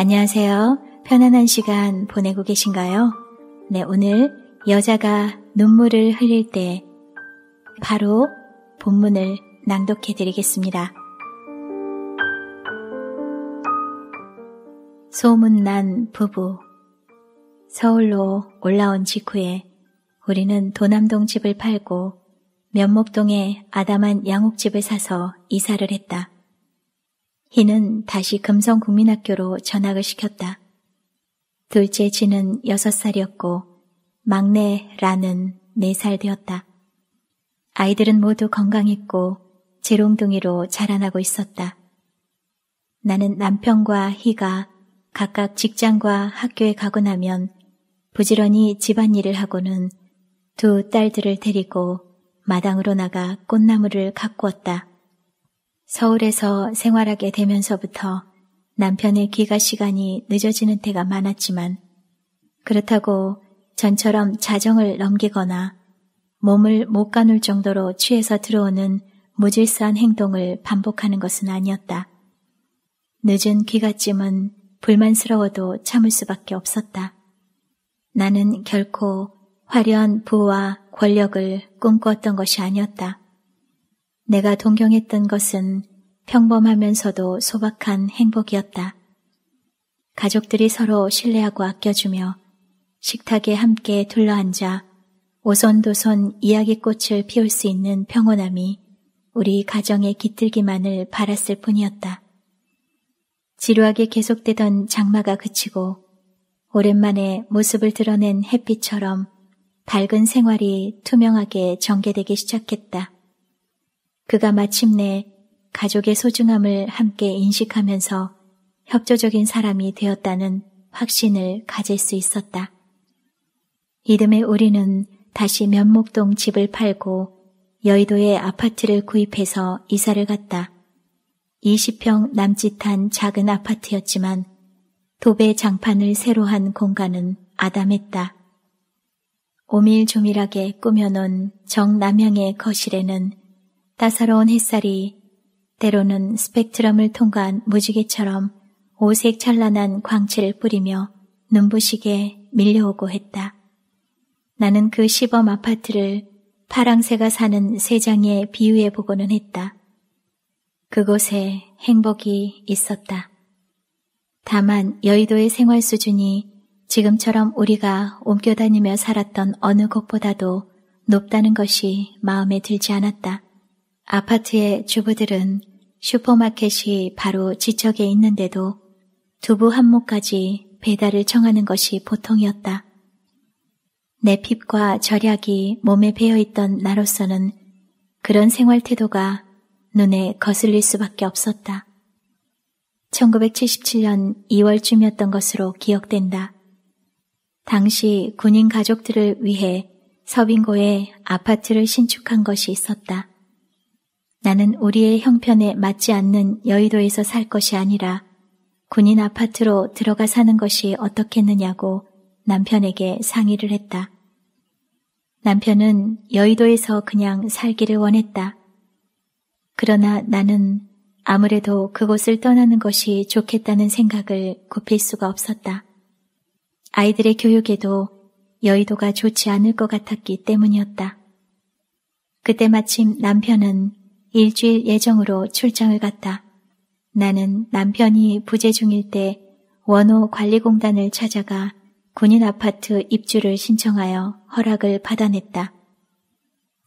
안녕하세요. 편안한 시간 보내고 계신가요? 네, 오늘 여자가 눈물을 흘릴 때 바로 본문을 낭독해 드리겠습니다. 소문난 부부. 서울로 올라온 직후에 우리는 도남동 집을 팔고 면목동에 아담한 양옥집을 사서 이사를 했다. 희는 다시 금성국민학교로 전학을 시켰다. 둘째 지는 여섯 살이었고 막내 라는 네살 되었다. 아이들은 모두 건강했고 재롱둥이로 자라나고 있었다. 나는 남편과 희가 각각 직장과 학교에 가고 나면 부지런히 집안일을 하고는 두 딸들을 데리고 마당으로 나가 꽃나무를 가꾸었다. 서울에서 생활하게 되면서부터 남편의 귀가 시간이 늦어지는 때가 많았지만 그렇다고 전처럼 자정을 넘기거나 몸을 못 가눌 정도로 취해서 들어오는 무질서한 행동을 반복하는 것은 아니었다. 늦은 귀가쯤은 불만스러워도 참을 수밖에 없었다. 나는 결코 화려한 부와 권력을 꿈꿨던 것이 아니었다. 내가 동경했던 것은 평범하면서도 소박한 행복이었다. 가족들이 서로 신뢰하고 아껴주며 식탁에 함께 둘러앉아 오손도손 이야기꽃을 피울 수 있는 평온함이 우리 가정의 깃들기만을 바랐을 뿐이었다. 지루하게 계속되던 장마가 그치고 오랜만에 모습을 드러낸 햇빛처럼 밝은 생활이 투명하게 전개되기 시작했다. 그가 마침내 가족의 소중함을 함께 인식하면서 협조적인 사람이 되었다는 확신을 가질 수 있었다. 이듬해 우리는 다시 면목동 집을 팔고 여의도에 아파트를 구입해서 이사를 갔다. 20평 남짓한 작은 아파트였지만 도배 장판을 새로 한 공간은 아담했다. 오밀조밀하게 꾸며놓은 정남향의 거실에는 따사로운 햇살이 때로는 스펙트럼을 통과한 무지개처럼 오색 찬란한 광채를 뿌리며 눈부시게 밀려오고 했다. 나는 그 시범 아파트를 파랑새가 사는 세장에 비유해 보고는 했다. 그곳에 행복이 있었다. 다만 여의도의 생활 수준이 지금처럼 우리가 옮겨 다니며 살았던 어느 곳보다도 높다는 것이 마음에 들지 않았다. 아파트의 주부들은 슈퍼마켓이 바로 지척에 있는데도 두부 한 모까지 배달을 청하는 것이 보통이었다. 내 핍과 절약이 몸에 배어있던 나로서는 그런 생활 태도가 눈에 거슬릴 수밖에 없었다. 1977년 2월쯤이었던 것으로 기억된다. 당시 군인 가족들을 위해 서빙고에 아파트를 신축한 것이 있었다. 나는 우리의 형편에 맞지 않는 여의도에서 살 것이 아니라 군인 아파트로 들어가 사는 것이 어떻겠느냐고 남편에게 상의를 했다. 남편은 여의도에서 그냥 살기를 원했다. 그러나 나는 아무래도 그곳을 떠나는 것이 좋겠다는 생각을 굽힐 수가 없었다. 아이들의 교육에도 여의도가 좋지 않을 것 같았기 때문이었다. 그때 마침 남편은 일주일 예정으로 출장을 갔다. 나는 남편이 부재 중일 때 원호 관리공단을 찾아가 군인 아파트 입주를 신청하여 허락을 받아냈다.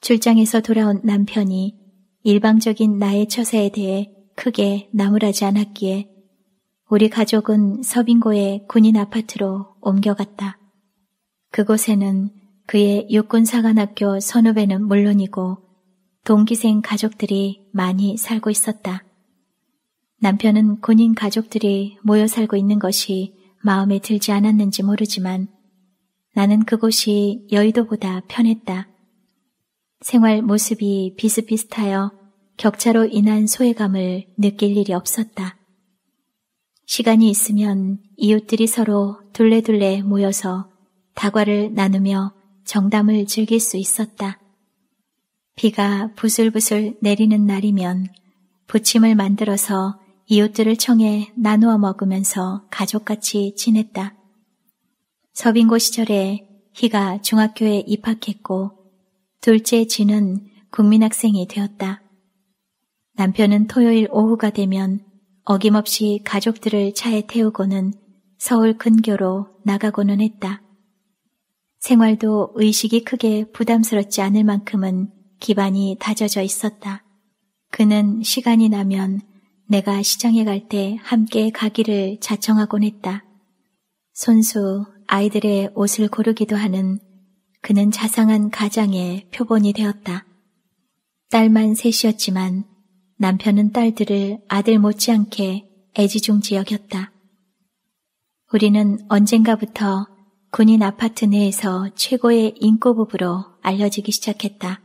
출장에서 돌아온 남편이 일방적인 나의 처세에 대해 크게 나무라지 않았기에 우리 가족은 서빙고의 군인 아파트로 옮겨갔다. 그곳에는 그의 육군사관학교 선후배는 물론이고 동기생 가족들이 많이 살고 있었다. 남편은 군인 가족들이 모여 살고 있는 것이 마음에 들지 않았는지 모르지만 나는 그곳이 여의도보다 편했다. 생활 모습이 비슷비슷하여 격차로 인한 소외감을 느낄 일이 없었다. 시간이 있으면 이웃들이 서로 둘레둘레 모여서 다과를 나누며 정담을 즐길 수 있었다. 비가 부슬부슬 내리는 날이면 부침을 만들어서 이웃들을 청해 나누어 먹으면서 가족같이 지냈다. 서빙고 시절에 희가 중학교에 입학했고 둘째 진은 국민학생이 되었다. 남편은 토요일 오후가 되면 어김없이 가족들을 차에 태우고는 서울 근교로 나가고는 했다. 생활도 의식이 크게 부담스럽지 않을 만큼은 기반이 다져져 있었다. 그는 시간이 나면 내가 시장에 갈 때 함께 가기를 자청하곤 했다. 손수 아이들의 옷을 고르기도 하는 그는 자상한 가장의 표본이 되었다. 딸만 셋이었지만 남편은 딸들을 아들 못지않게 애지중지 여겼다. 우리는 언젠가부터 군인 아파트 내에서 최고의 인꼬부부로 알려지기 시작했다.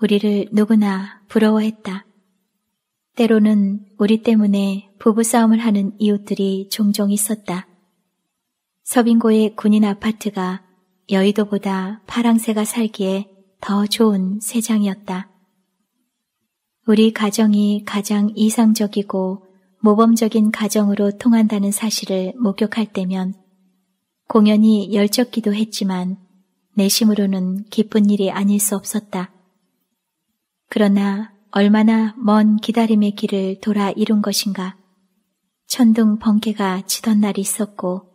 우리를 누구나 부러워했다. 때로는 우리 때문에 부부싸움을 하는 이웃들이 종종 있었다. 서빙고의 군인 아파트가 여의도보다 파랑새가 살기에 더 좋은 세장이었다. 우리 가정이 가장 이상적이고 모범적인 가정으로 통한다는 사실을 목격할 때면 공연이 열적기도 했지만 내심으로는 기쁜 일이 아닐 수 없었다. 그러나 얼마나 먼 기다림의 길을 돌아 이룬 것인가. 천둥 번개가 치던 날이 있었고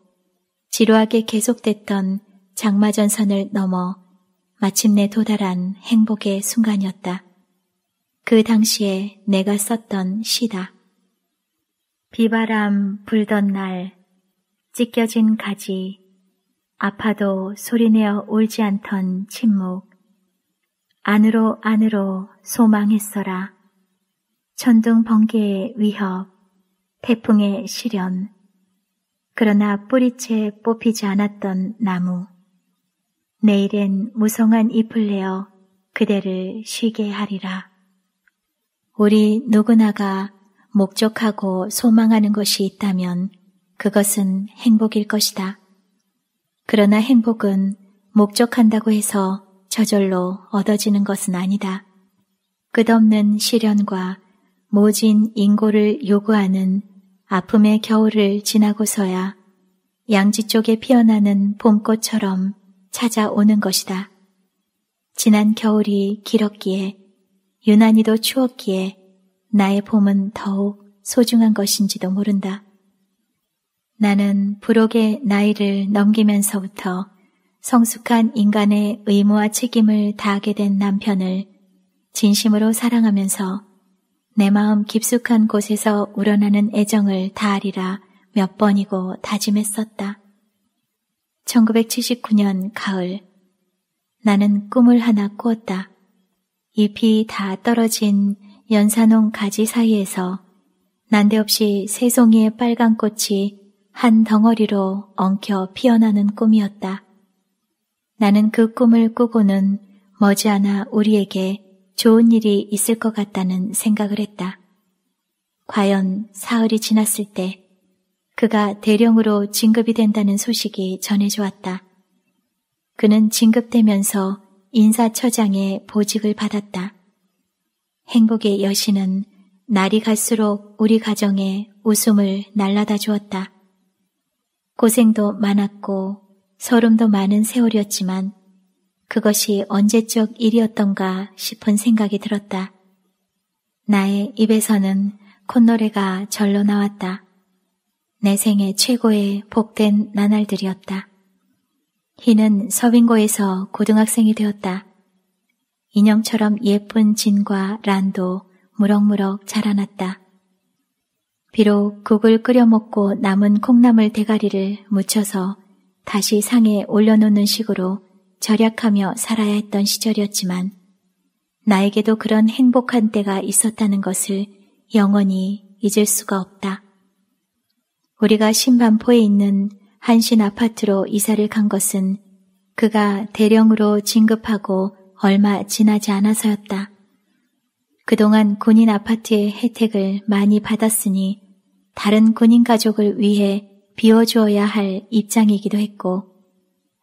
지루하게 계속됐던 장마전선을 넘어 마침내 도달한 행복의 순간이었다. 그 당시에 내가 썼던 시다. 비바람 불던 날, 찢겨진 가지, 아파도 소리내어 울지 않던 침묵, 안으로 안으로 소망했어라. 천둥 번개의 위협, 태풍의 시련, 그러나 뿌리채 뽑히지 않았던 나무. 내일엔 무성한 잎을 내어 그대를 쉬게 하리라. 우리 누구나가 목적하고 소망하는 것이 있다면 그것은 행복일 것이다. 그러나 행복은 목적한다고 해서 저절로 얻어지는 것은 아니다. 끝없는 시련과 모진 인고를 요구하는 아픔의 겨울을 지나고서야 양지 쪽에 피어나는 봄꽃처럼 찾아오는 것이다. 지난 겨울이 길었기에 유난히도 추웠기에 나의 봄은 더욱 소중한 것인지도 모른다. 나는 부록의 나이를 넘기면서부터 성숙한 인간의 의무와 책임을 다하게 된 남편을 진심으로 사랑하면서 내 마음 깊숙한 곳에서 우러나는 애정을 다하리라 몇 번이고 다짐했었다. 1979년 가을 나는 꿈을 하나 꾸었다. 잎이 다 떨어진 연산홍 가지 사이에서 난데없이 새송이의 빨간 꽃이 한 덩어리로 엉켜 피어나는 꿈이었다. 나는 그 꿈을 꾸고는 머지않아 우리에게 좋은 일이 있을 것 같다는 생각을 했다. 과연 사흘이 지났을 때 그가 대령으로 진급이 된다는 소식이 전해져 왔다. 그는 진급되면서 인사처장의 보직을 받았다. 행복의 여신은 날이 갈수록 우리 가정에 웃음을 날라다 주었다. 고생도 많았고 서름도 많은 세월이었지만 그것이 언제적 일이었던가 싶은 생각이 들었다. 나의 입에서는 콧노래가 절로 나왔다. 내 생애 최고의 복된 나날들이었다. 희는 서빙고에서 고등학생이 되었다. 인형처럼 예쁜 진과 란도 무럭무럭 자라났다. 비록 국을 끓여 먹고 남은 콩나물 대가리를 묻혀서 다시 상에 올려놓는 식으로 절약하며 살아야 했던 시절이었지만 나에게도 그런 행복한 때가 있었다는 것을 영원히 잊을 수가 없다. 우리가 신반포에 있는 한신 아파트로 이사를 간 것은 그가 대령으로 진급하고 얼마 지나지 않아서였다. 그동안 군인 아파트의 혜택을 많이 받았으니 다른 군인 가족을 위해 비워주어야 할 입장이기도 했고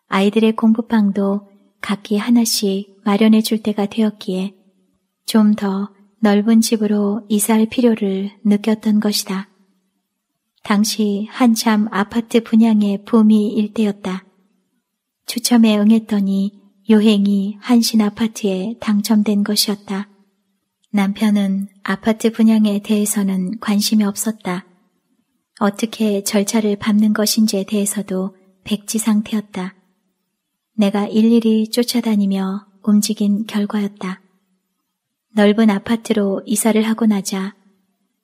아이들의 공부방도 각기 하나씩 마련해 줄 때가 되었기에 좀 더 넓은 집으로 이사할 필요를 느꼈던 것이다. 당시 한참 아파트 분양의 붐이 일대였다 추첨에 응했더니 요행이 한신 아파트에 당첨된 것이었다. 남편은 아파트 분양에 대해서는 관심이 없었다. 어떻게 절차를 밟는 것인지에 대해서도 백지 상태였다. 내가 일일이 쫓아다니며 움직인 결과였다. 넓은 아파트로 이사를 하고 나자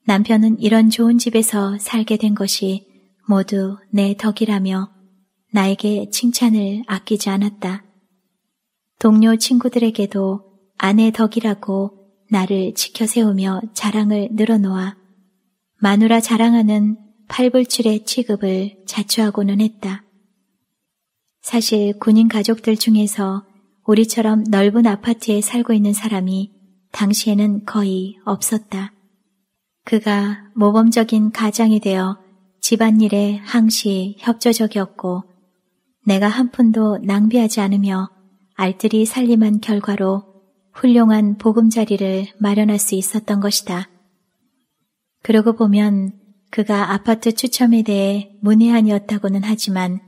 남편은 이런 좋은 집에서 살게 된 것이 모두 내 덕이라며 나에게 칭찬을 아끼지 않았다. 동료 친구들에게도 아내 덕이라고 나를 지켜세우며 자랑을 늘어놓아 마누라 자랑하는 팔불출의 취급을 자초하고는 했다. 사실 군인 가족들 중에서 우리처럼 넓은 아파트에 살고 있는 사람이 당시에는 거의 없었다. 그가 모범적인 가장이 되어 집안일에 항시 협조적이었고 내가 한 푼도 낭비하지 않으며 알뜰히 살림한 결과로 훌륭한 보금자리를 마련할 수 있었던 것이다. 그러고 보면 그가 아파트 추첨에 대해 문외한이었다고는 하지만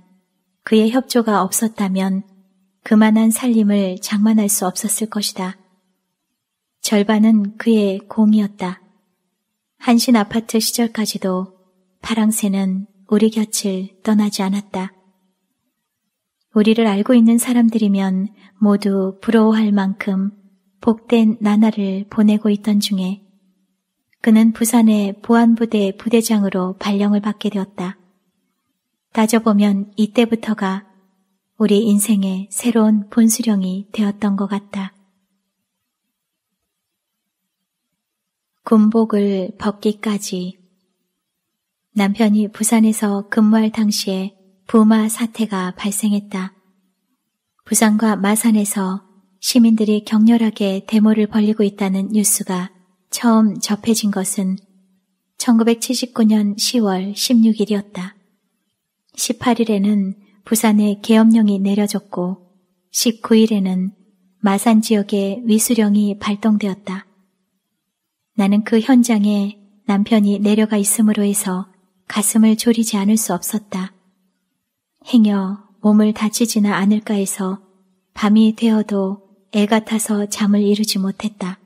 그의 협조가 없었다면 그만한 살림을 장만할 수 없었을 것이다. 절반은 그의 공이었다. 한신 아파트 시절까지도 파랑새는 우리 곁을 떠나지 않았다. 우리를 알고 있는 사람들이면 모두 부러워할 만큼 복된 나날을 보내고 있던 중에 그는 부산의 보안부대 부대장으로 발령을 받게 되었다. 따져보면 이때부터가 우리 인생의 새로운 본수령이 되었던 것 같다. 군복을 벗기까지 남편이 부산에서 근무할 당시에 부마 사태가 발생했다. 부산과 마산에서 시민들이 격렬하게 데모를 벌리고 있다는 뉴스가 처음 접해진 것은 1979년 10월 16일이었다. 18일에는 부산에 계엄령이 내려졌고 19일에는 마산 지역에 위수령이 발동되었다. 나는 그 현장에 남편이 내려가 있음으로 해서 가슴을 졸이지 않을 수 없었다. 행여 몸을 다치지나 않을까 해서 밤이 되어도 애가타서 잠을 이루지 못했다.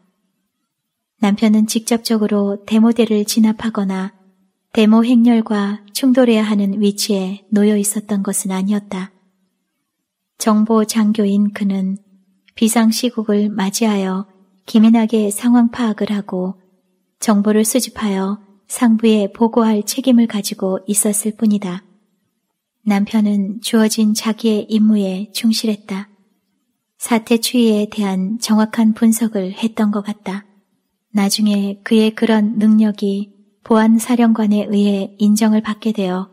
남편은 직접적으로 대모대를 진압하거나 대모 행렬과 충돌해야 하는 위치에 놓여 있었던 것은 아니었다. 정보 장교인 그는 비상시국을 맞이하여 기민하게 상황 파악을 하고 정보를 수집하여 상부에 보고할 책임을 가지고 있었을 뿐이다. 남편은 주어진 자기의 임무에 충실했다. 사태 추이에 대한 정확한 분석을 했던 것 같다. 나중에 그의 그런 능력이 보안사령관에 의해 인정을 받게 되어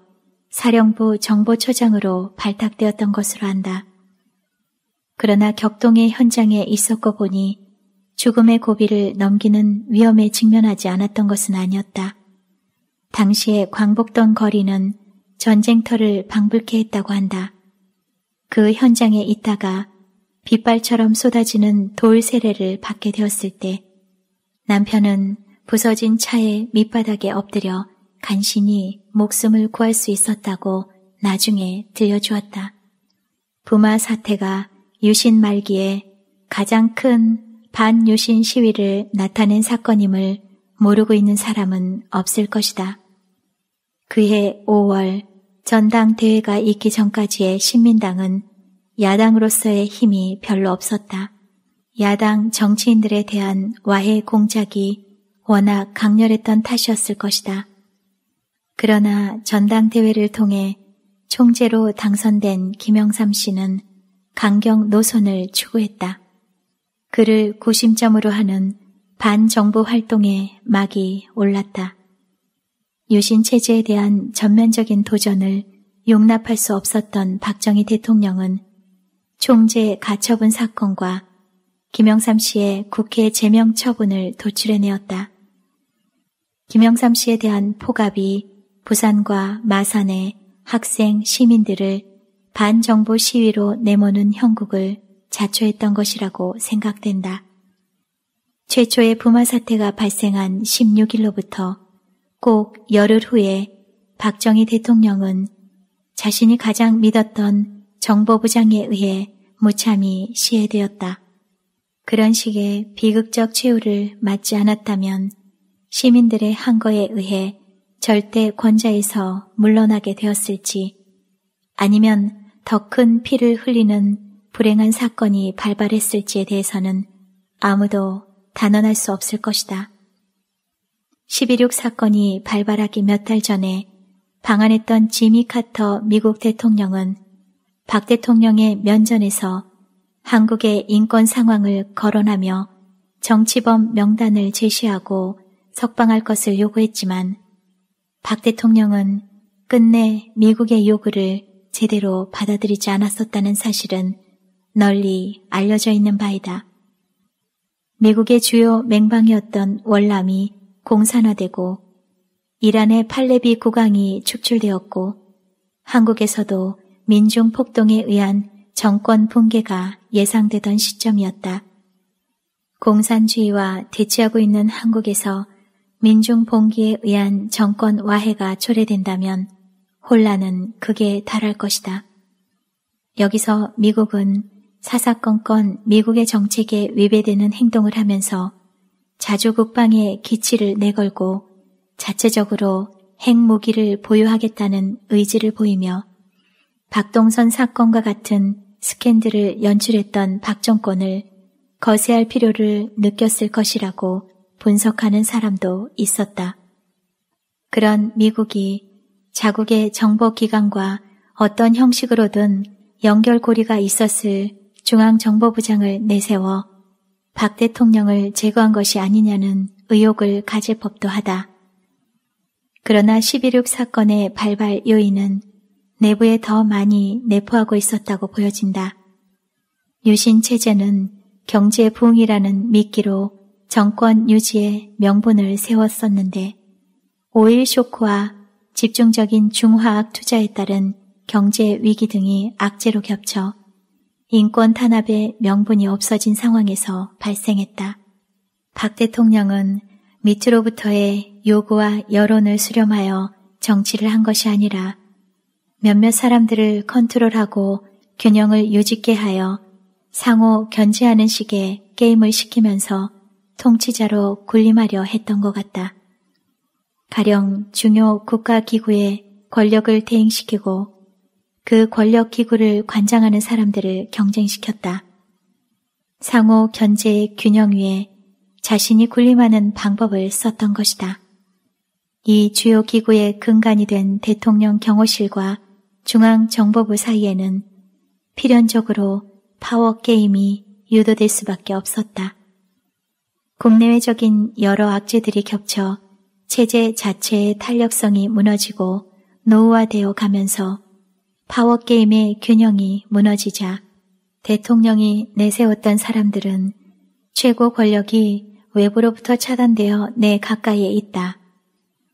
사령부 정보처장으로 발탁되었던 것으로 한다 그러나 격동의 현장에 있었고 보니 죽음의 고비를 넘기는 위험에 직면하지 않았던 것은 아니었다. 당시의 광복던 거리는 전쟁터를 방불케 했다고 한다. 그 현장에 있다가 빗발처럼 쏟아지는 돌 세례를 받게 되었을 때 남편은 부서진 차의 밑바닥에 엎드려 간신히 목숨을 구할 수 있었다고 나중에 들려주었다. 부마 사태가 유신 말기에 가장 큰 반유신 시위를 나타낸 사건임을 모르고 있는 사람은 없을 것이다. 그해 5월 전당대회가 있기 전까지의 신민당은 야당으로서의 힘이 별로 없었다. 야당 정치인들에 대한 와해 공작이 워낙 강렬했던 탓이었을 것이다. 그러나 전당대회를 통해 총재로 당선된 김영삼 씨는 강경 노선을 추구했다. 그를 구심점으로 하는 반정부 활동에 막이 올랐다. 유신 체제에 대한 전면적인 도전을 용납할 수 없었던 박정희 대통령은 총재 가처분 사건과 김영삼 씨의 국회 제명 처분을 도출해내었다. 김영삼 씨에 대한 포갑이 부산과 마산의 학생 시민들을 반정부 시위로 내모는 형국을 자초했던 것이라고 생각된다. 최초의 부마 사태가 발생한 16일로부터 꼭 열흘 후에 박정희 대통령은 자신이 가장 믿었던 정보부장에 의해 무참히 시해되었다. 그런 식의 비극적 최후를 맞지 않았다면 시민들의 항거에 의해 절대 권좌에서 물러나게 되었을지 아니면 더 큰 피를 흘리는 불행한 사건이 발발했을지에 대해서는 아무도 단언할 수 없을 것이다. 11.6 사건이 발발하기 몇 달 전에 방한했던 지미 카터 미국 대통령은 박 대통령의 면전에서 한국의 인권 상황을 거론하며 정치범 명단을 제시하고 석방할 것을 요구했지만 박 대통령은 끝내 미국의 요구를 제대로 받아들이지 않았었다는 사실은 널리 알려져 있는 바이다. 미국의 주요 맹방이었던 월남이 공산화되고 이란의 팔레비 국왕이 축출되었고 한국에서도 민중 폭동에 의한 정권 붕괴가 예상되던 시점이었다. 공산주의와 대치하고 있는 한국에서 민중 봉기에 의한 정권 와해가 초래된다면 혼란은 극에 달할 것이다. 여기서 미국은 사사건건 미국의 정책에 위배되는 행동을 하면서 자주 국방의 기치를 내걸고 자체적으로 핵무기를 보유하겠다는 의지를 보이며 박동선 사건과 같은 스캔들을 연출했던 박 정권을 거세할 필요를 느꼈을 것이라고 분석하는 사람도 있었다. 그런 미국이 자국의 정보기관과 어떤 형식으로든 연결고리가 있었을 중앙정보부장을 내세워 박 대통령을 제거한 것이 아니냐는 의혹을 가질 법도 하다. 그러나 11.6 사건의 발발 요인은 내부에 더 많이 내포하고 있었다고 보여진다. 유신 체제는 경제 부흥이라는 미끼로 정권 유지의 명분을 세웠었는데 오일 쇼크와 집중적인 중화학 투자에 따른 경제 위기 등이 악재로 겹쳐 인권 탄압의 명분이 없어진 상황에서 발생했다. 박 대통령은 밑으로부터의 요구와 여론을 수렴하여 정치를 한 것이 아니라 몇몇 사람들을 컨트롤하고 균형을 유지케 하여 상호 견제하는 식의 게임을 시키면서 통치자로 군림하려 했던 것 같다. 가령 중요 국가기구에 권력을 대행시키고 그 권력기구를 관장하는 사람들을 경쟁시켰다. 상호 견제의 균형 위에 자신이 군림하는 방법을 썼던 것이다. 이 주요 기구의 근간이 된 대통령 경호실과 중앙정보부 사이에는 필연적으로 파워게임이 유도될 수밖에 없었다. 국내외적인 여러 악재들이 겹쳐 체제 자체의 탄력성이 무너지고 노후화되어 가면서 파워게임의 균형이 무너지자 대통령이 내세웠던 사람들은 최고 권력이 외부로부터 차단되어 내 가까이에 있다.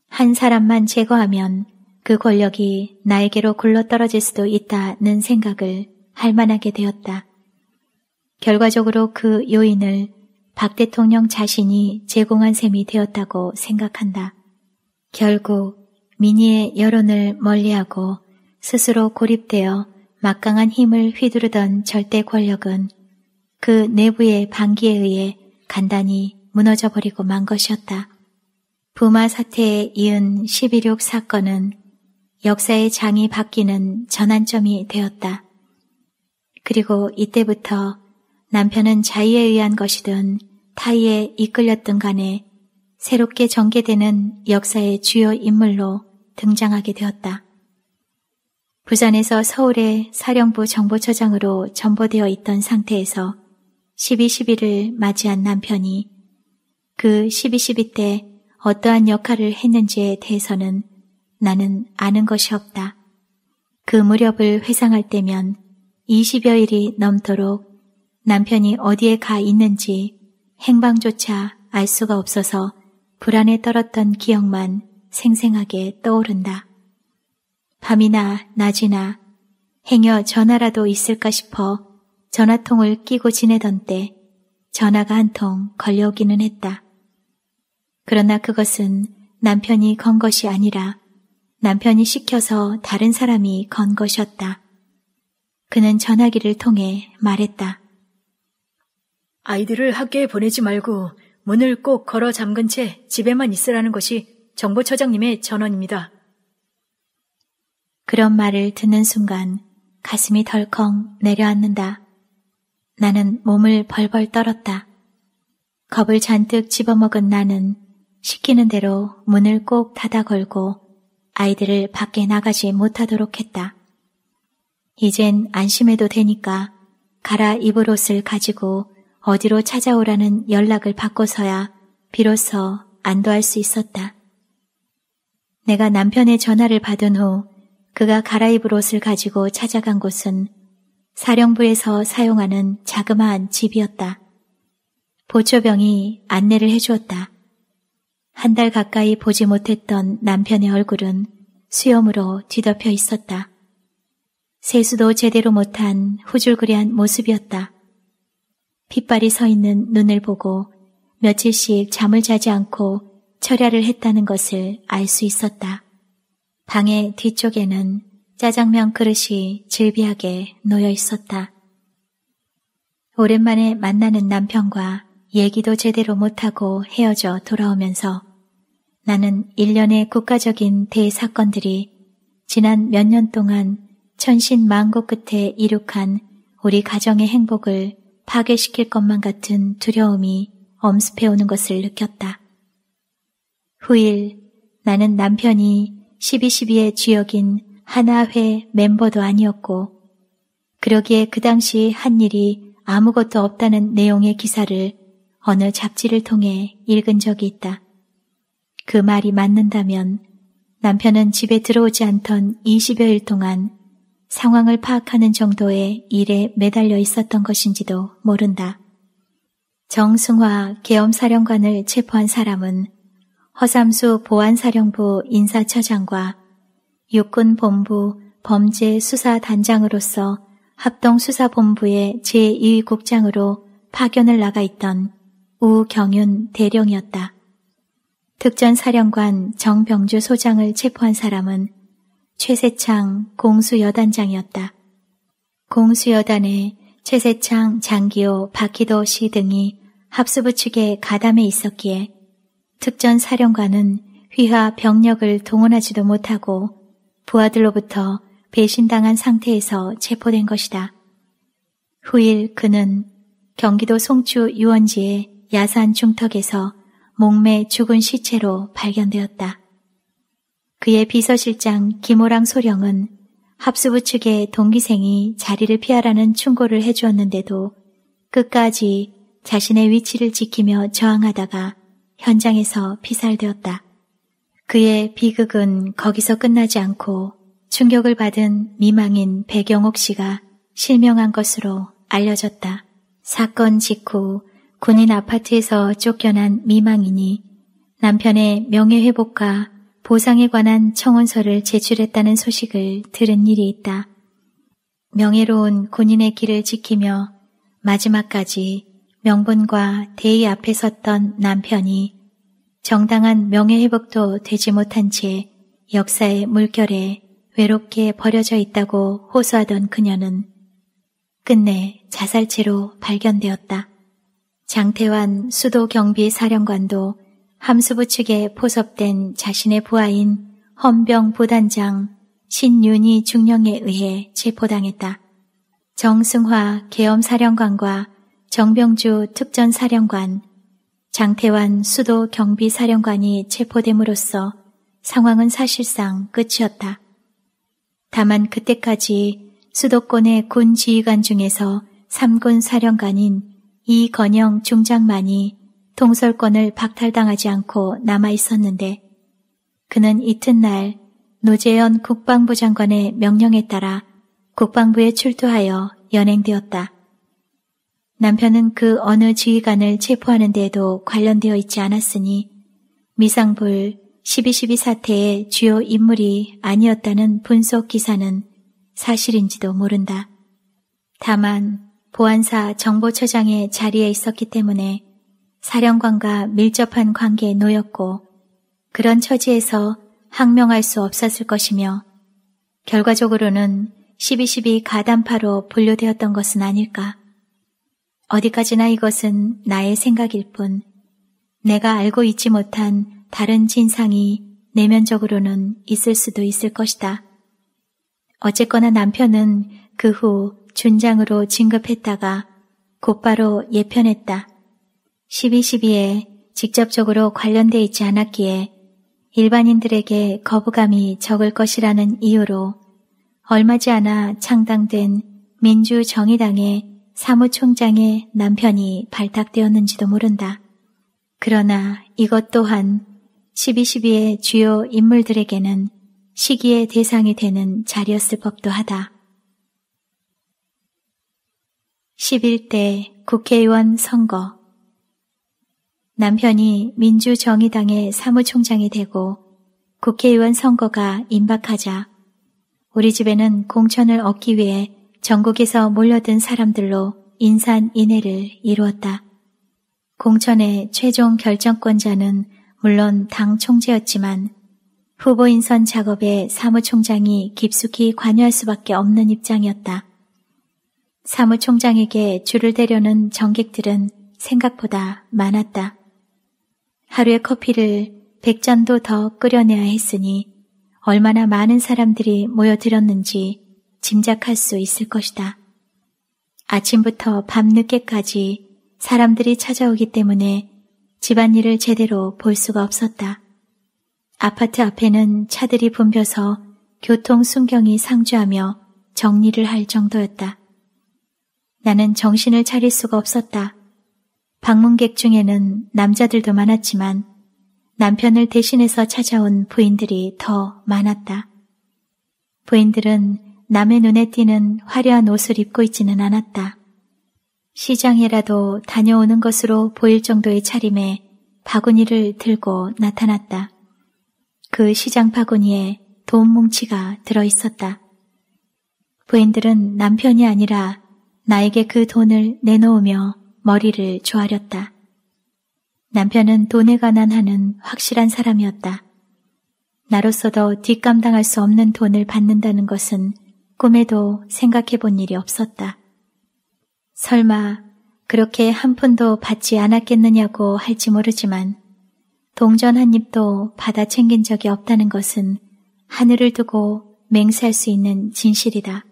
한 사람만 제거하면 그 권력이 나에게로 굴러떨어질 수도 있다는 생각을 할 만하게 되었다. 결과적으로 그 요인을 박 대통령 자신이 제공한 셈이 되었다고 생각한다. 결국 민의의 여론을 멀리하고 스스로 고립되어 막강한 힘을 휘두르던 절대 권력은 그 내부의 반기에 의해 간단히 무너져버리고 만 것이었다. 부마 사태에 이은 11.6 사건은 역사의 장이 바뀌는 전환점이 되었다. 그리고 이때부터 남편은 자의에 의한 것이든 타의에 이끌렸든 간에 새롭게 전개되는 역사의 주요 인물로 등장하게 되었다. 부산에서 서울의 사령부 정보처장으로 전보되어 있던 상태에서 12.12를 맞이한 남편이 그 12.12 때 어떠한 역할을 했는지에 대해서는 나는 아는 것이 없다. 그 무렵을 회상할 때면 20여일이 넘도록 남편이 어디에 가 있는지 행방조차 알 수가 없어서 불안에 떨었던 기억만 생생하게 떠오른다. 밤이나 낮이나 행여 전화라도 있을까 싶어 전화통을 끼고 지내던 때 전화가 한 통 걸려오기는 했다. 그러나 그것은 남편이 건 것이 아니라 남편이 시켜서 다른 사람이 건 것이었다. 그는 전화기를 통해 말했다. 아이들을 학교에 보내지 말고 문을 꼭 걸어 잠근 채 집에만 있으라는 것이 정보처장님의 전언입니다. 그런 말을 듣는 순간 가슴이 덜컹 내려앉는다. 나는 몸을 벌벌 떨었다. 겁을 잔뜩 집어먹은 나는 시키는 대로 문을 꼭 닫아 걸고 아이들을 밖에 나가지 못하도록 했다. 이젠 안심해도 되니까 갈아 입을 옷을 가지고 어디로 찾아오라는 연락을 받고서야 비로소 안도할 수 있었다. 내가 남편의 전화를 받은 후 그가 갈아입을 옷을 가지고 찾아간 곳은 사령부에서 사용하는 자그마한 집이었다. 보초병이 안내를 해주었다. 한달 가까이 보지 못했던 남편의 얼굴은 수염으로 뒤덮여 있었다. 세수도 제대로 못한 후줄그레한 모습이었다. 핏발이 서 있는 눈을 보고 며칠씩 잠을 자지 않고 철야를 했다는 것을 알 수 있었다. 방의 뒤쪽에는 짜장면 그릇이 질비하게 놓여 있었다. 오랜만에 만나는 남편과 얘기도 제대로 못하고 헤어져 돌아오면서 나는 일련의 국가적인 대사건들이 지난 몇 년 동안 천신만고 끝에 이룩한 우리 가정의 행복을 파괴시킬 것만 같은 두려움이 엄습해오는 것을 느꼈다. 후일 나는 남편이 12.12의 주역인 하나회 멤버도 아니었고 그러기에 그 당시 한 일이 아무것도 없다는 내용의 기사를 어느 잡지를 통해 읽은 적이 있다. 그 말이 맞는다면 남편은 집에 들어오지 않던 20여일 동안 상황을 파악하는 정도의 일에 매달려 있었던 것인지도 모른다. 정승화 계엄사령관을 체포한 사람은 허삼수 보안사령부 인사처장과 육군본부 범죄수사단장으로서 합동수사본부의 제2국장으로 파견을 나가 있던 우경윤 대령이었다. 특전사령관 정병주 소장을 체포한 사람은 최세창 공수여단장이었다. 공수여단에 최세창, 장기호, 박희도 씨 등이 합수부 측에 가담해 있었기에 특전사령관은 휘하 병력을 동원하지도 못하고 부하들로부터 배신당한 상태에서 체포된 것이다. 후일 그는 경기도 송추 유원지의 야산 중턱에서 목매 죽은 시체로 발견되었다. 그의 비서실장 김호랑 소령은 합수부 측의 동기생이 자리를 피하라는 충고를 해주었는데도 끝까지 자신의 위치를 지키며 저항하다가 현장에서 피살되었다. 그의 비극은 거기서 끝나지 않고 충격을 받은 미망인 배경옥 씨가 실명한 것으로 알려졌다. 사건 직후 군인 아파트에서 쫓겨난 미망인이 남편의 명예회복과 보상에 관한 청원서를 제출했다는 소식을 들은 일이 있다. 명예로운 군인의 길을 지키며 마지막까지 명분과 대의 앞에 섰던 남편이 정당한 명예회복도 되지 못한 채 역사의 물결에 외롭게 버려져 있다고 호소하던 그녀는 끝내 자살체로 발견되었다. 장태환 수도 경비 사령관도 함수부 측에 포섭된 자신의 부하인 헌병 부단장 신윤희 중령에 의해 체포당했다. 정승화 계엄사령관과 정병주 특전사령관, 장태환 수도 경비사령관이 체포됨으로써 상황은 사실상 끝이었다. 다만 그때까지 수도권의 군 지휘관 중에서 3군 사령관인 이건영 중장만이 동설권을 박탈당하지 않고 남아 있었는데 그는 이튿날 노재현 국방부 장관의 명령에 따라 국방부에 출두하여 연행되었다. 남편은 그 어느 지휘관을 체포하는 데에도 관련되어 있지 않았으니 미상불 1212 사태의 주요 인물이 아니었다는 분석 기사는 사실인지도 모른다. 다만 보안사 정보처장의 자리에 있었기 때문에 사령관과 밀접한 관계에 놓였고 그런 처지에서 항명할 수 없었을 것이며 결과적으로는 1212 가단파로 분류되었던 것은 아닐까. 어디까지나 이것은 나의 생각일 뿐 내가 알고 있지 못한 다른 진상이 내면적으로는 있을 수도 있을 것이다. 어쨌거나 남편은 그후 준장으로 진급했다가 곧바로 예편했다. 1212에 직접적으로 관련돼 있지 않았기에 일반인들에게 거부감이 적을 것이라는 이유로 얼마지 않아 창당된 민주정의당의 사무총장의 남편이 발탁되었는지도 모른다. 그러나 이것 또한 1212의 주요 인물들에게는 시기의 대상이 되는 자리였을 법도 하다. 11대 국회의원 선거 남편이 민주정의당의 사무총장이 되고 국회의원 선거가 임박하자 우리 집에는 공천을 얻기 위해 전국에서 몰려든 사람들로 인산인해를 이루었다. 공천의 최종 결정권자는 물론 당 총재였지만 후보 인선 작업에 사무총장이 깊숙이 관여할 수밖에 없는 입장이었다. 사무총장에게 줄을 대려는 정객들은 생각보다 많았다. 하루에 커피를 100잔도 더 끓여내야 했으니 얼마나 많은 사람들이 모여들었는지 짐작할 수 있을 것이다. 아침부터 밤늦게까지 사람들이 찾아오기 때문에 집안일을 제대로 볼 수가 없었다. 아파트 앞에는 차들이 붐벼서 교통 순경이 상주하며 정리를 할 정도였다. 나는 정신을 차릴 수가 없었다. 방문객 중에는 남자들도 많았지만 남편을 대신해서 찾아온 부인들이 더 많았다. 부인들은 남의 눈에 띄는 화려한 옷을 입고 있지는 않았다. 시장에라도 다녀오는 것으로 보일 정도의 차림에 바구니를 들고 나타났다. 그 시장 바구니에 돈 뭉치가 들어 있었다. 부인들은 남편이 아니라 나에게 그 돈을 내놓으며 머리를 조아렸다. 남편은 돈에 관한 하는 확실한 사람이었다. 나로서도 뒷감당할 수 없는 돈을 받는다는 것은 꿈에도 생각해 본 일이 없었다. 설마 그렇게 한 푼도 받지 않았겠느냐고 할지 모르지만 동전 한 입도 받아 챙긴 적이 없다는 것은 하늘을 두고 맹세할 수 있는 진실이다.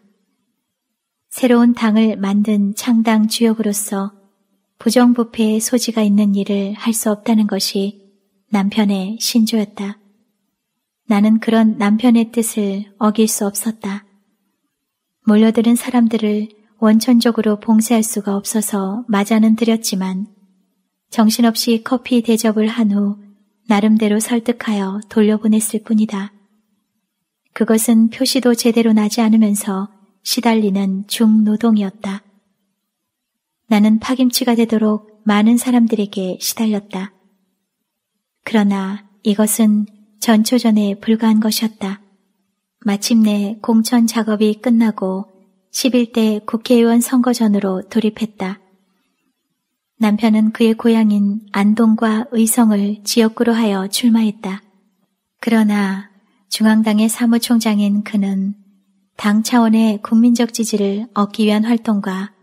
새로운 당을 만든 창당 주역으로서 부정부패의 소지가 있는 일을 할 수 없다는 것이 남편의 신조였다. 나는 그런 남편의 뜻을 어길 수 없었다. 몰려드는 사람들을 원천적으로 봉쇄할 수가 없어서 맞아는 드렸지만 정신없이 커피 대접을 한 후 나름대로 설득하여 돌려보냈을 뿐이다. 그것은 표시도 제대로 나지 않으면서 시달리는 중노동이었다. 나는 파김치가 되도록 많은 사람들에게 시달렸다. 그러나 이것은 전초전에 불과한 것이었다. 마침내 공천 작업이 끝나고 11대 국회의원 선거 전으로 돌입했다. 남편은 그의 고향인 안동과 의성을 지역구로 하여 출마했다. 그러나 중앙당의 사무총장인 그는 당 차원의 국민적 지지를 얻기 위한 활동과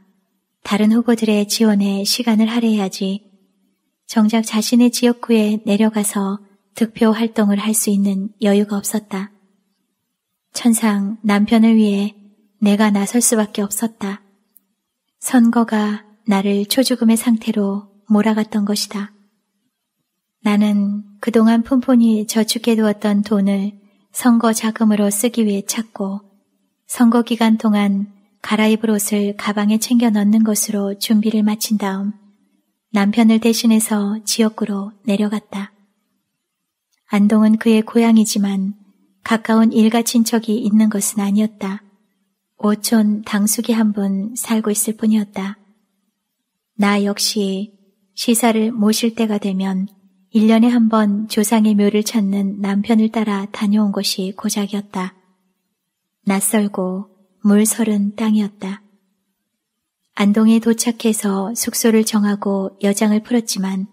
다른 후보들의 지원에 시간을 할애해야지 정작 자신의 지역구에 내려가서 득표 활동을 할 수 있는 여유가 없었다. 천상 남편을 위해 내가 나설 수밖에 없었다. 선거가 나를 초죽음의 상태로 몰아갔던 것이다. 나는 그동안 푼푼히 저축해두었던 돈을 선거 자금으로 쓰기 위해 찾고 선거 기간 동안 갈아입을 옷을 가방에 챙겨 넣는 것으로 준비를 마친 다음 남편을 대신해서 지역구로 내려갔다. 안동은 그의 고향이지만 가까운 일가 친척이 있는 것은 아니었다. 오촌 당숙이 한 분 살고 있을 뿐이었다. 나 역시 시사를 모실 때가 되면 1년에 한 번 조상의 묘를 찾는 남편을 따라 다녀온 것이 고작이었다. 낯설고 물설은 땅이었다. 안동에 도착해서 숙소를 정하고 여장을 풀었지만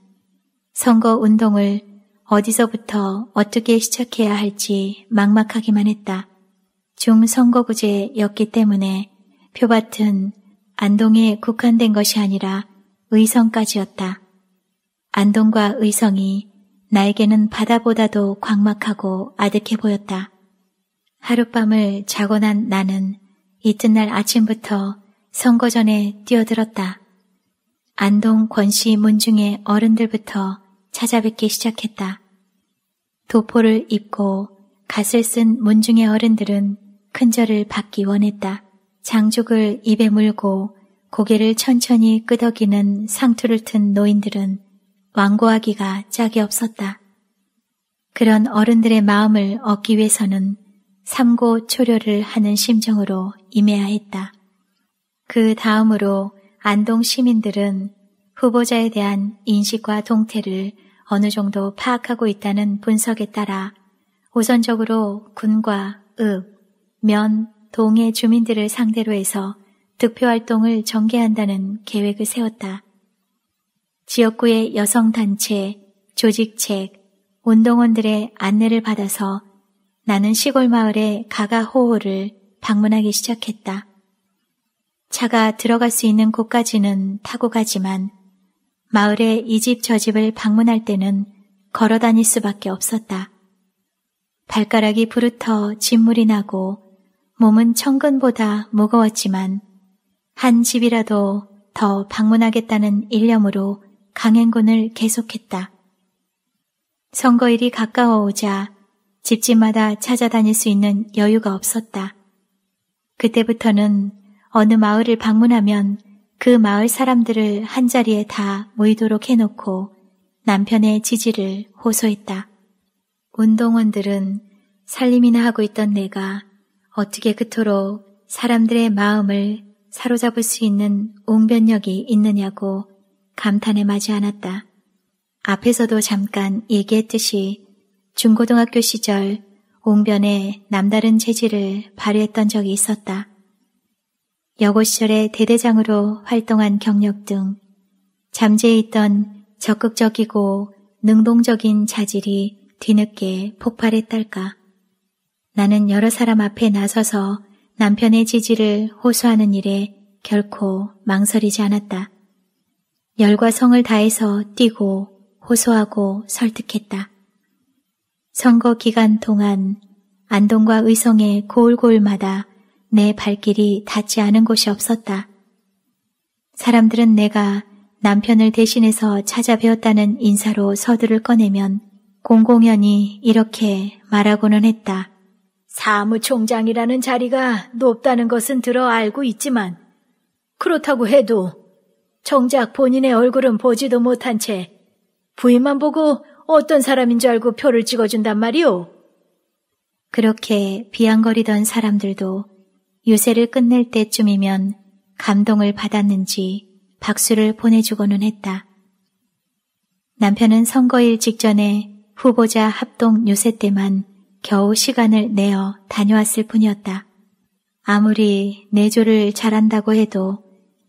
선거 운동을 어디서부터 어떻게 시작해야 할지 막막하기만 했다. 중선거구제였기 때문에 표밭은 안동에 국한된 것이 아니라 의성까지였다. 안동과 의성이 나에게는 바다보다도 광막하고 아득해 보였다. 하룻밤을 자고 난 나는 이튿날 아침부터 선거전에 뛰어들었다. 안동 권씨 문중의 어른들부터 찾아뵙기 시작했다. 도포를 입고 갓을 쓴 문중의 어른들은 큰절을 받기 원했다. 장죽을 입에 물고 고개를 천천히 끄덕이는 상투를 튼 노인들은 완고하기가 짝이 없었다. 그런 어른들의 마음을 얻기 위해서는 삼고 초려를 하는 심정으로 임해야 했다. 그 다음으로 안동 시민들은 후보자에 대한 인식과 동태를 어느 정도 파악하고 있다는 분석에 따라 우선적으로 군과 읍, 면, 동의 주민들을 상대로 해서 득표활동을 전개한다는 계획을 세웠다. 지역구의 여성단체, 조직책, 운동원들의 안내를 받아서 나는 시골 마을에 가가호호를 방문하기 시작했다. 차가 들어갈 수 있는 곳까지는 타고 가지만 마을에이 집 저 집을 방문할 때는 걸어 다닐 수밖에 없었다. 발가락이 부르터 진물이 나고 몸은 천근보다 무거웠지만 한 집이라도 더 방문하겠다는 일념으로 강행군을 계속했다. 선거일이 가까워 오자 집집마다 찾아다닐 수 있는 여유가 없었다. 그때부터는 어느 마을을 방문하면 그 마을 사람들을 한자리에 다 모이도록 해놓고 남편의 지지를 호소했다. 운동원들은 살림이나 하고 있던 내가 어떻게 그토록 사람들의 마음을 사로잡을 수 있는 웅변력이 있느냐고 감탄에 마지 않았다. 앞에서도 잠깐 얘기했듯이 중고등학교 시절 옹변에 남다른 재질을 발휘했던 적이 있었다. 여고 시절에 대대장으로 활동한 경력 등 잠재해 있던 적극적이고 능동적인 자질이 뒤늦게 폭발했달까. 나는 여러 사람 앞에 나서서 남편의 지지를 호소하는 일에 결코 망설이지 않았다. 열과 성을 다해서 뛰고 호소하고 설득했다. 선거 기간 동안 안동과 의성의 고을고을마다 내 발길이 닿지 않은 곳이 없었다. 사람들은 내가 남편을 대신해서 찾아뵈었다는 인사로 서두를 꺼내면 공공연히 이렇게 말하고는 했다. 사무총장이라는 자리가 높다는 것은 들어 알고 있지만 그렇다고 해도 정작 본인의 얼굴은 보지도 못한 채 부인만 보고 어떤 사람인 줄 알고 표를 찍어준단 말이오. 그렇게 비양거리던 사람들도 유세를 끝낼 때쯤이면 감동을 받았는지 박수를 보내주고는 했다. 남편은 선거일 직전에 후보자 합동 유세 때만 겨우 시간을 내어 다녀왔을 뿐이었다. 아무리 내조를 잘한다고 해도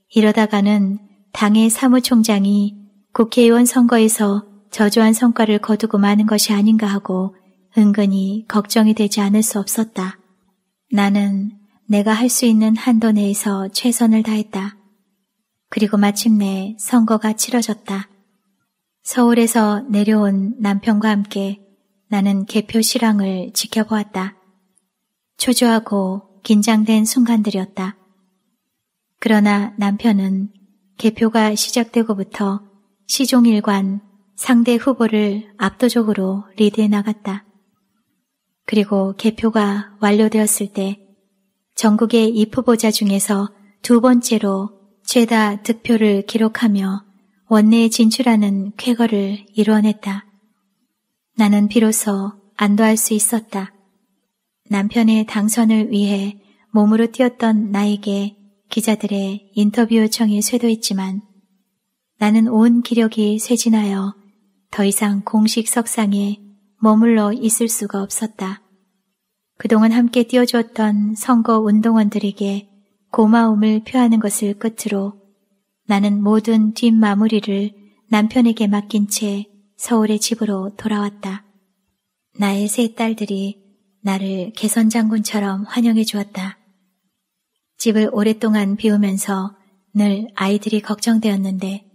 이러다가는 당의 사무총장이 국회의원 선거에서 저조한 성과를 거두고 마는 것이 아닌가 하고 은근히 걱정이 되지 않을 수 없었다. 나는 내가 할 수 있는 한도 내에서 최선을 다했다. 그리고 마침내 선거가 치러졌다. 서울에서 내려온 남편과 함께 나는 개표 실황을 지켜보았다. 초조하고 긴장된 순간들이었다. 그러나 남편은 개표가 시작되고부터 시종일관 상대 후보를 압도적으로 리드해 나갔다. 그리고 개표가 완료되었을 때 전국의 입 후보자 중에서 두 번째로 최다 득표를 기록하며 원내에 진출하는 쾌거를 이뤄냈다. 나는 비로소 안도할 수 있었다. 남편의 당선을 위해 몸으로 뛰었던 나에게 기자들의 인터뷰 요청이 쇄도했지만 나는 온 기력이 쇄진하여 더 이상 공식 석상에 머물러 있을 수가 없었다. 그동안 함께 뛰어주었던 선거 운동원들에게 고마움을 표하는 것을 끝으로 나는 모든 뒷마무리를 남편에게 맡긴 채 서울의 집으로 돌아왔다. 나의 세 딸들이 나를 개선장군처럼 환영해 주었다. 집을 오랫동안 비우면서 늘 아이들이 걱정되었는데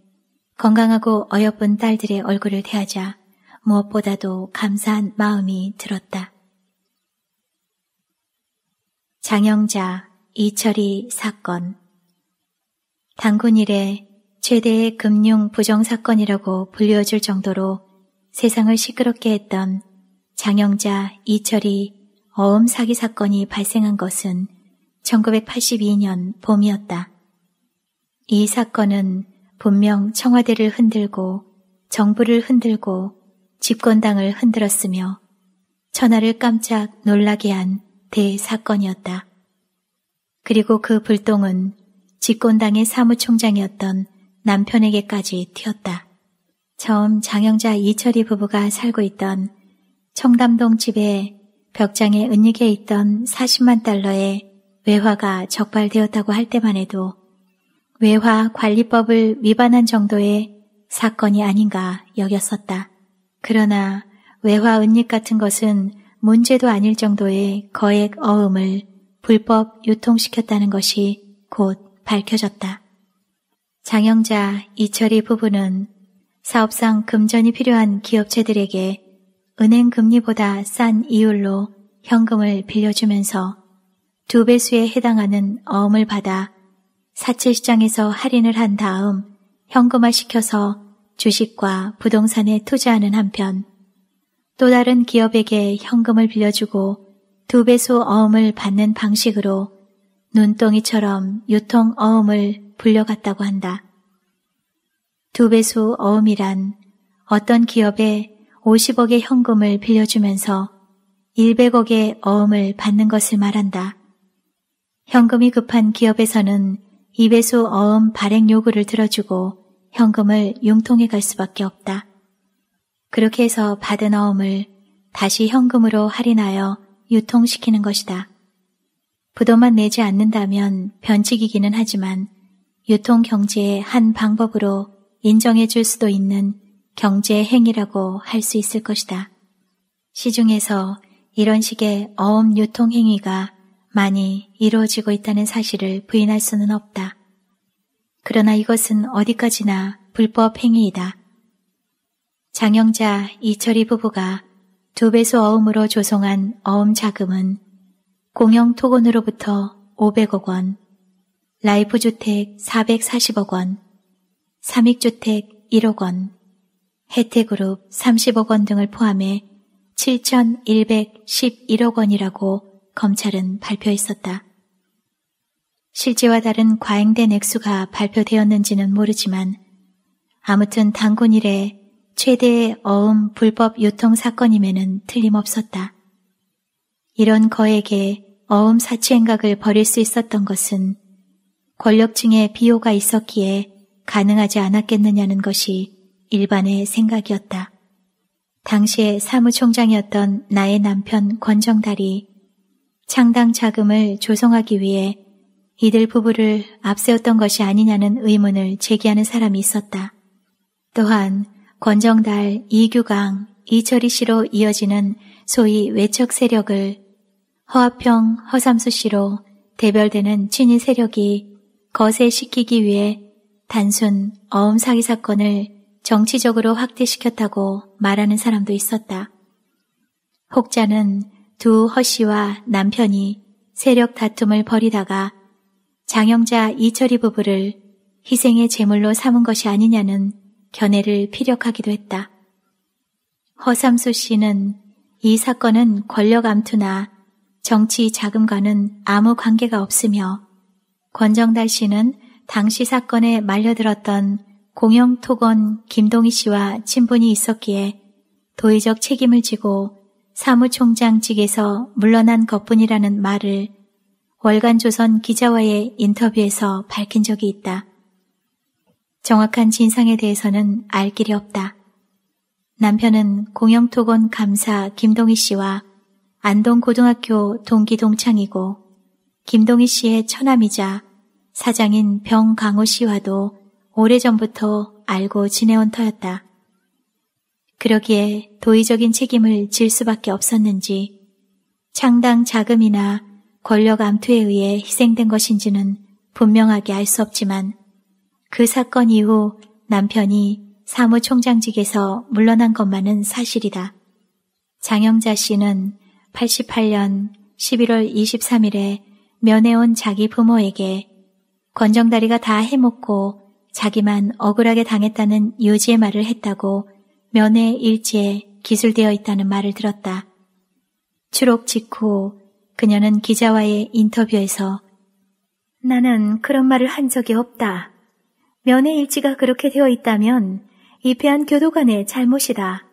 건강하고 어여쁜 딸들의 얼굴을 대하자 무엇보다도 감사한 마음이 들었다. 장영자 이철이 사건 당군 이래 최대의 금융 부정 사건이라고 불려줄 정도로 세상을 시끄럽게 했던 장영자 이철이 어음 사기 사건이 발생한 것은 1982년 봄이었다. 이 사건은 분명 청와대를 흔들고 정부를 흔들고 집권당을 흔들었으며 천하를 깜짝 놀라게 한 대사건이었다. 그리고 그 불똥은 집권당의 사무총장이었던 남편에게까지 튀었다. 처음 장영자 이철이 부부가 살고 있던 청담동 집에 벽장에 은닉에 있던 40만 달러의 외화가 적발되었다고 할 때만 해도 외화 관리법을 위반한 정도의 사건이 아닌가 여겼었다. 그러나 외화 은닉 같은 것은 문제도 아닐 정도의 거액 어음을 불법 유통시켰다는 것이 곧 밝혀졌다. 장영자 이철희 부부는 사업상 금전이 필요한 기업체들에게 은행 금리보다 싼 이율로 현금을 빌려주면서 두 배수에 해당하는 어음을 받아 사채시장에서 할인을 한 다음 현금화 시켜서 주식과 부동산에 투자하는 한편 또 다른 기업에게 현금을 빌려주고 두 배수 어음을 받는 방식으로 눈덩이처럼 유통 어음을 불려갔다고 한다. 두 배수 어음이란 어떤 기업에 50억의 현금을 빌려주면서 100억의 어음을 받는 것을 말한다. 현금이 급한 기업에서는 2배수 어음 발행 요구를 들어주고 현금을 융통해 갈 수밖에 없다. 그렇게 해서 받은 어음을 다시 현금으로 할인하여 유통시키는 것이다. 부도만 내지 않는다면 변칙이기는 하지만 유통 경제의 한 방법으로 인정해 줄 수도 있는 경제 행위라고 할 수 있을 것이다. 시중에서 이런 식의 어음 유통 행위가 많이 이루어지고 있다는 사실을 부인할 수는 없다. 그러나 이것은 어디까지나 불법 행위이다. 장영자 이철이 부부가 두 배수 어음으로 조성한 어음 자금은 공영 토건으로부터 500억 원, 라이프 주택 440억 원, 삼익주택 1억 원, 혜택그룹 30억 원 등을 포함해 7,111억 원이라고 검찰은 발표했었다. 실제와 다른 과잉된 액수가 발표되었는지는 모르지만 아무튼 단군 이래 최대의 어음 불법 유통 사건임에는 틀림없었다. 이런 거액의 어음 사치행각을 벌일 수 있었던 것은 권력층의 비호가 있었기에 가능하지 않았겠느냐는 것이 일반의 생각이었다. 당시에 사무총장이었던 나의 남편 권정달이 창당 자금을 조성하기 위해 이들 부부를 앞세웠던 것이 아니냐는 의문을 제기하는 사람이 있었다. 또한 권정달, 이규강, 이철희 씨로 이어지는 소위 외척 세력을 허화평, 허삼수 씨로 대별되는 친일 세력이 거세시키기 위해 단순 어음 사기 사건을 정치적으로 확대시켰다고 말하는 사람도 있었다. 혹자는 두 허씨와 남편이 세력 다툼을 벌이다가 장영자 이철이 부부를 희생의 제물로 삼은 것이 아니냐는 견해를 피력하기도 했다. 허삼수 씨는 이 사건은 권력 암투나 정치 자금과는 아무 관계가 없으며 권정달 씨는 당시 사건에 말려들었던 공영토건 김동희 씨와 친분이 있었기에 도의적 책임을 지고 사무총장직에서 물러난 것뿐이라는 말을 월간조선 기자와의 인터뷰에서 밝힌 적이 있다. 정확한 진상에 대해서는 알 길이 없다. 남편은 공영토건 감사 김동희 씨와 안동고등학교 동기동창이고 김동희 씨의 처남이자 사장인 병강호 씨와도 오래전부터 알고 지내온 터였다. 그러기에 도의적인 책임을 질 수밖에 없었는지 창당 자금이나 권력 암투에 의해 희생된 것인지는 분명하게 알 수 없지만 그 사건 이후 남편이 사무총장직에서 물러난 것만은 사실이다. 장영자 씨는 88년 11월 23일에 면회온 자기 부모에게 권정다리가 다 해먹고 자기만 억울하게 당했다는 유지의 말을 했다고 면회 일지에 기술되어 있다는 말을 들었다. 추록 직후 그녀는 기자와의 인터뷰에서 나는 그런 말을 한 적이 없다. 면회 일지가 그렇게 되어 있다면 입회한 교도관의 잘못이다.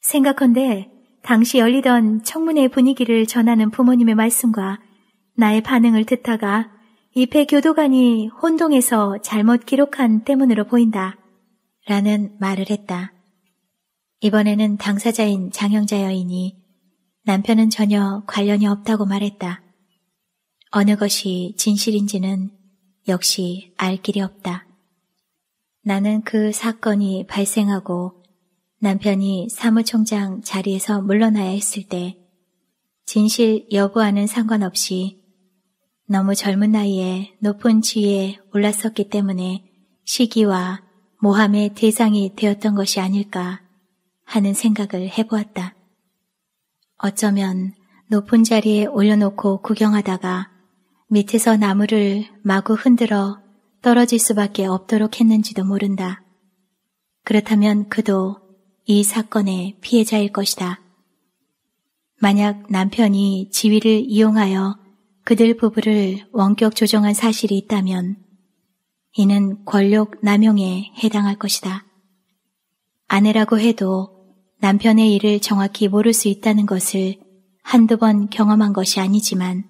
생각컨데 당시 열리던 청문회 분위기를 전하는 부모님의 말씀과 나의 반응을 듣다가 입회 교도관이 혼동해서 잘못 기록한 때문으로 보인다. 라는 말을 했다. 이번에는 당사자인 장영자 여인이 남편은 전혀 관련이 없다고 말했다. 어느 것이 진실인지는 역시 알 길이 없다. 나는 그 사건이 발생하고 남편이 사무총장 자리에서 물러나야 했을 때 진실 여부와는 상관없이 너무 젊은 나이에 높은 지위에 올랐었기 때문에 시기와 모함의 대상이 되었던 것이 아닐까 하는 생각을 해보았다. 어쩌면 높은 자리에 올려놓고 구경하다가 밑에서 나무를 마구 흔들어 떨어질 수밖에 없도록 했는지도 모른다. 그렇다면 그도 이 사건의 피해자일 것이다. 만약 남편이 지위를 이용하여 그들 부부를 원격 조정한 사실이 있다면 이는 권력 남용에 해당할 것이다. 아내라고 해도 남편의 일을 정확히 모를 수 있다는 것을 한두 번 경험한 것이 아니지만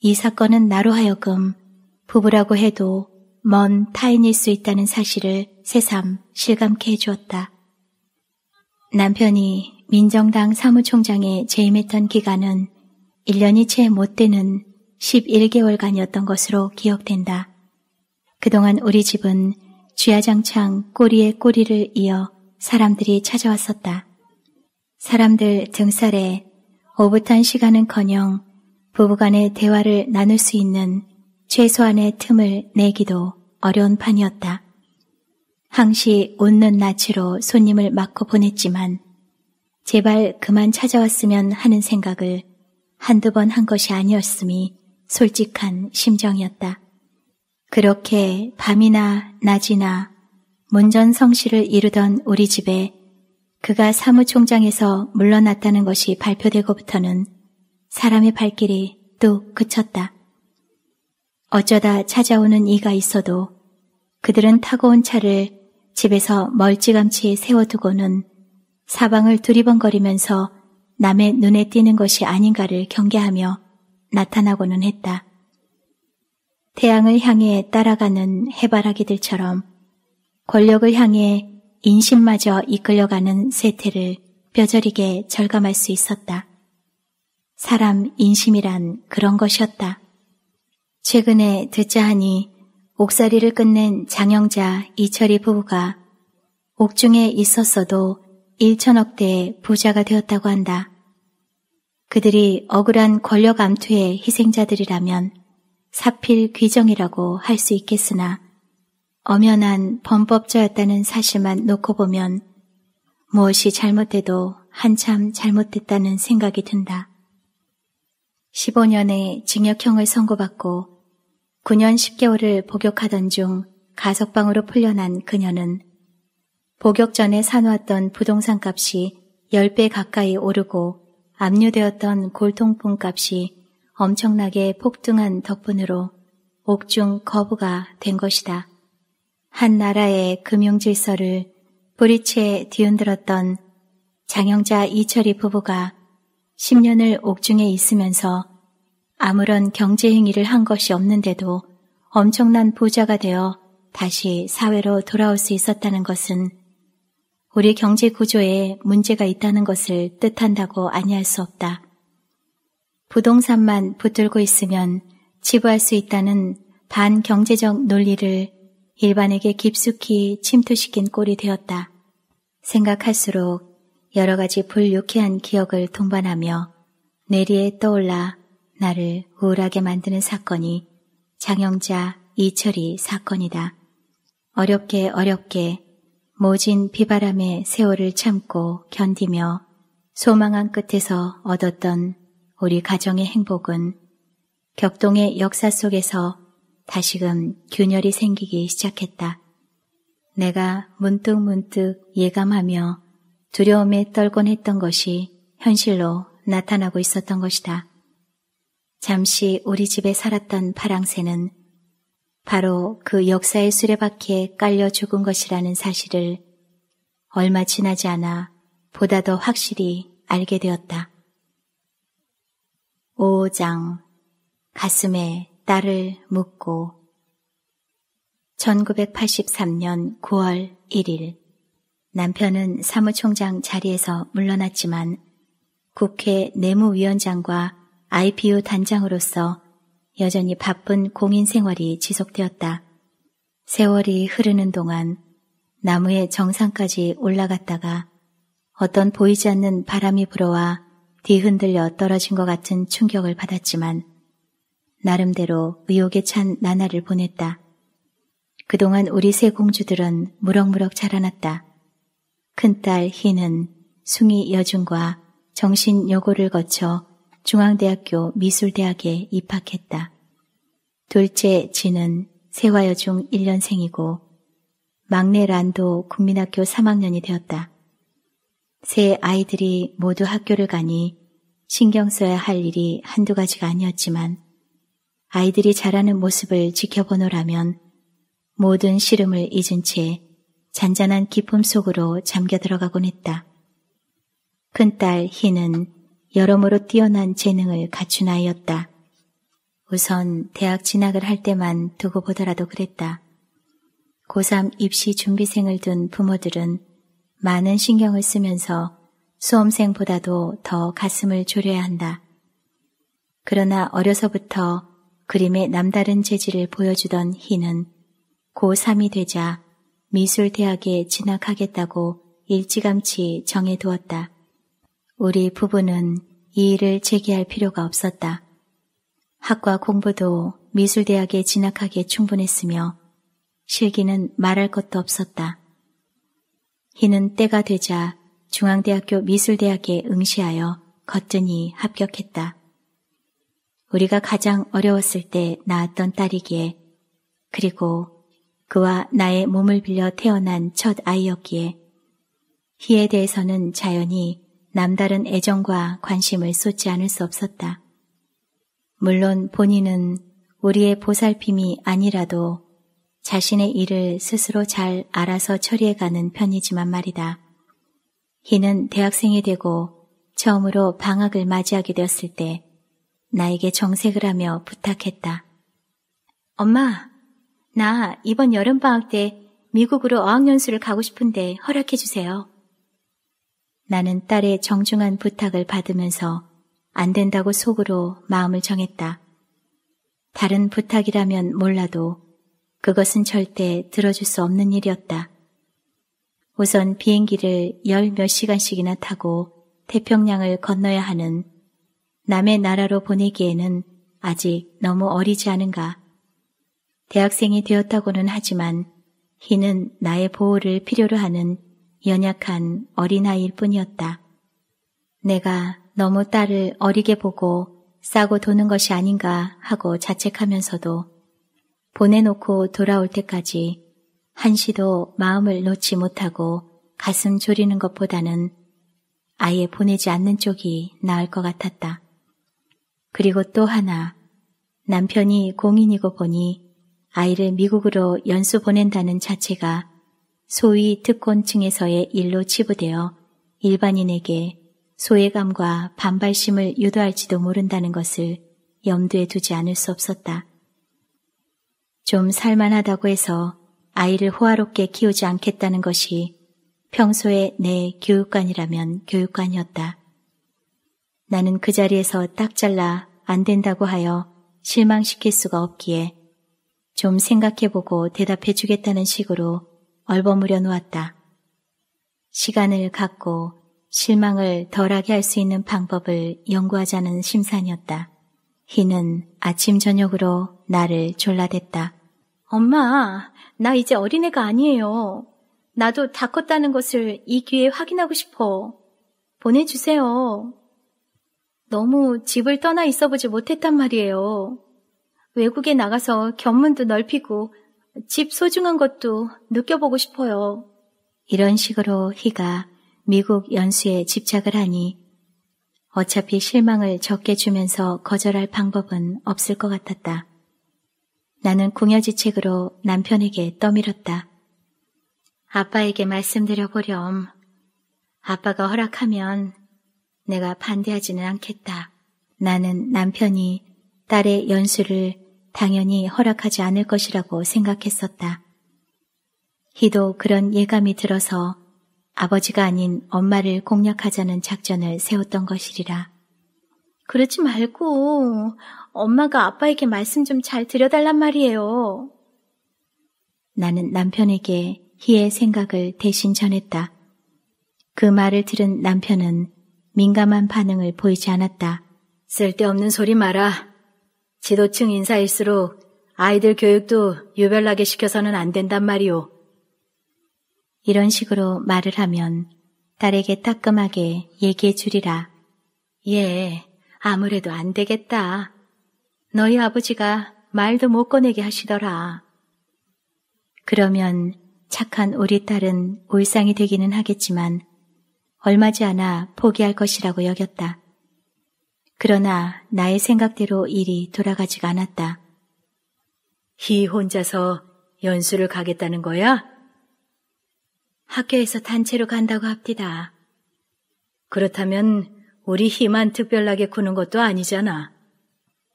이 사건은 나로 하여금 부부라고 해도 먼 타인일 수 있다는 사실을 새삼 실감케 해주었다. 남편이 민정당 사무총장에 재임했던 기간은 1년이 채 못 되는 11개월간이었던 것으로 기억된다. 그동안 우리 집은 쥐야장창 꼬리에 꼬리를 이어 사람들이 찾아왔었다. 사람들 등살에 오붓한 시간은커녕 부부간의 대화를 나눌 수 있는 최소한의 틈을 내기도 어려운 판이었다. 항시 웃는 낯으로 손님을 맞고 보냈지만 제발 그만 찾아왔으면 하는 생각을 한두 번 한 것이 아니었음이 솔직한 심정이었다. 그렇게 밤이나 낮이나 문전 성실을 이루던 우리 집에 그가 사무총장에서 물러났다는 것이 발표되고부터는 사람의 발길이 또 그쳤다. 어쩌다 찾아오는 이가 있어도 그들은 타고 온 차를 집에서 멀찌감치 세워두고는 사방을 두리번거리면서 남의 눈에 띄는 것이 아닌가를 경계하며 나타나고는 했다. 태양을 향해 따라가는 해바라기들처럼 권력을 향해 인심마저 이끌려가는 세태를 뼈저리게 절감할 수 있었다. 사람 인심이란 그런 것이었다. 최근에 듣자 하니 옥살이를 끝낸 장영자 이철희 부부가 옥중에 있었어도 1천억대의 부자가 되었다고 한다. 그들이 억울한 권력 암투의 희생자들이라면 사필 귀정이라고 할 수 있겠으나 엄연한 범법자였다는 사실만 놓고 보면 무엇이 잘못돼도 한참 잘못됐다는 생각이 든다. 15년의 징역형을 선고받고 9년 10개월을 복역하던 중 가석방으로 풀려난 그녀는 복역 전에 사놓았던 부동산 값이 10배 가까이 오르고 압류되었던 골통품 값이 엄청나게 폭등한 덕분으로 옥중 거부가 된 것이다. 한 나라의 금융 질서를 보리채 뒤흔들었던 장영자 이철희 부부가 10년을 옥중에 있으면서 아무런 경제 행위를 한 것이 없는데도 엄청난 부자가 되어 다시 사회로 돌아올 수 있었다는 것은 우리 경제 구조에 문제가 있다는 것을 뜻한다고 아니할 수 없다. 부동산만 붙들고 있으면 지불할 수 있다는 반경제적 논리를 일반에게 깊숙이 침투시킨 꼴이 되었다. 생각할수록 여러 가지 불유쾌한 기억을 동반하며 내리에 떠올라 나를 우울하게 만드는 사건이 장영자 이철이 사건이다. 어렵게 어렵게 모진 비바람의 세월을 참고 견디며 소망한 끝에서 얻었던 우리 가정의 행복은 격동의 역사 속에서 다시금 균열이 생기기 시작했다. 내가 문득문득 예감하며 두려움에 떨곤 했던 것이 현실로 나타나고 있었던 것이다. 잠시 우리 집에 살았던 파랑새는 바로 그 역사의 수레바퀴에 깔려 죽은 것이라는 사실을 얼마 지나지 않아 보다 더 확실히 알게 되었다. 5장 가슴에 나를 묻고 1983년 9월 1일 남편은 사무총장 자리에서 물러났지만 국회 내무위원장과 IPU 단장으로서 여전히 바쁜 공인 생활이 지속되었다. 세월이 흐르는 동안 나무의 정상까지 올라갔다가 어떤 보이지 않는 바람이 불어와 뒤흔들려 떨어진 것 같은 충격을 받았지만 나름대로 의욕에 찬 나날을 보냈다. 그동안 우리 세 공주들은 무럭무럭 자라났다. 큰딸 희는 숭이 여중과 정신 여고를 거쳐 중앙대학교 미술대학에 입학했다. 둘째 진은 세화여중 1년생이고 막내 란도 국민학교 3학년이 되었다. 세 아이들이 모두 학교를 가니 신경 써야 할 일이 한두 가지가 아니었지만 아이들이 자라는 모습을 지켜보노라면 모든 시름을 잊은 채 잔잔한 기품 속으로 잠겨 들어가곤 했다. 큰딸 희는 여러모로 뛰어난 재능을 갖춘 아이였다. 우선 대학 진학을 할 때만 두고 보더라도 그랬다. 고3 입시 준비생을 둔 부모들은 많은 신경을 쓰면서 수험생보다도 더 가슴을 졸여야 한다. 그러나 어려서부터 그림의 남다른 재질을 보여주던 희는 고3이 되자 미술대학에 진학하겠다고 일찌감치 정해두었다. 우리 부부는 이 일을 제기할 필요가 없었다. 학과 공부도 미술대학에 진학하기에 충분했으며 실기는 말할 것도 없었다. 희는 때가 되자 중앙대학교 미술대학에 응시하여 거뜬히 합격했다. 우리가 가장 어려웠을 때 낳았던 딸이기에 그리고 그와 나의 몸을 빌려 태어난 첫 아이였기에 희에 대해서는 자연히 남다른 애정과 관심을 쏟지 않을 수 없었다. 물론 본인은 우리의 보살핌이 아니라도 자신의 일을 스스로 잘 알아서 처리해가는 편이지만 말이다. 희는 대학생이 되고 처음으로 방학을 맞이하게 되었을 때 나에게 정색을 하며 부탁했다. 엄마, 나 이번 여름방학 때 미국으로 어학연수를 가고 싶은데 허락해주세요. 나는 딸의 정중한 부탁을 받으면서 안 된다고 속으로 마음을 정했다. 다른 부탁이라면 몰라도 그것은 절대 들어줄 수 없는 일이었다. 우선 비행기를 열 몇 시간씩이나 타고 태평양을 건너야 하는 남의 나라로 보내기에는 아직 너무 어리지 않은가. 대학생이 되었다고는 하지만 희는 나의 보호를 필요로 하는 연약한 어린아이일 뿐이었다. 내가 너무 딸을 어리게 보고 싸고 도는 것이 아닌가 하고 자책하면서도 보내놓고 돌아올 때까지 한시도 마음을 놓지 못하고 가슴 졸이는 것보다는 아예 보내지 않는 쪽이 나을 것 같았다. 그리고 또 하나, 남편이 공인이고 보니 아이를 미국으로 연수 보낸다는 자체가 소위 특권층에서의 일로 치부되어 일반인에게 소외감과 반발심을 유도할지도 모른다는 것을 염두에 두지 않을 수 없었다. 좀 살만하다고 해서 아이를 호화롭게 키우지 않겠다는 것이 평소에 내 교육관이라면 교육관이었다. 나는 그 자리에서 딱 잘라 안 된다고 하여 실망시킬 수가 없기에 좀 생각해보고 대답해 주겠다는 식으로 얼버무려 놓았다. 시간을 갖고 실망을 덜하게 할 수 있는 방법을 연구하자는 심산이었다. 희는 아침 저녁으로 나를 졸라댔다. 엄마, 나 이제 어린애가 아니에요. 나도 다 컸다는 것을 이 기회에 확인하고 싶어. 보내주세요. 너무 집을 떠나 있어 보지 못했단 말이에요. 외국에 나가서 견문도 넓히고 집 소중한 것도 느껴보고 싶어요. 이런 식으로 희가 미국 연수에 집착을 하니 어차피 실망을 적게 주면서 거절할 방법은 없을 것 같았다. 나는 궁여지책으로 남편에게 떠밀었다. 아빠에게 말씀드려 보렴. 아빠가 허락하면 내가 반대하지는 않겠다. 나는 남편이 딸의 연수를 당연히 허락하지 않을 것이라고 생각했었다. 희도 그런 예감이 들어서 아버지가 아닌 엄마를 공략하자는 작전을 세웠던 것이리라. 그러지 말고 엄마가 아빠에게 말씀 좀 잘 드려달란 말이에요. 나는 남편에게 희의 생각을 대신 전했다. 그 말을 들은 남편은 민감한 반응을 보이지 않았다. 쓸데없는 소리 마라. 지도층 인사일수록 아이들 교육도 유별나게 시켜서는 안 된단 말이오. 이런 식으로 말을 하면 딸에게 따끔하게 얘기해 주리라. 예, 아무래도 안 되겠다. 너희 아버지가 말도 못 꺼내게 하시더라. 그러면 착한 우리 딸은 울상이 되기는 하겠지만 얼마지 않아 포기할 것이라고 여겼다. 그러나 나의 생각대로 일이 돌아가지가 않았다. 희 혼자서 연수를 가겠다는 거야? 학교에서 단체로 간다고 합디다. 그렇다면 우리 희만 특별하게 구는 것도 아니잖아.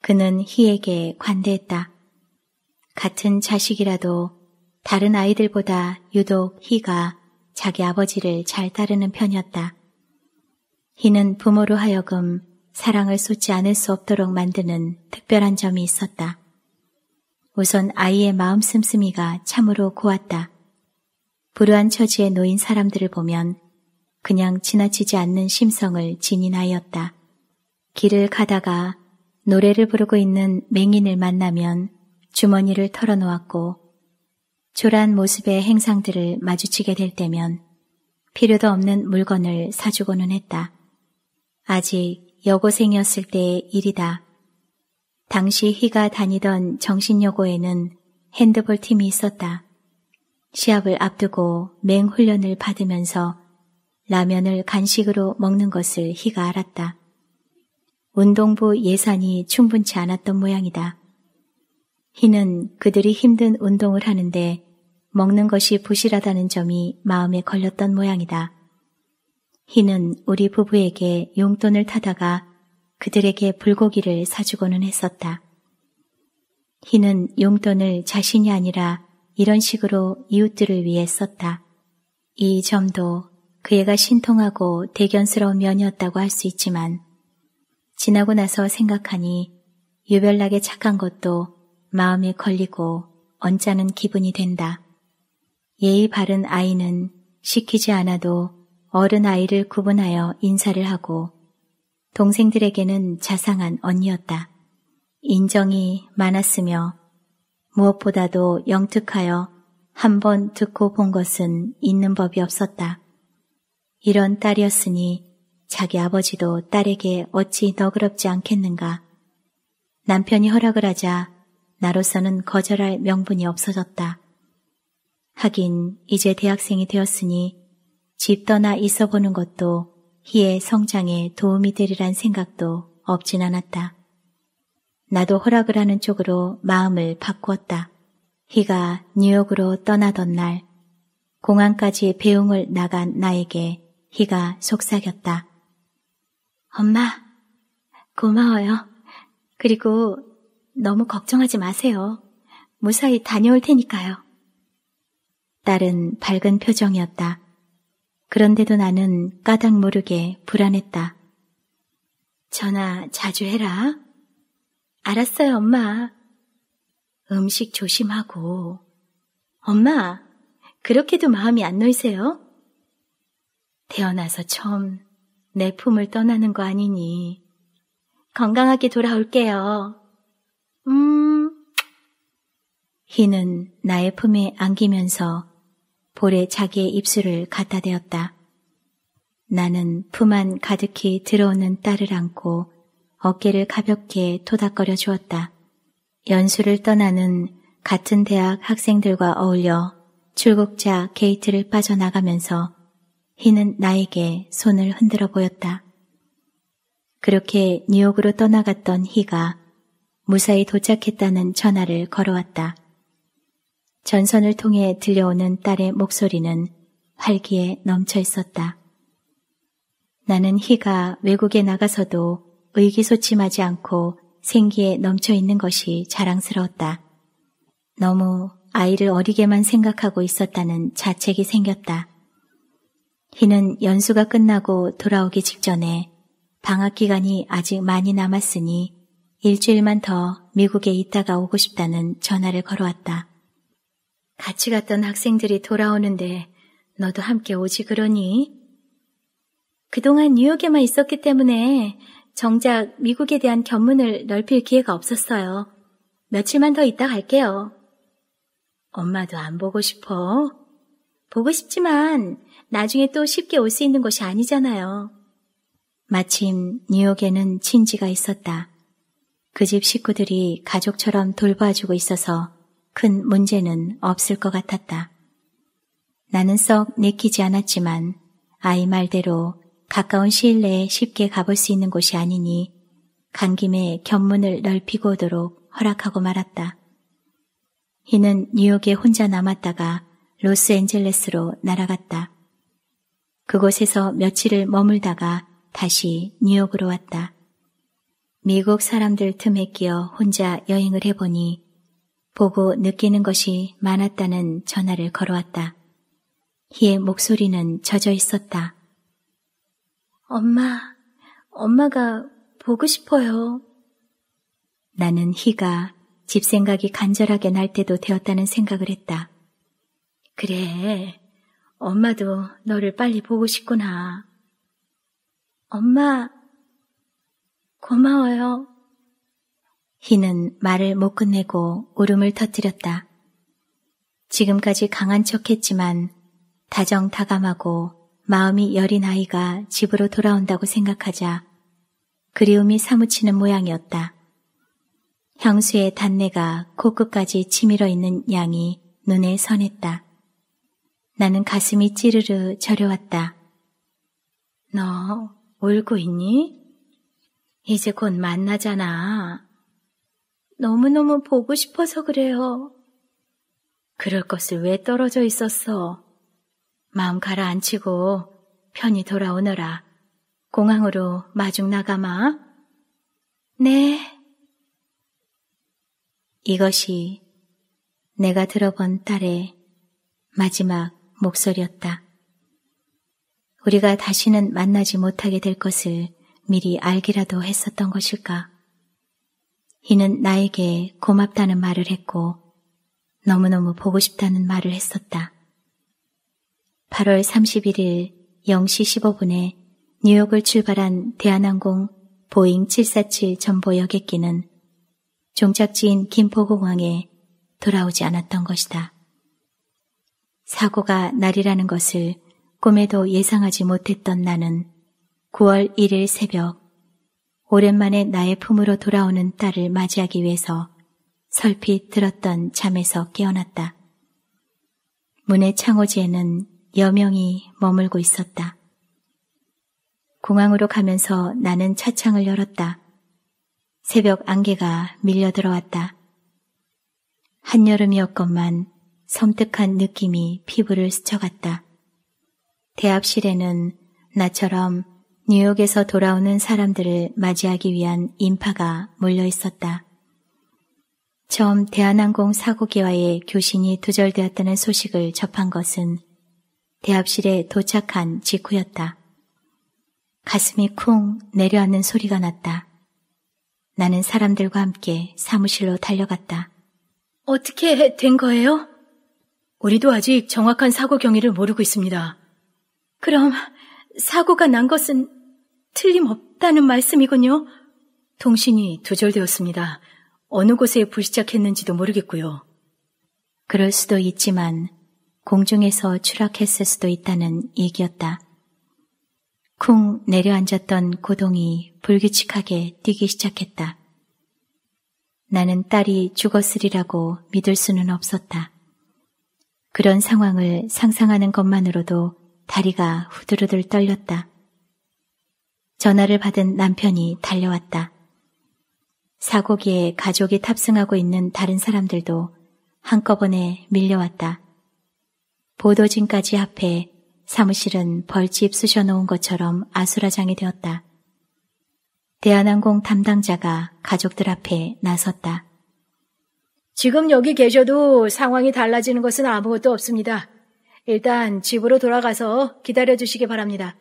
그는 희에게 관대했다. 같은 자식이라도 다른 아이들보다 유독 희가 자기 아버지를 잘 따르는 편이었다. 희는 부모로 하여금 사랑을 쏟지 않을 수 없도록 만드는 특별한 점이 있었다. 우선 아이의 마음 씀씀이가 참으로 고왔다. 불우한 처지에 놓인 사람들을 보면 그냥 지나치지 않는 심성을 지닌 아이였다. 길을 가다가 노래를 부르고 있는 맹인을 만나면 주머니를 털어놓았고 조란 모습의 행상들을 마주치게 될 때면 필요도 없는 물건을 사주고는 했다. 아직 여고생이었을 때의 일이다. 당시 희가 다니던 정신여고에는 핸드볼 팀이 있었다. 시합을 앞두고 맹훈련을 받으면서 라면을 간식으로 먹는 것을 희가 알았다. 운동부 예산이 충분치 않았던 모양이다. 희는 그들이 힘든 운동을 하는데 먹는 것이 부실하다는 점이 마음에 걸렸던 모양이다. 희는 우리 부부에게 용돈을 타다가 그들에게 불고기를 사주고는 했었다. 희는 용돈을 자신이 아니라 이런 식으로 이웃들을 위해 썼다. 이 점도 그애가 신통하고 대견스러운 면이었다고 할 수 있지만 지나고 나서 생각하니 유별나게 착한 것도 마음에 걸리고 언짢은 기분이 된다. 예의 바른 아이는 시키지 않아도 어른 아이를 구분하여 인사를 하고 동생들에게는 자상한 언니였다. 인정이 많았으며 무엇보다도 영특하여 한번 듣고 본 것은 있는 법이 없었다. 이런 딸이었으니 자기 아버지도 딸에게 어찌 너그럽지 않겠는가. 남편이 허락을 하자 나로서는 거절할 명분이 없어졌다. 하긴 이제 대학생이 되었으니 집 떠나 있어 보는 것도 희의 성장에 도움이 되리란 생각도 없진 않았다. 나도 허락을 하는 쪽으로 마음을 바꾸었다. 희가 뉴욕으로 떠나던 날 공항까지 배웅을 나간 나에게 희가 속삭였다. 엄마, 고마워요. 그리고 너무 걱정하지 마세요. 무사히 다녀올 테니까요. 딸은 밝은 표정이었다. 그런데도 나는 까닭 모르게 불안했다. 전화 자주 해라. 알았어요, 엄마. 음식 조심하고. 엄마, 그렇게도 마음이 안 놓이세요? 태어나서 처음 내 품을 떠나는 거 아니니. 건강하게 돌아올게요. 음. 희는 나의 품에 안기면서 볼에 자기의 입술을 갖다 대었다. 나는 품 안 가득히 들어오는 딸을 안고 어깨를 가볍게 토닥거려 주었다. 연수를 떠나는 같은 대학 학생들과 어울려 출국자 게이트를 빠져나가면서 희는 나에게 손을 흔들어 보였다. 그렇게 뉴욕으로 떠나갔던 희가 무사히 도착했다는 전화를 걸어왔다. 전선을 통해 들려오는 딸의 목소리는 활기에 넘쳐 있었다. 나는 희가 외국에 나가서도 의기소침하지 않고 생기에 넘쳐 있는 것이 자랑스러웠다. 너무 아이를 어리게만 생각하고 있었다는 자책이 생겼다. 희는 연수가 끝나고 돌아오기 직전에 방학 기간이 아직 많이 남았으니 일주일만 더 미국에 있다가 오고 싶다는 전화를 걸어왔다. 같이 갔던 학생들이 돌아오는데 너도 함께 오지 그러니? 그동안 뉴욕에만 있었기 때문에 정작 미국에 대한 견문을 넓힐 기회가 없었어요. 며칠만 더 있다 갈게요. 엄마도 안 보고 싶어? 보고 싶지만 나중에 또 쉽게 올 수 있는 곳이 아니잖아요. 마침 뉴욕에는 친지가 있었다. 그 집 식구들이 가족처럼 돌봐주고 있어서 큰 문제는 없을 것 같았다. 나는 썩 내키지 않았지만 아이 말대로 가까운 시일 내에 쉽게 가볼 수 있는 곳이 아니니 간 김에 견문을 넓히고 오도록 허락하고 말았다. 이는 뉴욕에 혼자 남았다가 로스앤젤레스로 날아갔다. 그곳에서 며칠을 머물다가 다시 뉴욕으로 왔다. 미국 사람들 틈에 끼어 혼자 여행을 해보니 보고 느끼는 것이 많았다는 전화를 걸어왔다. 희의 목소리는 젖어 있었다. 엄마, 엄마가 보고 싶어요. 나는 희가 집 생각이 간절하게 날 때도 되었다는 생각을 했다. 그래, 엄마도 너를 빨리 보고 싶구나. 엄마, 고마워요. 희는 말을 못 끝내고 울음을 터뜨렸다. 지금까지 강한 척했지만 다정다감하고 마음이 여린 아이가 집으로 돌아온다고 생각하자 그리움이 사무치는 모양이었다. 향수의 단내가 코끝까지 치밀어 있는 양이 눈에 선했다. 나는 가슴이 찌르르 저려왔다. 너 울고 있니? 이제 곧 만나잖아. 너무너무 보고 싶어서 그래요. 그럴 것을 왜 떨어져 있었어? 마음 가라앉히고 편히 돌아오너라. 공항으로 마중 나가마. 네. 이것이 내가 들어본 딸의 마지막 목소리였다. 우리가 다시는 만나지 못하게 될 것을 미리 알기라도 했었던 것일까? 이는 나에게 고맙다는 말을 했고 너무너무 보고 싶다는 말을 했었다. 8월 31일 0시 15분에 뉴욕을 출발한 대한항공 보잉 747전보여객기는 종착지인 김포공항에 돌아오지 않았던 것이다. 사고가 날이라는 것을 꿈에도 예상하지 못했던 나는 9월 1일 새벽 오랜만에 나의 품으로 돌아오는 딸을 맞이하기 위해서 설핏 들었던 잠에서 깨어났다. 문의 창호지에는 여명이 머물고 있었다. 공항으로 가면서 나는 차창을 열었다. 새벽 안개가 밀려 들어왔다. 한여름이었건만 섬뜩한 느낌이 피부를 스쳐갔다. 대합실에는 나처럼 뉴욕에서 돌아오는 사람들을 맞이하기 위한 인파가 몰려 있었다. 처음 대한항공 사고기와의 교신이 두절되었다는 소식을 접한 것은 대합실에 도착한 직후였다. 가슴이 쿵 내려앉는 소리가 났다. 나는 사람들과 함께 사무실로 달려갔다. 어떻게 된 거예요? 우리도 아직 정확한 사고 경위를 모르고 있습니다. 그럼 사고가 난 것은 틀림없다는 말씀이군요. 통신이 두절되었습니다. 어느 곳에 불시착했는지도 모르겠고요. 그럴 수도 있지만 공중에서 추락했을 수도 있다는 얘기였다. 쿵 내려앉았던 고동이 불규칙하게 뛰기 시작했다. 나는 딸이 죽었으리라고 믿을 수는 없었다. 그런 상황을 상상하는 것만으로도 다리가 후들후들 떨렸다. 전화를 받은 남편이 달려왔다. 사고기에 가족이 탑승하고 있는 다른 사람들도 한꺼번에 밀려왔다. 보도진까지 앞에 사무실은 벌집 쑤셔놓은 것처럼 아수라장이 되었다. 대한항공 담당자가 가족들 앞에 나섰다. 지금 여기 계셔도 상황이 달라지는 것은 아무것도 없습니다. 일단 집으로 돌아가서 기다려주시기 바랍니다.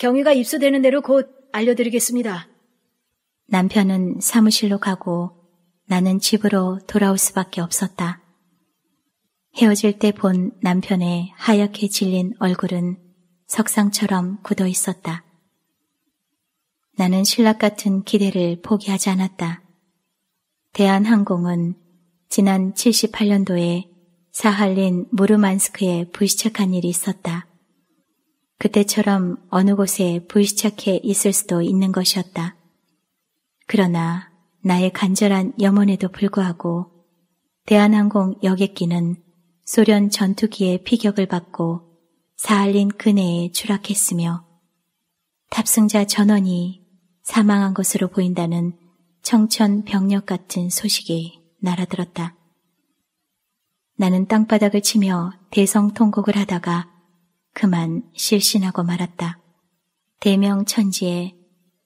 경위가 입수되는 대로 곧 알려드리겠습니다. 남편은 사무실로 가고 나는 집으로 돌아올 수밖에 없었다. 헤어질 때 본 남편의 하얗게 질린 얼굴은 석상처럼 굳어 있었다. 나는 신락 같은 기대를 포기하지 않았다. 대한항공은 지난 78년도에 사할린 무르만스크에 불시착한 일이 있었다. 그때처럼 어느 곳에 불시착해 있을 수도 있는 것이었다. 그러나 나의 간절한 염원에도 불구하고 대한항공 여객기는 소련 전투기의 피격을 받고 사할린 근해에 추락했으며 탑승자 전원이 사망한 것으로 보인다는 청천 병력 같은 소식이 날아들었다. 나는 땅바닥을 치며 대성통곡을 하다가 그만 실신하고 말았다. 대명 천지에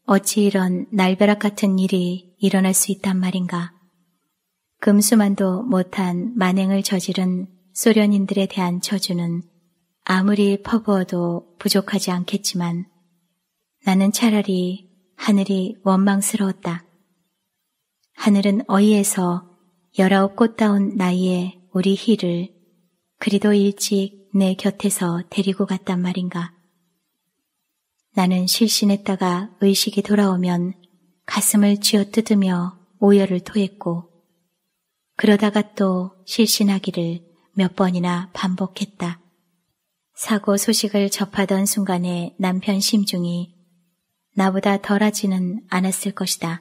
어찌 이런 날벼락 같은 일이 일어날 수 있단 말인가. 금수만도 못한 만행을 저지른 소련인들에 대한 저주는 아무리 퍼부어도 부족하지 않겠지만 나는 차라리 하늘이 원망스러웠다. 하늘은 어이에서 열아홉 꽃다운 나이에 우리 희를 그리도 일찍 내 곁에서 데리고 갔단 말인가. 나는 실신했다가 의식이 돌아오면 가슴을 쥐어뜯으며 오열을 토했고 그러다가 또 실신하기를 몇 번이나 반복했다. 사고 소식을 접하던 순간에 남편 심중이 나보다 덜하지는 않았을 것이다.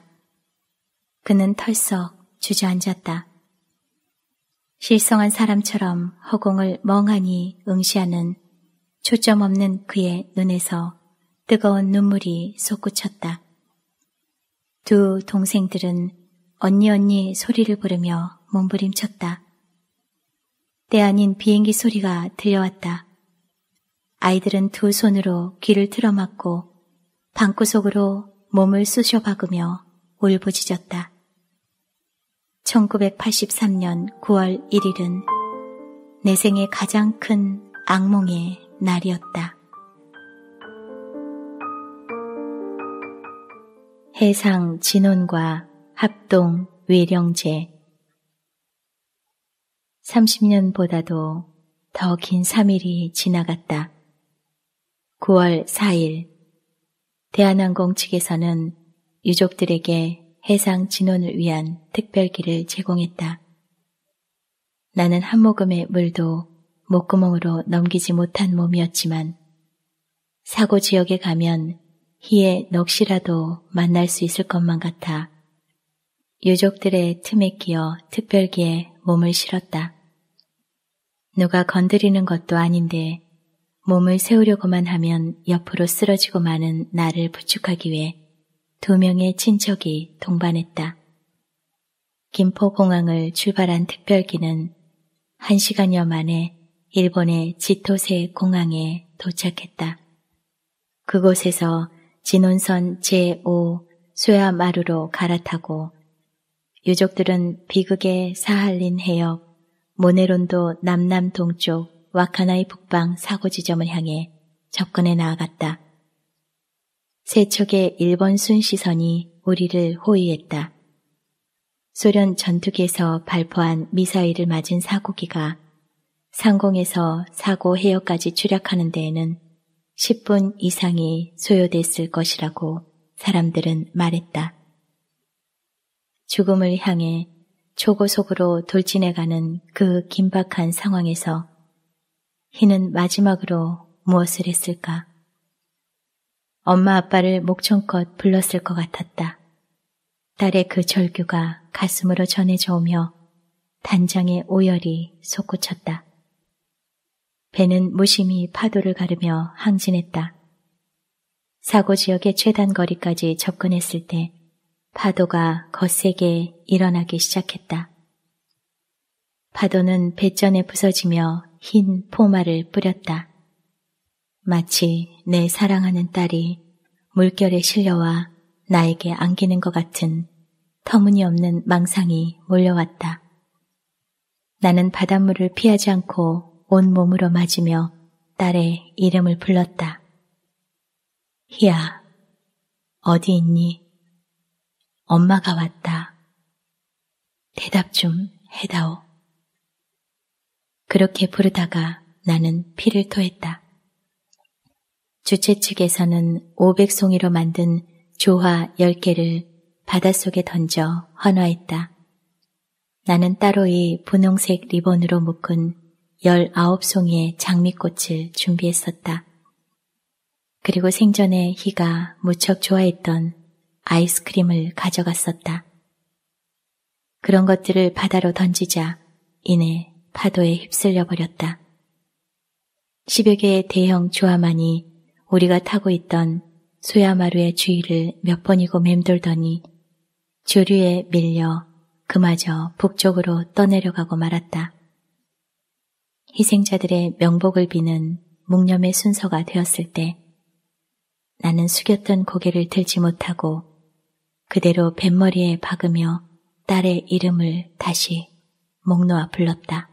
그는 털썩 주저앉았다. 실성한 사람처럼 허공을 멍하니 응시하는 초점 없는 그의 눈에서 뜨거운 눈물이 솟구쳤다. 두 동생들은 언니 언니 소리를 부르며 몸부림쳤다. 때 아닌 비행기 소리가 들려왔다. 아이들은 두 손으로 귀를 틀어막고 방구석으로 몸을 쑤셔 박으며 울부짖었다. 1983년 9월 1일은 내생에 가장 큰 악몽의 날이었다. 해상 진원과 합동 외령제 30년보다도 더 긴 3일이 지나갔다. 9월 4일 대한항공 측에서는 유족들에게 해상 진원을 위한 특별기를 제공했다. 나는 한 모금의 물도 목구멍으로 넘기지 못한 몸이었지만 사고 지역에 가면 희의 넋이라도 만날 수 있을 것만 같아 유족들의 틈에 끼어 특별기에 몸을 실었다. 누가 건드리는 것도 아닌데 몸을 세우려고만 하면 옆으로 쓰러지고 마는 나를 부축하기 위해 두 명의 친척이 동반했다. 김포 공항을 출발한 특별기는 한 시간여 만에 일본의 지토세 공항에 도착했다. 그곳에서 진원선 제5 수야마루로 갈아타고 유족들은 비극의 사할린 해역 모네론도 남남 동쪽 와카나이 북방 사고 지점을 향해 접근해 나아갔다. 세척의 일본순 시선이 우리를 호위했다. 소련 전투기에서 발포한 미사일을 맞은 사고기가 상공에서 사고 해역까지 추락하는 데에는 10분 이상이 소요됐을 것이라고 사람들은 말했다. 죽음을 향해 초고속으로 돌진해가는 그 긴박한 상황에서 희는 마지막으로 무엇을 했을까? 엄마 아빠를 목청껏 불렀을 것 같았다. 딸의 그 절규가 가슴으로 전해져 오며 단장의 오열이 솟구쳤다. 배는 무심히 파도를 가르며 항진했다. 사고 지역의 최단 거리까지 접근했을 때 파도가 거세게 일어나기 시작했다. 파도는 배전에 부서지며 흰 포마를 뿌렸다. 마치 내 사랑하는 딸이 물결에 실려와 나에게 안기는 것 같은 터무니없는 망상이 몰려왔다. 나는 바닷물을 피하지 않고 온 몸으로 맞으며 딸의 이름을 불렀다. 희야, 어디 있니? 엄마가 왔다. 대답 좀 해다오. 그렇게 부르다가 나는 피를 토했다. 주최 측에서는 500송이로 만든 조화 10개를 바닷속에 던져 헌화했다. 나는 따로 이 분홍색 리본으로 묶은 19송이의 장미꽃을 준비했었다. 그리고 생전에 희가 무척 좋아했던 아이스크림을 가져갔었다. 그런 것들을 바다로 던지자 이내 파도에 휩쓸려 버렸다. 10여 개의 대형 조화만이 우리가 타고 있던 소야마루의 주위를 몇 번이고 맴돌더니 주류에 밀려 그마저 북쪽으로 떠내려가고 말았다. 희생자들의 명복을 비는 묵념의 순서가 되었을 때 나는 숙였던 고개를 들지 못하고 그대로 뱃머리에 박으며 딸의 이름을 다시 목 놓아 불렀다.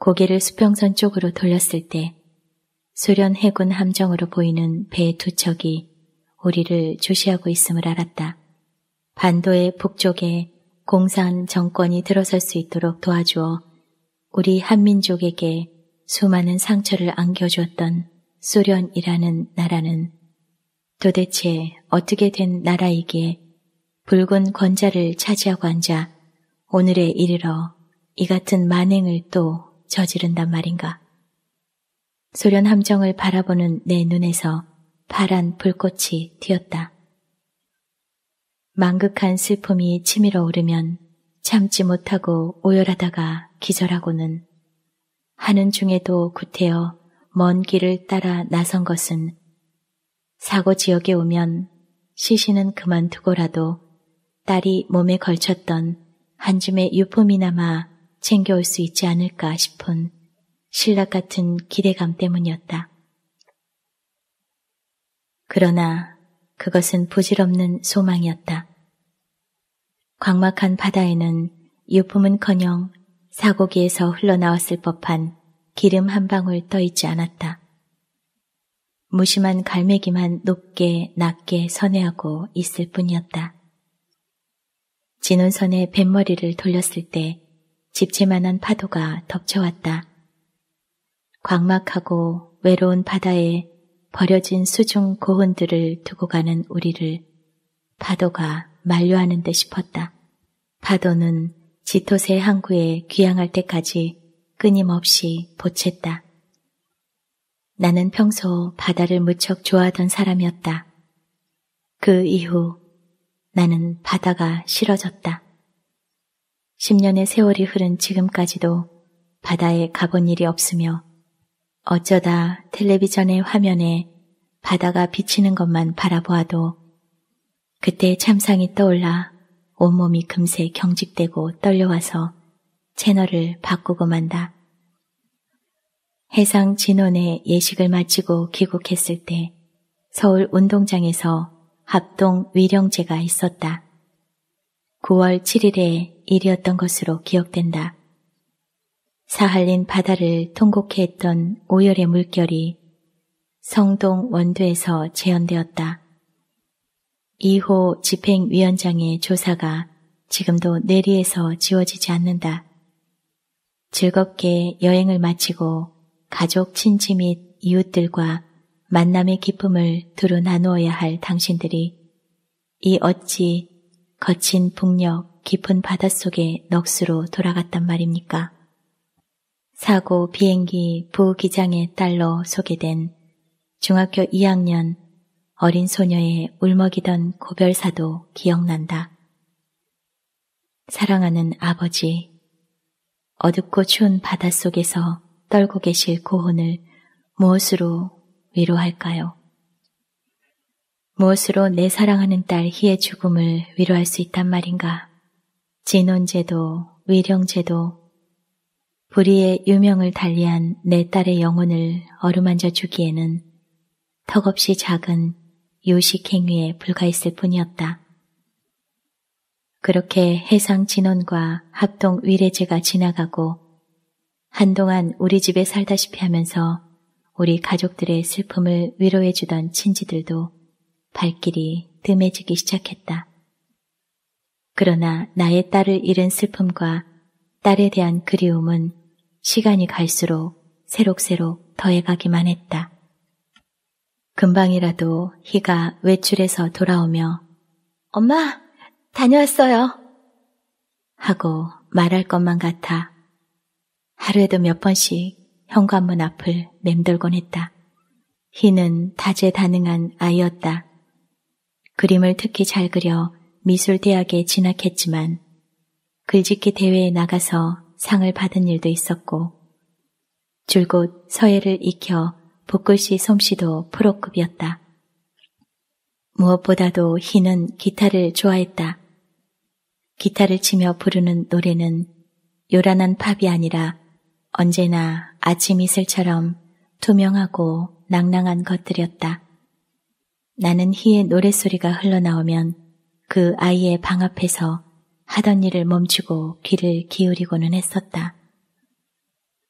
고개를 수평선 쪽으로 돌렸을 때 소련 해군 함정으로 보이는 배 두 척이 우리를 주시하고 있음을 알았다. 반도의 북쪽에 공산 정권이 들어설 수 있도록 도와주어 우리 한민족에게 수많은 상처를 안겨주었던 소련이라는 나라는 도대체 어떻게 된 나라이기에 붉은 권자를 차지하고 앉아 오늘에 이르러 이 같은 만행을 또 저지른단 말인가. 소련 함정을 바라보는 내 눈에서 파란 불꽃이 튀었다. 망극한 슬픔이 치밀어 오르면 참지 못하고 오열하다가 기절하고는 하는 중에도 구태여 먼 길을 따라 나선 것은 사고 지역에 오면 시신은 그만두고라도 딸이 몸에 걸쳤던 한 줌의 유품이나마 챙겨올 수 있지 않을까 싶은 신락 같은 기대감 때문이었다. 그러나 그것은 부질없는 소망이었다. 광막한 바다에는 유품은커녕 사고기에서 흘러나왔을 법한 기름 한 방울 떠있지 않았다. 무심한 갈매기만 높게 낮게 선회하고 있을 뿐이었다. 진원선의 뱃머리를 돌렸을 때 집채만한 파도가 덮쳐왔다. 광막하고 외로운 바다에 버려진 수중 고혼들을 두고 가는 우리를 파도가 만류하는 듯 싶었다. 파도는 지토세 항구에 귀향할 때까지 끊임없이 보챘다. 나는 평소 바다를 무척 좋아하던 사람이었다. 그 이후 나는 바다가 싫어졌다. 10년의 세월이 흐른 지금까지도 바다에 가본 일이 없으며 어쩌다 텔레비전의 화면에 바다가 비치는 것만 바라보아도 그때 참상이 떠올라 온몸이 금세 경직되고 떨려와서 채널을 바꾸고 만다. 해상 진원의 예식을 마치고 귀국했을 때 서울 운동장에서 합동 위령제가 있었다. 9월 7일에 일이었던 것으로 기억된다. 사할린 바다를 통곡해 했던 오열의 물결이 성동 원두에서 재현되었다. 2호 집행위원장의 조사가 지금도 내리에서 지워지지 않는다. 즐겁게 여행을 마치고 가족, 친지 및 이웃들과 만남의 기쁨을 두루 나누어야 할 당신들이 이 어찌 거친 북녘 깊은 바닷속에 넋으로 돌아갔단 말입니까? 사고 비행기 부기장의 딸로 소개된 중학교 2학년 어린 소녀의 울먹이던 고별사도 기억난다. 사랑하는 아버지, 어둡고 추운 바닷속에서 떨고 계실 고혼을 무엇으로 위로할까요? 무엇으로 내 사랑하는 딸 희의 죽음을 위로할 수 있단 말인가? 진혼제도, 위령제도, 불의의 유명을 달리한 내 딸의 영혼을 어루만져 주기에는 턱없이 작은 요식 행위에 불과했을 뿐이었다. 그렇게 해상 진원과 합동 위례제가 지나가고 한동안 우리 집에 살다시피 하면서 우리 가족들의 슬픔을 위로해주던 친지들도 발길이 뜸해지기 시작했다. 그러나 나의 딸을 잃은 슬픔과 딸에 대한 그리움은 시간이 갈수록 새록새록 더해가기만 했다. 금방이라도 희가 외출해서 돌아오며 엄마, 다녀왔어요. 하고 말할 것만 같아 하루에도 몇 번씩 현관문 앞을 맴돌곤 했다. 희는 다재다능한 아이였다. 그림을 특히 잘 그려 미술대학에 진학했지만 글짓기 대회에 나가서 상을 받은 일도 있었고 줄곧 서예를 익혀 복글씨 솜씨도 프로급이었다. 무엇보다도 희는 기타를 좋아했다. 기타를 치며 부르는 노래는 요란한 팝이 아니라 언제나 아침 이슬처럼 투명하고 낭낭한 것들이었다. 나는 희의 노랫소리가 흘러나오면 그 아이의 방 앞에서 하던 일을 멈추고 귀를 기울이고는 했었다.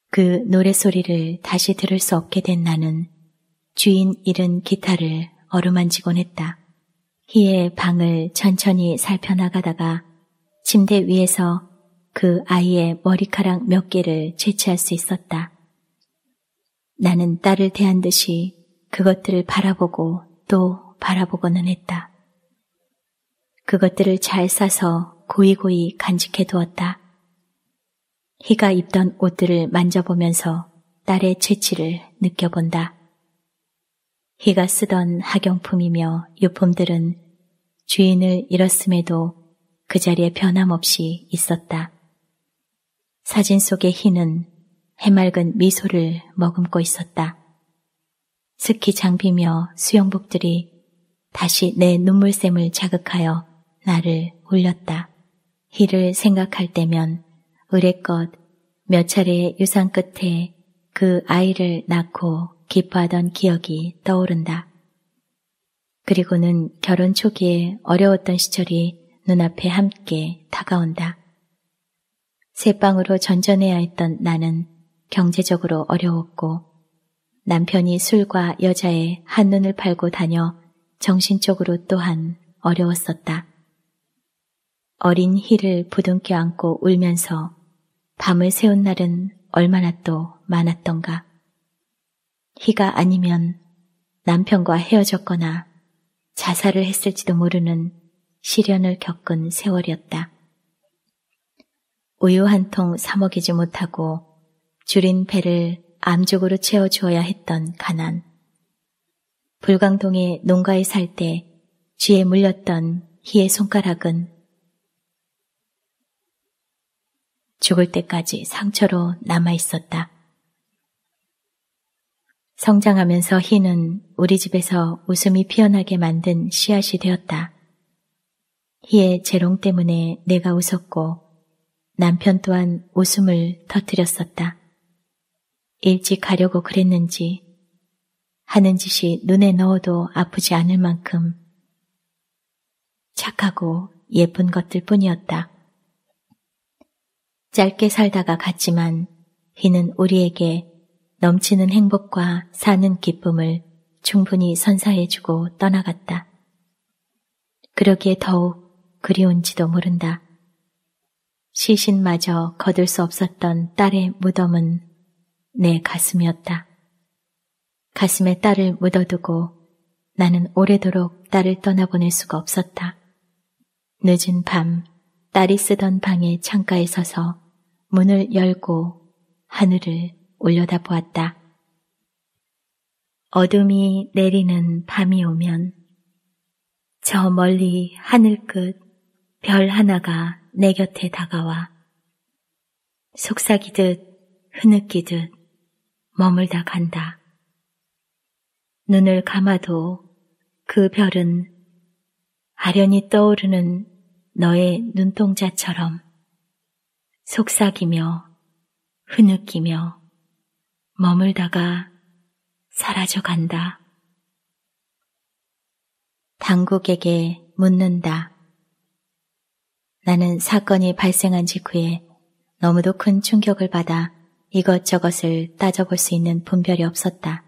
그 노래소리를 다시 들을 수 없게 된 나는 주인 잃은 기타를 어루만지곤 했다. 희의 방을 천천히 살펴나가다가 침대 위에서 그 아이의 머리카락 몇 개를 채취할 수 있었다. 나는 딸을 대한 듯이 그것들을 바라보고 또 바라보고는 했다. 그것들을 잘 싸서 고이고이 간직해 두었다. 희가 입던 옷들을 만져보면서 딸의 재취를 느껴본다. 희가 쓰던 학용품이며 유품들은 주인을 잃었음에도 그 자리에 변함없이 있었다. 사진 속의 희는 해맑은 미소를 머금고 있었다. 스키 장비며 수영복들이 다시 내 눈물샘을 자극하여 나를 울렸다. 희를 생각할 때면 의뢰껏 몇 차례의 유산 끝에 그 아이를 낳고 기뻐하던 기억이 떠오른다. 그리고는 결혼 초기에 어려웠던 시절이 눈앞에 함께 다가온다. 새 빵으로 전전해야 했던 나는 경제적으로 어려웠고 남편이 술과 여자의 한눈을 팔고 다녀 정신적으로 또한 어려웠었다. 어린 희를 부둥켜 안고 울면서 밤을 새운 날은 얼마나 또 많았던가. 희가 아니면 남편과 헤어졌거나 자살을 했을지도 모르는 시련을 겪은 세월이었다. 우유 한 통사 먹이지 못하고 줄인 배를 암죽으로 채워주어야 했던 가난. 불광동의 농가에 살 때 쥐에 물렸던 희의 손가락은 죽을 때까지 상처로 남아 있었다. 성장하면서 희는 우리 집에서 웃음이 피어나게 만든 씨앗이 되었다. 희의 재롱 때문에 내가 웃었고 남편 또한 웃음을 터뜨렸었다. 일찍 가려고 그랬는지 하는 짓이 눈에 넣어도 아프지 않을 만큼 착하고 예쁜 것들 뿐이었다. 짧게 살다가 갔지만 비는 우리에게 넘치는 행복과 사는 기쁨을 충분히 선사해주고 떠나갔다. 그러기에 더욱 그리운지도 모른다. 시신마저 거둘 수 없었던 딸의 무덤은 내 가슴이었다. 가슴에 딸을 묻어두고 나는 오래도록 딸을 떠나보낼 수가 없었다. 늦은 밤, 딸이 쓰던 방의 창가에 서서 문을 열고 하늘을 올려다 보았다. 어둠이 내리는 밤이 오면 저 멀리 하늘 끝 별 하나가 내 곁에 다가와 속삭이듯 흐느끼듯 머물다 간다. 눈을 감아도 그 별은 아련히 떠오르는 너의 눈동자처럼 속삭이며 흐느끼며 머물다가 사라져 간다. 당국에게 묻는다. 나는 사건이 발생한 직후에 너무도 큰 충격을 받아 이것저것을 따져볼 수 있는 분별이 없었다.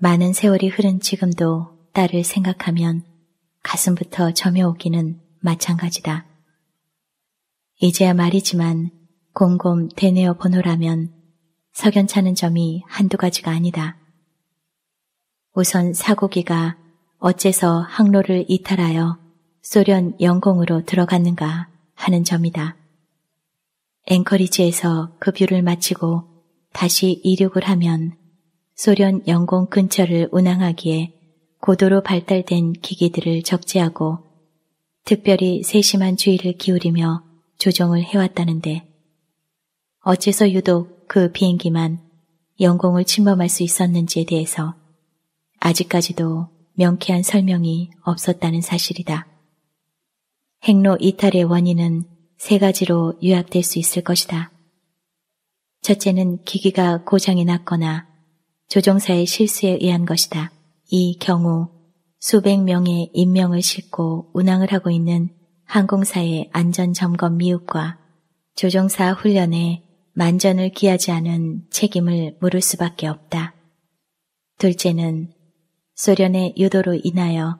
많은 세월이 흐른 지금도 딸을 생각하면 가슴부터 점여오기는 마찬가지다. 이제야 말이지만 곰곰 되뇌어 보노라면 석연찮은 점이 한두 가지가 아니다. 우선 사고기가 어째서 항로를 이탈하여 소련 영공으로 들어갔는가 하는 점이다. 앵커리지에서 급유를 그 마치고 다시 이륙을 하면 소련 영공 근처를 운항하기에 고도로 발달된 기기들을 적재하고 특별히 세심한 주의를 기울이며 조정을 해왔다는데 어째서 유독 그 비행기만 영공을 침범할 수 있었는지에 대해서 아직까지도 명쾌한 설명이 없었다는 사실이다. 행로 이탈의 원인은 세 가지로 요약될 수 있을 것이다. 첫째는 기기가 고장이 났거나 조종사의 실수에 의한 것이다. 이 경우 수백 명의 인명을 싣고 운항을 하고 있는 항공사의 안전점검 미흡과 조종사 훈련에 만전을 기하지 않은 책임을 물을 수밖에 없다. 둘째는 소련의 유도로 인하여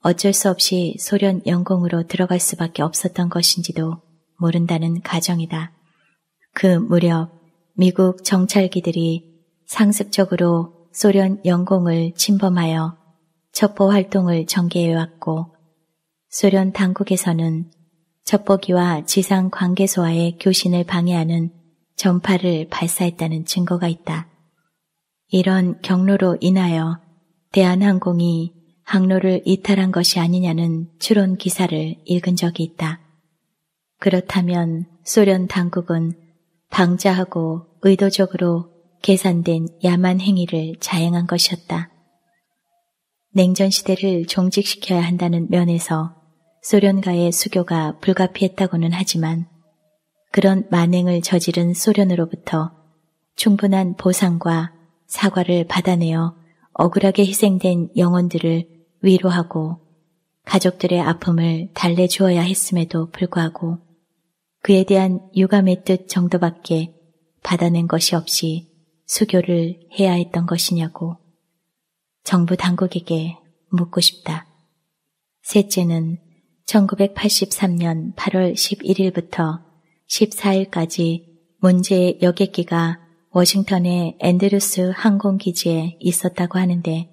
어쩔 수 없이 소련 영공으로 들어갈 수밖에 없었던 것인지도 모른다는 가정이다. 그 무렵 미국 정찰기들이 상습적으로 소련 영공을 침범하여 첩보 활동을 전개해왔고 소련 당국에서는 첩보기와 지상 관계소와의 교신을 방해하는 전파를 발사했다는 증거가 있다. 이런 경로로 인하여 대한항공이 항로를 이탈한 것이 아니냐는 추론 기사를 읽은 적이 있다. 그렇다면 소련 당국은 방자하고 의도적으로 계산된 야만 행위를 자행한 것이었다. 냉전 시대를 종직시켜야 한다는 면에서 소련과의 수교가 불가피했다고는 하지만 그런 만행을 저지른 소련으로부터 충분한 보상과 사과를 받아내어 억울하게 희생된 영혼들을 위로하고 가족들의 아픔을 달래주어야 했음에도 불구하고 그에 대한 유감의 뜻 정도밖에 받아낸 것이 없이 수교를 해야 했던 것이냐고 정부 당국에게 묻고 싶다. 셋째는 1983년 8월 11일부터 14일까지 문제의 여객기가 워싱턴의 앤드루스 항공기지에 있었다고 하는데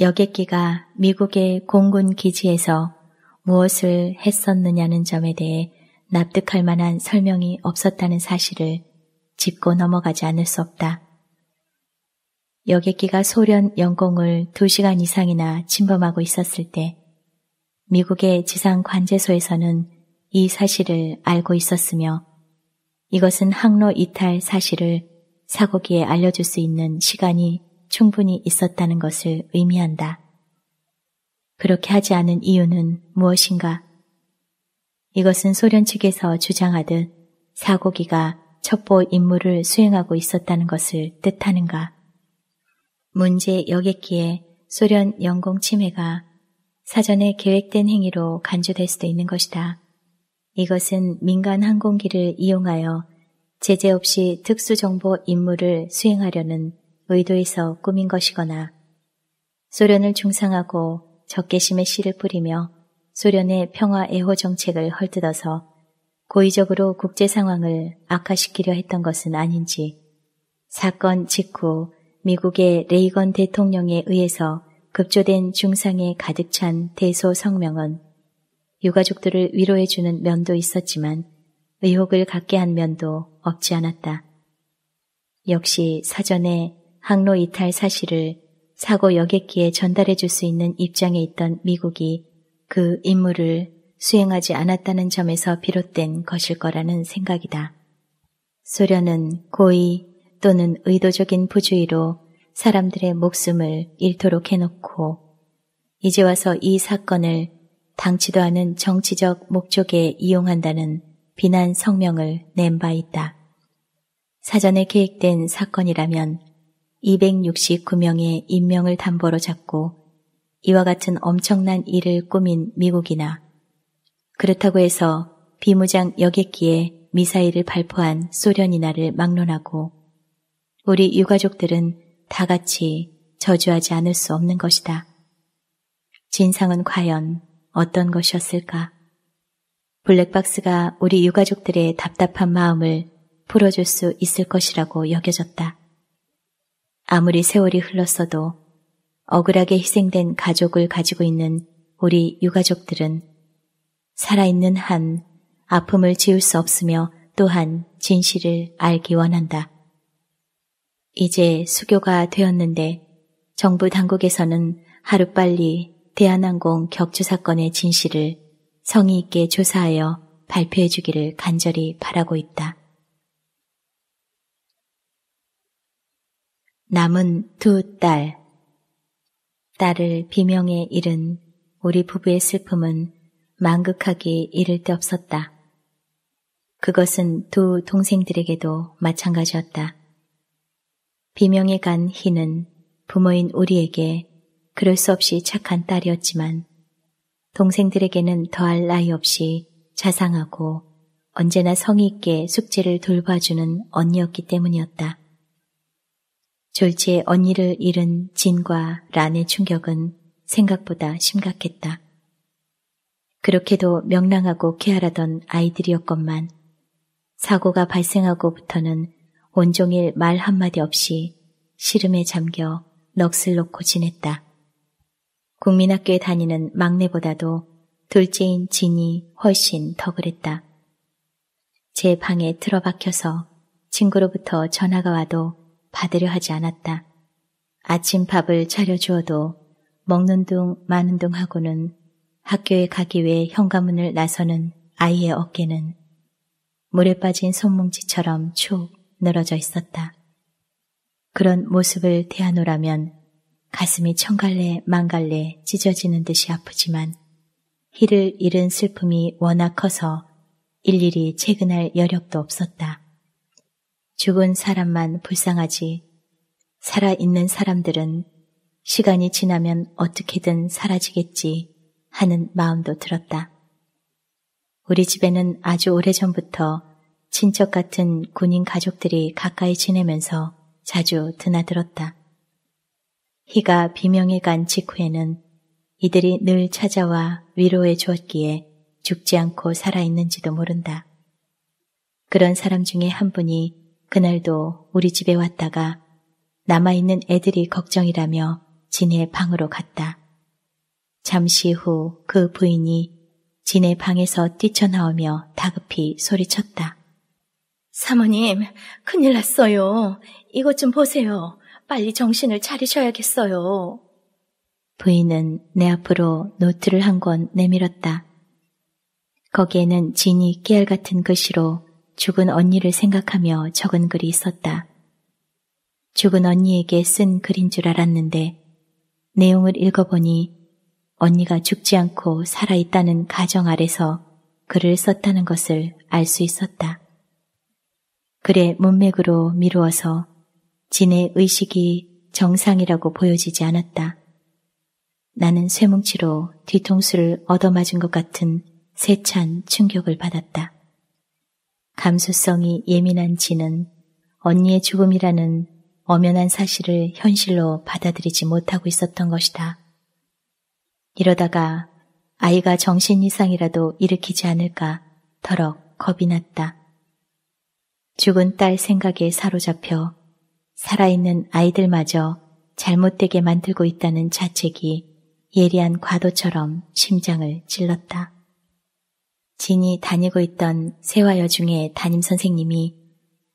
여객기가 미국의 공군 기지에서 무엇을 했었느냐는 점에 대해 납득할 만한 설명이 없었다는 사실을 짚고 넘어가지 않을 수 없다. 여객기가 소련 영공을 2시간 이상이나 침범하고 있었을 때 미국의 지상 관제소에서는 이 사실을 알고 있었으며 이것은 항로 이탈 사실을 사고기에 알려줄 수 있는 시간이 충분히 있었다는 것을 의미한다. 그렇게 하지 않은 이유는 무엇인가? 이것은 소련 측에서 주장하듯 사고기가 첩보 임무를 수행하고 있었다는 것을 뜻하는가? 문제 여객기에 소련 영공 침해가 사전에 계획된 행위로 간주될 수도 있는 것이다. 이것은 민간 항공기를 이용하여 제재 없이 특수정보 임무를 수행하려는 의도에서 꾸민 것이거나 소련을 중상하고 적개심의 씨를 뿌리며 소련의 평화 애호 정책을 헐뜯어서 고의적으로 국제 상황을 악화시키려 했던 것은 아닌지 사건 직후 미국의 레이건 대통령에 의해서 급조된 중상에 가득 찬 대소 성명은 유가족들을 위로해주는 면도 있었지만 의혹을 갖게 한 면도 없지 않았다. 역시 사전에 항로 이탈 사실을 사고 여객기에 전달해 줄 수 있는 입장에 있던 미국이 그 임무를 수행하지 않았다는 점에서 비롯된 것일 거라는 생각이다. 소련은 고의 또는 의도적인 부주의로 사람들의 목숨을 잃도록 해놓고 이제 와서 이 사건을 당치도 않은 정치적 목적에 이용한다는 비난 성명을 낸 바 있다. 사전에 계획된 사건이라면 269명의 인명을 담보로 잡고 이와 같은 엄청난 일을 꾸민 미국이나 그렇다고 해서 비무장 여객기에 미사일을 발포한 소련이나를 막론하고 우리 유가족들은 다 같이 저주하지 않을 수 없는 것이다. 진상은 과연 어떤 것이었을까? 블랙박스가 우리 유가족들의 답답한 마음을 풀어줄 수 있을 것이라고 여겨졌다. 아무리 세월이 흘렀어도 억울하게 희생된 가족을 가지고 있는 우리 유가족들은 살아있는 한 아픔을 지울 수 없으며 또한 진실을 알기 원한다. 이제 수교가 되었는데 정부 당국에서는 하루빨리 대한항공 격추 사건의 진실을 성의 있게 조사하여 발표해 주기를 간절히 바라고 있다. 남은 두 딸. 딸을 비명에 잃은 우리 부부의 슬픔은 만극하기 이를 데 없었다. 그것은 두 동생들에게도 마찬가지였다. 비명에 간 희는 부모인 우리에게 그럴 수 없이 착한 딸이었지만 동생들에게는 더할 나위 없이 자상하고 언제나 성의 있게 숙제를 돌봐주는 언니였기 때문이었다. 졸지에 언니를 잃은 진과 란의 충격은 생각보다 심각했다. 그렇게도 명랑하고 쾌활하던 아이들이었건만 사고가 발생하고부터는 온종일 말 한마디 없이 시름에 잠겨 넋을 놓고 지냈다. 국민학교에 다니는 막내보다도 둘째인 진이 훨씬 더 그랬다. 제 방에 틀어박혀서 친구로부터 전화가 와도 받으려 하지 않았다. 아침 밥을 차려주어도 먹는 둥 마는 둥 하고는 학교에 가기 위해 현관문을 나서는 아이의 어깨는 물에 빠진 손뭉치처럼 축 늘어져 있었다. 그런 모습을 대하노라면 가슴이 청갈래망갈래 찢어지는 듯이 아프지만 희를 잃은 슬픔이 워낙 커서 일일이 채근할 여력도 없었다. 죽은 사람만 불쌍하지 살아있는 사람들은 시간이 지나면 어떻게든 사라지겠지 하는 마음도 들었다. 우리 집에는 아주 오래전부터 친척 같은 군인 가족들이 가까이 지내면서 자주 드나들었다. 희가 비명에 간 직후에는 이들이 늘 찾아와 위로해 주었기에 죽지 않고 살아있는지도 모른다. 그런 사람 중에 한 분이 그날도 우리 집에 왔다가 남아있는 애들이 걱정이라며 진의 방으로 갔다. 잠시 후 그 부인이 진의 방에서 뛰쳐나오며 다급히 소리쳤다. 사모님, 큰일 났어요. 이것 좀 보세요. 빨리 정신을 차리셔야겠어요. 부인은 내 앞으로 노트를 한 권 내밀었다. 거기에는 진이 깨알 같은 글씨로 죽은 언니를 생각하며 적은 글이 있었다. 죽은 언니에게 쓴 글인 줄 알았는데 내용을 읽어보니 언니가 죽지 않고 살아있다는 가정 아래서 글을 썼다는 것을 알 수 있었다. 글의 문맥으로 미루어서 진의 의식이 정상이라고 보여지지 않았다. 나는 쇠뭉치로 뒤통수를 얻어맞은 것 같은 세찬 충격을 받았다. 감수성이 예민한 진은 언니의 죽음이라는 엄연한 사실을 현실로 받아들이지 못하고 있었던 것이다. 이러다가 아이가 정신 이상이라도 일으키지 않을까 더러 겁이 났다. 죽은 딸 생각에 사로잡혀 살아있는 아이들마저 잘못되게 만들고 있다는 자책이 예리한 과도처럼 심장을 찔렀다. 진이 다니고 있던 세화여 중에 담임 선생님이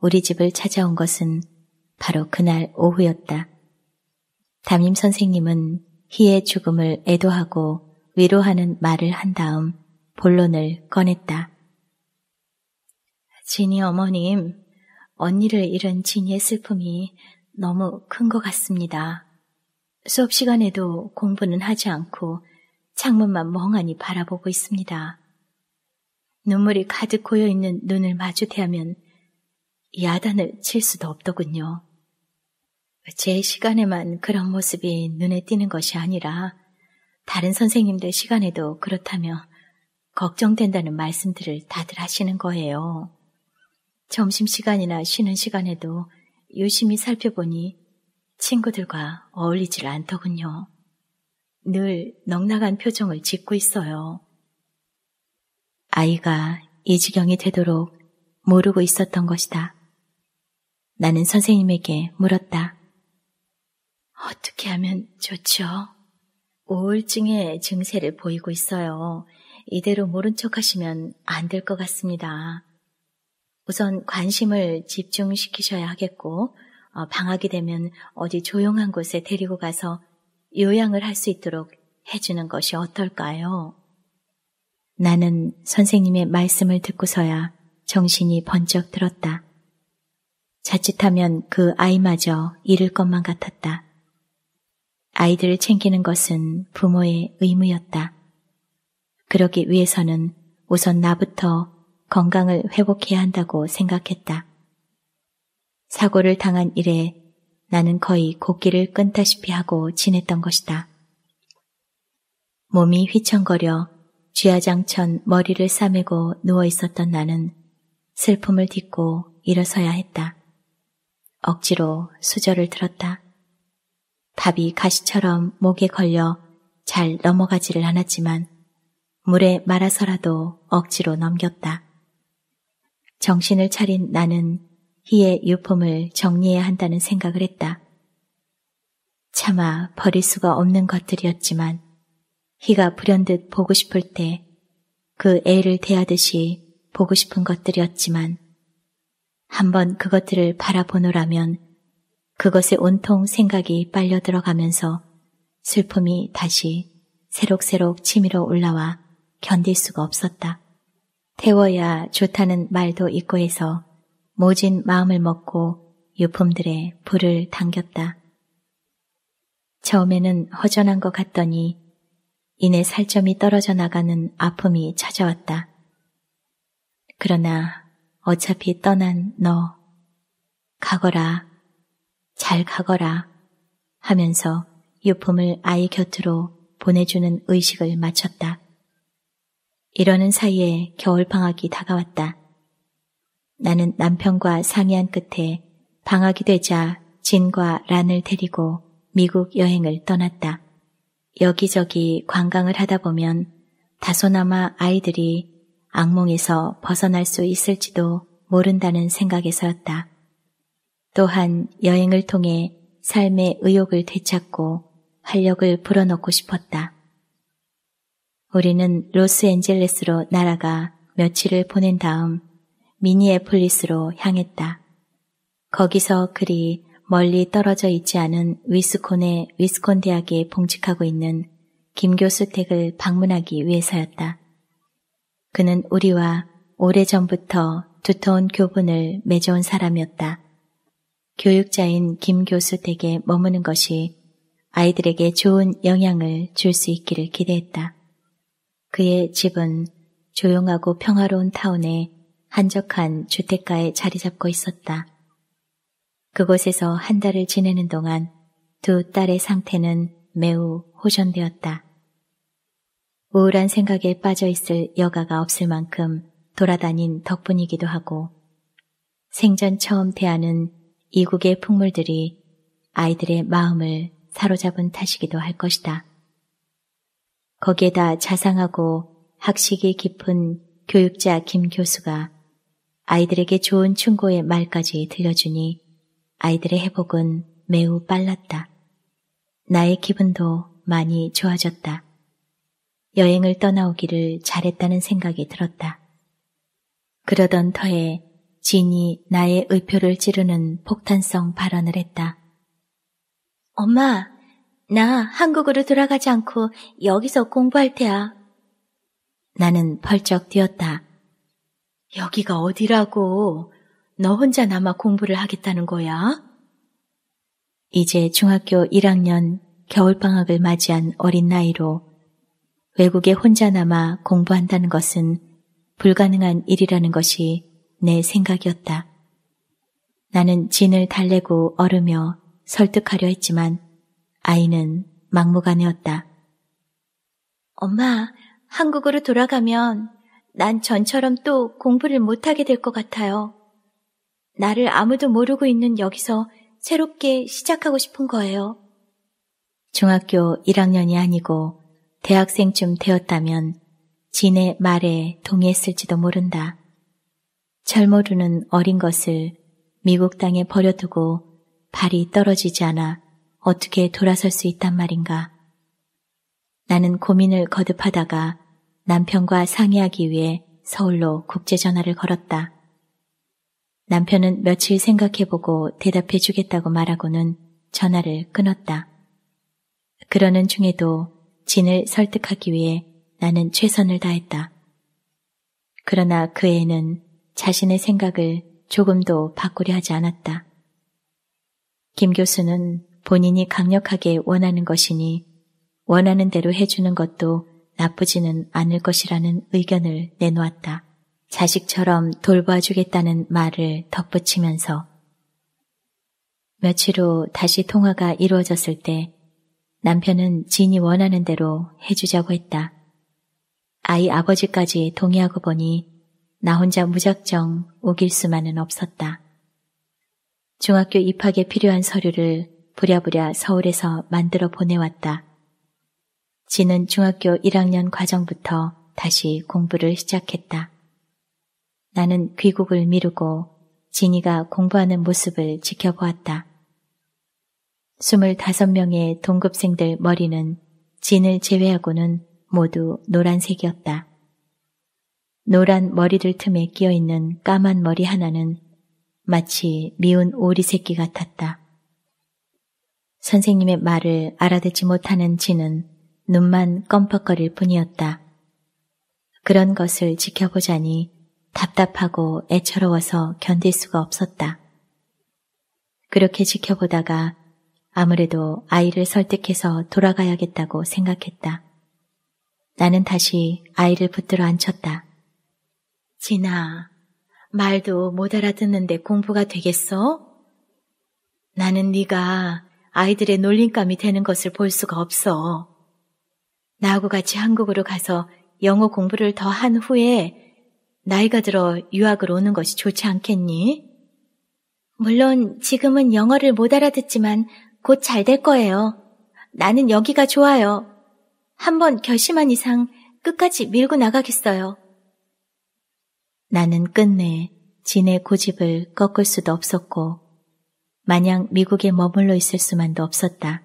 우리 집을 찾아온 것은 바로 그날 오후였다. 담임 선생님은 희의 죽음을 애도하고 위로하는 말을 한 다음 본론을 꺼냈다. 진희 어머님, 언니를 잃은 진희의 슬픔이 너무 큰 것 같습니다. 수업 시간에도 공부는 하지 않고 창문만 멍하니 바라보고 있습니다. 눈물이 가득 고여 있는 눈을 마주대하면 야단을 칠 수도 없더군요. 제 시간에만 그런 모습이 눈에 띄는 것이 아니라 다른 선생님들 시간에도 그렇다며 걱정된다는 말씀들을 다들 하시는 거예요. 점심시간이나 쉬는 시간에도 유심히 살펴보니 친구들과 어울리질 않더군요. 늘 넉나간 표정을 짓고 있어요. 아이가 이 지경이 되도록 모르고 있었던 것이다. 나는 선생님에게 물었다. 어떻게 하면 좋죠? 우울증의 증세를 보이고 있어요. 이대로 모른 척 하시면 안 될 것 같습니다. 우선 관심을 집중시키셔야 하겠고 어, 방학이 되면 어디 조용한 곳에 데리고 가서 요양을 할 수 있도록 해주는 것이 어떨까요? 나는 선생님의 말씀을 듣고서야 정신이 번쩍 들었다. 자칫하면 그 아이마저 잃을 것만 같았다. 아이들을 챙기는 것은 부모의 의무였다. 그러기 위해서는 우선 나부터 건강을 회복해야 한다고 생각했다. 사고를 당한 이래 나는 거의 곡기를 끊다시피 하고 지냈던 것이다. 몸이 휘청거려 쥐야장천 머리를 싸매고 누워 있었던 나는 슬픔을 딛고 일어서야 했다. 억지로 수저를 들었다. 밥이 가시처럼 목에 걸려 잘 넘어가지를 않았지만 물에 말아서라도 억지로 넘겼다. 정신을 차린 나는 희의 유품을 정리해야 한다는 생각을 했다. 차마 버릴 수가 없는 것들이었지만 희가 불현듯 보고 싶을 때 그 애를 대하듯이 보고 싶은 것들이었지만 한번 그것들을 바라보노라면 그것에 온통 생각이 빨려 들어가면서 슬픔이 다시 새록새록 치밀어 올라와 견딜 수가 없었다. 태워야 좋다는 말도 있고 해서 모진 마음을 먹고 유품들의 불을 당겼다. 처음에는 허전한 것 같더니 이내 살점이 떨어져 나가는 아픔이 찾아왔다. 그러나 어차피 떠난 너, 가거라, 잘 가거라 하면서 유품을 아이 곁으로 보내주는 의식을 마쳤다. 이러는 사이에 겨울방학이 다가왔다. 나는 남편과 상의한 끝에 방학이 되자 진과 란을 데리고 미국 여행을 떠났다. 여기저기 관광을 하다 보면 다소나마 아이들이 악몽에서 벗어날 수 있을지도 모른다는 생각에서였다. 또한 여행을 통해 삶의 의욕을 되찾고 활력을 불어넣고 싶었다. 우리는 로스앤젤레스로 날아가 며칠을 보낸 다음 미니애폴리스로 향했다. 거기서 그리 멀리 떨어져 있지 않은 위스콘의 위스콘 대학에 봉직하고 있는 김 교수 댁을 방문하기 위해서였다. 그는 우리와 오래전부터 두터운 교분을 맺어온 사람이었다. 교육자인 김 교수 댁에 머무는 것이 아이들에게 좋은 영향을 줄 수 있기를 기대했다. 그의 집은 조용하고 평화로운 타운에 한적한 주택가에 자리 잡고 있었다. 그곳에서 한 달을 지내는 동안 두 딸의 상태는 매우 호전되었다. 우울한 생각에 빠져 있을 여가가 없을 만큼 돌아다닌 덕분이기도 하고 생전 처음 대하는 이국의 풍물들이 아이들의 마음을 사로잡은 탓이기도 할 것이다. 거기에다 자상하고 학식이 깊은 교육자 김 교수가 아이들에게 좋은 충고의 말까지 들려주니 아이들의 회복은 매우 빨랐다. 나의 기분도 많이 좋아졌다. 여행을 떠나오기를 잘했다는 생각이 들었다. 그러던 터에 진이 나의 의표를 찌르는 폭탄성 발언을 했다. 엄마, 나 한국으로 돌아가지 않고 여기서 공부할 테야. 나는 펄쩍 뛰었다. 여기가 어디라고? 너 혼자 남아 공부를 하겠다는 거야? 이제 중학교 1학년 겨울방학을 맞이한 어린 나이로 외국에 혼자 남아 공부한다는 것은 불가능한 일이라는 것이 내 생각이었다. 나는 진을 달래고 얼으며 설득하려 했지만 아이는 막무가내였다. 엄마, 한국으로 돌아가면 난 전처럼 또 공부를 못하게 될 것 같아요. 나를 아무도 모르고 있는 여기서 새롭게 시작하고 싶은 거예요. 중학교 1학년이 아니고 대학생쯤 되었다면 진의 말에 동의했을지도 모른다. 절 모르는 어린 것을 미국 땅에 버려두고 발이 떨어지지 않아 어떻게 돌아설 수 있단 말인가. 나는 고민을 거듭하다가 남편과 상의하기 위해 서울로 국제전화를 걸었다. 남편은 며칠 생각해보고 대답해 주겠다고 말하고는 전화를 끊었다. 그러는 중에도 진을 설득하기 위해 나는 최선을 다했다. 그러나 그 애는 자신의 생각을 조금도 바꾸려 하지 않았다. 김 교수는 본인이 강력하게 원하는 것이니 원하는 대로 해주는 것도 나쁘지는 않을 것이라는 의견을 내놓았다. 자식처럼 돌봐주겠다는 말을 덧붙이면서 며칠 후 다시 통화가 이루어졌을 때 남편은 진이 원하는 대로 해주자고 했다. 아이 아버지까지 동의하고 보니 나 혼자 무작정 오길 수만은 없었다. 중학교 입학에 필요한 서류를 부랴부랴 서울에서 만들어 보내왔다. 지는 중학교 1학년 과정부터 다시 공부를 시작했다. 나는 귀국을 미루고 진이가 공부하는 모습을 지켜보았다. 25명의 동급생들 머리는 진을 제외하고는 모두 노란색이었다. 노란 머리들 틈에 끼어있는 까만 머리 하나는 마치 미운 오리 새끼 같았다. 선생님의 말을 알아듣지 못하는 지는 눈만 껌뻑거릴 뿐이었다. 그런 것을 지켜보자니 답답하고 애처로워서 견딜 수가 없었다. 그렇게 지켜보다가 아무래도 아이를 설득해서 돌아가야겠다고 생각했다. 나는 다시 아이를 붙들어 앉혔다. 진아, 말도 못 알아듣는데 공부가 되겠어? 나는 네가 아이들의 놀림감이 되는 것을 볼 수가 없어. 나하고 같이 한국으로 가서 영어 공부를 더 한 후에 나이가 들어 유학을 오는 것이 좋지 않겠니? 물론 지금은 영어를 못 알아듣지만 곧 잘 될 거예요. 나는 여기가 좋아요. 한번 결심한 이상 끝까지 밀고 나가겠어요. 나는 끝내 진의 고집을 꺾을 수도 없었고 마냥 미국에 머물러 있을 수만도 없었다.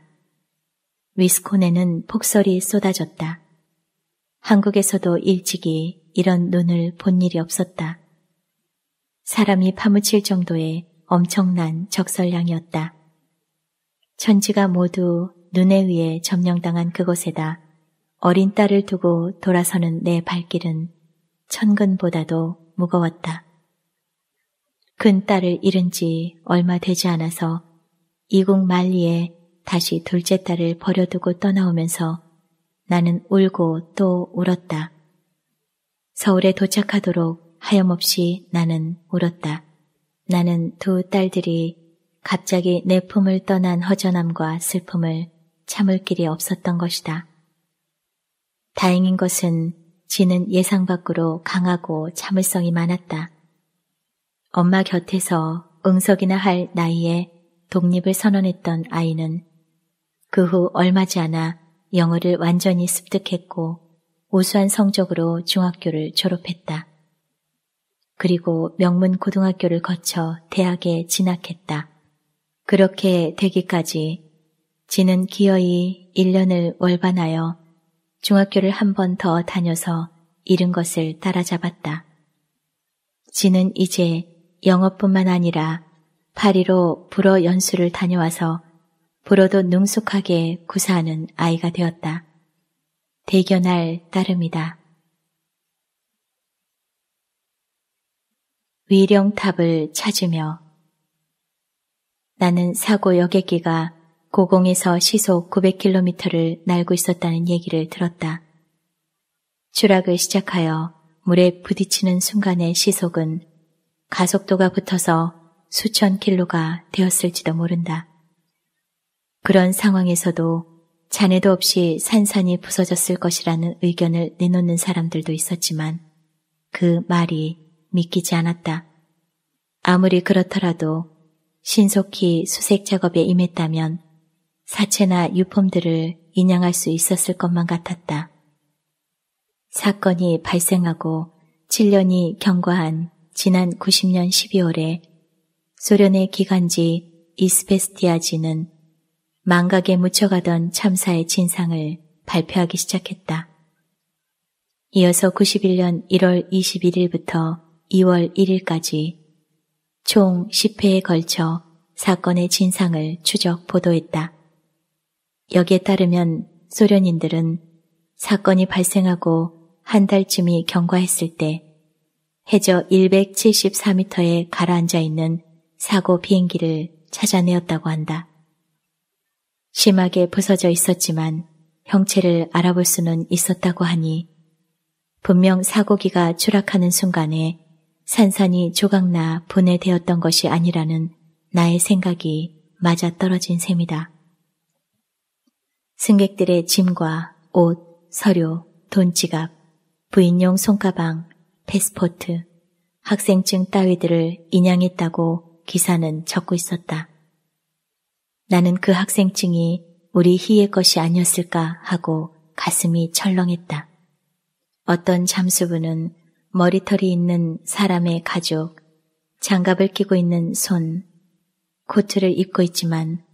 위스콘에는 폭설이 쏟아졌다. 한국에서도 일찍이 이런 눈을 본 일이 없었다. 사람이 파묻힐 정도의 엄청난 적설량이었다. 천지가 모두 눈에 의해 점령당한 그곳에다 어린 딸을 두고 돌아서는 내 발길은 천근보다도 무거웠다. 큰 딸을 잃은 지 얼마 되지 않아서 이국 말리에 다시 둘째 딸을 버려두고 떠나오면서 나는 울고 또 울었다. 서울에 도착하도록 하염없이 나는 울었다. 나는 두 딸들이 갑자기 내 품을 떠난 허전함과 슬픔을 참을 길이 없었던 것이다. 다행인 것은 지는 예상 밖으로 강하고 참을성이 많았다. 엄마 곁에서 응석이나 할 나이에 독립을 선언했던 아이는 그 후 얼마지 않아 영어를 완전히 습득했고 우수한 성적으로 중학교를 졸업했다. 그리고 명문 고등학교를 거쳐 대학에 진학했다. 그렇게 되기까지 지는 기어이 1년을 월반하여 중학교를 한 번 더 다녀서 잃은 것을 따라잡았다. 지는 이제 영어뿐만 아니라 파리로 불어 연수를 다녀와서 불어도 능숙하게 구사하는 아이가 되었다. 대견할 따름이다. 위령탑을 찾으며 나는 사고 여객기가 고공에서 시속 900km를 날고 있었다는 얘기를 들었다. 추락을 시작하여 물에 부딪히는 순간의 시속은 가속도가 붙어서 수천 킬로가 되었을지도 모른다. 그런 상황에서도 자네도 없이 산산이 부서졌을 것이라는 의견을 내놓는 사람들도 있었지만 그 말이 믿기지 않았다. 아무리 그렇더라도 신속히 수색 작업에 임했다면 사체나 유품들을 인양할 수 있었을 것만 같았다. 사건이 발생하고 7년이 경과한 지난 90년 12월에 소련의 기간지 이스페스티아지는 망각에 묻혀가던 참사의 진상을 발표하기 시작했다. 이어서 91년 1월 21일부터 2월 1일까지 총 10회에 걸쳐 사건의 진상을 추적 보도했다. 여기에 따르면 소련인들은 사건이 발생하고 한 달쯤이 경과했을 때 해저 174m에 가라앉아 있는 사고 비행기를 찾아내었다고 한다. 심하게 부서져 있었지만 형체를 알아볼 수는 있었다고 하니 분명 사고기가 추락하는 순간에 산산이 조각나 분해되었던 것이 아니라는 나의 생각이 맞아떨어진 셈이다. 승객들의 짐과 옷, 서류, 돈지갑, 부인용 손가방 패스포트, 학생증 따위들을 인양했다고 기사는 적고 있었다. 나는 그 학생증이 우리 희의 것이 아니었을까 하고 가슴이 철렁했다. 어떤 잠수부는 머리털이 있는 사람의 가족 장갑을 끼고 있는 손, 코트를 입고 있지만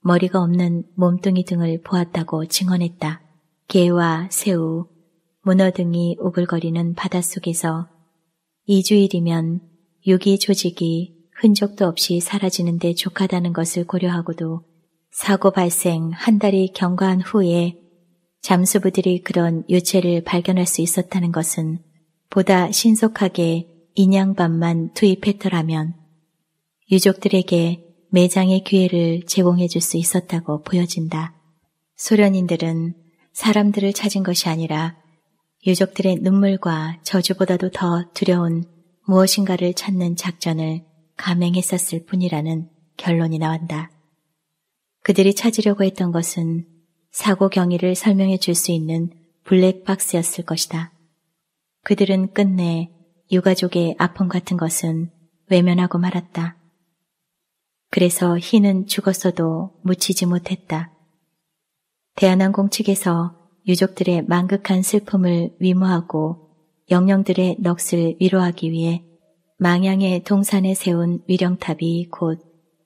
머리가 없는 몸뚱이 등을 보았다고 증언했다. 개와 새우, 문어 등이 오글거리는 바닷속에서 2주일이면 유기 조직이 흔적도 없이 사라지는데 족하다는 것을 고려하고도 사고 발생 한 달이 경과한 후에 잠수부들이 그런 유체를 발견할 수 있었다는 것은 보다 신속하게 인양반만 투입했더라면 유족들에게 매장의 기회를 제공해 줄 수 있었다고 보여진다. 소련인들은 사람들을 찾은 것이 아니라 유족들의 눈물과 저주보다도 더 두려운 무엇인가를 찾는 작전을 감행했었을 뿐이라는 결론이 나온다. 그들이 찾으려고 했던 것은 사고 경위를 설명해 줄 수 있는 블랙박스였을 것이다. 그들은 끝내 유가족의 아픔 같은 것은 외면하고 말았다. 그래서 희는 죽었어도 묻히지 못했다. 대한항공 측에서 유족들의 망극한 슬픔을 위모하고 영령들의 넋을 위로하기 위해 망양의 동산에 세운 위령탑이 곧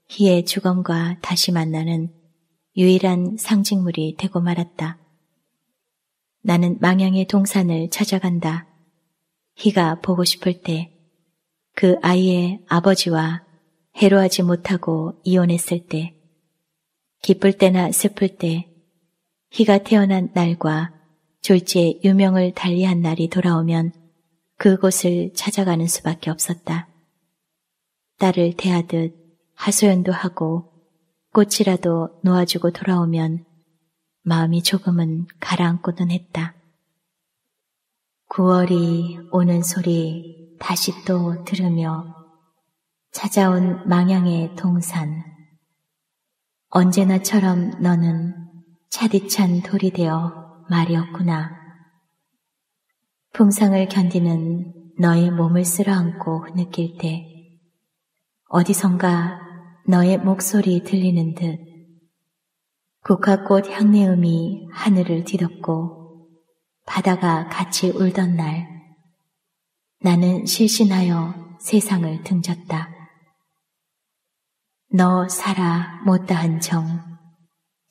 희의 주검과 다시 만나는 유일한 상징물이 되고 말았다. 나는 망양의 동산을 찾아간다. 희가 보고 싶을 때 그 아이의 아버지와 해로하지 못하고 이혼했을 때 기쁠 때나 슬플 때 희가 태어난 날과 졸지의 유명을 달리한 날이 돌아오면 그곳을 찾아가는 수밖에 없었다. 딸을 대하듯 하소연도 하고 꽃이라도 놓아주고 돌아오면 마음이 조금은 가라앉고는 했다. 9월이 오는 소리 다시 또 들으며 찾아온 망향의 동산 언제나처럼 너는 차디찬 돌이 되어 말이었구나. 풍상을 견디는 너의 몸을 쓸어안고 느낄 때 어디선가 너의 목소리 들리는 듯 국화꽃 향내음이 하늘을 뒤덮고 바다가 같이 울던 날 나는 실신하여 세상을 등졌다. 너 살아 못다한 정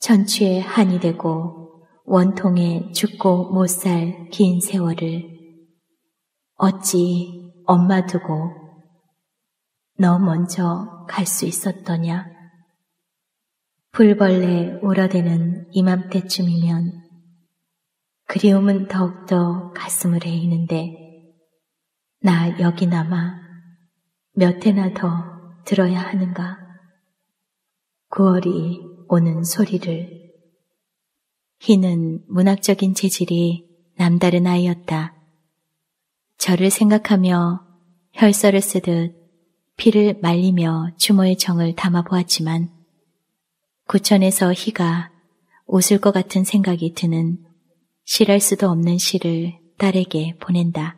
천추의 한이 되고 원통에 죽고 못 살 긴 세월을 어찌 엄마 두고 너 먼저 갈 수 있었더냐? 불벌레 울어대는 이맘때쯤이면 그리움은 더욱더 가슴을 헤이는데 나 여기 남아 몇 해나 더 들어야 하는가? 9월이 오는 소리를. 희는 문학적인 재질이 남다른 아이였다. 저를 생각하며 혈서를 쓰듯 피를 말리며 추모의 정을 담아보았지만 구천에서 희가 웃을 것 같은 생각이 드는 실할 수도 없는 시를 딸에게 보낸다.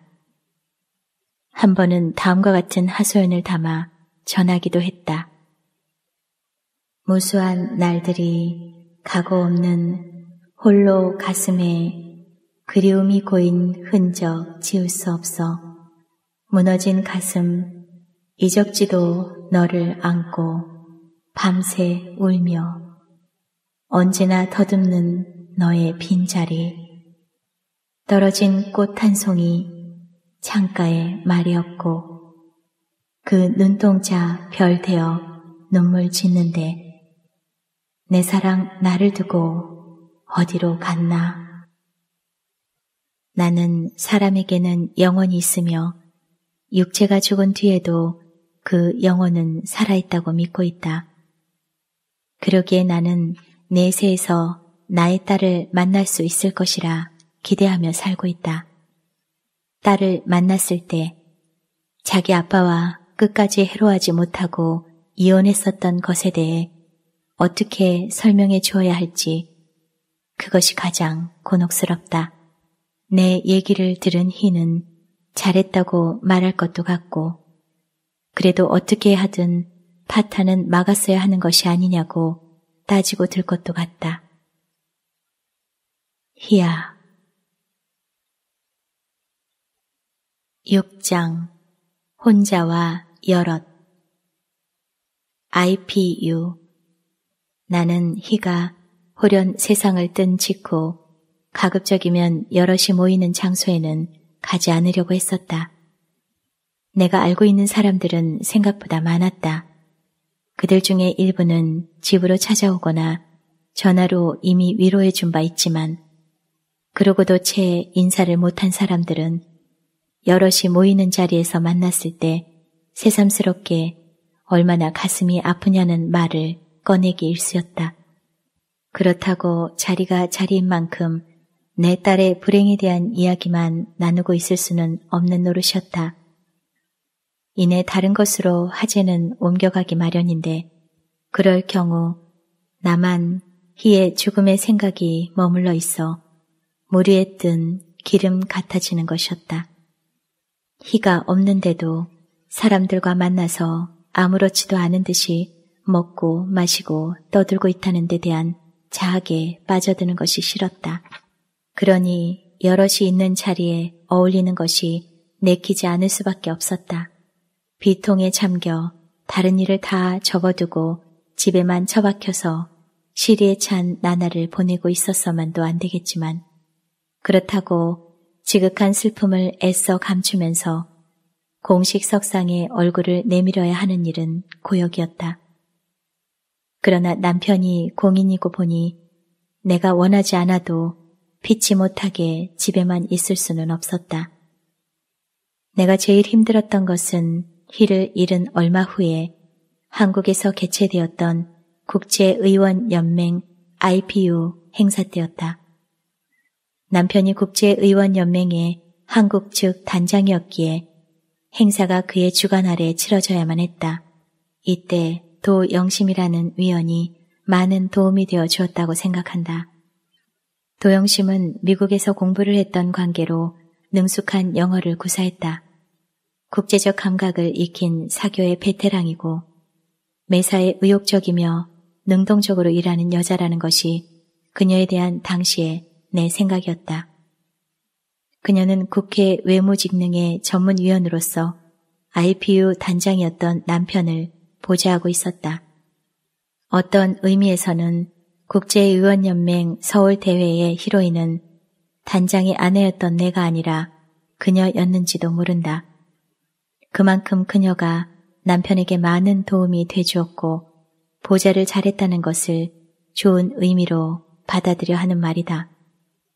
한 번은 다음과 같은 하소연을 담아 전하기도 했다. 무수한 날들이 가고 없는 홀로 가슴에 그리움이 고인 흔적 지울 수 없어 무너진 가슴 이적지도 너를 안고 밤새 울며 언제나 더듬는 너의 빈자리 떨어진 꽃 한 송이 창가에 말이 었고그 눈동자 별 되어 눈물 짓는데 내 사랑 나를 두고 어디로 갔나? 나는 사람에게는 영혼이 있으며 육체가 죽은 뒤에도 그 영혼은 살아있다고 믿고 있다. 그러기에 나는 내세에서 나의 딸을 만날 수 있을 것이라 기대하며 살고 있다. 딸을 만났을 때 자기 아빠와 끝까지 해로하지 못하고 이혼했었던 것에 대해 어떻게 설명해 주어야 할지 그것이 가장 곤혹스럽다. 내 얘기를 들은 희는 잘했다고 말할 것도 같고 그래도 어떻게 하든 파탄은 막았어야 하는 것이 아니냐고 따지고 들 것도 같다. 희야 6장 혼자와 여럿 IPU 나는 희가 홀연 세상을 뜬 직후 가급적이면 여럿이 모이는 장소에는 가지 않으려고 했었다. 내가 알고 있는 사람들은 생각보다 많았다. 그들 중에 일부는 집으로 찾아오거나 전화로 이미 위로해 준 바 있지만 그러고도 채 인사를 못한 사람들은 여럿이 모이는 자리에서 만났을 때 새삼스럽게 얼마나 가슴이 아프냐는 말을 꺼내기 일쑤였다. 그렇다고 자리가 자리인 만큼 내 딸의 불행에 대한 이야기만 나누고 있을 수는 없는 노릇이었다. 이내 다른 것으로 화제는 옮겨가기 마련인데 그럴 경우 나만 희의 죽음의 생각이 머물러 있어 무리에 뜬 기름 같아지는 것이었다. 희가 없는데도 사람들과 만나서 아무렇지도 않은 듯이 먹고 마시고 떠들고 있다는 데 대한 자학에 빠져드는 것이 싫었다. 그러니 여럿이 있는 자리에 어울리는 것이 내키지 않을 수밖에 없었다. 비통에 잠겨 다른 일을 다 접어두고 집에만 처박혀서 시리에 찬 나날을 보내고 있었어만도 안 되겠지만 그렇다고 지극한 슬픔을 애써 감추면서 공식 석상에 얼굴을 내밀어야 하는 일은 고역이었다. 그러나 남편이 공인이고 보니 내가 원하지 않아도 피치 못하게 집에만 있을 수는 없었다. 내가 제일 힘들었던 것은 힐을 잃은 얼마 후에 한국에서 개최되었던 국제의원연맹 IPU 행사 때였다. 남편이 국제의원연맹의 한국 측 단장이었기에 행사가 그의 주관 아래 치러져야만 했다. 이때 도 영심이라는 위원이 많은 도움이 되어 주었다고 생각한다. 도영심은 미국에서 공부를 했던 관계로 능숙한 영어를 구사했다. 국제적 감각을 익힌 사교의 베테랑이고 매사에 의욕적이며 능동적으로 일하는 여자라는 것이 그녀에 대한 당시의 내 생각이었다. 그녀는 국회 외무직능의 전문위원으로서 IPU 단장이었던 남편을 보좌하고 있었다. 어떤 의미에서는 국제의원연맹 서울대회의 히로인은 단장의 아내였던 내가 아니라 그녀였는지도 모른다. 그만큼 그녀가 남편에게 많은 도움이 되주었고 보좌를 잘했다는 것을 좋은 의미로 받아들여 하는 말이다.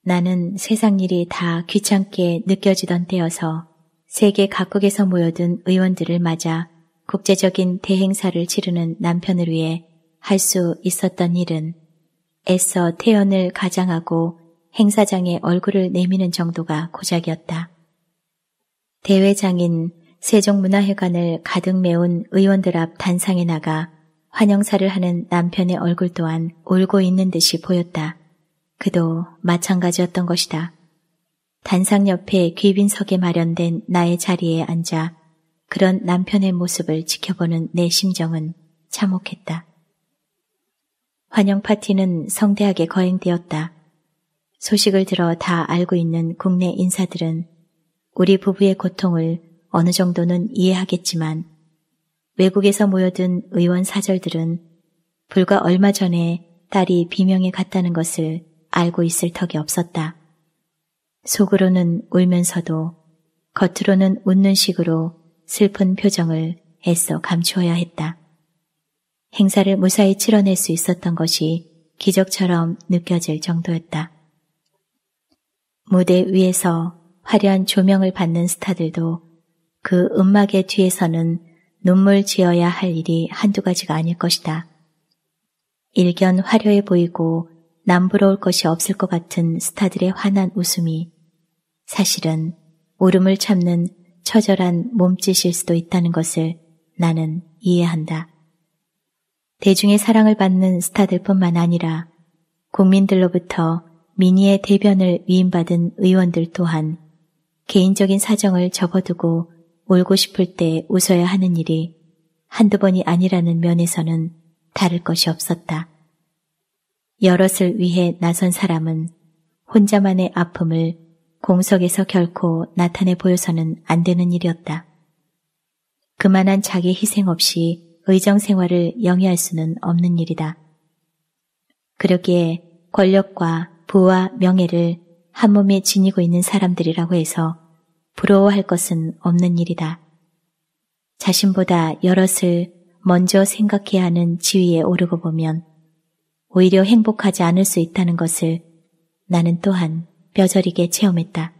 나는 세상 일이 다 귀찮게 느껴지던 때여서 세계 각국에서 모여든 의원들을 맞아 국제적인 대행사를 치르는 남편을 위해 할 수 있었던 일은 애써 태연을 가장하고 행사장에 얼굴을 내미는 정도가 고작이었다. 대회장인 세종문화회관을 가득 메운 의원들 앞 단상에 나가 환영사를 하는 남편의 얼굴 또한 울고 있는 듯이 보였다. 그도 마찬가지였던 것이다. 단상 옆에 귀빈석에 마련된 나의 자리에 앉아 그런 남편의 모습을 지켜보는 내 심정은 참혹했다. 환영 파티는 성대하게 거행되었다. 소식을 들어 다 알고 있는 국내 인사들은 우리 부부의 고통을 어느 정도는 이해하겠지만 외국에서 모여든 의원 사절들은 불과 얼마 전에 딸이 비명에 갔다는 것을 알고 있을 턱이 없었다. 속으로는 울면서도 겉으로는 웃는 식으로 슬픈 표정을 애써 감추어야 했다. 행사를 무사히 치러낼 수 있었던 것이 기적처럼 느껴질 정도였다. 무대 위에서 화려한 조명을 받는 스타들도 그 음악의 뒤에서는 눈물 지어야 할 일이 한두 가지가 아닐 것이다. 일견 화려해 보이고 남부러울 것이 없을 것 같은 스타들의 환한 웃음이 사실은 울음을 참는 처절한 몸짓일 수도 있다는 것을 나는 이해한다. 대중의 사랑을 받는 스타들뿐만 아니라 국민들로부터 민의의 대변을 위임받은 의원들 또한 개인적인 사정을 접어두고 울고 싶을 때 웃어야 하는 일이 한두 번이 아니라는 면에서는 다를 것이 없었다. 여럿을 위해 나선 사람은 혼자만의 아픔을 공석에서 결코 나타내 보여서는 안 되는 일이었다. 그만한 자기 희생 없이 의정 생활을 영위할 수는 없는 일이다. 그러기에 권력과 부와 명예를 한몸에 지니고 있는 사람들이라고 해서 부러워할 것은 없는 일이다. 자신보다 여럿을 먼저 생각해야 하는 지위에 오르고 보면 오히려 행복하지 않을 수 있다는 것을 나는 또한 뼈저리게 체험했다.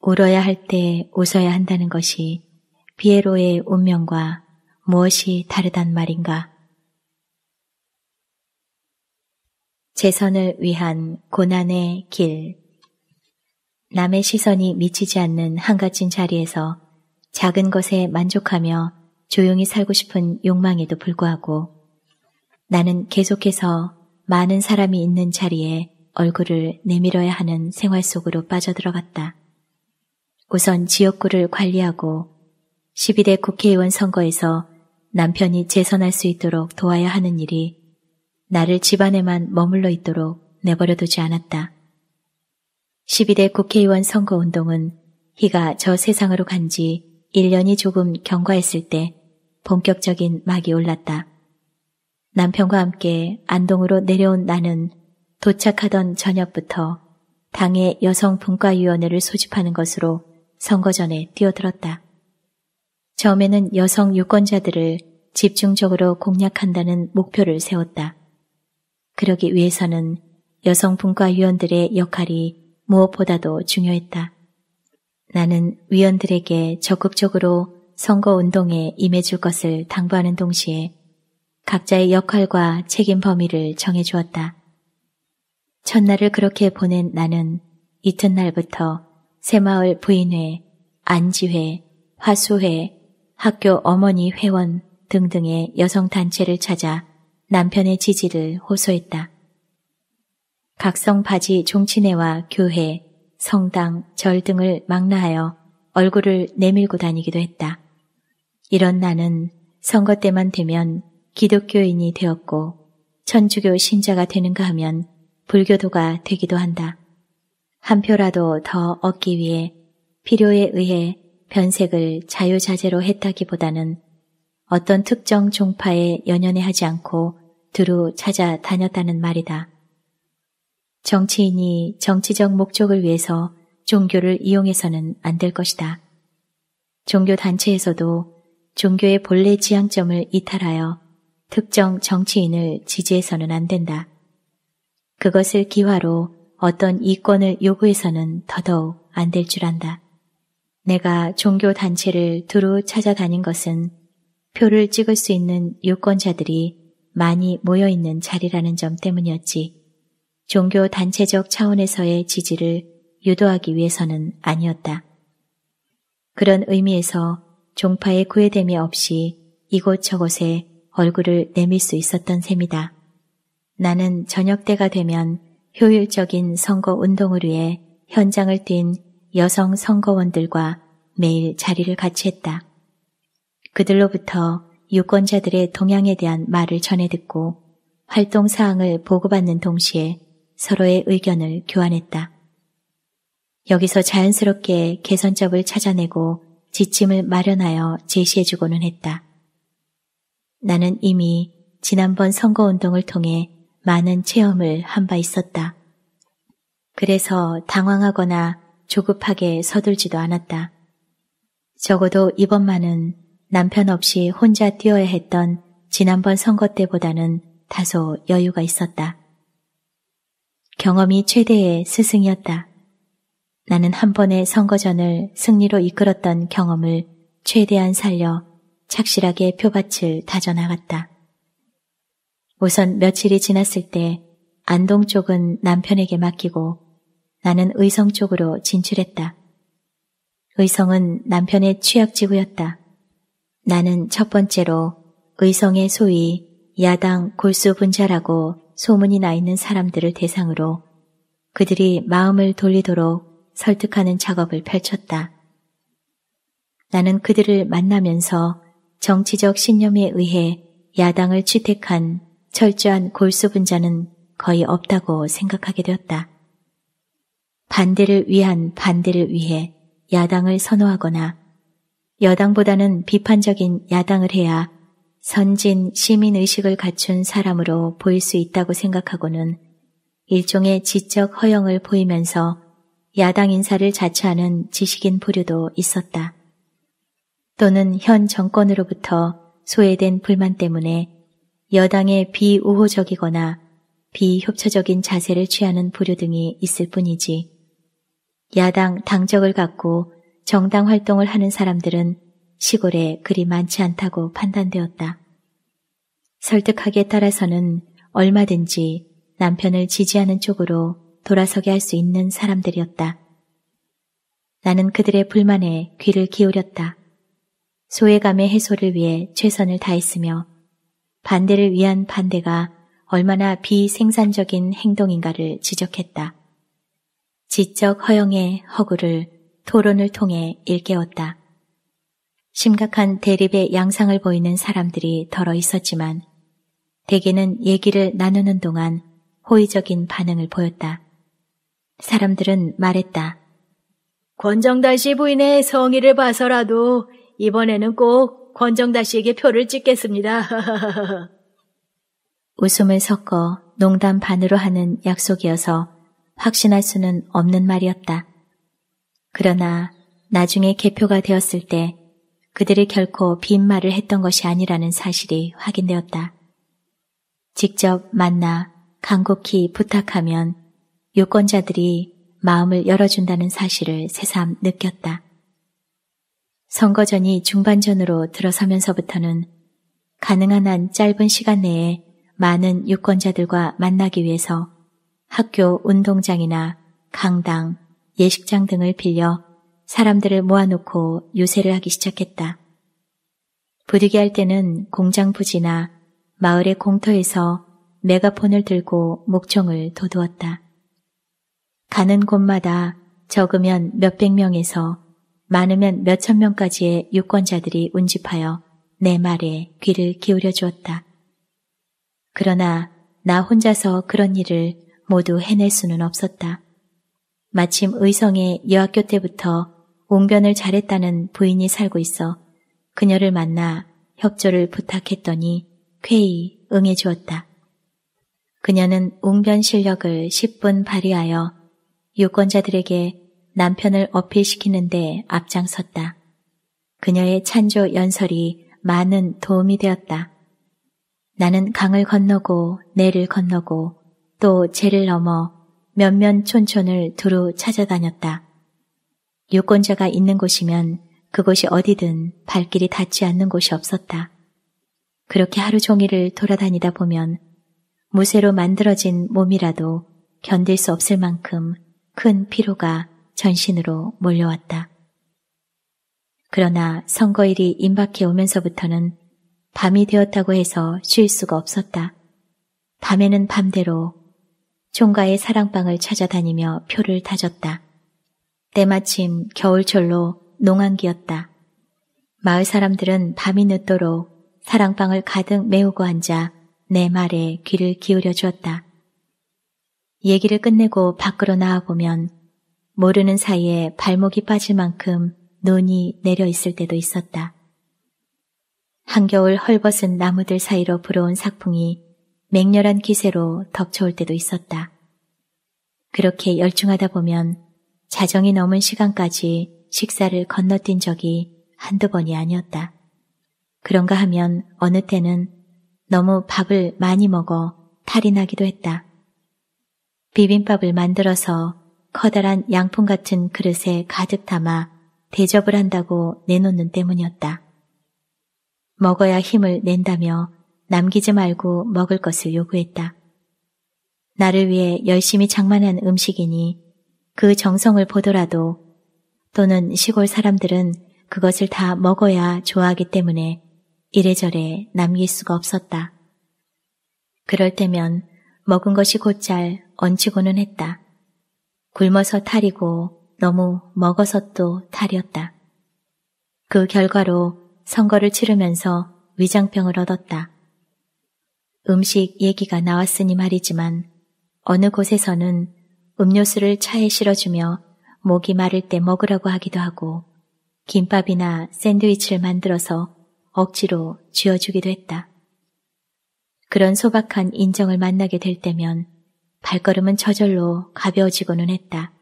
울어야 할 때 웃어야 한다는 것이 비에로의 운명과 무엇이 다르단 말인가. 재선을 위한 고난의 길. 남의 시선이 미치지 않는 한가진 자리에서 작은 것에 만족하며 조용히 살고 싶은 욕망에도 불구하고 나는 계속해서 많은 사람이 있는 자리에 얼굴을 내밀어야 하는 생활 속으로 빠져들어갔다. 우선 지역구를 관리하고 12대 국회의원 선거에서 남편이 재선할 수 있도록 도와야 하는 일이 나를 집안에만 머물러 있도록 내버려두지 않았다. 12대 국회의원 선거운동은 희가 저 세상으로 간 지 1년이 조금 경과했을 때 본격적인 막이 올랐다. 남편과 함께 안동으로 내려온 나는 도착하던 저녁부터 당의 여성분과위원회를 소집하는 것으로 선거전에 뛰어들었다. 처음에는 여성 유권자들을 집중적으로 공략한다는 목표를 세웠다. 그러기 위해서는 여성분과위원들의 역할이 무엇보다도 중요했다. 나는 위원들에게 적극적으로 선거운동에 임해줄 것을 당부하는 동시에 각자의 역할과 책임 범위를 정해주었다. 첫날을 그렇게 보낸 나는 이튿날부터 새마을 부인회, 안지회, 화수회, 학교 어머니 회원 등등의 여성단체를 찾아 남편의 지지를 호소했다. 각성바지 종치네와 교회, 성당, 절 등을 망라하여 얼굴을 내밀고 다니기도 했다. 이런 나는 선거 때만 되면 기독교인이 되었고 천주교 신자가 되는가 하면 불교도가 되기도 한다. 한 표라도 더 얻기 위해 필요에 의해 변색을 자유자재로 했다기보다는 어떤 특정 종파에 연연해 하지 않고 두루 찾아다녔다는 말이다. 정치인이 정치적 목적을 위해서 종교를 이용해서는 안 될 것이다. 종교 단체에서도 종교의 본래 지향점을 이탈하여 특정 정치인을 지지해서는 안 된다. 그것을 기화로 어떤 이권을 요구해서는 더더욱 안 될 줄 안다. 내가 종교 단체를 두루 찾아다닌 것은 표를 찍을 수 있는 유권자들이 많이 모여 있는 자리라는 점 때문이었지. 종교 단체적 차원에서의 지지를 유도하기 위해서는 아니었다. 그런 의미에서 종파의 구애됨이 없이 이곳저곳에 얼굴을 내밀 수 있었던 셈이다. 나는 저녁 때가 되면 효율적인 선거 운동을 위해 현장을 뛴 여성 선거원들과 매일 자리를 같이 했다. 그들로부터 유권자들의 동향에 대한 말을 전해 듣고 활동 사항을 보고받는 동시에 서로의 의견을 교환했다. 여기서 자연스럽게 개선점을 찾아내고 지침을 마련하여 제시해주고는 했다. 나는 이미 지난번 선거운동을 통해 많은 체험을 한 바 있었다. 그래서 당황하거나 조급하게 서둘지도 않았다. 적어도 이번만은 남편 없이 혼자 뛰어야 했던 지난번 선거 때보다는 다소 여유가 있었다. 경험이 최대의 스승이었다. 나는 한 번의 선거전을 승리로 이끌었던 경험을 최대한 살려 착실하게 표밭을 다져나갔다. 우선 며칠이 지났을 때 안동 쪽은 남편에게 맡기고 나는 의성 쪽으로 진출했다. 의성은 남편의 취약지구였다. 나는 첫 번째로 의성의 소위 야당 골수 분자라고 소문이 나 있는 사람들을 대상으로 그들이 마음을 돌리도록 설득하는 작업을 펼쳤다. 나는 그들을 만나면서 정치적 신념에 의해 야당을 취택한 철저한 골수 분자는 거의 없다고 생각하게 되었다. 반대를 위한 반대를 위해 야당을 선호하거나 여당보다는 비판적인 야당을 해야 선진 시민의식을 갖춘 사람으로 보일 수 있다고 생각하고는 일종의 지적 허영을 보이면서 야당 인사를 자처하는 지식인 부류도 있었다. 또는 현 정권으로부터 소외된 불만 때문에 여당의 비우호적이거나 비협조적인 자세를 취하는 부류 등이 있을 뿐이지 야당 당적을 갖고 정당 활동을 하는 사람들은 시골에 그리 많지 않다고 판단되었다. 설득하기에 따라서는 얼마든지 남편을 지지하는 쪽으로 돌아서게 할 수 있는 사람들이었다. 나는 그들의 불만에 귀를 기울였다. 소외감의 해소를 위해 최선을 다했으며 반대를 위한 반대가 얼마나 비생산적인 행동인가를 지적했다. 지적 허영의 허구를 토론을 통해 일깨웠다. 심각한 대립의 양상을 보이는 사람들이 덜어 있었지만 대개는 얘기를 나누는 동안 호의적인 반응을 보였다. 사람들은 말했다. 권정단 씨 부인의 성의를 봐서라도 이번에는 꼭 권정다 씨에게 표를 찍겠습니다. 웃음을 섞어 농담 반으로 하는 약속이어서 확신할 수는 없는 말이었다. 그러나 나중에 개표가 되었을 때 그들이 결코 빈말을 했던 것이 아니라는 사실이 확인되었다. 직접 만나 간곡히 부탁하면 유권자들이 마음을 열어준다는 사실을 새삼 느꼈다. 선거전이 중반전으로 들어서면서부터는 가능한 한 짧은 시간 내에 많은 유권자들과 만나기 위해서 학교 운동장이나 강당, 예식장 등을 빌려 사람들을 모아놓고 유세를 하기 시작했다. 부득이할 때는 공장 부지나 마을의 공터에서 메가폰을 들고 목청을 도두었다. 가는 곳마다 적으면 몇백 명에서 많으면 몇천 명까지의 유권자들이 운집하여 내 말에 귀를 기울여 주었다. 그러나 나 혼자서 그런 일을 모두 해낼 수는 없었다. 마침 의성의 여학교 때부터 웅변을 잘했다는 부인이 살고 있어 그녀를 만나 협조를 부탁했더니 쾌히 응해 주었다. 그녀는 웅변 실력을 10분 발휘하여 유권자들에게 남편을 어필시키는데 앞장섰다. 그녀의 찬조 연설이 많은 도움이 되었다. 나는 강을 건너고 내를 건너고 또 제를 넘어 몇몇 촌촌을 두루 찾아다녔다. 유권자가 있는 곳이면 그곳이 어디든 발길이 닿지 않는 곳이 없었다. 그렇게 하루 종일을 돌아다니다 보면 무쇠로 만들어진 몸이라도 견딜 수 없을 만큼 큰 피로가 전신으로 몰려왔다. 그러나 선거일이 임박해 오면서부터는 밤이 되었다고 해서 쉴 수가 없었다. 밤에는 밤대로 총가의 사랑방을 찾아다니며 표를 다졌다. 때마침 겨울철로 농한기였다. 마을 사람들은 밤이 늦도록 사랑방을 가득 메우고 앉아 내 말에 귀를 기울여 주었다. 얘기를 끝내고 밖으로 나와보면 모르는 사이에 발목이 빠질 만큼 눈이 내려 있을 때도 있었다. 한겨울 헐벗은 나무들 사이로 불어온 사풍이 맹렬한 기세로 덮쳐올 때도 있었다. 그렇게 열중하다 보면 자정이 넘은 시간까지 식사를 건너뛴 적이 한두 번이 아니었다. 그런가 하면 어느 때는 너무 밥을 많이 먹어 탈이 나기도 했다. 비빔밥을 만들어서 커다란 양푼 같은 그릇에 가득 담아 대접을 한다고 내놓는 때문이었다. 먹어야 힘을 낸다며 남기지 말고 먹을 것을 요구했다. 나를 위해 열심히 장만한 음식이니 그 정성을 보더라도 또는 시골 사람들은 그것을 다 먹어야 좋아하기 때문에 이래저래 남길 수가 없었다. 그럴 때면 먹은 것이 곧잘 얹히고는 했다. 굶어서 탈이고 너무 먹어서 또 탈이었다. 그 결과로 선거를 치르면서 위장병을 얻었다. 음식 얘기가 나왔으니 말이지만 어느 곳에서는 음료수를 차에 실어주며 목이 마를 때 먹으라고 하기도 하고 김밥이나 샌드위치를 만들어서 억지로 쥐어주기도 했다. 그런 소박한 인정을 만나게 될 때면 발걸음은 저절로 가벼워지고는 했다.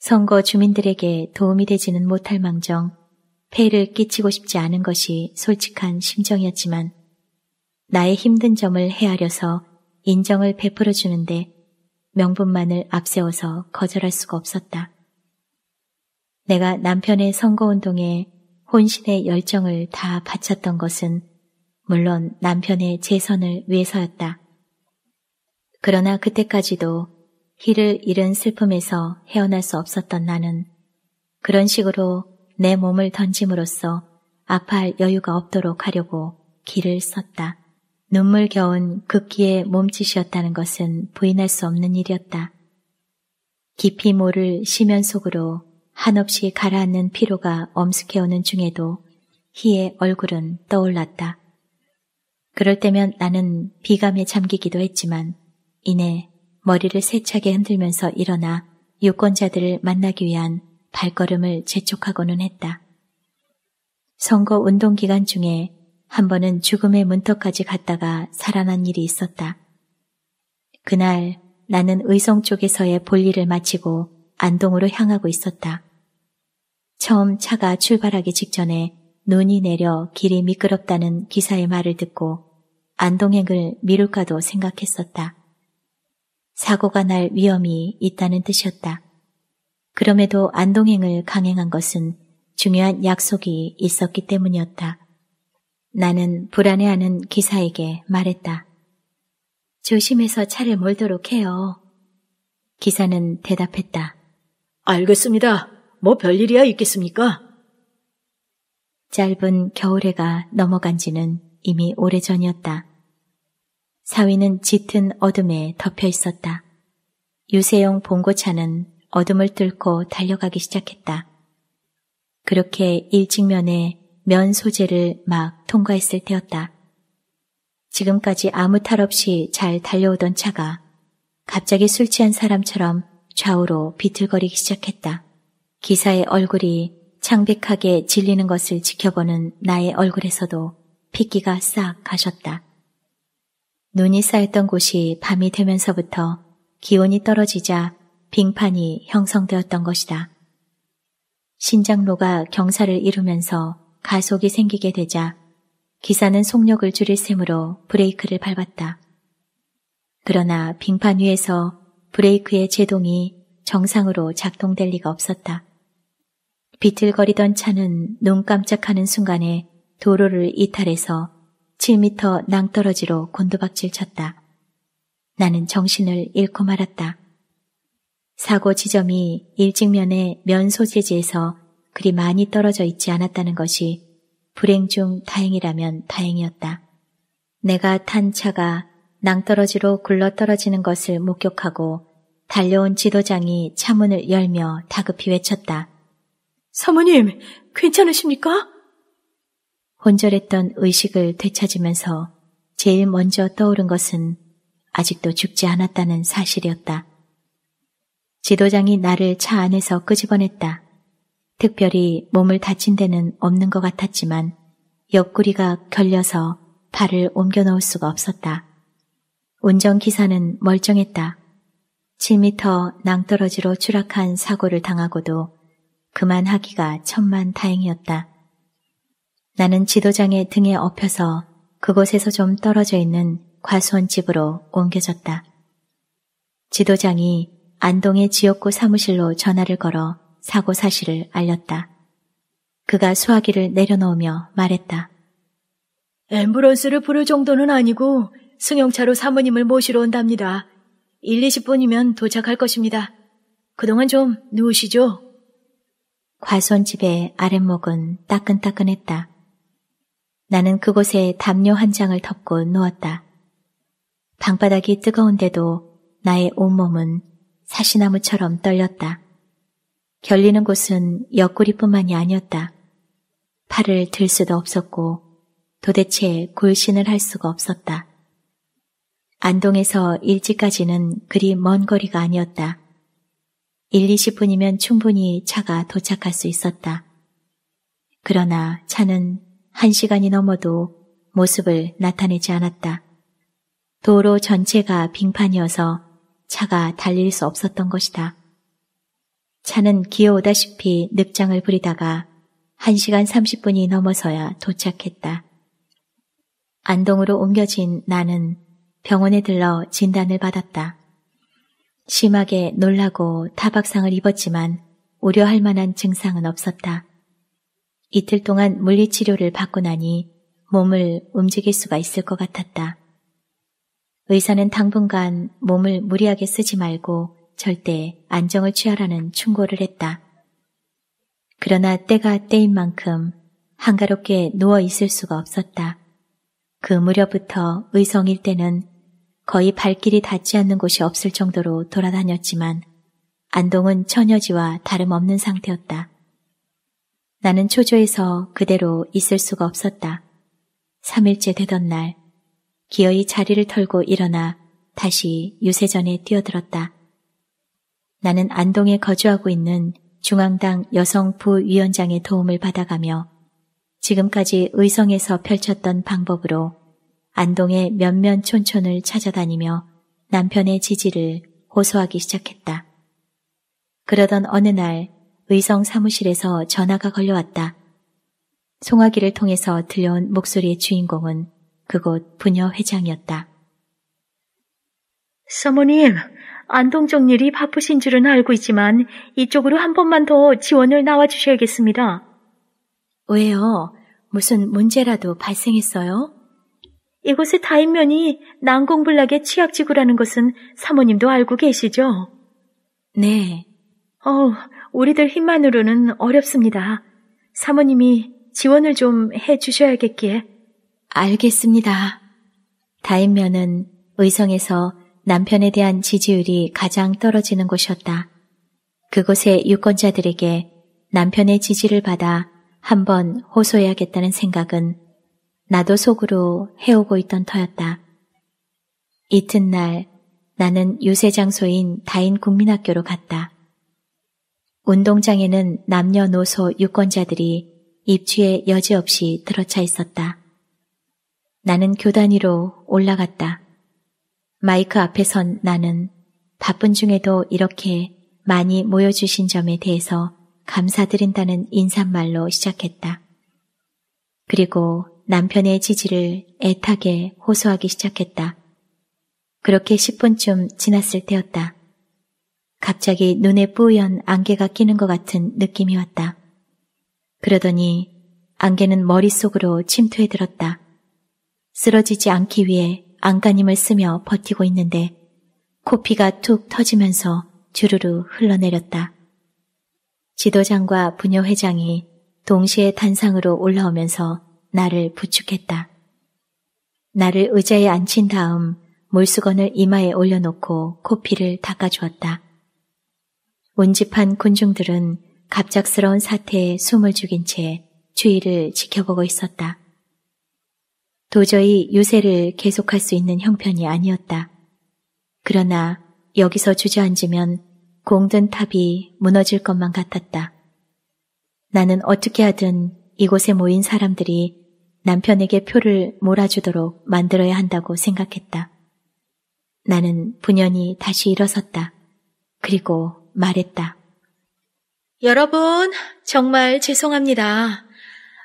선거 주민들에게 도움이 되지는 못할 망정, 폐를 끼치고 싶지 않은 것이 솔직한 심정이었지만 나의 힘든 점을 헤아려서 인정을 베풀어 주는데 명분만을 앞세워서 거절할 수가 없었다. 내가 남편의 선거운동에 혼신의 열정을 다 바쳤던 것은 물론 남편의 재선을 위해서였다. 그러나 그때까지도 힐을 잃은 슬픔에서 헤어날 수 없었던 나는 그런 식으로 내 몸을 던짐으로써 아파할 여유가 없도록 하려고 길을 썼다. 눈물겨운 극기의 몸짓이었다는 것은 부인할 수 없는 일이었다. 깊이 모를 심연 속으로 한없이 가라앉는 피로가 엄숙해오는 중에도 희의 얼굴은 떠올랐다. 그럴 때면 나는 비감에 잠기기도 했지만 이내 머리를 세차게 흔들면서 일어나 유권자들을 만나기 위한 발걸음을 재촉하고는 했다. 선거 운동 기간 중에 한 번은 죽음의 문턱까지 갔다가 살아난 일이 있었다. 그날 나는 의성 쪽에서의 볼일을 마치고 안동으로 향하고 있었다. 처음 차가 출발하기 직전에 눈이 내려 길이 미끄럽다는 기사의 말을 듣고 안동행을 미룰까도 생각했었다. 사고가 날 위험이 있다는 뜻이었다. 그럼에도 안동행을 강행한 것은 중요한 약속이 있었기 때문이었다. 나는 불안해하는 기사에게 말했다. 조심해서 차를 몰도록 해요. 기사는 대답했다. 알겠습니다. 뭐 별일이야 있겠습니까? 짧은 겨울해가 넘어간 지는 이미 오래전이었다. 사위는 짙은 어둠에 덮여 있었다. 유세용 봉고차는 어둠을 뚫고 달려가기 시작했다. 그렇게 일직면에 면 소재를 막 통과했을 때였다. 지금까지 아무 탈 없이 잘 달려오던 차가 갑자기 술 취한 사람처럼 좌우로 비틀거리기 시작했다. 기사의 얼굴이 창백하게 질리는 것을 지켜보는 나의 얼굴에서도 핏기가 싹 가셨다. 눈이 쌓였던 곳이 밤이 되면서부터 기온이 떨어지자 빙판이 형성되었던 것이다. 신장로가 경사를 이루면서 가속이 생기게 되자 기사는 속력을 줄일 셈으로 브레이크를 밟았다. 그러나 빙판 위에서 브레이크의 제동이 정상으로 작동될 리가 없었다. 비틀거리던 차는 눈 깜짝하는 순간에 도로를 이탈해서 7미터 낭떠러지로 곤두박질 쳤다. 나는 정신을 잃고 말았다. 사고 지점이 일직면의 면 소재지에서 그리 많이 떨어져 있지 않았다는 것이 불행 중 다행이라면 다행이었다. 내가 탄 차가 낭떠러지로 굴러떨어지는 것을 목격하고 달려온 지도장이 차문을 열며 다급히 외쳤다. 사모님, 괜찮으십니까? 혼절했던 의식을 되찾으면서 제일 먼저 떠오른 것은 아직도 죽지 않았다는 사실이었다. 지도장이 나를 차 안에서 끄집어냈다. 특별히 몸을 다친 데는 없는 것 같았지만 옆구리가 결려서 발을 옮겨 놓을 수가 없었다. 운전기사는 멀쩡했다. 7미터 낭떠러지로 추락한 사고를 당하고도 그만하기가 천만 다행이었다. 나는 지도장의 등에 업혀서 그곳에서 좀 떨어져 있는 과수원집으로 옮겨졌다. 지도장이 안동의 지역구 사무실로 전화를 걸어 사고 사실을 알렸다. 그가 수화기를 내려놓으며 말했다. 앰뷸런스를 부를 정도는 아니고 승용차로 사모님을 모시러 온답니다. 1, 20분이면 도착할 것입니다. 그동안 좀 누우시죠. 과수원집의 아랫목은 따끈따끈했다. 나는 그곳에 담요 한 장을 덮고 누웠다. 방바닥이 뜨거운데도 나의 온몸은 사시나무처럼 떨렸다. 결리는 곳은 옆구리뿐만이 아니었다. 팔을 들 수도 없었고 도대체 굴신을할 수가 없었다. 안동에서 일찍까지는 그리 먼 거리가 아니었다. 1, 20분이면 충분히 차가 도착할 수 있었다. 그러나 차는 한 시간이 넘어도 모습을 나타내지 않았다. 도로 전체가 빙판이어서 차가 달릴 수 없었던 것이다. 차는 기어오다시피 늑장을 부리다가 1시간 30분이 넘어서야 도착했다. 안동으로 옮겨진 나는 병원에 들러 진단을 받았다. 심하게 놀라고 타박상을 입었지만 우려할 만한 증상은 없었다. 이틀 동안 물리치료를 받고 나니 몸을 움직일 수가 있을 것 같았다. 의사는 당분간 몸을 무리하게 쓰지 말고 절대 안정을 취하라는 충고를 했다. 그러나 때가 때인 만큼 한가롭게 누워 있을 수가 없었다. 그 무렵부터 의성일 때는 거의 발길이 닿지 않는 곳이 없을 정도로 돌아다녔지만 안동은 처녀지와 다름없는 상태였다. 나는 초조해서 그대로 있을 수가 없었다. 3일째 되던 날, 기어이 자리를 털고 일어나 다시 유세전에 뛰어들었다. 나는 안동에 거주하고 있는 중앙당 여성 부위원장의 도움을 받아가며 지금까지 의성에서 펼쳤던 방법으로 안동의 몇몇 촌촌을 찾아다니며 남편의 지지를 호소하기 시작했다. 그러던 어느 날 의성 사무실에서 전화가 걸려왔다. 송화기를 통해서 들려온 목소리의 주인공은 그곳 부녀 회장이었다. 사모님, 안동정 일이 바쁘신 줄은 알고 있지만 이쪽으로 한 번만 더 지원을 나와주셔야겠습니다. 왜요? 무슨 문제라도 발생했어요? 이곳의 다인면이 난공불락의 취약지구라는 것은 사모님도 알고 계시죠? 네. 어우, 우리들 힘만으로는 어렵습니다. 사모님이 지원을 좀 해 주셔야겠기에. 알겠습니다. 다인면은 의성에서 남편에 대한 지지율이 가장 떨어지는 곳이었다. 그곳의 유권자들에게 남편의 지지를 받아 한번 호소해야겠다는 생각은 나도 속으로 해오고 있던 터였다. 이튿날 나는 유세 장소인 다인 국민학교로 갔다. 운동장에는 남녀노소 유권자들이 입추에 여지없이 들어차 있었다. 나는 교단 위로 올라갔다. 마이크 앞에 선 나는 바쁜 중에도 이렇게 많이 모여주신 점에 대해서 감사드린다는 인사말로 시작했다. 그리고 남편의 지지를 애타게 호소하기 시작했다. 그렇게 10분쯤 지났을 때였다. 갑자기 눈에 뿌연 안개가 끼는 것 같은 느낌이 왔다. 그러더니 안개는 머릿속으로 침투해 들었다. 쓰러지지 않기 위해 안간힘을 쓰며 버티고 있는데 코피가 툭 터지면서 주르르 흘러내렸다. 지도장과 부녀회장이 동시에 단상으로 올라오면서 나를 부축했다. 나를 의자에 앉힌 다음 물수건을 이마에 올려놓고 코피를 닦아주었다. 온집한 군중들은 갑작스러운 사태에 숨을 죽인 채 주위를 지켜보고 있었다. 도저히 유세를 계속할 수 있는 형편이 아니었다. 그러나 여기서 주저앉으면 공든 탑이 무너질 것만 같았다. 나는 어떻게 하든 이곳에 모인 사람들이 남편에게 표를 몰아주도록 만들어야 한다고 생각했다. 나는 분연히 다시 일어섰다. 그리고 말했다. 여러분, 정말 죄송합니다.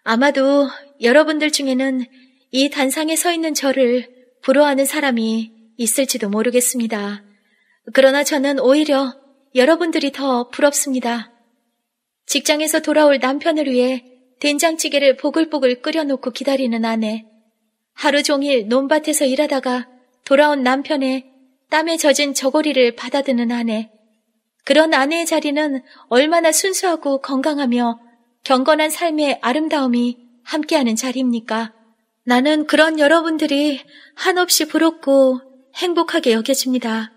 아마도 여러분들 중에는 이 단상에 서 있는 저를 부러워하는 사람이 있을지도 모르겠습니다. 그러나 저는 오히려 여러분들이 더 부럽습니다. 직장에서 돌아올 남편을 위해 된장찌개를 보글보글 끓여놓고 기다리는 아내, 하루 종일 논밭에서 일하다가 돌아온 남편의 땀에 젖은 저고리를 받아드는 아내, 그런 아내의 자리는 얼마나 순수하고 건강하며 경건한 삶의 아름다움이 함께하는 자리입니까? 나는 그런 여러분들이 한없이 부럽고 행복하게 여겨집니다.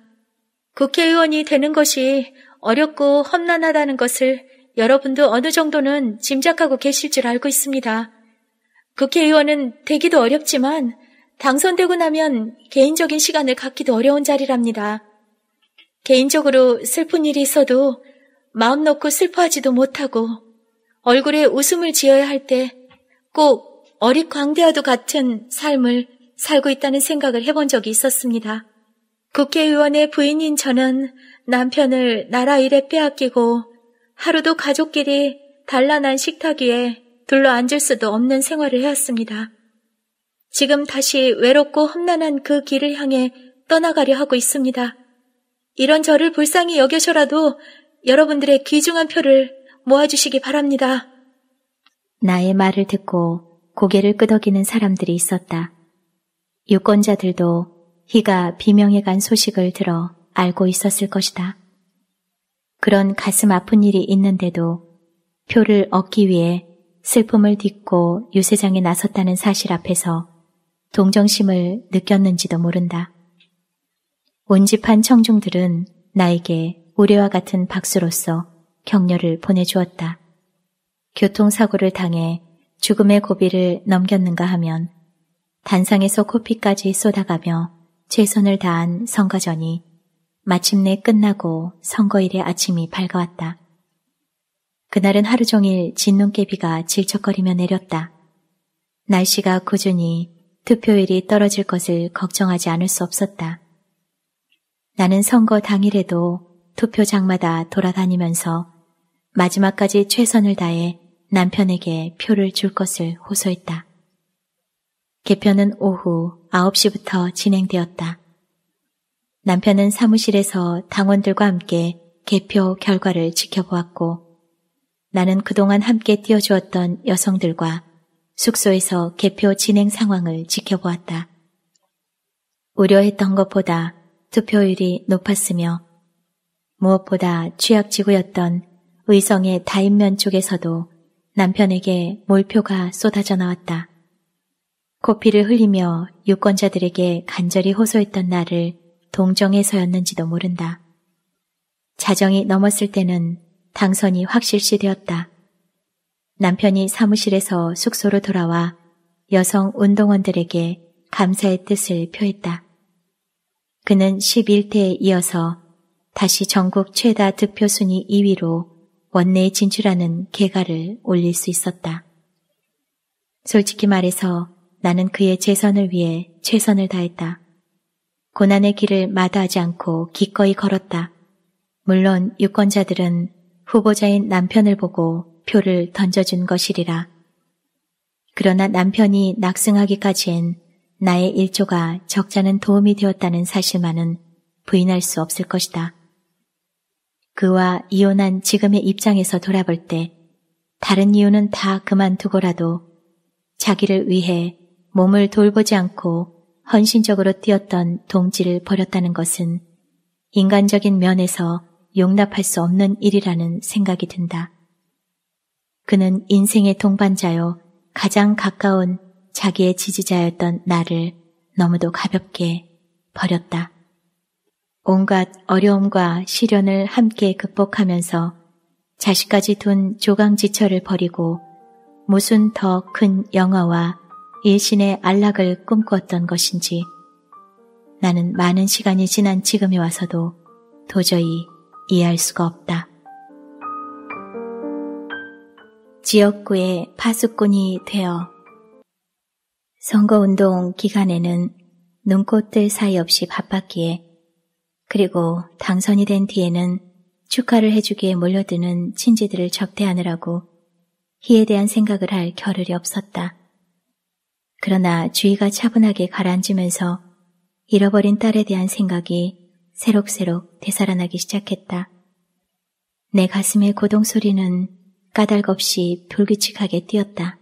국회의원이 되는 것이 어렵고 험난하다는 것을 여러분도 어느 정도는 짐작하고 계실 줄 알고 있습니다. 국회의원은 되기도 어렵지만 당선되고 나면 개인적인 시간을 갖기도 어려운 자리랍니다. 개인적으로 슬픈 일이 있어도 마음 놓고 슬퍼하지도 못하고 얼굴에 웃음을 지어야 할 때 꼭 어릿 광대와도 같은 삶을 살고 있다는 생각을 해본 적이 있었습니다. 국회의원의 부인인 저는 남편을 나라 일에 빼앗기고 하루도 가족끼리 단란한 식탁 위에 둘러 앉을 수도 없는 생활을 해왔습니다. 지금 다시 외롭고 험난한 그 길을 향해 떠나가려 하고 있습니다. 이런 저를 불쌍히 여겨셔라도 여러분들의 귀중한 표를 모아주시기 바랍니다. 나의 말을 듣고 고개를 끄덕이는 사람들이 있었다. 유권자들도 희가 비명에 간 소식을 들어 알고 있었을 것이다. 그런 가슴 아픈 일이 있는데도 표를 얻기 위해 슬픔을 딛고 유세장에 나섰다는 사실 앞에서 동정심을 느꼈는지도 모른다. 온집한 청중들은 나에게 우리와 같은 박수로서 격려를 보내주었다. 교통사고를 당해 죽음의 고비를 넘겼는가 하면 단상에서 코피까지 쏟아가며 최선을 다한 선거전이 마침내 끝나고 선거일의 아침이 밝아왔다. 그날은 하루 종일 진눈깨비가 질척거리며 내렸다. 날씨가 꾸준히 투표율이 떨어질 것을 걱정하지 않을 수 없었다. 나는 선거 당일에도 투표장마다 돌아다니면서 마지막까지 최선을 다해 남편에게 표를 줄 것을 호소했다. 개편은 오후 9시부터 진행되었다. 남편은 사무실에서 당원들과 함께 개표 결과를 지켜보았고 나는 그동안 함께 뛰어주었던 여성들과 숙소에서 개표 진행 상황을 지켜보았다. 우려했던 것보다 투표율이 높았으며 무엇보다 취약지구였던 의성의 다인면 쪽에서도 남편에게 몰표가 쏟아져 나왔다. 코피를 흘리며 유권자들에게 간절히 호소했던 나를 동정해서였는지도 모른다. 자정이 넘었을 때는 당선이 확실시 되었다. 남편이 사무실에서 숙소로 돌아와 여성 운동원들에게 감사의 뜻을 표했다. 그는 1 1대에 이어서 다시 전국 최다 득표순위 2위로 원내에 진출하는 개가를 올릴 수 있었다. 솔직히 말해서 나는 그의 재선을 위해 최선을 다했다. 고난의 길을 마다하지 않고 기꺼이 걸었다. 물론 유권자들은 후보자인 남편을 보고 표를 던져준 것이리라. 그러나 남편이 낙승하기까지엔 나의 일조가 적잖은 도움이 되었다는 사실만은 부인할 수 없을 것이다. 그와 이혼한 지금의 입장에서 돌아볼 때 다른 이유는 다 그만두고라도 자기를 위해 몸을 돌보지 않고 헌신적으로 뛰었던 동지를 버렸다는 것은 인간적인 면에서 용납할 수 없는 일이라는 생각이 든다. 그는 인생의 동반자요 가장 가까운 자기의 지지자였던 나를 너무도 가볍게 버렸다. 온갖 어려움과 시련을 함께 극복하면서 자식까지 둔 조강지처를 버리고 무슨 더 큰 영화와 일신의 안락을 꿈꿨던 것인지 나는 많은 시간이 지난 지금에 와서도 도저히 이해할 수가 없다. 지역구의 파수꾼이 되어 선거운동 기간에는 눈꽃들 사이 없이 바빴기에 그리고 당선이 된 뒤에는 축하를 해주기에 몰려드는 친지들을 적대하느라고 희에 대한 생각을 할 겨를이 없었다. 그러나 주위가 차분하게 가라앉으면서 잃어버린 딸에 대한 생각이 새록새록 되살아나기 시작했다. 내 가슴의 고동 소리는 까닭없이 불규칙하게 뛰었다.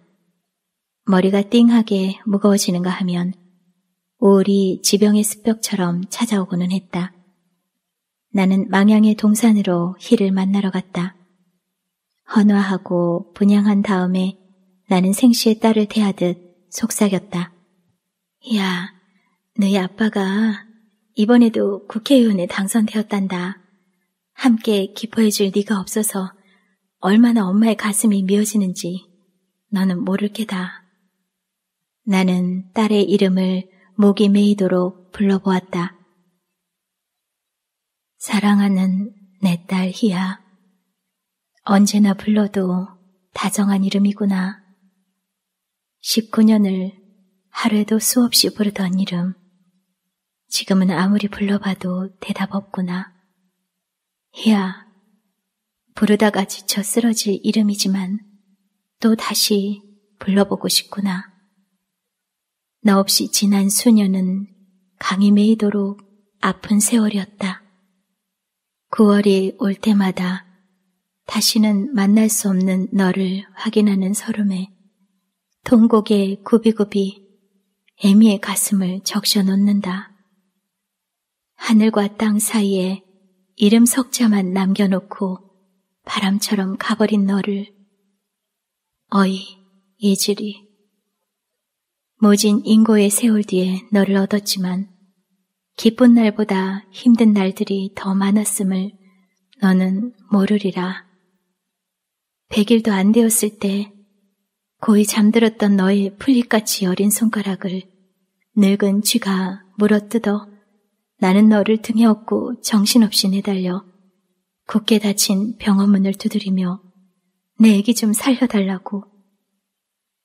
머리가 띵하게 무거워지는가 하면 우울이 지병의 습벽처럼 찾아오고는 했다. 나는 망향의 동산으로 희를 만나러 갔다. 헌화하고 분양한 다음에 나는 생시의 딸을 대하듯 속삭였다. 야, 너희 아빠가 이번에도 국회의원에 당선되었단다. 함께 기뻐해줄 네가 없어서 얼마나 엄마의 가슴이 미어지는지 너는 모를 게다. 나는 딸의 이름을 목이 메이도록 불러보았다. 사랑하는 내 딸 희야. 언제나 불러도 다정한 이름이구나. 19년을 하루에도 수없이 부르던 이름. 지금은 아무리 불러봐도 대답 없구나. 희야, 부르다가 지쳐 쓰러질 이름이지만 또 다시 불러보고 싶구나. 나 없이 지난 수년은 강이 메이도록 아픈 세월이었다. 9월이 올 때마다 다시는 만날 수 없는 너를 확인하는 설움에 동곡에 굽이굽이 애미의 가슴을 적셔 놓는다. 하늘과 땅 사이에 이름 석자만 남겨놓고 바람처럼 가버린 너를 어이, 예지리 모진 인고의 세월 뒤에 너를 얻었지만 기쁜 날보다 힘든 날들이 더 많았음을 너는 모르리라. 100일도 안 되었을 때 고이 잠들었던 너의 풀잎같이 여린 손가락을 늙은 쥐가 물어뜯어 나는 너를 등에 업고 정신없이 내달려 굳게 닫힌 병원문을 두드리며 내 애기 좀 살려달라고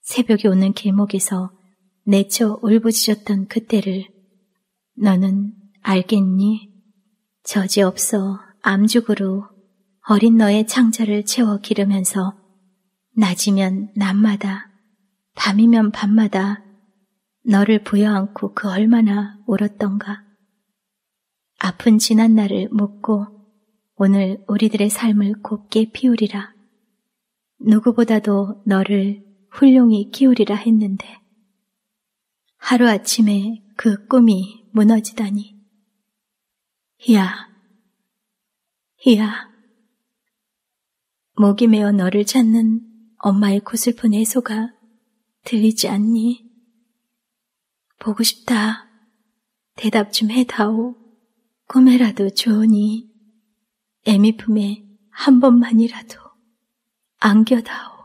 새벽이 오는 길목에서 내쳐 울부짖었던 그때를 너는 알겠니? 저지없어 암죽으로 어린 너의 창자를 채워 기르면서 낮이면 낮마다 밤이면 밤마다 너를 부여안고 그 얼마나 울었던가. 아픈 지난 날을 묻고 오늘 우리들의 삶을 곱게 피우리라. 누구보다도 너를 훌륭히 키우리라 했는데 하루아침에 그 꿈이 무너지다니. 희야, 희야. 목이 메어 너를 찾는 엄마의 고슬픈 애소가 들리지 않니? 보고 싶다. 대답 좀 해다오. 꿈에라도 좋으니 애미 품에 한 번만이라도 안겨다오.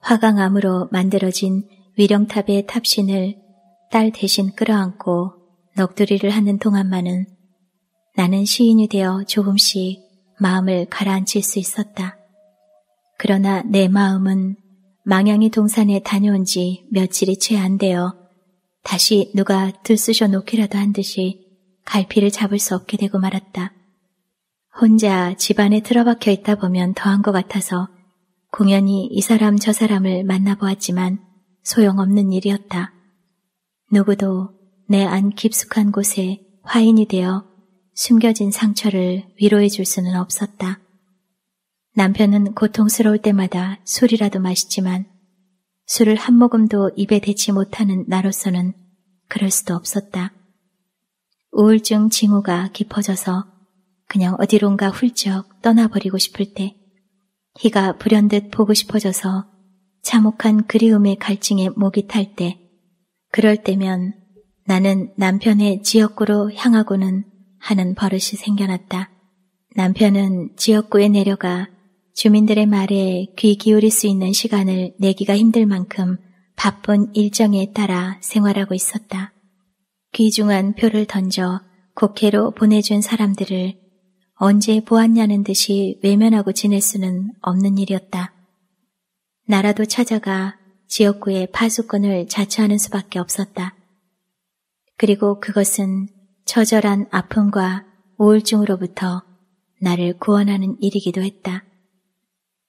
화강암으로 만들어진 위령탑의 탑신을 딸 대신 끌어안고 넋두리를 하는 동안만은 나는 시인이 되어 조금씩 마음을 가라앉힐 수 있었다. 그러나 내 마음은 망향이 동산에 다녀온 지 며칠이 채 안 되어 다시 누가 들쑤셔 놓기라도 한 듯이 갈피를 잡을 수 없게 되고 말았다. 혼자 집안에 틀어박혀 있다 보면 더한 것 같아서 공연히 이 사람 저 사람을 만나보았지만 소용없는 일이었다. 누구도 내 안 깊숙한 곳에 화인이 되어 숨겨진 상처를 위로해 줄 수는 없었다. 남편은 고통스러울 때마다 술이라도 마시지만 술을 한 모금도 입에 대지 못하는 나로서는 그럴 수도 없었다. 우울증 징후가 깊어져서 그냥 어디론가 훌쩍 떠나버리고 싶을 때 희가 불현듯 보고 싶어져서 참혹한 그리움의 갈증에 목이 탈때 그럴 때면 나는 남편의 지역구로 향하고는 하는 버릇이 생겨났다. 남편은 지역구에 내려가 주민들의 말에 귀 기울일 수 있는 시간을 내기가 힘들 만큼 바쁜 일정에 따라 생활하고 있었다. 귀중한 표를 던져 국회로 보내준 사람들을 언제 보았냐는 듯이 외면하고 지낼 수는 없는 일이었다. 나라도 찾아가 지역구의 파수꾼을 자처하는 수밖에 없었다. 그리고 그것은 처절한 아픔과 우울증으로부터 나를 구원하는 일이기도 했다.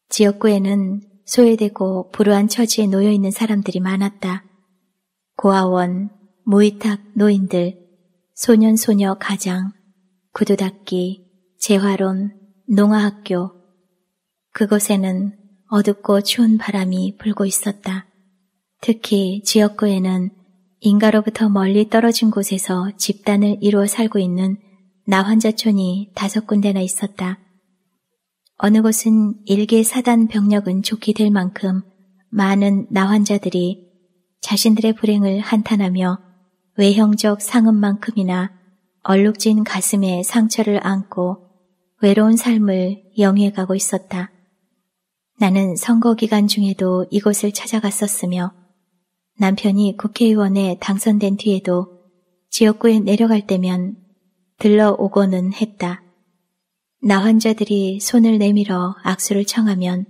지역구에는 소외되고 불우한 처지에 놓여 있는 사람들이 많았다. 고아원, 무의탁 노인들, 소년소녀 가장, 구두닦기, 재활원, 농아학교. 그곳에는 어둡고 추운 바람이 불고 있었다. 특히 지역구에는 인가로부터 멀리 떨어진 곳에서 집단을 이루어 살고 있는 나환자촌이 다섯 군데나 있었다. 어느 곳은 일개 사단 병력은 좋게 될 만큼 많은 나환자들이 자신들의 불행을 한탄하며 외형적 상음만큼이나 얼룩진 가슴에 상처를 안고 외로운 삶을 영위해가고 있었다. 나는 선거 기간 중에도 이곳을 찾아갔었으며 남편이 국회의원에 당선된 뒤에도 지역구에 내려갈 때면 들러오고는 했다. 나 환자들이 손을 내밀어 악수를 청하면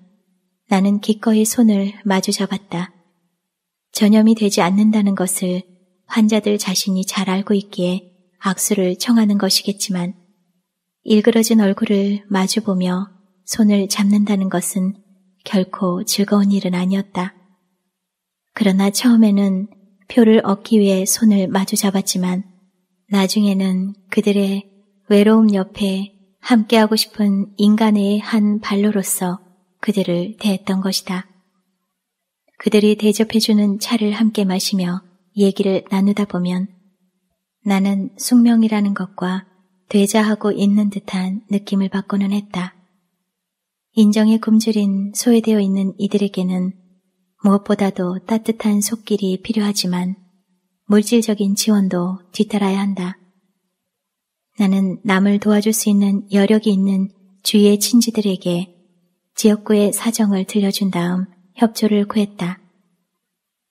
나는 기꺼이 손을 마주 잡았다. 전염이 되지 않는다는 것을 환자들 자신이 잘 알고 있기에 악수를 청하는 것이겠지만 일그러진 얼굴을 마주보며 손을 잡는다는 것은 결코 즐거운 일은 아니었다. 그러나 처음에는 표를 얻기 위해 손을 마주 잡았지만 나중에는 그들의 외로움 옆에 함께하고 싶은 인간의 한 발로로서 그들을 대했던 것이다. 그들이 대접해주는 차를 함께 마시며 얘기를 나누다 보면 나는 숙명이라는 것과 되자하고 있는 듯한 느낌을 받고는 했다. 인정에 굶주린 소외되어 있는 이들에게는 무엇보다도 따뜻한 속길이 필요하지만 물질적인 지원도 뒤따라야 한다. 나는 남을 도와줄 수 있는 여력이 있는 주위의 친지들에게 지역구의 사정을 들려준 다음 협조를 구했다.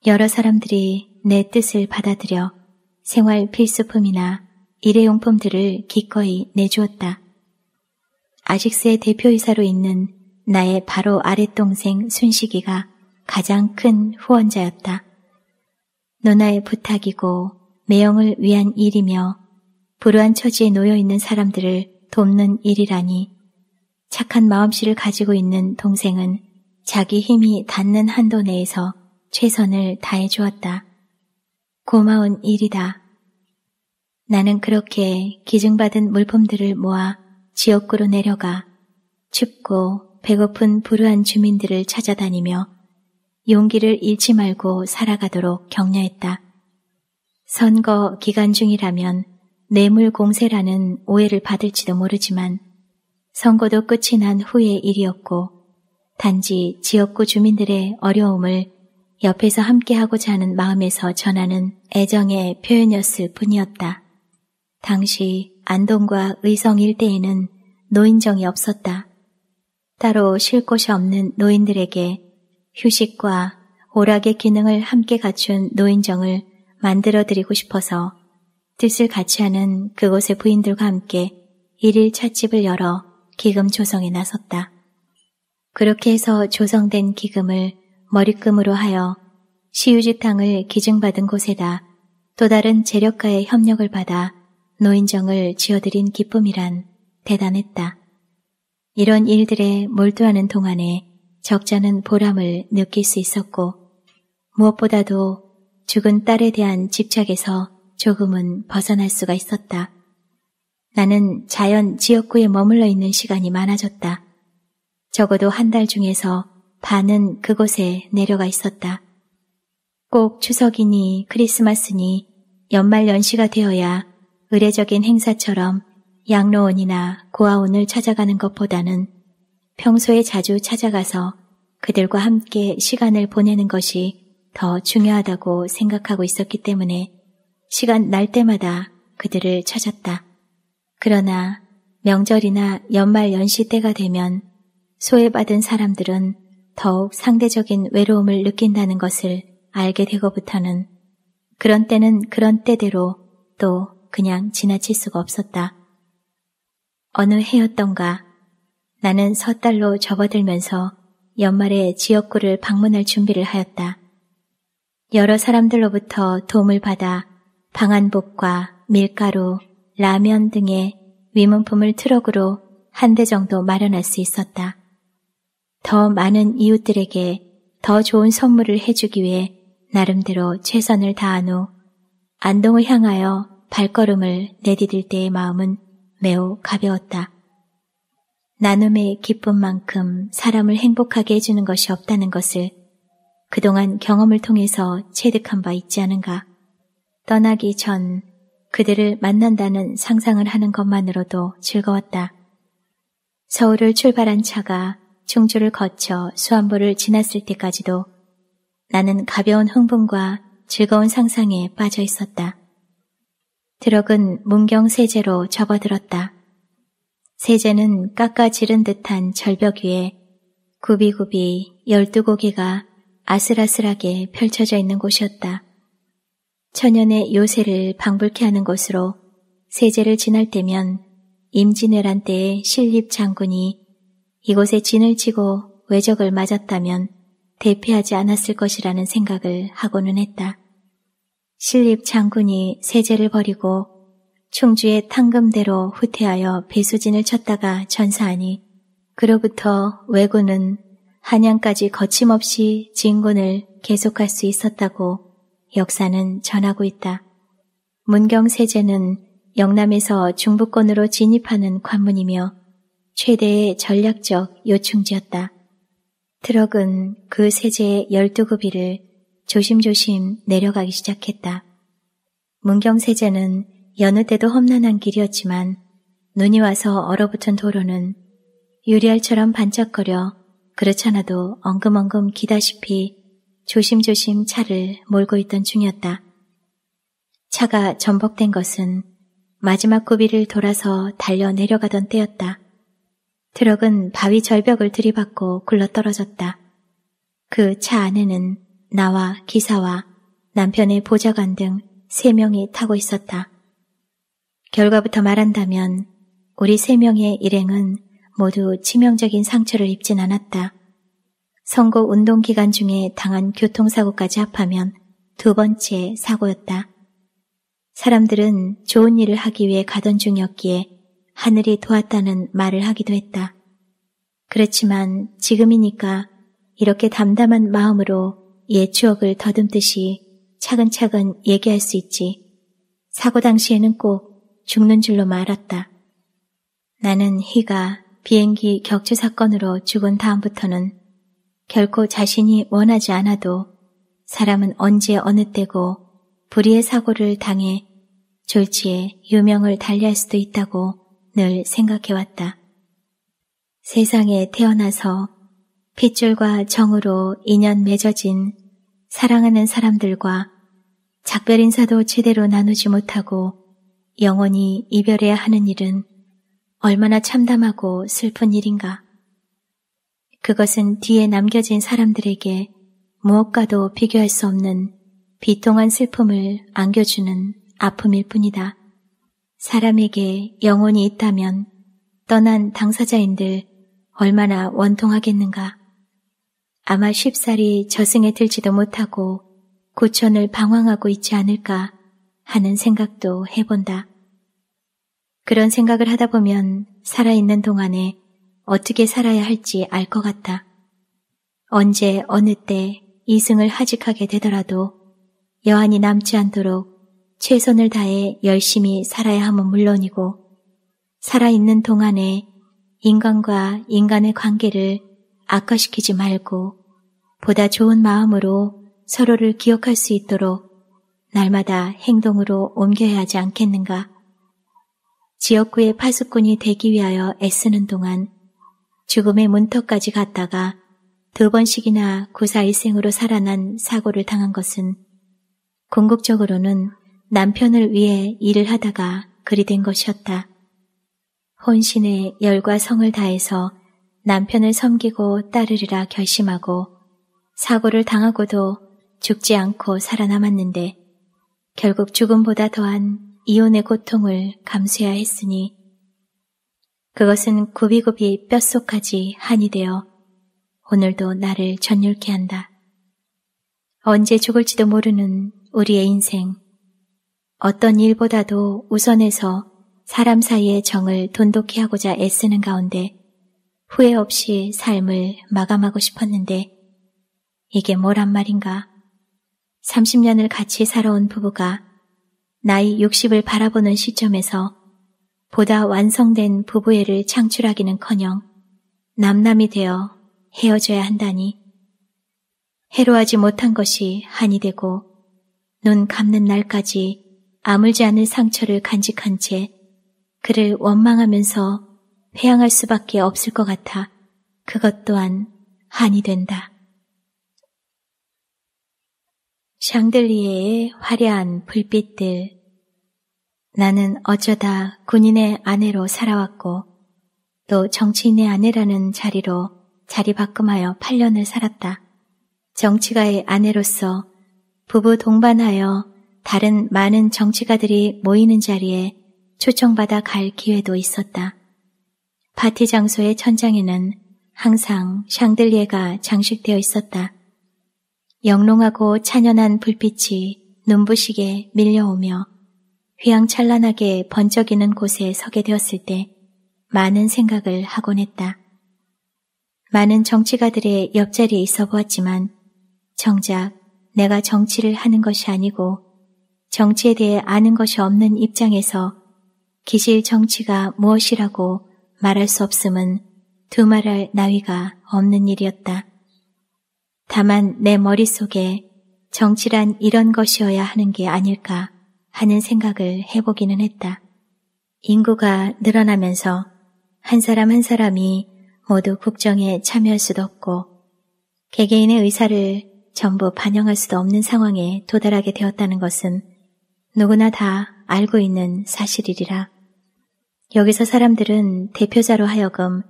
여러 사람들이 내 뜻을 받아들여 생활 필수품이나 일회용품들을 기꺼이 내주었다. 아식스의 대표이사로 있는 나의 바로 아랫동생 순식이가 가장 큰 후원자였다. 노나의 부탁이고 매형을 위한 일이며 불우한 처지에 놓여 있는 사람들을 돕는 일이라니 착한 마음씨를 가지고 있는 동생은 자기 힘이 닿는 한도 내에서 최선을 다해 주었다. 고마운 일이다. 나는 그렇게 기증받은 물품들을 모아 지역구로 내려가 춥고 배고픈 불우한 주민들을 찾아다니며 용기를 잃지 말고 살아가도록 격려했다. 선거 기간 중이라면 뇌물 공세라는 오해를 받을지도 모르지만 선거도 끝이 난 후의 일이었고 단지 지역구 주민들의 어려움을 옆에서 함께하고자 하는 마음에서 전하는 애정의 표현이었을 뿐이었다. 당시 안동과 의성 일대에는 노인정이 없었다. 따로 쉴 곳이 없는 노인들에게 휴식과 오락의 기능을 함께 갖춘 노인정을 만들어 드리고 싶어서 뜻을 같이 하는 그곳의 부인들과 함께 일일 찻집을 열어 기금 조성에 나섰다. 그렇게 해서 조성된 기금을 머리금으로 하여 시유지탕을 기증받은 곳에다 또 다른 재력가의 협력을 받아 노인정을 지어드린 기쁨이란 대단했다. 이런 일들에 몰두하는 동안에 적잖은 보람을 느낄 수 있었고 무엇보다도 죽은 딸에 대한 집착에서 조금은 벗어날 수가 있었다. 나는 자연 지역구에 머물러 있는 시간이 많아졌다. 적어도 한 달 중에서 반은 그곳에 내려가 있었다. 꼭 추석이니 크리스마스니 연말 연시가 되어야 의례적인 행사처럼 양로원이나 고아원을 찾아가는 것보다는 평소에 자주 찾아가서 그들과 함께 시간을 보내는 것이 더 중요하다고 생각하고 있었기 때문에 시간 날 때마다 그들을 찾았다. 그러나 명절이나 연말 연시 때가 되면 소외받은 사람들은 더욱 상대적인 외로움을 느낀다는 것을 알게 되고부터는 그런 때는 그런 때대로 또 그냥 지나칠 수가 없었다. 어느 해였던가 나는 섣달로 접어들면서 연말에 지역구를 방문할 준비를 하였다. 여러 사람들로부터 도움을 받아 방한복과 밀가루, 라면 등의 위문품을 트럭으로 한 대 정도 마련할 수 있었다. 더 많은 이웃들에게 더 좋은 선물을 해주기 위해 나름대로 최선을 다한 후 안동을 향하여 발걸음을 내디딜 때의 마음은 매우 가벼웠다. 나눔의 기쁨만큼 사람을 행복하게 해주는 것이 없다는 것을 그동안 경험을 통해서 체득한 바 있지 않은가. 떠나기 전 그들을 만난다는 상상을 하는 것만으로도 즐거웠다. 서울을 출발한 차가 충주를 거쳐 수안보를 지났을 때까지도 나는 가벼운 흥분과 즐거운 상상에 빠져 있었다. 트럭은 문경 세제로 접어들었다. 세제는 깎아 지른 듯한 절벽 위에 굽이굽이 열두 고개가 아슬아슬하게 펼쳐져 있는 곳이었다. 천연의 요새를 방불케 하는 곳으로 세제를 지날 때면 임진왜란 때의 신립 장군이 이곳에 진을 치고 외적을 맞았다면 대피하지 않았을 것이라는 생각을 하고는 했다. 신립 장군이 세제를 버리고 충주의 탕금대로 후퇴하여 배수진을 쳤다가 전사하니 그로부터 왜군은 한양까지 거침없이 진군을 계속할 수 있었다고 역사는 전하고 있다. 문경세제는 영남에서 중부권으로 진입하는 관문이며 최대의 전략적 요충지였다. 트럭은 그 세제의 1 2급이를 조심조심 내려가기 시작했다. 문경세제는 여느 때도 험난한 길이었지만 눈이 와서 얼어붙은 도로는 유리알처럼 반짝거려 그렇잖아도 엉금엉금 기다시피 조심조심 차를 몰고 있던 중이었다. 차가 전복된 것은 마지막 구비를 돌아서 달려 내려가던 때였다. 트럭은 바위 절벽을 들이받고 굴러떨어졌다. 그 차 안에는 나와 기사와 남편의 보좌관 등 세 명이 타고 있었다. 결과부터 말한다면 우리 세 명의 일행은 모두 치명적인 상처를 입진 않았다. 선거 운동 기간 중에 당한 교통사고까지 합하면 두 번째 사고였다. 사람들은 좋은 일을 하기 위해 가던 중이었기에 하늘이 도왔다는 말을 하기도 했다. 그렇지만 지금이니까 이렇게 담담한 마음으로 옛 추억을 더듬듯이 차근차근 얘기할 수 있지. 사고 당시에는 꼭 죽는 줄로 말았다. 나는 희가 비행기 격추 사건으로 죽은 다음부터는 결코 자신이 원하지 않아도 사람은 언제 어느 때고 불의의 사고를 당해 졸지에 유명을 달리할 수도 있다고 늘 생각해왔다. 세상에 태어나서 핏줄과 정으로 인연 맺어진 사랑하는 사람들과 작별 인사도 제대로 나누지 못하고 영원히 이별해야 하는 일은 얼마나 참담하고 슬픈 일인가. 그것은 뒤에 남겨진 사람들에게 무엇과도 비교할 수 없는 비통한 슬픔을 안겨주는 아픔일 뿐이다. 사람에게 영혼이 있다면 떠난 당사자인들 얼마나 원통하겠는가. 아마 쉽사리 저승에 들지도 못하고 구천을 방황하고 있지 않을까 하는 생각도 해본다. 그런 생각을 하다 보면 살아있는 동안에 어떻게 살아야 할지 알 것 같다. 언제 어느 때 이승을 하직하게 되더라도 여한이 남지 않도록 최선을 다해 열심히 살아야 함은 물론이고 살아있는 동안에 인간과 인간의 관계를 악화시키지 말고 보다 좋은 마음으로 서로를 기억할 수 있도록 날마다 행동으로 옮겨야 하지 않겠는가. 지역구의 파수꾼이 되기 위하여 애쓰는 동안 죽음의 문턱까지 갔다가 두 번씩이나 구사일생으로 살아난 사고를 당한 것은 궁극적으로는 남편을 위해 일을 하다가 그리 된 것이었다. 혼신의 열과 성을 다해서 남편을 섬기고 따르리라 결심하고 사고를 당하고도 죽지 않고 살아남았는데 결국 죽음보다 더한 이혼의 고통을 감수해야 했으니 그것은 굽이굽이 뼛속까지 한이 되어 오늘도 나를 전율케 한다. 언제 죽을지도 모르는 우리의 인생 어떤 일보다도 우선해서 사람 사이의 정을 돈독히 하고자 애쓰는 가운데 후회 없이 삶을 마감하고 싶었는데 이게 뭐란 말인가? 30년을 같이 살아온 부부가 나이 60을 바라보는 시점에서 보다 완성된 부부애를 창출하기는커녕 남남이 되어 헤어져야 한다니 해로하지 못한 것이 한이 되고 눈 감는 날까지 아물지 않을 상처를 간직한 채 그를 원망하면서 회양할 수밖에 없을 것 같아 그것 또한 한이 된다. 샹들리에의 화려한 불빛들. 나는 어쩌다 군인의 아내로 살아왔고 또 정치인의 아내라는 자리로 자리바꿈하여 8년을 살았다. 정치가의 아내로서 부부 동반하여 다른 많은 정치가들이 모이는 자리에 초청받아 갈 기회도 있었다. 파티 장소의 천장에는 항상 샹들리에가 장식되어 있었다. 영롱하고 찬연한 불빛이 눈부시게 밀려오며 휘황찬란하게 번쩍이는 곳에 서게 되었을 때 많은 생각을 하곤 했다. 많은 정치가들의 옆자리에 있어 보았지만 정작 내가 정치를 하는 것이 아니고 정치에 대해 아는 것이 없는 입장에서 기실 정치가 무엇이라고 말할 수 없음은 두말할 나위가 없는 일이었다. 다만 내 머릿속에 정치란 이런 것이어야 하는 게 아닐까 하는 생각을 해보기는 했다. 인구가 늘어나면서 한 사람 한 사람이 모두 국정에 참여할 수도 없고 개개인의 의사를 전부 반영할 수도 없는 상황에 도달하게 되었다는 것은 누구나 다 알고 있는 사실이리라. 여기서 사람들은 대표자로 하여금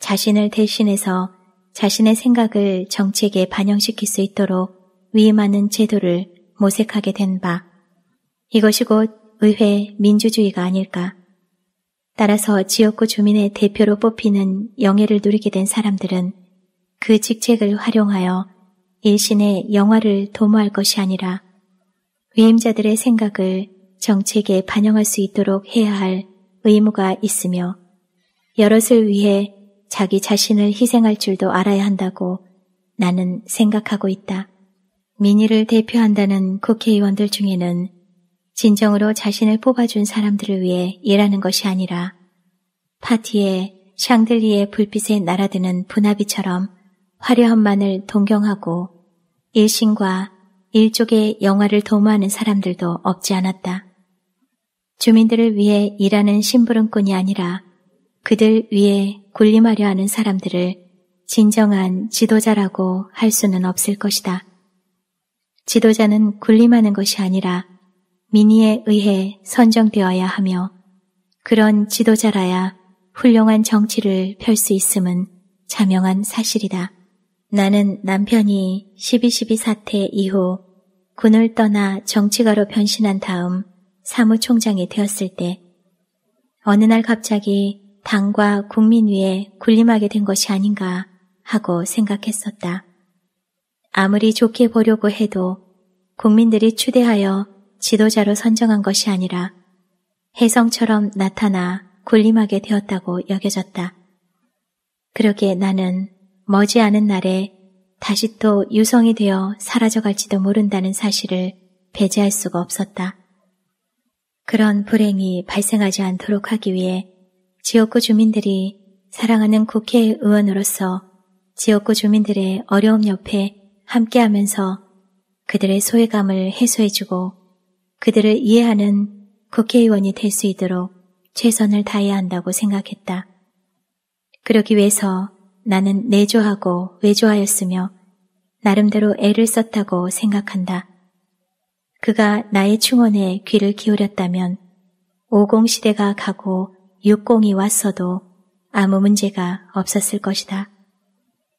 자신을 대신해서 자신의 생각을 정책에 반영시킬 수 있도록 위임하는 제도를 모색하게 된 바, 이것이 곧 의회 민주주의가 아닐까. 따라서 지역구 주민의 대표로 뽑히는 영예를 누리게 된 사람들은 그 직책을 활용하여 일신의 영화를 도모할 것이 아니라 위임자들의 생각을 정책에 반영할 수 있도록 해야 할 의무가 있으며 여럿을 위해 자기 자신을 희생할 줄도 알아야 한다고 나는 생각하고 있다. 민의를 대표한다는 국회의원들 중에는 진정으로 자신을 뽑아준 사람들을 위해 일하는 것이 아니라 파티에 샹들리에 불빛에 날아드는 분화비처럼 화려함만을 동경하고 일신과 일족의 영화를 도모하는 사람들도 없지 않았다. 주민들을 위해 일하는 심부름꾼이 아니라 그들 위에 군림하려 하는 사람들을 진정한 지도자라고 할 수는 없을 것이다. 지도자는 군림하는 것이 아니라 민의에 의해 선정되어야 하며 그런 지도자라야 훌륭한 정치를 펼 수 있음은 자명한 사실이다. 나는 남편이 12.12 사태 이후 군을 떠나 정치가로 변신한 다음 사무총장이 되었을 때 어느 날 갑자기 당과 국민 위에 군림하게 된 것이 아닌가 하고 생각했었다. 아무리 좋게 보려고 해도 국민들이 추대하여 지도자로 선정한 것이 아니라 혜성처럼 나타나 군림하게 되었다고 여겨졌다. 그러게 나는 머지않은 날에 다시 또 유성이 되어 사라져갈지도 모른다는 사실을 배제할 수가 없었다. 그런 불행이 발생하지 않도록 하기 위해 지역구 주민들이 사랑하는 국회의원으로서 지역구 주민들의 어려움 옆에 함께하면서 그들의 소외감을 해소해주고 그들을 이해하는 국회의원이 될 수 있도록 최선을 다해야 한다고 생각했다. 그러기 위해서 나는 내조하고 외조하였으며 나름대로 애를 썼다고 생각한다. 그가 나의 충원에 귀를 기울였다면 오공시대가 가고 육공이 왔어도 아무 문제가 없었을 것이다.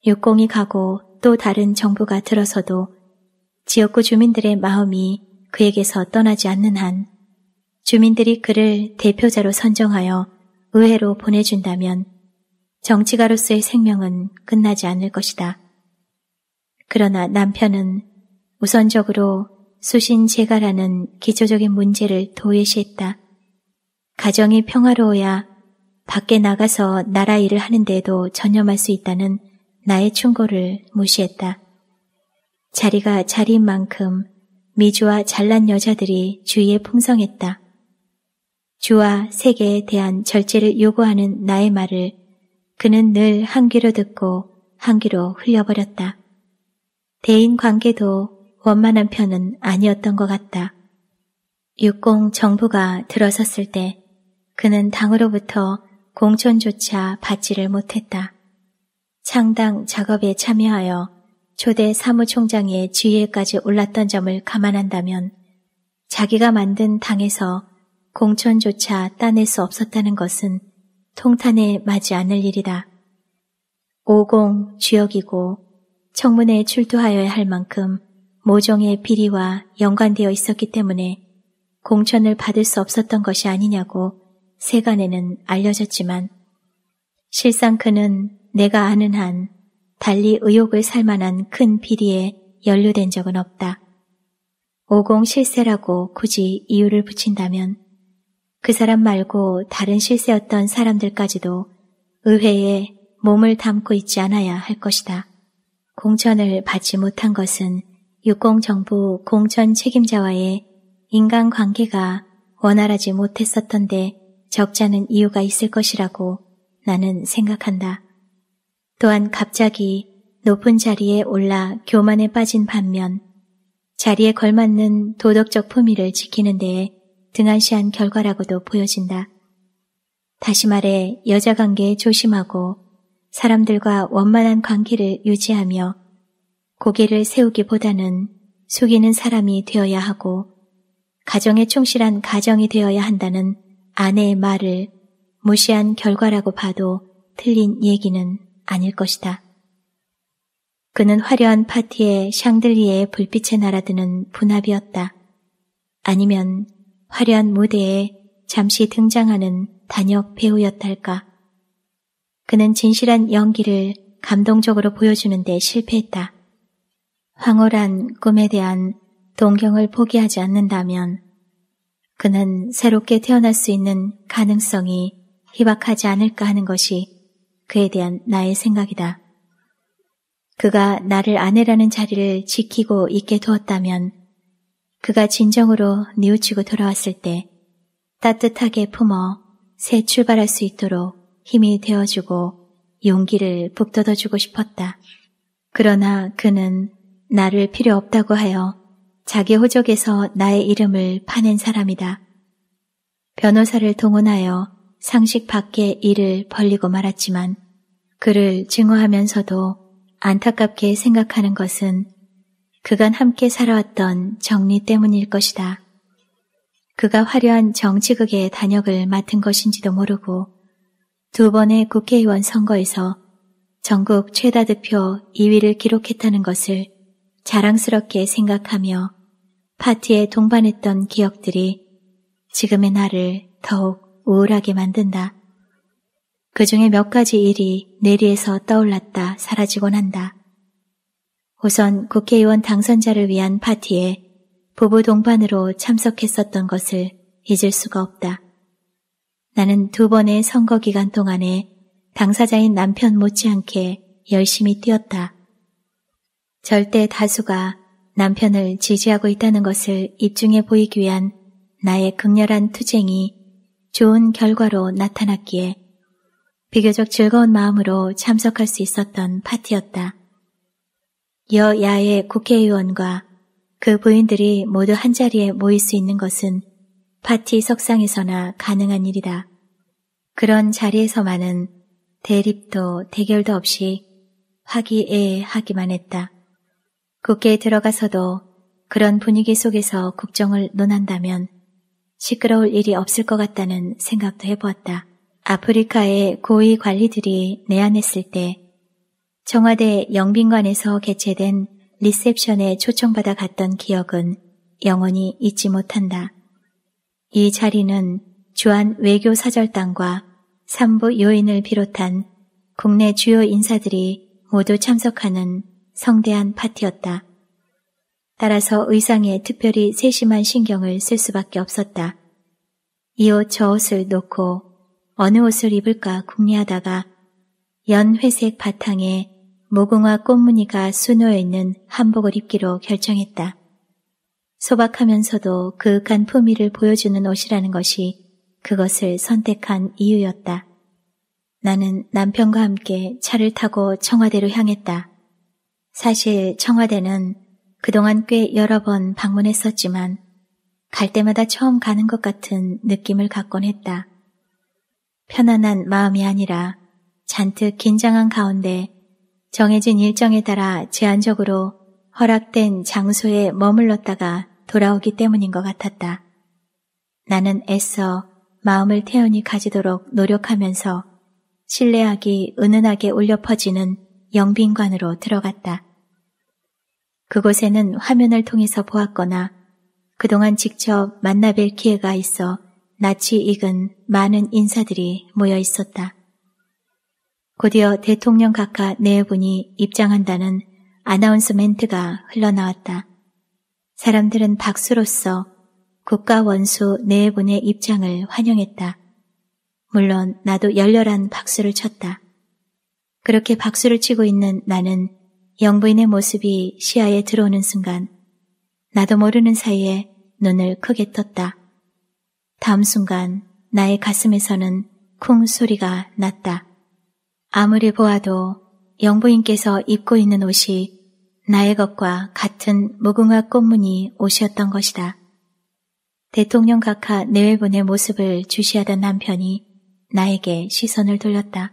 육공이 가고 또 다른 정부가 들어서도 지역구 주민들의 마음이 그에게서 떠나지 않는 한 주민들이 그를 대표자로 선정하여 의회로 보내준다면 정치가로서의 생명은 끝나지 않을 것이다. 그러나 남편은 우선적으로 수신 제가라는 기초적인 문제를 도외시했다. 가정이 평화로워야 밖에 나가서 나라 일을 하는데도 전념할 수 있다는 나의 충고를 무시했다. 자리가 자리인 만큼 미주와 잘난 여자들이 주위에 풍성했다. 주와 세계에 대한 절제를 요구하는 나의 말을 그는 늘 한 귀로 듣고 한 귀로 흘려버렸다. 대인 관계도 원만한 편은 아니었던 것 같다. 육공 정부가 들어섰을 때 그는 당으로부터 공천조차 받지를 못했다. 창당 작업에 참여하여 초대 사무총장의 지위에까지 올랐던 점을 감안한다면 자기가 만든 당에서 공천조차 따낼 수 없었다는 것은 통탄에 맞지 않을 일이다. 오공 주역이고 청문회에 출두하여야 할 만큼 모종의 비리와 연관되어 있었기 때문에 공천을 받을 수 없었던 것이 아니냐고 세간에는 알려졌지만 실상 그는 내가 아는 한 달리 의혹을 살 만한 큰 비리에 연루된 적은 없다. 오공 실세라고 굳이 이유를 붙인다면 그 사람 말고 다른 실세였던 사람들까지도 의회에 몸을 담고 있지 않아야 할 것이다. 공천을 받지 못한 것은 육공정부 공천 책임자와의 인간관계가 원활하지 못했었던데 적잖은 이유가 있을 것이라고 나는 생각한다. 또한 갑자기 높은 자리에 올라 교만에 빠진 반면 자리에 걸맞는 도덕적 품위를 지키는 데에 등한시한 결과라고도 보여진다. 다시 말해 여자 관계에 조심하고 사람들과 원만한 관계를 유지하며 고개를 세우기보다는 숙이는 사람이 되어야 하고 가정에 충실한 가정이 되어야 한다는 아내의 말을 무시한 결과라고 봐도 틀린 얘기는 아닐 것이다. 그는 화려한 파티에 샹들리에 불빛에 날아드는 분합이었다. 아니면 화려한 무대에 잠시 등장하는 단역 배우였달까. 그는 진실한 연기를 감동적으로 보여주는데 실패했다. 황홀한 꿈에 대한 동경을 포기하지 않는다면 그는 새롭게 태어날 수 있는 가능성이 희박하지 않을까 하는 것이 그에 대한 나의 생각이다. 그가 나를 아내라는 자리를 지키고 있게 두었다면 그가 진정으로 뉘우치고 돌아왔을 때 따뜻하게 품어 새 출발할 수 있도록 힘이 되어주고 용기를 북돋아주고 싶었다. 그러나 그는 나를 필요 없다고 하여 자기 호적에서 나의 이름을 파낸 사람이다. 변호사를 동원하여 상식 밖의 일을 벌리고 말았지만 그를 증오하면서도 안타깝게 생각하는 것은 그간 함께 살아왔던 정리 때문일 것이다. 그가 화려한 정치극의 단역을 맡은 것인지도 모르고 두 번의 국회의원 선거에서 전국 최다 득표 2위를 기록했다는 것을 자랑스럽게 생각하며 파티에 동반했던 기억들이 지금의 나를 더욱 우울하게 만든다. 그 중에 몇 가지 일이 내리에서 떠올랐다 사라지곤 한다. 우선 국회의원 당선자를 위한 파티에 부부 동반으로 참석했었던 것을 잊을 수가 없다. 나는 두 번의 선거 기간 동안에 당사자인 남편 못지않게 열심히 뛰었다. 절대 다수가 남편을 지지하고 있다는 것을 입증해 보이기 위한 나의 극렬한 투쟁이 좋은 결과로 나타났기에 비교적 즐거운 마음으로 참석할 수 있었던 파티였다. 여야의 국회의원과 그 부인들이 모두 한자리에 모일 수 있는 것은 파티 석상에서나 가능한 일이다. 그런 자리에서만은 대립도 대결도 없이 화기애애하기만 했다. 국회에 들어가서도 그런 분위기 속에서 국정을 논한다면 시끄러울 일이 없을 것 같다는 생각도 해보았다. 아프리카의 고위 관리들이 내안했을때 청와대 영빈관에서 개최된 리셉션에 초청받아 갔던 기억은 영원히 잊지 못한다. 이 자리는 주한 외교 사절단과 삼부 요인을 비롯한 국내 주요 인사들이 모두 참석하는 성대한 파티였다. 따라서 의상에 특별히 세심한 신경을 쓸 수밖에 없었다. 이 옷 저 옷을 놓고 어느 옷을 입을까 궁리하다가 연회색 바탕에 모공화 꽃무늬가 수놓여 있는 한복을 입기로 결정했다. 소박하면서도 그윽한 품위를 보여주는 옷이라는 것이 그것을 선택한 이유였다. 나는 남편과 함께 차를 타고 청와대로 향했다. 사실 청와대는 그동안 꽤 여러 번 방문했었지만 갈 때마다 처음 가는 것 같은 느낌을 갖곤 했다. 편안한 마음이 아니라 잔뜩 긴장한 가운데 정해진 일정에 따라 제한적으로 허락된 장소에 머물렀다가 돌아오기 때문인 것 같았다. 나는 애써 마음을 태연히 가지도록 노력하면서 신뢰하기 은은하게 울려 퍼지는 영빈관으로 들어갔다. 그곳에는 화면을 통해서 보았거나 그동안 직접 만나뵐 기회가 있어 낯이 익은 많은 인사들이 모여 있었다. 곧이어 대통령 각하 네 분이 입장한다는 아나운스 멘트가 흘러나왔다. 사람들은 박수로서 국가 원수 네 분의 입장을 환영했다. 물론 나도 열렬한 박수를 쳤다. 그렇게 박수를 치고 있는 나는 영부인의 모습이 시야에 들어오는 순간 나도 모르는 사이에 눈을 크게 떴다. 다음 순간 나의 가슴에서는 쿵 소리가 났다. 아무리 보아도 영부인께서 입고 있는 옷이 나의 것과 같은 무궁화 꽃무늬 옷이었던 것이다. 대통령 각하 내외분의 모습을 주시하던 남편이 나에게 시선을 돌렸다.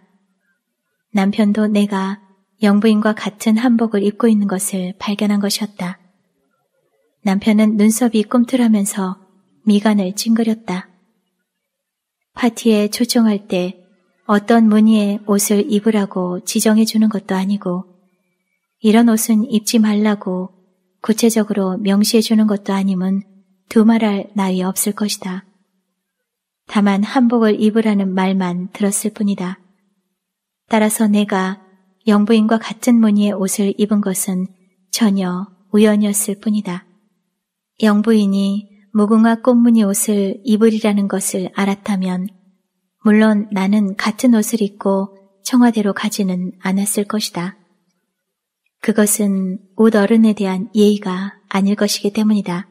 남편도 내가 영부인과 같은 한복을 입고 있는 것을 발견한 것이었다. 남편은 눈썹이 꿈틀하면서 미간을 찡그렸다. 파티에 초청할 때 어떤 무늬의 옷을 입으라고 지정해 주는 것도 아니고 이런 옷은 입지 말라고 구체적으로 명시해 주는 것도 아님은 두말할 나위 없을 것이다. 다만 한복을 입으라는 말만 들었을 뿐이다. 따라서 내가 영부인과 같은 무늬의 옷을 입은 것은 전혀 우연이었을 뿐이다. 영부인이 무궁화 꽃무늬 옷을 입으리라는 것을 알았다면 물론 나는 같은 옷을 입고 청와대로 가지는 않았을 것이다. 그것은 옷 어른에 대한 예의가 아닐 것이기 때문이다.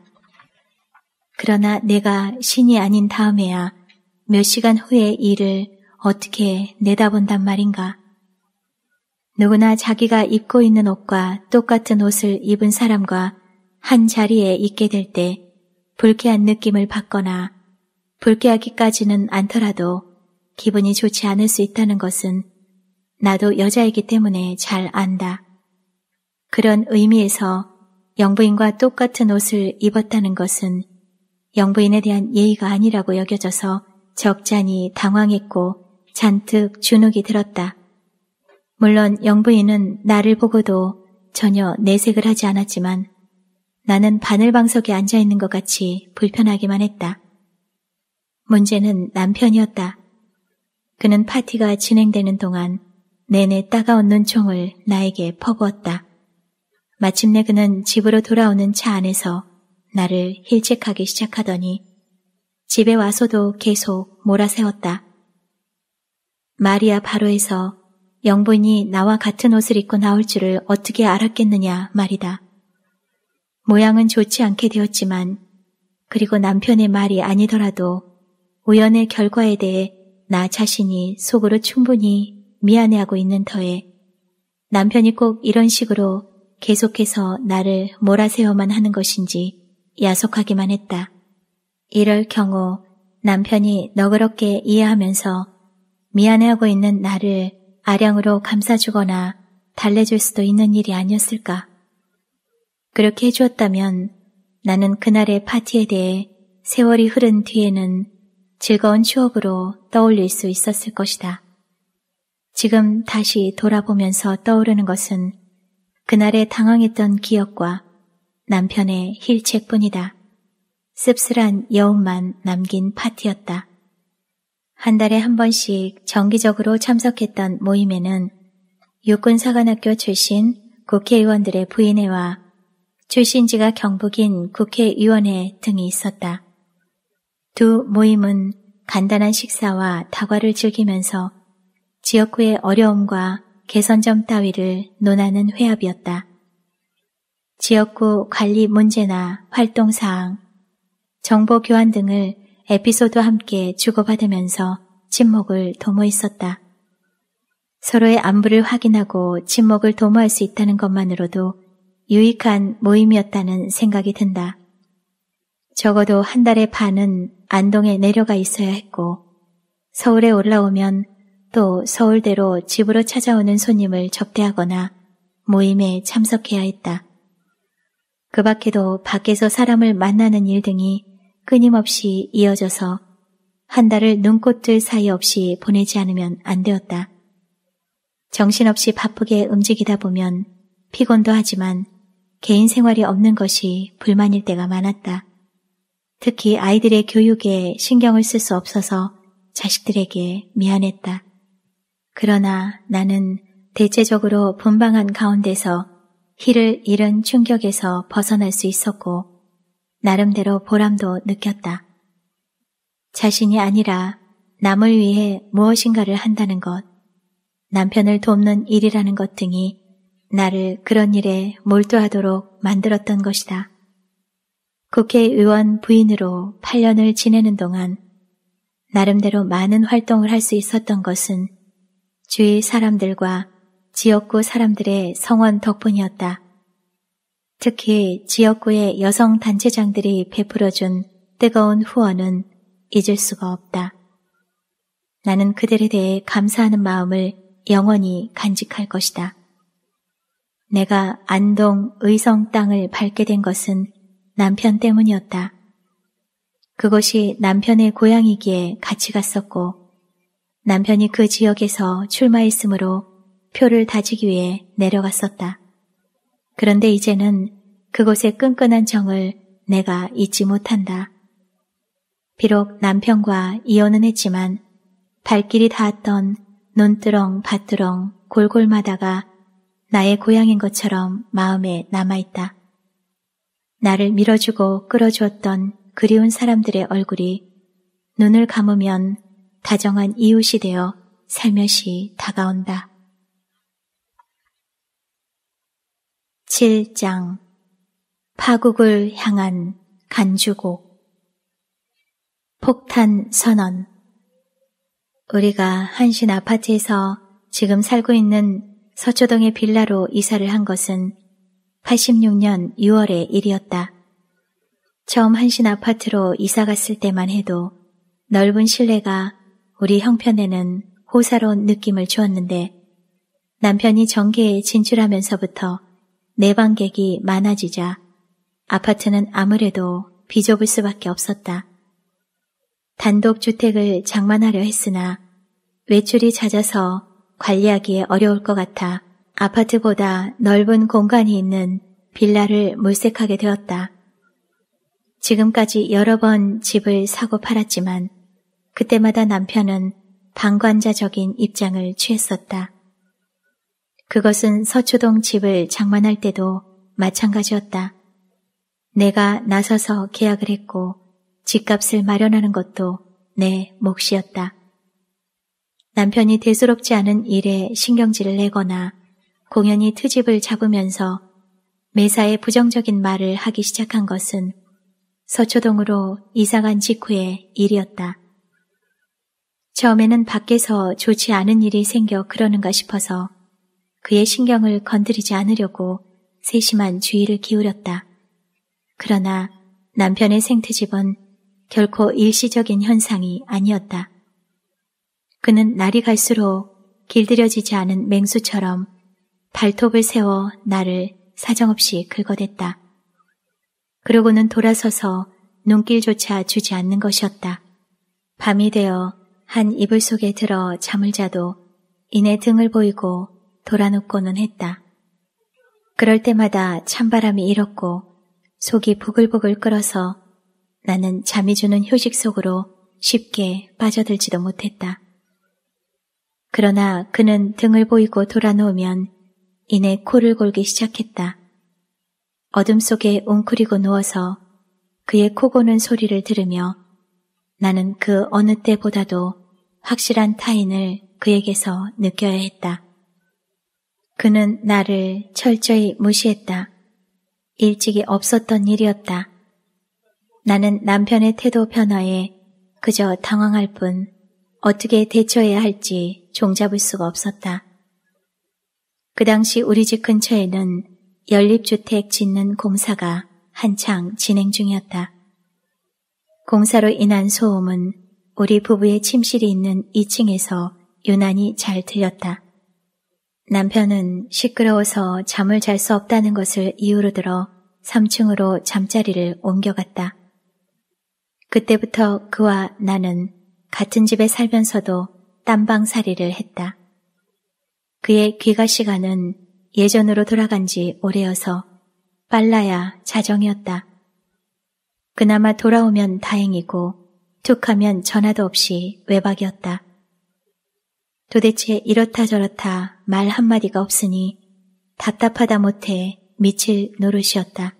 그러나 내가 신이 아닌 다음에야 몇 시간 후의 일을 어떻게 내다본단 말인가. 누구나 자기가 입고 있는 옷과 똑같은 옷을 입은 사람과 한 자리에 있게 될 때 불쾌한 느낌을 받거나 불쾌하기까지는 않더라도 기분이 좋지 않을 수 있다는 것은 나도 여자이기 때문에 잘 안다. 그런 의미에서 영부인과 똑같은 옷을 입었다는 것은 영부인에 대한 예의가 아니라고 여겨져서 적잖이 당황했고 잔뜩 주눅이 들었다. 물론 영부인은 나를 보고도 전혀 내색을 하지 않았지만 나는 바늘방석에 앉아있는 것 같이 불편하기만 했다. 문제는 남편이었다. 그는 파티가 진행되는 동안 내내 따가운 눈총을 나에게 퍼부었다. 마침내 그는 집으로 돌아오는 차 안에서 나를 힐책하기 시작하더니 집에 와서도 계속 몰아세웠다. 마리아 바로에서 영분이 나와 같은 옷을 입고 나올 줄을 어떻게 알았겠느냐 말이다. 모양은 좋지 않게 되었지만 그리고 남편의 말이 아니더라도 우연의 결과에 대해 나 자신이 속으로 충분히 미안해하고 있는 터에 남편이 꼭 이런 식으로 계속해서 나를 몰아세워만 하는 것인지 야속하기만 했다. 이럴 경우 남편이 너그럽게 이해하면서 미안해하고 있는 나를 아량으로 감싸주거나 달래줄 수도 있는 일이 아니었을까. 그렇게 해주었다면 나는 그날의 파티에 대해 세월이 흐른 뒤에는 즐거운 추억으로 떠올릴 수 있었을 것이다. 지금 다시 돌아보면서 떠오르는 것은 그날의 당황했던 기억과 남편의 힐책뿐이다. 씁쓸한 여운만 남긴 파티였다. 한 달에 한 번씩 정기적으로 참석했던 모임에는 육군사관학교 출신 국회의원들의 부인회와 출신지가 경북인 국회의원회 등이 있었다. 두 모임은 간단한 식사와 다과를 즐기면서 지역구의 어려움과 개선점 따위를 논하는 회합이었다. 지역구 관리 문제나 활동사항, 정보 교환 등을 에피소드와 함께 주고받으면서 침묵을 도모했었다. 서로의 안부를 확인하고 침묵을 도모할 수 있다는 것만으로도 유익한 모임이었다는 생각이 든다. 적어도 한 달의 반은 안동에 내려가 있어야 했고 서울에 올라오면 또 서울대로 집으로 찾아오는 손님을 접대하거나 모임에 참석해야 했다. 그 밖에도 밖에서 사람을 만나는 일 등이 끊임없이 이어져서 한 달을 눈꽃들 사이 없이 보내지 않으면 안 되었다. 정신없이 바쁘게 움직이다 보면 피곤도 하지만 개인 생활이 없는 것이 불만일 때가 많았다. 특히 아이들의 교육에 신경을 쓸 수 없어서 자식들에게 미안했다. 그러나 나는 대체적으로 분방한 가운데서 힐을 잃은 충격에서 벗어날 수 있었고 나름대로 보람도 느꼈다. 자신이 아니라 남을 위해 무엇인가를 한다는 것, 남편을 돕는 일이라는 것 등이 나를 그런 일에 몰두하도록 만들었던 것이다. 국회의원 부인으로 8년을 지내는 동안 나름대로 많은 활동을 할 수 있었던 것은 주위 사람들과 지역구 사람들의 성원 덕분이었다. 특히 지역구의 여성 단체장들이 베풀어준 뜨거운 후원은 잊을 수가 없다. 나는 그들에 대해 감사하는 마음을 영원히 간직할 것이다. 내가 안동 의성 땅을 밟게 된 것은 남편 때문이었다. 그것이 남편의 고향이기에 같이 갔었고 남편이 그 지역에서 출마했으므로 표를 다지기 위해 내려갔었다. 그런데 이제는 그곳의 끈끈한 정을 내가 잊지 못한다. 비록 남편과 이혼은 했지만 발길이 닿았던 논두렁 밭두렁 골골마다가 나의 고향인 것처럼 마음에 남아있다. 나를 밀어주고 끌어주었던 그리운 사람들의 얼굴이 눈을 감으면 다정한 이웃이 되어 살며시 다가온다. 7장 파국을 향한 간주곡 폭탄 선언 우리가 한신 아파트에서 지금 살고 있는 서초동의 빌라로 이사를 한 것은 86년 6월의 일이었다. 처음 한신 아파트로 이사 갔을 때만 해도 넓은 실내가 우리 형편에는 호사로운 느낌을 주었는데 남편이 정계에 진출하면서부터 내방객이 많아지자 아파트는 아무래도 비좁을 수밖에 없었다. 단독주택을 장만하려 했으나 외출이 잦아서 관리하기에 어려울 것 같아 아파트보다 넓은 공간이 있는 빌라를 물색하게 되었다. 지금까지 여러 번 집을 사고 팔았지만 그때마다 남편은 방관자적인 입장을 취했었다. 그것은 서초동 집을 장만할 때도 마찬가지였다. 내가 나서서 계약을 했고 집값을 마련하는 것도 내 몫이었다. 남편이 대수롭지 않은 일에 신경질을 내거나 공연히 트집을 잡으면서 매사에 부정적인 말을 하기 시작한 것은 서초동으로 이사간 직후의 일이었다. 처음에는 밖에서 좋지 않은 일이 생겨 그러는가 싶어서 그의 신경을 건드리지 않으려고 세심한 주의를 기울였다. 그러나 남편의 생태집은 결코 일시적인 현상이 아니었다. 그는 날이 갈수록 길들여지지 않은 맹수처럼 발톱을 세워 나를 사정없이 긁어댔다. 그러고는 돌아서서 눈길조차 주지 않는 것이었다. 밤이 되어 한 이불 속에 들어 잠을 자도 이내 등을 보이고 돌아눕고는 했다. 그럴 때마다 찬바람이 일었고 속이 부글부글 끓어서 나는 잠이 주는 휴식 속으로 쉽게 빠져들지도 못했다. 그러나 그는 등을 보이고 돌아놓으면 이내 코를 골기 시작했다. 어둠 속에 웅크리고 누워서 그의 코 고는 소리를 들으며 나는 그 어느 때보다도 확실한 타인을 그에게서 느껴야 했다. 그는 나를 철저히 무시했다. 일찍이 없었던 일이었다. 나는 남편의 태도 변화에 그저 당황할 뿐 어떻게 대처해야 할지 종잡을 수가 없었다. 그 당시 우리 집 근처에는 연립주택 짓는 공사가 한창 진행 중이었다. 공사로 인한 소음은 우리 부부의 침실이 있는 2층에서 유난히 잘 들렸다. 남편은 시끄러워서 잠을 잘 수 없다는 것을 이유로 들어 3층으로 잠자리를 옮겨갔다. 그때부터 그와 나는 같은 집에 살면서도 땀방살이를 했다. 그의 귀가 시간은 예전으로 돌아간 지 오래여서 빨라야 자정이었다. 그나마 돌아오면 다행이고 툭하면 전화도 없이 외박이었다. 도대체 이렇다 저렇다 말 한마디가 없으니 답답하다 못해 미칠 노릇이었다.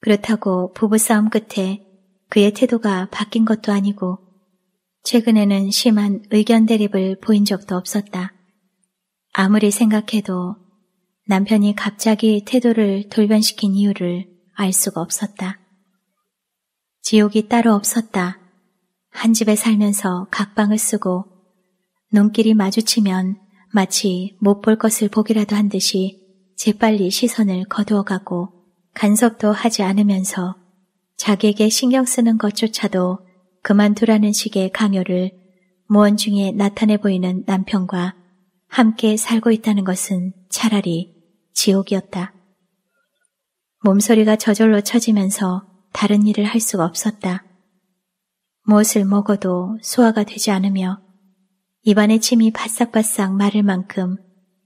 그렇다고 부부싸움 끝에 그의 태도가 바뀐 것도 아니고 최근에는 심한 의견 대립을 보인 적도 없었다. 아무리 생각해도 남편이 갑자기 태도를 돌변시킨 이유를 알 수가 없었다. 지옥이 따로 없었다. 한 집에 살면서 각방을 쓰고 눈길이 마주치면 마치 못 볼 것을 보기라도 한 듯이 재빨리 시선을 거두어가고 간섭도 하지 않으면서 자기에게 신경 쓰는 것조차도 그만두라는 식의 강요를 무언 중에 나타내 보이는 남편과 함께 살고 있다는 것은 차라리 지옥이었다. 몸소리가 저절로 처지면서 다른 일을 할 수가 없었다. 무엇을 먹어도 소화가 되지 않으며 입안에 침이 바싹바싹 마를 만큼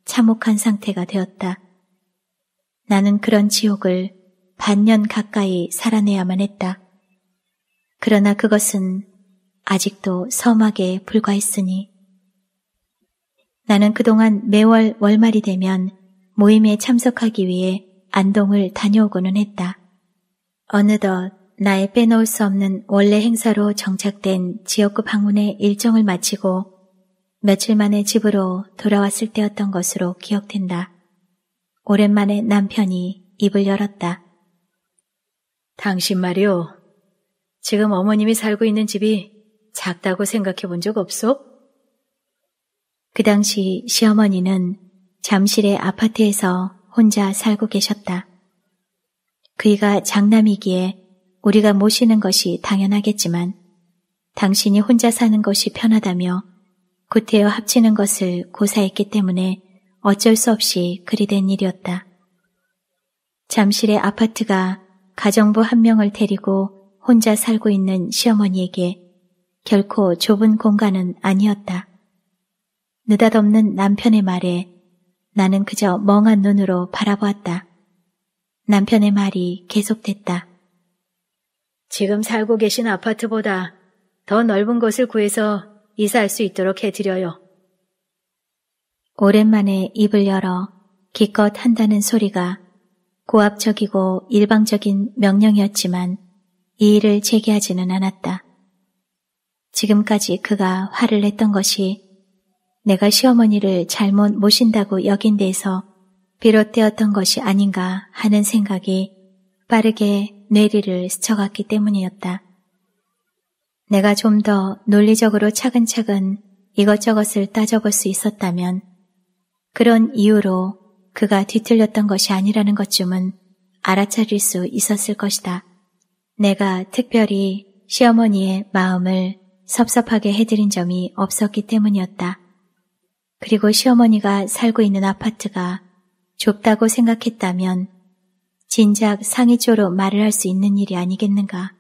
참혹한 상태가 되었다. 나는 그런 지옥을 반년 가까이 살아내야만 했다. 그러나 그것은 아직도 섬하게 불과했으니 나는 그동안 매월 월말이 되면 모임에 참석하기 위해 안동을 다녀오고는 했다. 어느덧 나의 빼놓을 수 없는 원래 행사로 정착된 지역구 방문의 일정을 마치고 며칠 만에 집으로 돌아왔을 때였던 것으로 기억된다. 오랜만에 남편이 입을 열었다. 당신 말이오 지금 어머님이 살고 있는 집이 작다고 생각해 본 적 없소? 그 당시 시어머니는 잠실의 아파트에서 혼자 살고 계셨다. 그이가 장남이기에 우리가 모시는 것이 당연하겠지만 당신이 혼자 사는 것이 편하다며 구태여 합치는 것을 고사했기 때문에 어쩔 수 없이 그리 된 일이었다. 잠실의 아파트가 가정부 한 명을 데리고 혼자 살고 있는 시어머니에게 결코 좁은 공간은 아니었다. 느닷없는 남편의 말에 나는 그저 멍한 눈으로 바라보았다. 남편의 말이 계속됐다. 지금 살고 계신 아파트보다 더 넓은 곳을 구해서 이사할 수 있도록 해드려요. 오랜만에 입을 열어 기껏 한다는 소리가 고압적이고 일방적인 명령이었지만 이 일을 제기하지는 않았다. 지금까지 그가 화를 냈던 것이 내가 시어머니를 잘못 모신다고 여긴 데서 비롯되었던 것이 아닌가 하는 생각이 빠르게 뇌리를 스쳐갔기 때문이었다. 내가 좀 더 논리적으로 차근차근 이것저것을 따져볼 수 있었다면 그런 이유로 그가 뒤틀렸던 것이 아니라는 것쯤은 알아차릴 수 있었을 것이다. 내가 특별히 시어머니의 마음을 섭섭하게 해드린 점이 없었기 때문이었다. 그리고 시어머니가 살고 있는 아파트가 좁다고 생각했다면 진작 상의조로 말을 할 수 있는 일이 아니겠는가.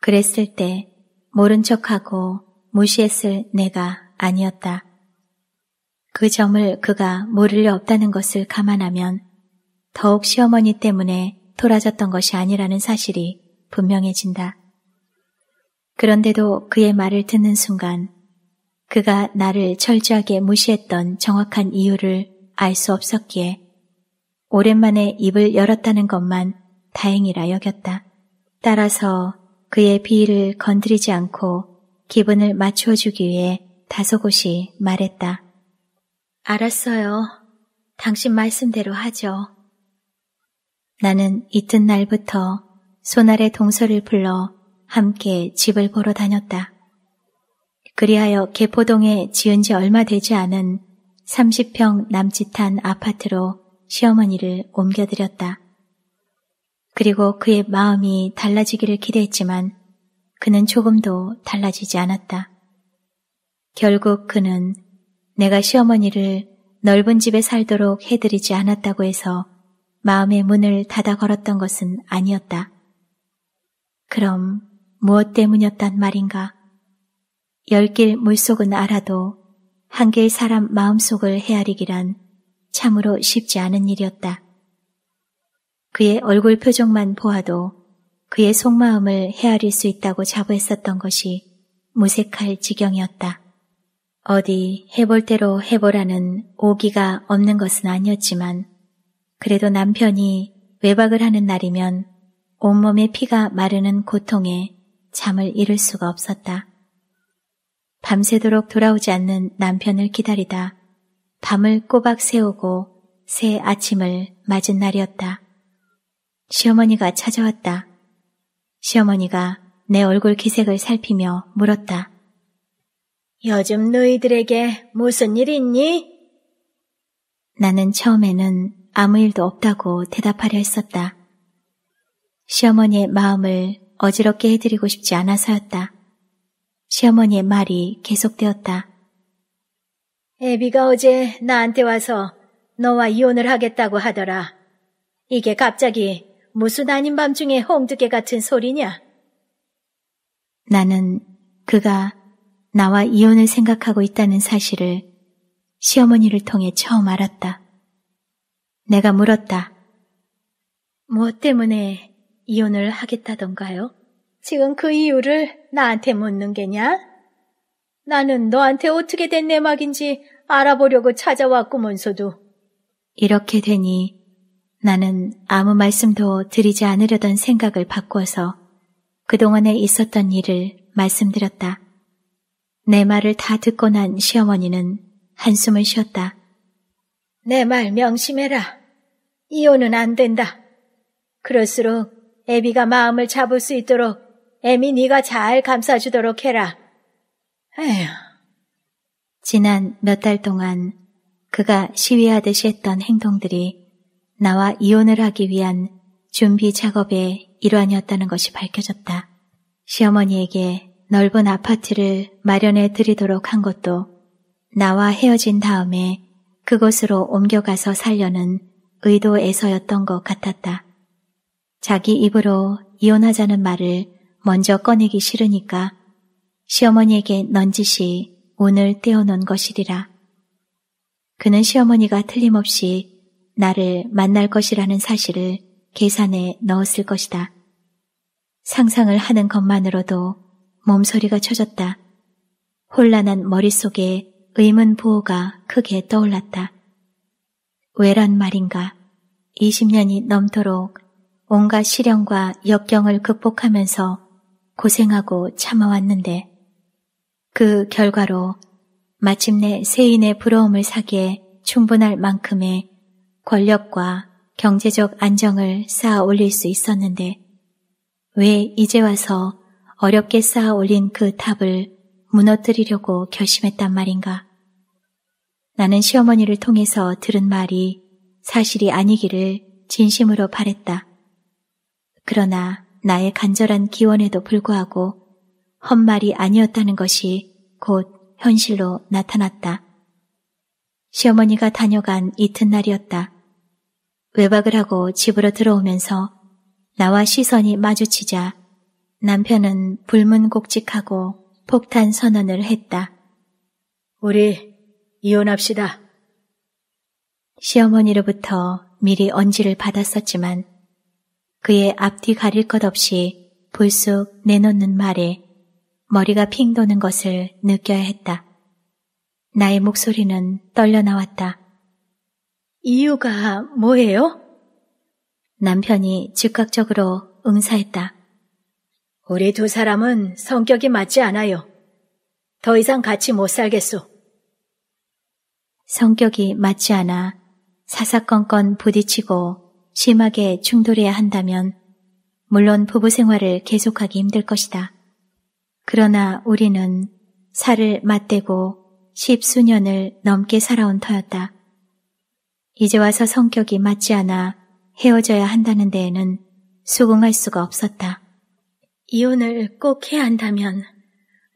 그랬을 때 모른 척하고 무시했을 내가 아니었다. 그 점을 그가 모를 리 없다는 것을 감안하면 더욱 시어머니 때문에 돌아졌던 것이 아니라는 사실이 분명해진다. 그런데도 그의 말을 듣는 순간 그가 나를 철저하게 무시했던 정확한 이유를 알 수 없었기에 오랜만에 입을 열었다는 것만 다행이라 여겼다. 따라서 그의 비위를 건드리지 않고 기분을 맞춰 주기 위해 다소곳이 말했다. 알았어요. 당신 말씀대로 하죠. 나는 이튿날부터 소날의 동서를 불러 함께 집을 보러 다녔다. 그리하여 개포동에 지은 지 얼마 되지 않은 30평 남짓한 아파트로 시어머니를 옮겨드렸다. 그리고 그의 마음이 달라지기를 기대했지만 그는 조금도 달라지지 않았다. 결국 그는 내가 시어머니를 넓은 집에 살도록 해드리지 않았다고 해서 마음의 문을 닫아 걸었던 것은 아니었다. 그럼 무엇 때문이었단 말인가? 열길 물속은 알아도 한 개의 사람 마음속을 헤아리기란 참으로 쉽지 않은 일이었다. 그의 얼굴 표정만 보아도 그의 속마음을 헤아릴 수 있다고 자부했었던 것이 무색할 지경이었다. 어디 해볼 대로 해보라는 오기가 없는 것은 아니었지만 그래도 남편이 외박을 하는 날이면 온몸에 피가 마르는 고통에 잠을 잃을 수가 없었다. 밤새도록 돌아오지 않는 남편을 기다리다 밤을 꼬박 새우고 새 아침을 맞은 날이었다. 시어머니가 찾아왔다. 시어머니가 내 얼굴 기색을 살피며 물었다. 요즘 너희들에게 무슨 일 있니? 나는 처음에는 아무 일도 없다고 대답하려 했었다. 시어머니의 마음을 어지럽게 해드리고 싶지 않아서였다. 시어머니의 말이 계속되었다. 애비가 어제 나한테 와서 너와 이혼을 하겠다고 하더라. 이게 갑자기 무슨 아닌 밤중에 홍두깨 같은 소리냐? 나는 그가 나와 이혼을 생각하고 있다는 사실을 시어머니를 통해 처음 알았다. 내가 물었다. 무엇 뭐 때문에 이혼을 하겠다던가요? 지금 그 이유를 나한테 묻는 게냐? 나는 너한테 어떻게 된 내막인지 알아보려고 찾아왔구먼서도. 이렇게 되니 나는 아무 말씀도 드리지 않으려던 생각을 바꿔서 그동안에 있었던 일을 말씀드렸다. 내 말을 다 듣고 난 시어머니는 한숨을 쉬었다. 내 말 명심해라. 이혼은 안 된다. 그럴수록 애비가 마음을 잡을 수 있도록 애미 네가 잘 감싸주도록 해라. 에휴. 지난 몇 달 동안 그가 시위하듯이 했던 행동들이 나와 이혼을 하기 위한 준비 작업의 일환이었다는 것이 밝혀졌다. 시어머니에게 넓은 아파트를 마련해 드리도록 한 것도 나와 헤어진 다음에 그곳으로 옮겨가서 살려는 의도에서였던 것 같았다. 자기 입으로 이혼하자는 말을 먼저 꺼내기 싫으니까 시어머니에게 넌지시 운을 떼어놓은 것이리라. 그는 시어머니가 틀림없이 나를 만날 것이라는 사실을 계산에 넣었을 것이다. 상상을 하는 것만으로도 몸서리가 쳐졌다. 혼란한 머릿속에 의문 부호가 크게 떠올랐다. 왜란 말인가? 20년이 넘도록 온갖 시련과 역경을 극복하면서 고생하고 참아왔는데 그 결과로 마침내 세인의 부러움을 사기에 충분할 만큼의 권력과 경제적 안정을 쌓아 올릴 수 있었는데 왜 이제 와서 어렵게 쌓아 올린 그 탑을 무너뜨리려고 결심했단 말인가? 나는 시어머니를 통해서 들은 말이 사실이 아니기를 진심으로 바랬다. 그러나 나의 간절한 기원에도 불구하고 헛말이 아니었다는 것이 곧 현실로 나타났다. 시어머니가 다녀간 이튿날이었다. 외박을 하고 집으로 들어오면서 나와 시선이 마주치자 남편은 불문곡직하고 폭탄 선언을 했다. 우리 이혼합시다. 시어머니로부터 미리 언지를 받았었지만 그의 앞뒤 가릴 것 없이 불쑥 내놓는 말에 머리가 핑 도는 것을 느껴야 했다. 나의 목소리는 떨려 나왔다. 이유가 뭐예요? 남편이 즉각적으로 응사했다. 우리 두 사람은 성격이 맞지 않아요. 더 이상 같이 못 살겠소. 성격이 맞지 않아 사사건건 부딪히고 심하게 충돌해야 한다면 물론 부부 생활을 계속하기 힘들 것이다. 그러나 우리는 살을 맞대고 십수년을 넘게 살아온 터였다. 이제 와서 성격이 맞지 않아 헤어져야 한다는 데에는 수긍할 수가 없었다. 이혼을 꼭 해야 한다면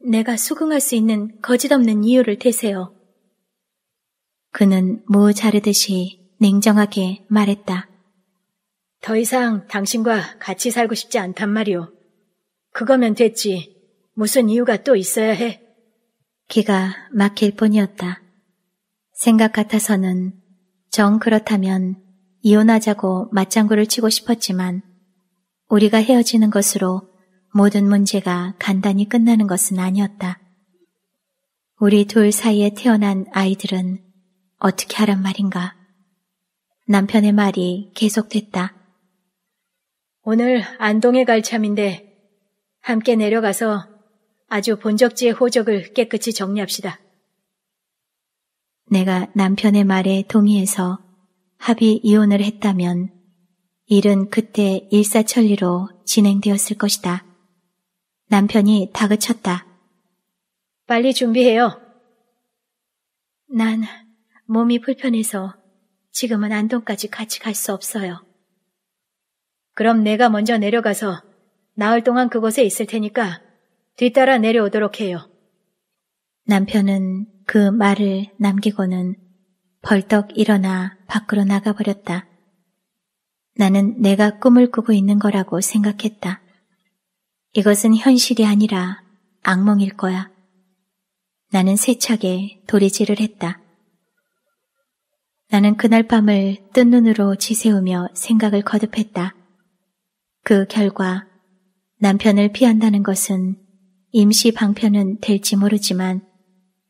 내가 수긍할 수 있는 거짓없는 이유를 대세요. 그는 무 자르듯이 냉정하게 말했다. 더 이상 당신과 같이 살고 싶지 않단 말이오. 그거면 됐지. 무슨 이유가 또 있어야 해. 기가 막힐 뿐이었다. 생각 같아서는 정 그렇다면 이혼하자고 맞장구를 치고 싶었지만 우리가 헤어지는 것으로 모든 문제가 간단히 끝나는 것은 아니었다. 우리 둘 사이에 태어난 아이들은 어떻게 하란 말인가. 남편의 말이 계속됐다. 오늘 안동에 갈 참인데 함께 내려가서 아주 본적지의 호적을 깨끗이 정리합시다. 내가 남편의 말에 동의해서 합의 이혼을 했다면 일은 그때 일사천리로 진행되었을 것이다. 남편이 다그쳤다. 빨리 준비해요. 난 몸이 불편해서 지금은 안동까지 같이 갈 수 없어요. 그럼 내가 먼저 내려가서 나흘 동안 그곳에 있을 테니까 뒤따라 내려오도록 해요. 남편은 그 말을 남기고는 벌떡 일어나 밖으로 나가버렸다. 나는 내가 꿈을 꾸고 있는 거라고 생각했다. 이것은 현실이 아니라 악몽일 거야. 나는 세차게 도리질을 했다. 나는 그날 밤을 뜬 눈으로 지새우며 생각을 거듭했다. 그 결과 남편을 피한다는 것은 임시 방편은 될지 모르지만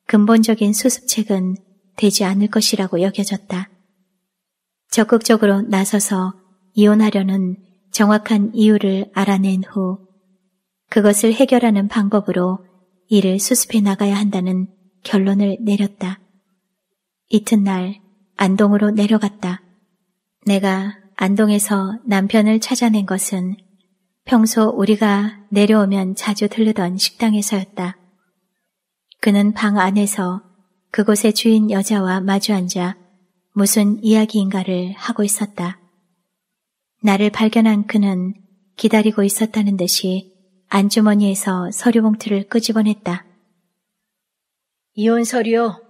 근본적인 수습책은 되지 않을 것이라고 여겨졌다. 적극적으로 나서서 이혼하려는 정확한 이유를 알아낸 후 그것을 해결하는 방법으로 이를 수습해 나가야 한다는 결론을 내렸다. 이튿날 안동으로 내려갔다. 내가 안동에서 남편을 찾아낸 것은 평소 우리가 내려오면 자주 들르던 식당에서였다. 그는 방 안에서 그곳의 주인 여자와 마주 앉아 무슨 이야기인가를 하고 있었다. 나를 발견한 그는 기다리고 있었다는 듯이 안주머니에서 서류 봉투를 끄집어냈다. 이혼 서류요.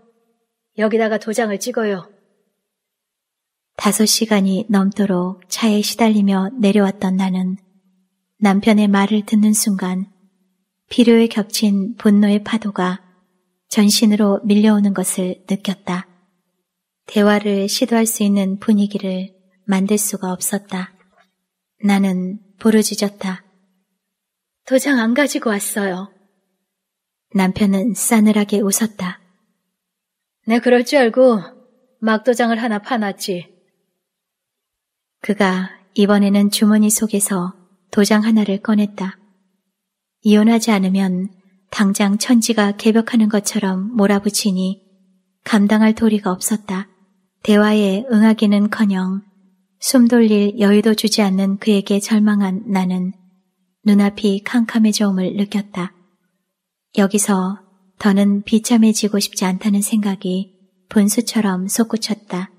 여기다가 도장을 찍어요. 다섯 시간이 넘도록 차에 시달리며 내려왔던 나는 남편의 말을 듣는 순간 필요에 겹친 분노의 파도가 전신으로 밀려오는 것을 느꼈다. 대화를 시도할 수 있는 분위기를 만들 수가 없었다. 나는 부르짖었다. 도장 안 가지고 왔어요. 남편은 싸늘하게 웃었다. 내 그럴 줄 알고 막도장을 하나 파놨지. 그가 이번에는 주머니 속에서 도장 하나를 꺼냈다. 이혼하지 않으면 당장 천지가 개벽하는 것처럼 몰아붙이니 감당할 도리가 없었다. 대화에 응하기는커녕 숨 돌릴 여유도 주지 않는 그에게 절망한 나는 눈앞이 캄캄해져옴을 느꼈다. 여기서 더는 비참해지고 싶지 않다는 생각이 분수처럼 솟구쳤다.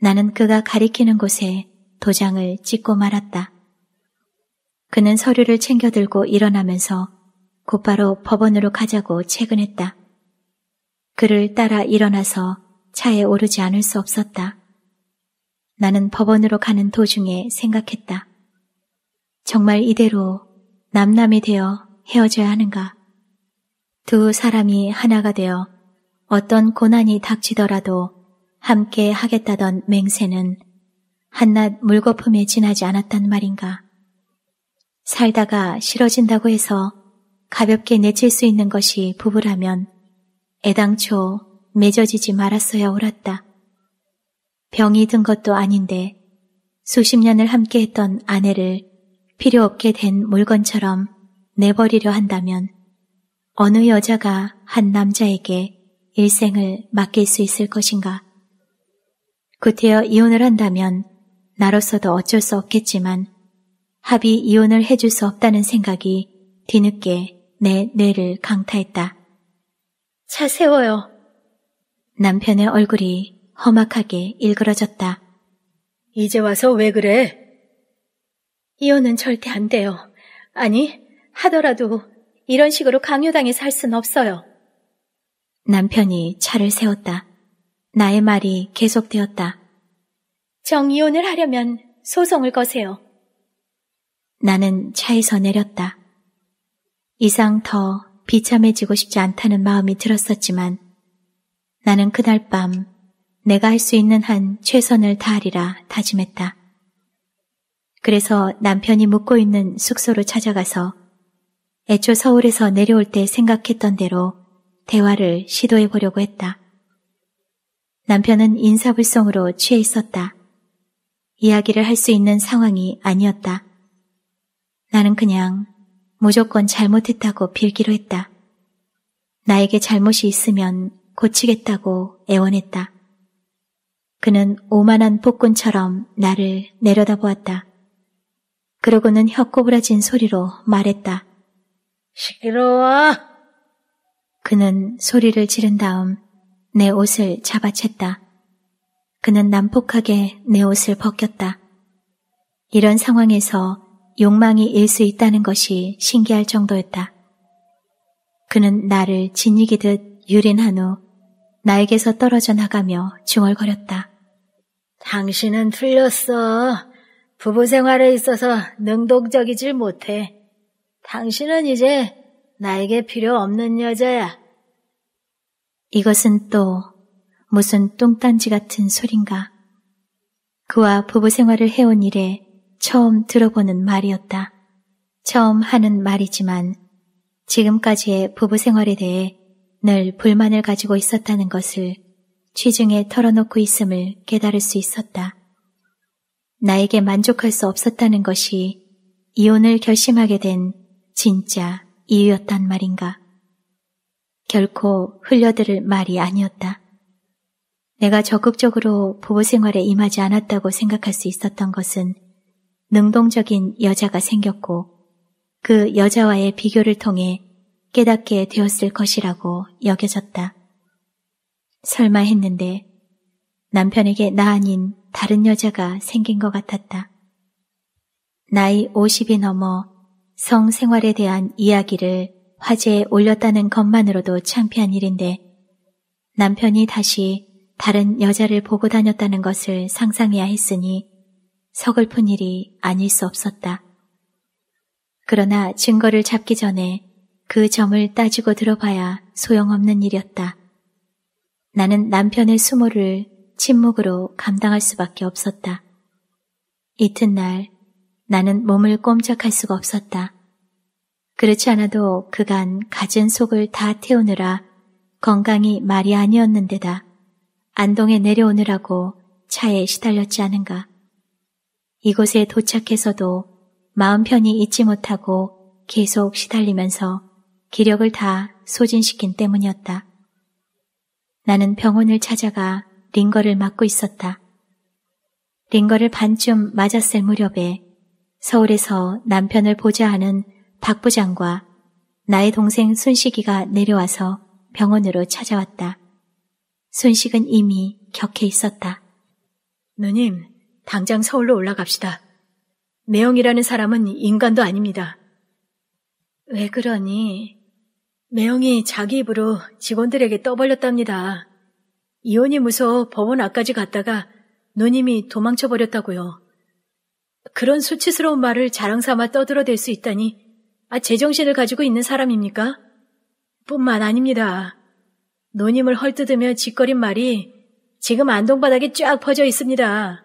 나는 그가 가리키는 곳에 도장을 찍고 말았다. 그는 서류를 챙겨들고 일어나면서 곧바로 법원으로 가자고 채근했다. 그를 따라 일어나서 차에 오르지 않을 수 없었다. 나는 법원으로 가는 도중에 생각했다. 정말 이대로 남남이 되어 헤어져야 하는가? 두 사람이 하나가 되어 어떤 고난이 닥치더라도 함께 하겠다던 맹세는 한낱 물거품에 지나지 않았단 말인가. 살다가 싫어진다고 해서 가볍게 내칠 수 있는 것이 부부라면 애당초 맺어지지 말았어야 옳았다. 병이 든 것도 아닌데 수십 년을 함께했던 아내를 필요 없게 된 물건처럼 내버리려 한다면 어느 여자가 한 남자에게 일생을 맡길 수 있을 것인가. 구태여 이혼을 한다면 나로서도 어쩔 수 없겠지만 합의 이혼을 해줄 수 없다는 생각이 뒤늦게 내 뇌를 강타했다. 차 세워요. 남편의 얼굴이 험악하게 일그러졌다. 이제 와서 왜 그래? 이혼은 절대 안 돼요. 아니, 하더라도 이런 식으로 강요당해서 할순 없어요. 남편이 차를 세웠다. 나의 말이 계속되었다. 정이혼을 하려면 소송을 거세요. 나는 차에서 내렸다. 이상 더 비참해지고 싶지 않다는 마음이 들었었지만 나는 그날 밤 내가 할 수 있는 한 최선을 다하리라 다짐했다. 그래서 남편이 묵고 있는 숙소로 찾아가서 애초 서울에서 내려올 때 생각했던 대로 대화를 시도해 보려고 했다. 남편은 인사불성으로 취해 있었다. 이야기를 할 수 있는 상황이 아니었다. 나는 그냥 무조건 잘못했다고 빌기로 했다. 나에게 잘못이 있으면 고치겠다고 애원했다. 그는 오만한 폭군처럼 나를 내려다보았다. 그러고는 혀꼬부라진 소리로 말했다. 싫어. 그는 소리를 지른 다음 내 옷을 잡아챘다. 그는 난폭하게 내 옷을 벗겼다. 이런 상황에서 욕망이 일 수 있다는 것이 신기할 정도였다. 그는 나를 짓이기듯 유린한 후 나에게서 떨어져 나가며 중얼거렸다. 당신은 틀렸어. 부부 생활에 있어서 능동적이질 못해. 당신은 이제 나에게 필요 없는 여자야. 이것은 또 무슨 똥딴지 같은 소린가. 그와 부부 생활을 해온 이래 처음 들어보는 말이었다. 처음 하는 말이지만 지금까지의 부부 생활에 대해 늘 불만을 가지고 있었다는 것을 취중에 털어놓고 있음을 깨달을 수 있었다. 나에게 만족할 수 없었다는 것이 이혼을 결심하게 된 진짜 이유였단 말인가. 결코 흘려들을 말이 아니었다. 내가 적극적으로 부부 생활에 임하지 않았다고 생각할 수 있었던 것은 능동적인 여자가 생겼고 그 여자와의 비교를 통해 깨닫게 되었을 것이라고 여겨졌다. 설마 했는데 남편에게 나 아닌 다른 여자가 생긴 것 같았다. 나이 50이 넘어 성생활에 대한 이야기를 화제에 올렸다는 것만으로도 창피한 일인데 남편이 다시 다른 여자를 보고 다녔다는 것을 상상해야 했으니 서글픈 일이 아닐 수 없었다. 그러나 증거를 잡기 전에 그 점을 따지고 들어봐야 소용없는 일이었다. 나는 남편의 수모를 침묵으로 감당할 수밖에 없었다. 이튿날 나는 몸을 꼼짝할 수가 없었다. 그렇지 않아도 그간 가진 속을 다 태우느라 건강이 말이 아니었는데다 안동에 내려오느라고 차에 시달렸지 않은가. 이곳에 도착해서도 마음 편히 잊지 못하고 계속 시달리면서 기력을 다 소진시킨 때문이었다. 나는 병원을 찾아가 링거를 맞고 있었다. 링거를 반쯤 맞았을 무렵에 서울에서 남편을 보자 하는 박 부장과 나의 동생 순식이가 내려와서 병원으로 찾아왔다. 순식은 이미 격해 있었다. 누님, 당장 서울로 올라갑시다. 매영이라는 사람은 인간도 아닙니다. 왜 그러니? 매영이 자기 입으로 직원들에게 떠벌렸답니다. 이혼이 무서워 법원 앞까지 갔다가 누님이 도망쳐버렸다고요. 그런 수치스러운 말을 자랑삼아 떠들어댈 수 있다니 아, 제정신을 가지고 있는 사람입니까? 뿐만 아닙니다. 노님을 헐뜯으며 짓거린 말이 지금 안동바닥에 쫙 퍼져 있습니다.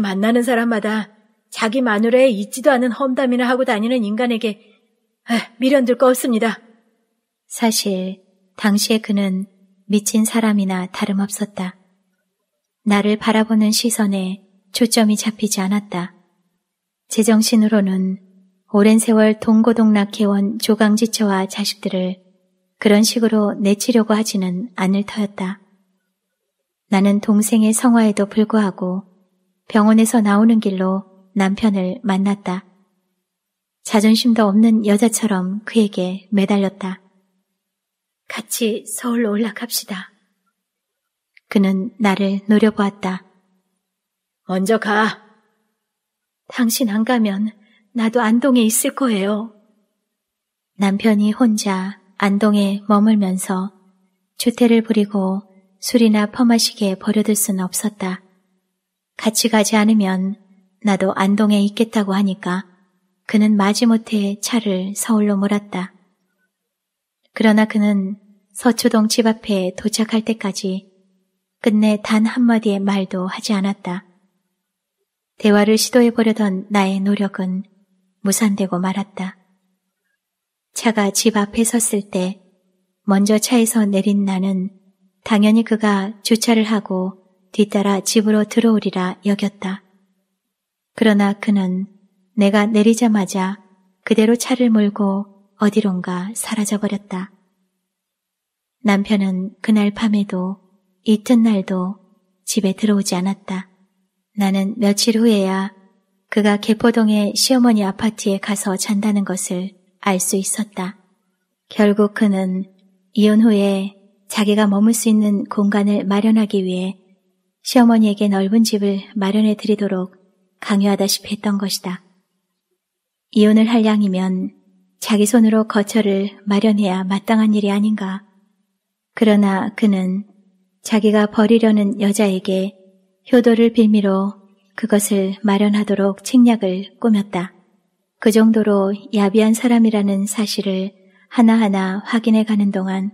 만나는 사람마다 자기 마누라에 있지도 않은 험담이나 하고 다니는 인간에게 미련들거 없습니다. 사실 당시에 그는 미친 사람이나 다름없었다. 나를 바라보는 시선에 초점이 잡히지 않았다. 제정신으로는 오랜 세월 동고동락해온 조강지처와 자식들을 그런 식으로 내치려고 하지는 않을 터였다. 나는 동생의 성화에도 불구하고 병원에서 나오는 길로 남편을 만났다. 자존심도 없는 여자처럼 그에게 매달렸다. 같이 서울로 올라갑시다. 그는 나를 노려보았다. 먼저 가. 당신 안 가면 나도 안동에 있을 거예요. 남편이 혼자 안동에 머물면서 주태를 부리고 술이나 퍼마시게 버려둘 순 없었다. 같이 가지 않으면 나도 안동에 있겠다고 하니까 그는 마지못해 차를 서울로 몰았다. 그러나 그는 서초동 집 앞에 도착할 때까지 끝내 단 한마디의 말도 하지 않았다. 대화를 시도해보려던 나의 노력은 무산되고 말았다. 차가 집 앞에 섰을 때 먼저 차에서 내린 나는 당연히 그가 주차를 하고 뒤따라 집으로 들어오리라 여겼다. 그러나 그는 내가 내리자마자 그대로 차를 몰고 어디론가 사라져버렸다. 남편은 그날 밤에도 이튿날도 집에 들어오지 않았다. 나는 며칠 후에야 그가 개포동의 시어머니 아파트에 가서 잔다는 것을 알 수 있었다. 결국 그는 이혼 후에 자기가 머물 수 있는 공간을 마련하기 위해 시어머니에게 넓은 집을 마련해 드리도록 강요하다시피 했던 것이다. 이혼을 할 양이면 자기 손으로 거처를 마련해야 마땅한 일이 아닌가. 그러나 그는 자기가 버리려는 여자에게 효도를 빌미로 그것을 마련하도록 책략을 꾸몄다. 그 정도로 야비한 사람이라는 사실을 하나하나 확인해 가는 동안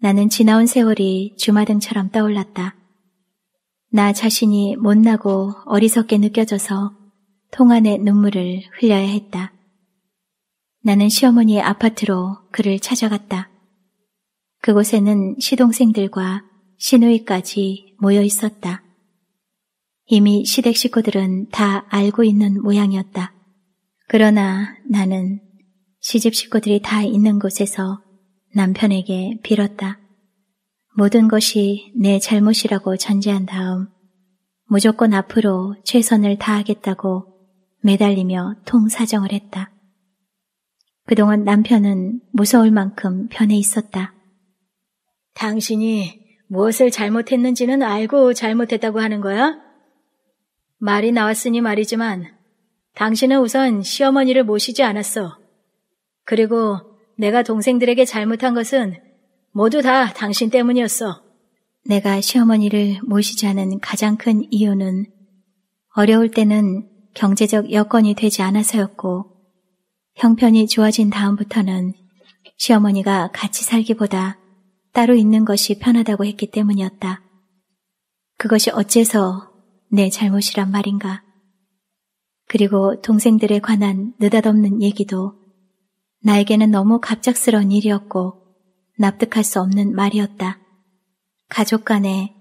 나는 지나온 세월이 주마등처럼 떠올랐다. 나 자신이 못나고 어리석게 느껴져서 통 안에 눈물을 흘려야 했다. 나는 시어머니의 아파트로 그를 찾아갔다. 그곳에는 시동생들과 시누이까지 모여 있었다. 이미 시댁 식구들은 다 알고 있는 모양이었다. 그러나 나는 시집 식구들이 다 있는 곳에서 남편에게 빌었다. 모든 것이 내 잘못이라고 전제한 다음 무조건 앞으로 최선을 다하겠다고 매달리며 통사정을 했다. 그동안 남편은 무서울 만큼 변해 있었다. 당신이 무엇을 잘못했는지는 알고 잘못했다고 하는 거야? 말이 나왔으니 말이지만 당신은 우선 시어머니를 모시지 않았어. 그리고 내가 동생들에게 잘못한 것은 모두 다 당신 때문이었어. 내가 시어머니를 모시지 않은 가장 큰 이유는 어려울 때는 경제적 여건이 되지 않아서였고 형편이 좋아진 다음부터는 시어머니가 같이 살기보다 따로 있는 것이 편하다고 했기 때문이었다. 그것이 어째서 내 잘못이란 말인가. 그리고 동생들에 관한 느닷없는 얘기도 나에게는 너무 갑작스러운 일이었고 납득할 수 없는 말이었다. 가족 간에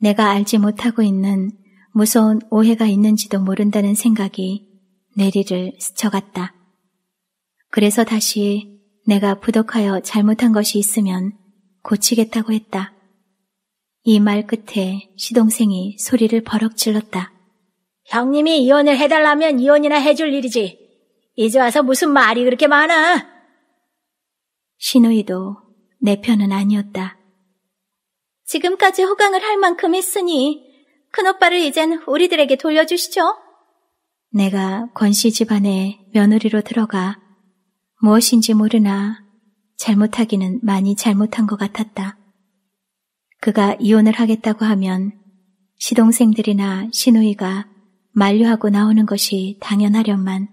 내가 알지 못하고 있는 무서운 오해가 있는지도 모른다는 생각이 내리를 스쳐갔다. 그래서 다시 내가 부덕하여 잘못한 것이 있으면 고치겠다고 했다. 이 말 끝에 시동생이 소리를 버럭 질렀다. 형님이 이혼을 해달라면 이혼이나 해줄 일이지. 이제 와서 무슨 말이 그렇게 많아? 신우이도 내 편은 아니었다. 지금까지 호강을 할 만큼 했으니 큰오빠를 이젠 우리들에게 돌려주시죠. 내가 권씨 집안에 며느리로 들어가 무엇인지 모르나 잘못하기는 많이 잘못한 것 같았다. 그가 이혼을 하겠다고 하면 시동생들이나 시누이가 만류하고 나오는 것이 당연하련만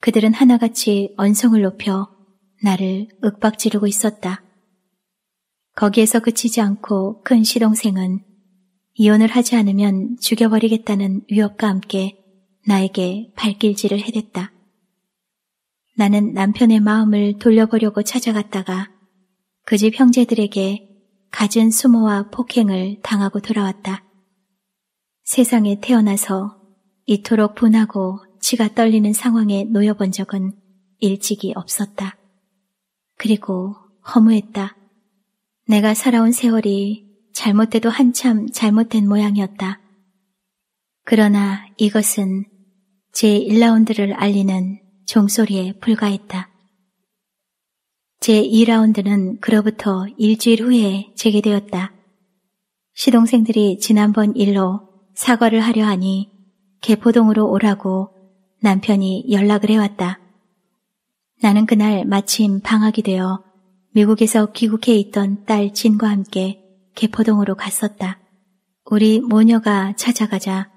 그들은 하나같이 언성을 높여 나를 윽박지르고 있었다. 거기에서 그치지 않고 큰 시동생은 이혼을 하지 않으면 죽여버리겠다는 위협과 함께 나에게 발길질을 해댔다. 나는 남편의 마음을 돌려보려고 찾아갔다가 그 집 형제들에게 갖은 수모와 폭행을 당하고 돌아왔다. 세상에 태어나서 이토록 분하고 치가 떨리는 상황에 놓여본 적은 일찍이 없었다. 그리고 허무했다. 내가 살아온 세월이 잘못돼도 한참 잘못된 모양이었다. 그러나 이것은 제1라운드를 알리는 종소리에 불과했다. 제2라운드는 그로부터 일주일 후에 재개되었다. 시동생들이 지난번 일로 사과를 하려 하니 개포동으로 오라고 남편이 연락을 해왔다. 나는 그날 마침 방학이 되어 미국에서 귀국해 있던 딸 진과 함께 개포동으로 갔었다. 우리 모녀가 찾아가자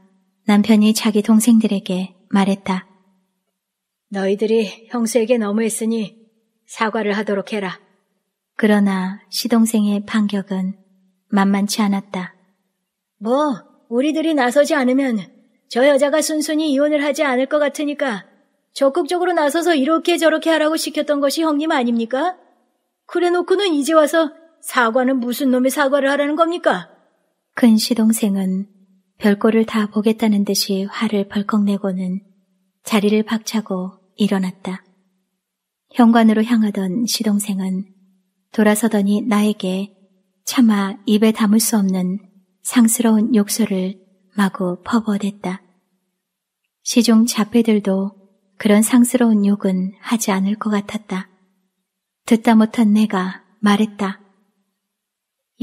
남편이 자기 동생들에게 말했다. 너희들이 형수에게 너무했으니 사과를 하도록 해라. 그러나 시동생의 반격은 만만치 않았다. 뭐, 우리들이 나서지 않으면 저 여자가 순순히 이혼을 하지 않을 것 같으니까 적극적으로 나서서 이렇게 저렇게 하라고 시켰던 것이 형님 아닙니까? 그래 놓고는 이제 와서 사과는 무슨 놈의 사과를 하라는 겁니까? 큰 시동생은 별꼴을 다 보겠다는 듯이 화를 벌컥 내고는 자리를 박차고 일어났다. 현관으로 향하던 시동생은 돌아서더니 나에게 차마 입에 담을 수 없는 상스러운 욕설을 마구 퍼부어댔다 시중 자폐들도 그런 상스러운 욕은 하지 않을 것 같았다. 듣다 못한 내가 말했다.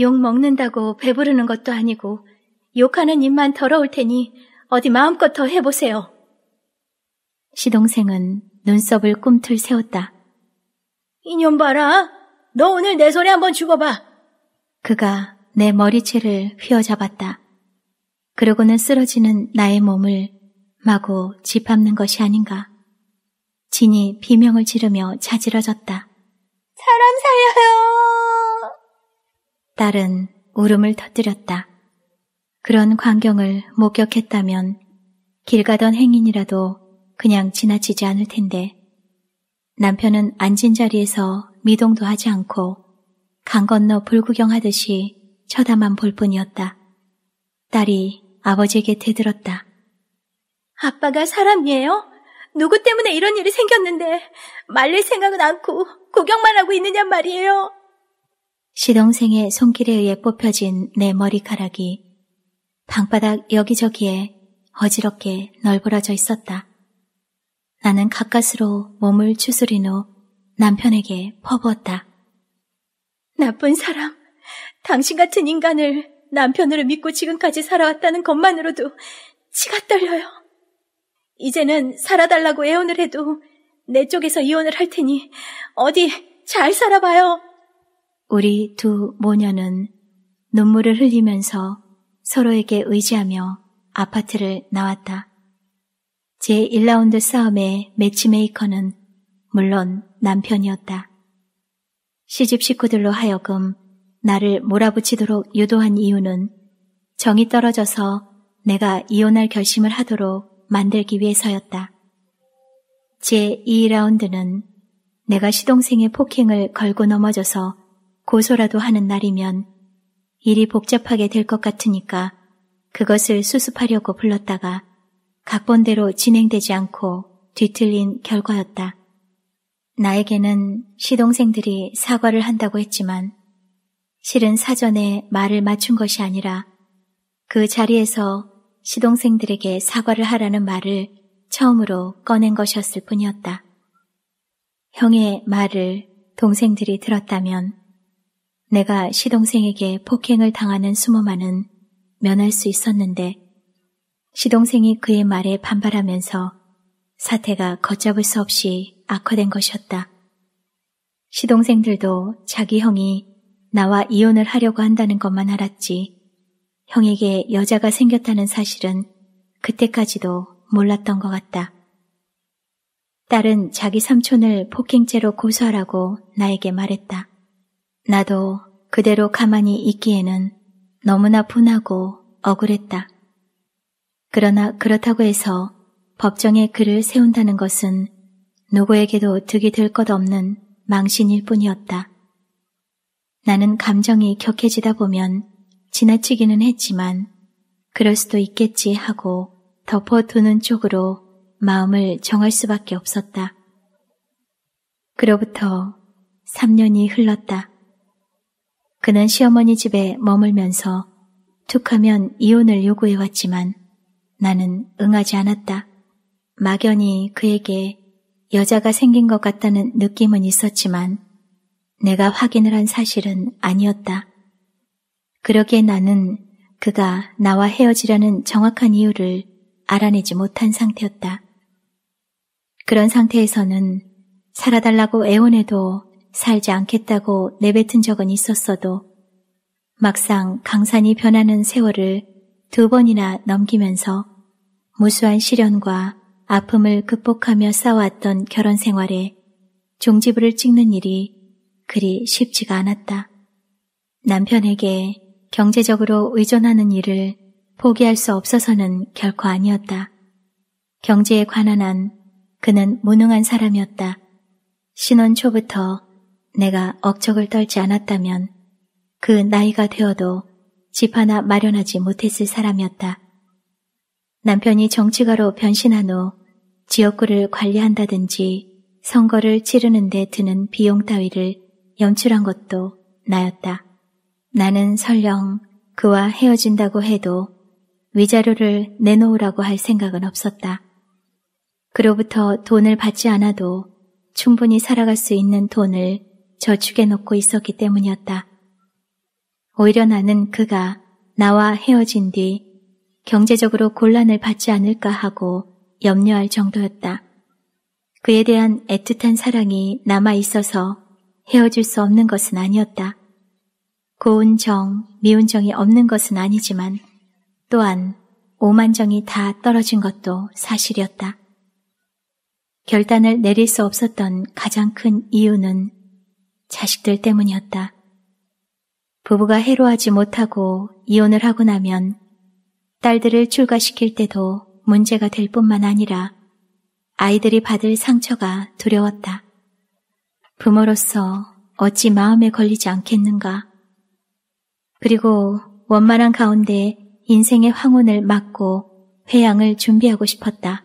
욕 먹는다고 배부르는 것도 아니고 욕하는 입만 더러울 테니 어디 마음껏 더 해보세요. 시동생은 눈썹을 꿈틀 세웠다. 이년 봐라. 너 오늘 내 손에 한번 죽어봐. 그가 내 머리채를 휘어잡았다. 그러고는 쓰러지는 나의 몸을 마구 짓밟는 것이 아닌가. 진이 비명을 지르며 자지러졌다. 사람 살려요! 딸은 울음을 터뜨렸다. 그런 광경을 목격했다면 길 가던 행인이라도 그냥 지나치지 않을 텐데 남편은 앉은 자리에서 미동도 하지 않고 강 건너 불구경하듯이 쳐다만 볼 뿐이었다. 딸이 아버지에게 대들었다. 아빠가 사람이에요? 누구 때문에 이런 일이 생겼는데 말릴 생각은 않고 구경만 하고 있느냔 말이에요. 시동생의 손길에 의해 뽑혀진 내 머리카락이 방바닥 여기저기에 어지럽게 널브러져 있었다. 나는 가까스로 몸을 추스린 후 남편에게 퍼부었다. 나쁜 사람, 당신 같은 인간을 남편으로 믿고 지금까지 살아왔다는 것만으로도 치가 떨려요. 이제는 살아달라고 애원을 해도 내 쪽에서 이혼을 할 테니 어디 잘 살아봐요. 우리 두 모녀는 눈물을 흘리면서 서로에게 의지하며 아파트를 나왔다. 제1라운드 싸움의 매치메이커는 물론 남편이었다. 시집 식구들로 하여금 나를 몰아붙이도록 유도한 이유는 정이 떨어져서 내가 이혼할 결심을 하도록 만들기 위해서였다. 제2라운드는 내가 시동생의 폭행을 걸고 넘어져서 고소라도 하는 날이면 일이 복잡하게 될 것 같으니까 그것을 수습하려고 불렀다가 각본대로 진행되지 않고 뒤틀린 결과였다. 나에게는 시동생들이 사과를 한다고 했지만 실은 사전에 말을 맞춘 것이 아니라 그 자리에서 시동생들에게 사과를 하라는 말을 처음으로 꺼낸 것이었을 뿐이었다. 형의 말을 동생들이 들었다면 내가 시동생에게 폭행을 당하는 수모만은 면할 수 있었는데 시동생이 그의 말에 반발하면서 사태가 걷잡을 수 없이 악화된 것이었다. 시동생들도 자기 형이 나와 이혼을 하려고 한다는 것만 알았지 형에게 여자가 생겼다는 사실은 그때까지도 몰랐던 것 같다. 딸은 자기 삼촌을 폭행죄로 고소하라고 나에게 말했다. 나도 그대로 가만히 있기에는 너무나 분하고 억울했다. 그러나 그렇다고 해서 법정에 글을 세운다는 것은 누구에게도 득이 될 것 없는 망신일 뿐이었다. 나는 감정이 격해지다 보면 지나치기는 했지만 그럴 수도 있겠지 하고 덮어두는 쪽으로 마음을 정할 수밖에 없었다. 그로부터 3년이 흘렀다. 그는 시어머니 집에 머물면서 툭하면 이혼을 요구해왔지만 나는 응하지 않았다. 막연히 그에게 여자가 생긴 것 같다는 느낌은 있었지만 내가 확인을 한 사실은 아니었다. 그러게 나는 그가 나와 헤어지려는 정확한 이유를 알아내지 못한 상태였다. 그런 상태에서는 살아달라고 애원해도 살지 않겠다고 내뱉은 적은 있었어도 막상 강산이 변하는 세월을 두 번이나 넘기면서 무수한 시련과 아픔을 극복하며 싸아왔던 결혼 생활에 종지부를 찍는 일이 그리 쉽지가 않았다. 남편에게 경제적으로 의존하는 일을 포기할 수 없어서는 결코 아니었다. 경제에 관한 한 그는 무능한 사람이었다. 신혼 초부터 내가 억척을 떨지 않았다면 그 나이가 되어도 집 하나 마련하지 못했을 사람이었다. 남편이 정치가로 변신한 후 지역구를 관리한다든지 선거를 치르는데 드는 비용 따위를 연출한 것도 나였다. 나는 설령 그와 헤어진다고 해도 위자료를 내놓으라고 할 생각은 없었다. 그로부터 돈을 받지 않아도 충분히 살아갈 수 있는 돈을 저축해 놓고 있었기 때문이었다. 오히려 나는 그가 나와 헤어진 뒤 경제적으로 곤란을 받지 않을까 하고 염려할 정도였다. 그에 대한 애틋한 사랑이 남아 있어서 헤어질 수 없는 것은 아니었다. 고운 정, 미운 정이 없는 것은 아니지만 또한 오만 정이 다 떨어진 것도 사실이었다. 결단을 내릴 수 없었던 가장 큰 이유는 자식들 때문이었다. 부부가 해로하지 못하고 이혼을 하고 나면 딸들을 출가시킬 때도 문제가 될 뿐만 아니라 아이들이 받을 상처가 두려웠다. 부모로서 어찌 마음에 걸리지 않겠는가. 그리고 원만한 가운데 인생의 황혼을 맞고 회양을 준비하고 싶었다.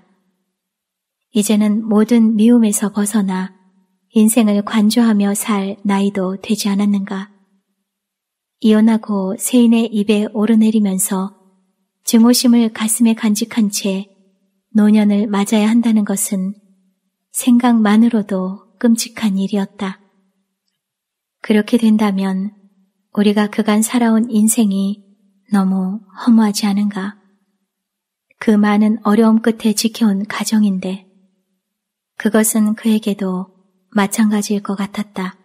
이제는 모든 미움에서 벗어나 인생을 관조하며 살 나이도 되지 않았는가. 이혼하고 세인의 입에 오르내리면서 증오심을 가슴에 간직한 채 노년을 맞아야 한다는 것은 생각만으로도 끔찍한 일이었다. 그렇게 된다면 우리가 그간 살아온 인생이 너무 허무하지 않은가? 그 많은 어려움 끝에 지켜온 가정인데 그것은 그에게도 마찬가지일 것 같았다.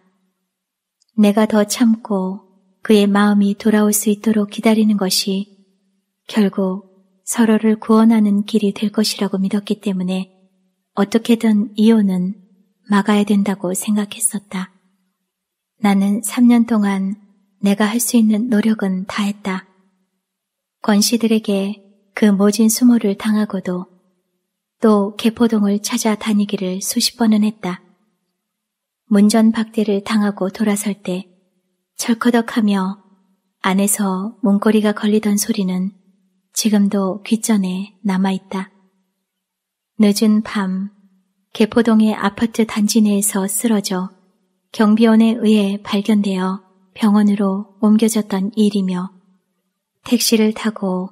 내가 더 참고 그의 마음이 돌아올 수 있도록 기다리는 것이 결국 서로를 구원하는 길이 될 것이라고 믿었기 때문에 어떻게든 이혼은 막아야 된다고 생각했었다. 나는 3년 동안 내가 할 수 있는 노력은 다 했다. 권 씨들에게 그 모진 수모를 당하고도 또 개포동을 찾아다니기를 수십 번은 했다. 문전 박대를 당하고 돌아설 때 철커덕하며 안에서 문고리가 걸리던 소리는 지금도 귀전에 남아있다. 늦은 밤 개포동의 아파트 단지 내에서 쓰러져 경비원에 의해 발견되어 병원으로 옮겨졌던 일이며 택시를 타고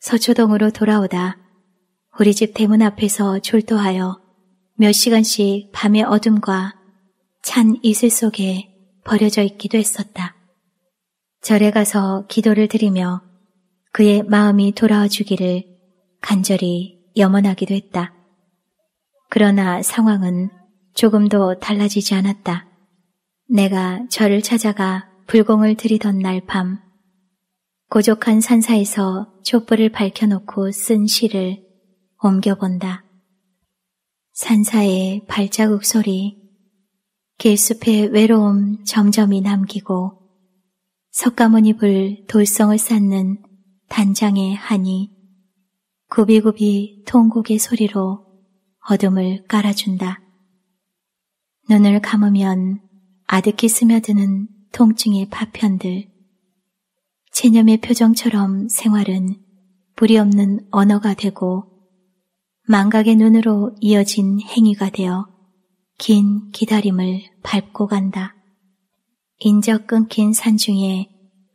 서초동으로 돌아오다 우리 집 대문 앞에서 졸도하여 몇 시간씩 밤의 어둠과 찬 이슬 속에 버려져 있기도 했었다. 절에 가서 기도를 드리며 그의 마음이 돌아와 주기를 간절히 염원하기도 했다. 그러나 상황은 조금도 달라지지 않았다. 내가 저를 찾아가 불공을 들이던 날 밤, 고족한 산사에서 촛불을 밝혀놓고 쓴 시를 옮겨본다. 산사의 발자국 소리, 길숲의 외로움 점점이 남기고 석가모니불 돌성을 쌓는 단장의 한이 구비구비 통곡의 소리로 어둠을 깔아준다. 눈을 감으면 아득히 스며드는 통증의 파편들, 체념의 표정처럼 생활은 불이 없는 언어가 되고 망각의 눈으로 이어진 행위가 되어 긴 기다림을 밟고 간다. 인적 끊긴 산중에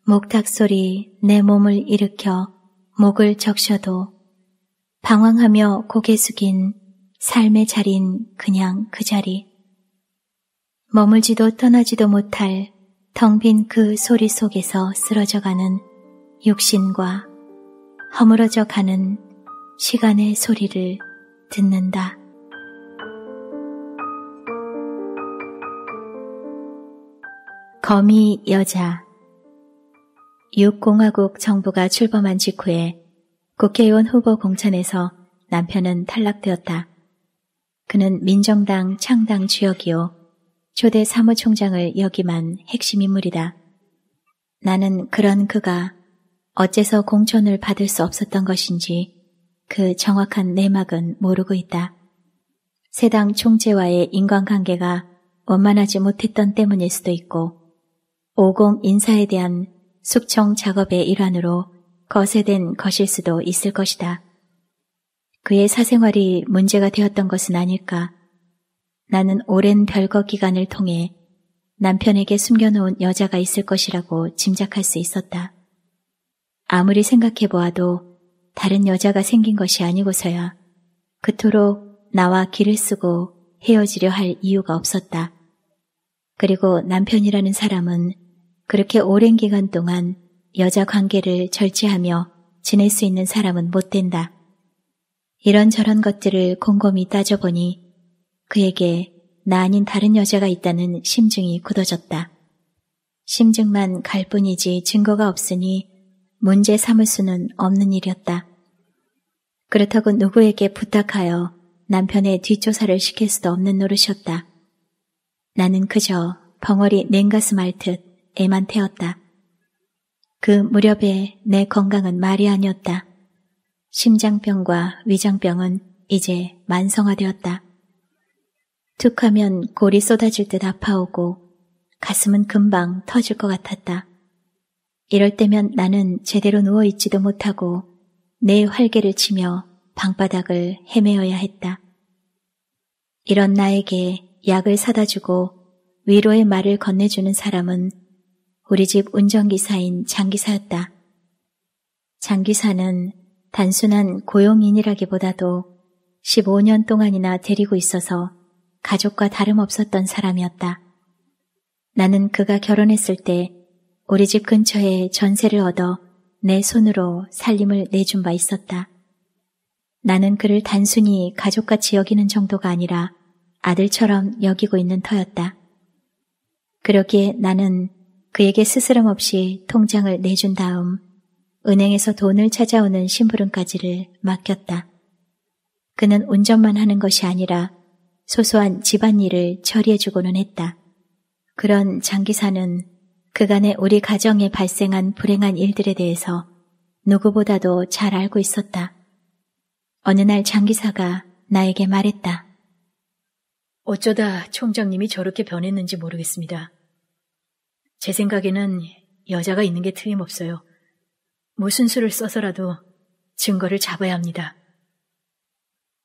목탁 소리 내 몸을 일으켜 목을 적셔도 방황하며 고개 숙인 삶의 자린 그냥 그 자리. 머물지도 떠나지도 못할 텅빈그 소리 속에서 쓰러져가는 육신과 허물어져 가는 시간의 소리를 듣는다. 거미 여자 육공화국 정부가 출범한 직후에 국회의원 후보 공천에서 남편은 탈락되었다. 그는 민정당 창당 주역이요. 초대 사무총장을 역임한 핵심 인물이다. 나는 그런 그가 어째서 공천을 받을 수 없었던 것인지 그 정확한 내막은 모르고 있다. 세당 총재와의 인간관계가 원만하지 못했던 때문일 수도 있고 오공 인사에 대한 숙청 작업의 일환으로 거세된 것일 수도 있을 것이다. 그의 사생활이 문제가 되었던 것은 아닐까. 나는 오랜 별거 기간을 통해 남편에게 숨겨놓은 여자가 있을 것이라고 짐작할 수 있었다. 아무리 생각해 보아도 다른 여자가 생긴 것이 아니고서야 그토록 나와 길을 쓰고 헤어지려 할 이유가 없었다. 그리고 남편이라는 사람은 그렇게 오랜 기간 동안 여자 관계를 절제하며 지낼 수 있는 사람은 못 된다. 이런저런 것들을 곰곰이 따져보니 그에게 나 아닌 다른 여자가 있다는 심증이 굳어졌다. 심증만 갈 뿐이지 증거가 없으니 문제 삼을 수는 없는 일이었다. 그렇다고 누구에게 부탁하여 남편의 뒷조사를 시킬 수도 없는 노릇이었다. 나는 그저 벙어리 냉가슴 앓듯 애만 태웠다. 그 무렵에 내 건강은 말이 아니었다. 심장병과 위장병은 이제 만성화되었다. 툭 하면 골이 쏟아질 듯 아파오고 가슴은 금방 터질 것 같았다. 이럴 때면 나는 제대로 누워있지도 못하고 내 활개를 치며 방바닥을 헤매어야 했다. 이런 나에게 약을 사다 주고 위로의 말을 건네주는 사람은 우리 집 운전기사인 장기사였다. 장기사는 단순한 고용인이라기보다도 15년 동안이나 데리고 있어서 가족과 다름없었던 사람이었다. 나는 그가 결혼했을 때 우리 집 근처에 전세를 얻어 내 손으로 살림을 내준 바 있었다. 나는 그를 단순히 가족같이 여기는 정도가 아니라 아들처럼 여기고 있는 터였다. 그러기에 나는 그에게 스스럼 없이 통장을 내준 다음 은행에서 돈을 찾아오는 심부름까지를 맡겼다. 그는 운전만 하는 것이 아니라 소소한 집안일을 처리해주고는 했다. 그런 장기사는 그간의 우리 가정에 발생한 불행한 일들에 대해서 누구보다도 잘 알고 있었다. 어느 날 장기사가 나에게 말했다. 어쩌다 총장님이 저렇게 변했는지 모르겠습니다. 제 생각에는 여자가 있는 게 틀림없어요. 무슨 수를 써서라도 증거를 잡아야 합니다.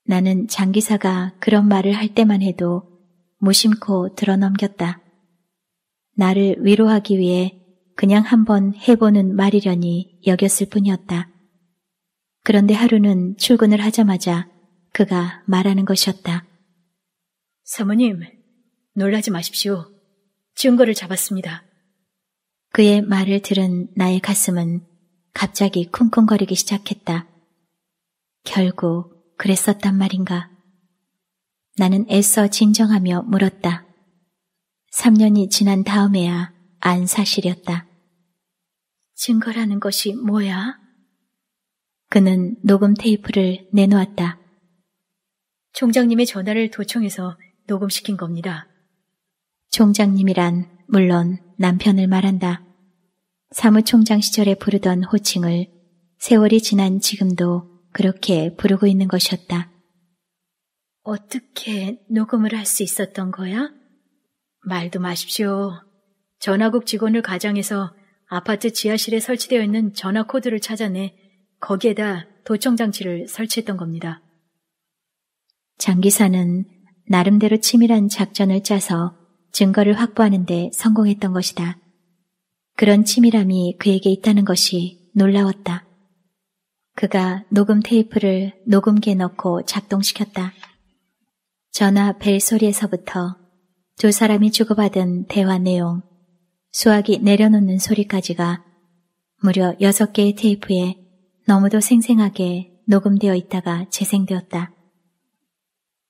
나는 장기사가 그런 말을 할 때만 해도 무심코 들어넘겼다. 나를 위로하기 위해 그냥 한번 해보는 말이려니 여겼을 뿐이었다. 그런데 하루는 출근을 하자마자 그가 말하는 것이었다. 사모님, 놀라지 마십시오. 증거를 잡았습니다. 그의 말을 들은 나의 가슴은 갑자기 쿵쿵거리기 시작했다. 결국 그랬었단 말인가. 나는 애써 진정하며 물었다. 3년이 지난 다음에야 안 사실이었다. 증거라는 것이 뭐야? 그는 녹음 테이프를 내놓았다. 총장님의 전화를 도청해서 녹음시킨 겁니다. 총장님이란 물론 남편을 말한다. 사무총장 시절에 부르던 호칭을 세월이 지난 지금도 그렇게 부르고 있는 것이었다. 어떻게 녹음을 할 수 있었던 거야? 말도 마십시오. 전화국 직원을 가장해서 아파트 지하실에 설치되어 있는 전화 코드를 찾아내 거기에다 도청 장치를 설치했던 겁니다. 장기사는 나름대로 치밀한 작전을 짜서 증거를 확보하는데 성공했던 것이다. 그런 치밀함이 그에게 있다는 것이 놀라웠다. 그가 녹음 테이프를 녹음기에 넣고 작동시켰다. 전화 벨 소리에서부터 두 사람이 주고받은 대화 내용, 수학이 내려놓는 소리까지가 무려 여섯 개의 테이프에 너무도 생생하게 녹음되어 있다가 재생되었다.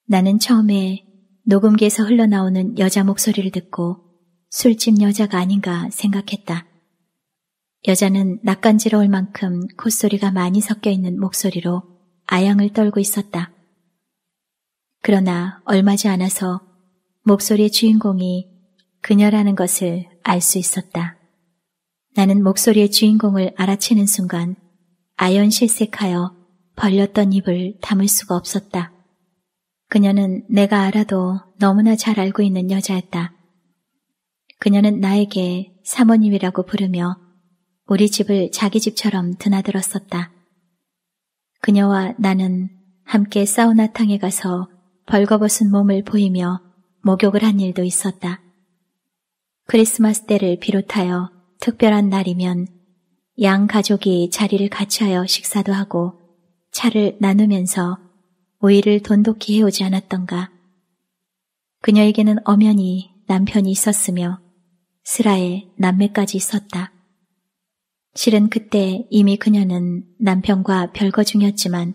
나는 처음에 녹음기에서 흘러나오는 여자 목소리를 듣고 술집 여자가 아닌가 생각했다. 여자는 낯간지러울 만큼 콧소리가 많이 섞여 있는 목소리로 아양을 떨고 있었다. 그러나 얼마지 않아서 목소리의 주인공이 그녀라는 것을 알 수 있었다. 나는 목소리의 주인공을 알아채는 순간 아연 실색하여 벌렸던 입을 담을 수가 없었다. 그녀는 내가 알아도 너무나 잘 알고 있는 여자였다. 그녀는 나에게 사모님이라고 부르며 우리 집을 자기 집처럼 드나들었었다. 그녀와 나는 함께 사우나탕에 가서 벌거벗은 몸을 보이며 목욕을 한 일도 있었다. 크리스마스 때를 비롯하여 특별한 날이면 양 가족이 자리를 같이 하여 식사도 하고 차를 나누면서 우이를 돈독히 해오지 않았던가. 그녀에게는 엄연히 남편이 있었으며 슬아의 남매까지 있었다. 실은 그때 이미 그녀는 남편과 별거 중이었지만